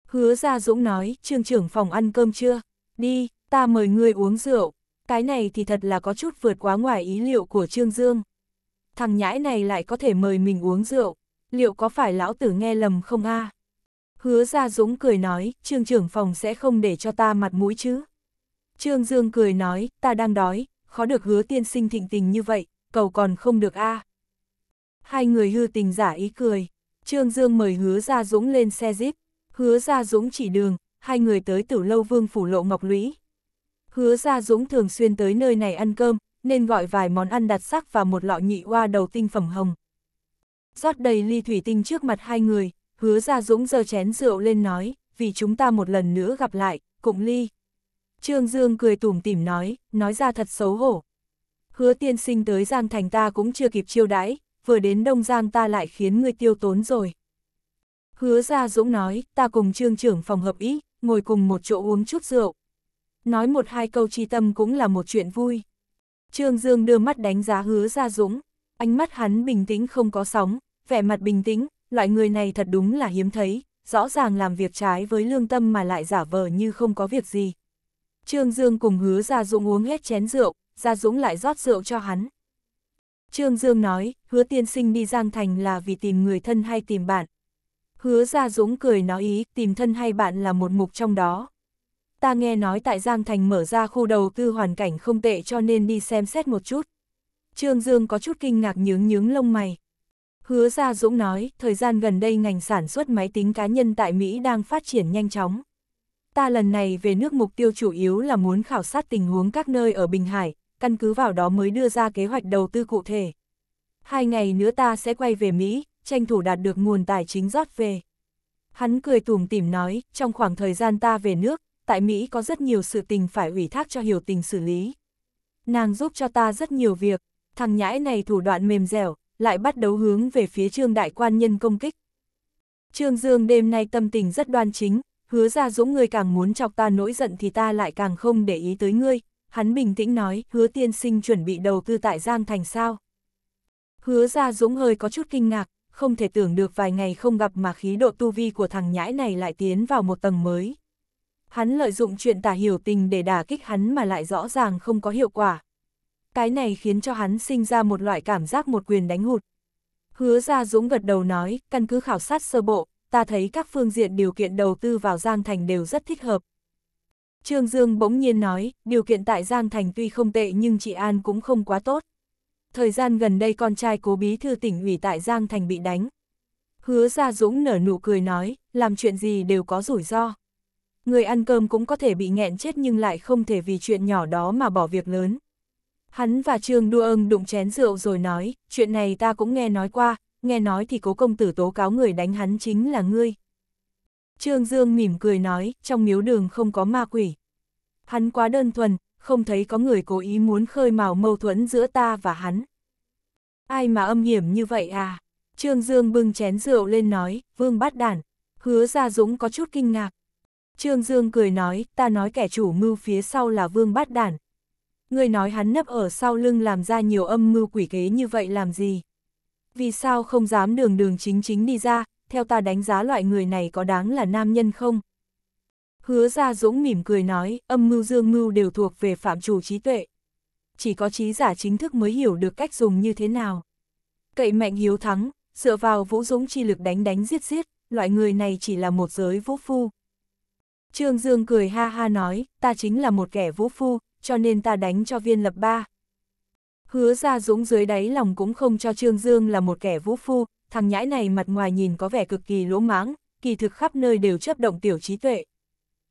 Hứa ra dũng nói, trương trưởng phòng ăn cơm chưa? Đi, ta mời ngươi uống rượu. Cái này thì thật là có chút vượt quá ngoài ý liệu của Trương Dương thằng nhãi này lại có thể mời mình uống rượu, liệu có phải lão tử nghe lầm không a? Hứa ra Dũng cười nói, trương trưởng phòng sẽ không để cho ta mặt mũi chứ. Trương Dương cười nói, ta đang đói, khó được hứa tiên sinh thịnh tình như vậy, cầu còn không được a. Hai người hư tình giả ý cười, Trương Dương mời hứa ra Dũng lên xe jeep, hứa ra Dũng chỉ đường, hai người tới tử lâu vương phủ lộ ngọc lũy. Hứa ra Dũng thường xuyên tới nơi này ăn cơm, nên gọi vài món ăn đặc sắc và một lọ nhị hoa đầu tinh phẩm hồng. rót đầy ly thủy tinh trước mặt hai người, hứa ra dũng giơ chén rượu lên nói, vì chúng ta một lần nữa gặp lại, cụng ly. Trương Dương cười tủm tỉm nói, nói ra thật xấu hổ. Hứa tiên sinh tới Giang Thành ta cũng chưa kịp chiêu đãi, vừa đến Đông Giang ta lại khiến người tiêu tốn rồi. Hứa ra Dũng nói, ta cùng trương trưởng phòng hợp ý, ngồi cùng một chỗ uống chút rượu. Nói một hai câu tri tâm cũng là một chuyện vui. Trương Dương đưa mắt đánh giá hứa ra dũng, ánh mắt hắn bình tĩnh không có sóng, vẻ mặt bình tĩnh, loại người này thật đúng là hiếm thấy, rõ ràng làm việc trái với lương tâm mà lại giả vờ như không có việc gì. Trương Dương cùng hứa ra dũng uống hết chén rượu, ra dũng lại rót rượu cho hắn. Trương Dương nói, hứa tiên sinh đi Giang Thành là vì tìm người thân hay tìm bạn. Hứa ra dũng cười nói ý, tìm thân hay bạn là một mục trong đó, ta nghe nói tại Giang Thành mở ra khu đầu tư hoàn cảnh không tệ cho nên đi xem xét một chút. Trương Dương có chút kinh ngạc nhướng nhướng lông mày. Hứa Gia Dũng nói, thời gian gần đây ngành sản xuất máy tính cá nhân tại Mỹ đang phát triển nhanh chóng. Ta lần này về nước mục tiêu chủ yếu là muốn khảo sát tình huống các nơi ở Bình Hải, căn cứ vào đó mới đưa ra kế hoạch đầu tư cụ thể. Hai ngày nữa ta sẽ quay về Mỹ, tranh thủ đạt được nguồn tài chính rót về. Hắn cười tủm tỉm nói, trong khoảng thời gian ta về nước, tại Mỹ có rất nhiều sự tình phải ủy thác cho hiểu tình xử lý. Nàng giúp cho ta rất nhiều việc, thằng nhãi này thủ đoạn mềm dẻo, lại bắt đầu hướng về phía trương đại quan nhân công kích. Trương Dương đêm nay tâm tình rất đoan chính, hứa ra dũng người càng muốn chọc ta nỗi giận thì ta lại càng không để ý tới ngươi. Hắn bình tĩnh nói, hứa tiên sinh chuẩn bị đầu tư tại Giang Thành sao. Hứa ra dũng hơi có chút kinh ngạc, không thể tưởng được vài ngày không gặp mà khí độ tu vi của thằng nhãi này lại tiến vào một tầng mới. Hắn lợi dụng chuyện tả hiểu tình để đả kích hắn mà lại rõ ràng không có hiệu quả. Cái này khiến cho hắn sinh ra một loại cảm giác một quyền đánh hụt. Hứa ra Dũng gật đầu nói, căn cứ khảo sát sơ bộ, ta thấy các phương diện điều kiện đầu tư vào Giang Thành đều rất thích hợp. Trương Dương bỗng nhiên nói, điều kiện tại Giang Thành tuy không tệ nhưng chị An cũng không quá tốt. Thời gian gần đây con trai cố bí thư tỉnh ủy tại Giang Thành bị đánh. Hứa ra Dũng nở nụ cười nói, làm chuyện gì đều có rủi ro người ăn cơm cũng có thể bị nghẹn chết nhưng lại không thể vì chuyện nhỏ đó mà bỏ việc lớn. Hắn và Trương Đua Ưng đụng chén rượu rồi nói, chuyện này ta cũng nghe nói qua, nghe nói thì cố công tử tố cáo người đánh hắn chính là ngươi. Trương Dương mỉm cười nói, trong miếu đường không có ma quỷ. Hắn quá đơn thuần, không thấy có người cố ý muốn khơi mào mâu thuẫn giữa ta và hắn. Ai mà âm hiểm như vậy à? Trương Dương bưng chén rượu lên nói, vương bát đản. Hứa ra Dũng có chút kinh ngạc, Trương Dương cười nói, ta nói kẻ chủ mưu phía sau là Vương Bát Đản. Người nói hắn nấp ở sau lưng làm ra nhiều âm mưu quỷ kế như vậy làm gì? Vì sao không dám đường đường chính chính đi ra, theo ta đánh giá loại người này có đáng là nam nhân không? Hứa ra dũng mỉm cười nói, âm mưu dương mưu đều thuộc về phạm chủ trí tuệ. Chỉ có trí giả chính thức mới hiểu được cách dùng như thế nào. Cậy mạnh hiếu thắng, dựa vào vũ dũng chi lực đánh đánh giết giết, loại người này chỉ là một giới vũ phu, Trương Dương cười ha ha nói, ta chính là một kẻ vũ phu, cho nên ta đánh cho viên lập ba. Hứa ra dũng dưới đáy lòng cũng không cho Trương Dương là một kẻ vũ phu, thằng nhãi này mặt ngoài nhìn có vẻ cực kỳ lỗ mãng, kỳ thực khắp nơi đều chấp động tiểu trí tuệ.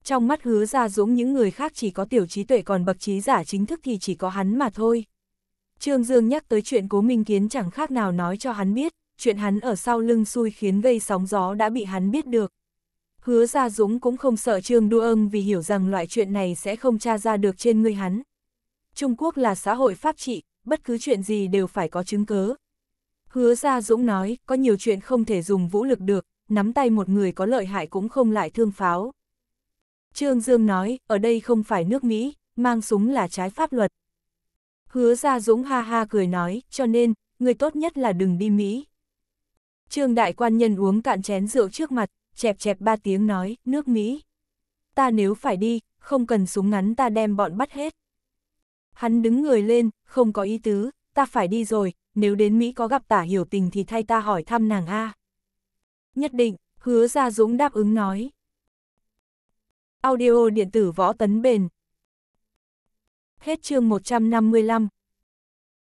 Trong mắt hứa ra dũng những người khác chỉ có tiểu trí tuệ còn bậc trí giả chính thức thì chỉ có hắn mà thôi. Trương Dương nhắc tới chuyện cố minh kiến chẳng khác nào nói cho hắn biết, chuyện hắn ở sau lưng xui khiến gây sóng gió đã bị hắn biết được hứa ra Dũng cũng không sợ Trương Đu Ân vì hiểu rằng loại chuyện này sẽ không tra ra được trên người hắn. Trung Quốc là xã hội pháp trị, bất cứ chuyện gì đều phải có chứng cớ. Hứa ra Dũng nói, có nhiều chuyện không thể dùng vũ lực được, nắm tay một người có lợi hại cũng không lại thương pháo. Trương Dương nói, ở đây không phải nước Mỹ, mang súng là trái pháp luật. Hứa ra Dũng ha ha cười nói, cho nên, người tốt nhất là đừng đi Mỹ. Trương đại quan nhân uống cạn chén rượu trước mặt, chẹp chẹp ba tiếng nói, nước Mỹ. Ta nếu phải đi, không cần súng ngắn ta đem bọn bắt hết. Hắn đứng người lên, không có ý tứ, ta phải đi rồi, nếu đến Mỹ có gặp tả hiểu tình thì thay ta hỏi thăm nàng A. Nhất định, hứa ra Dũng đáp ứng nói. Audio điện tử võ tấn bền. Hết chương 155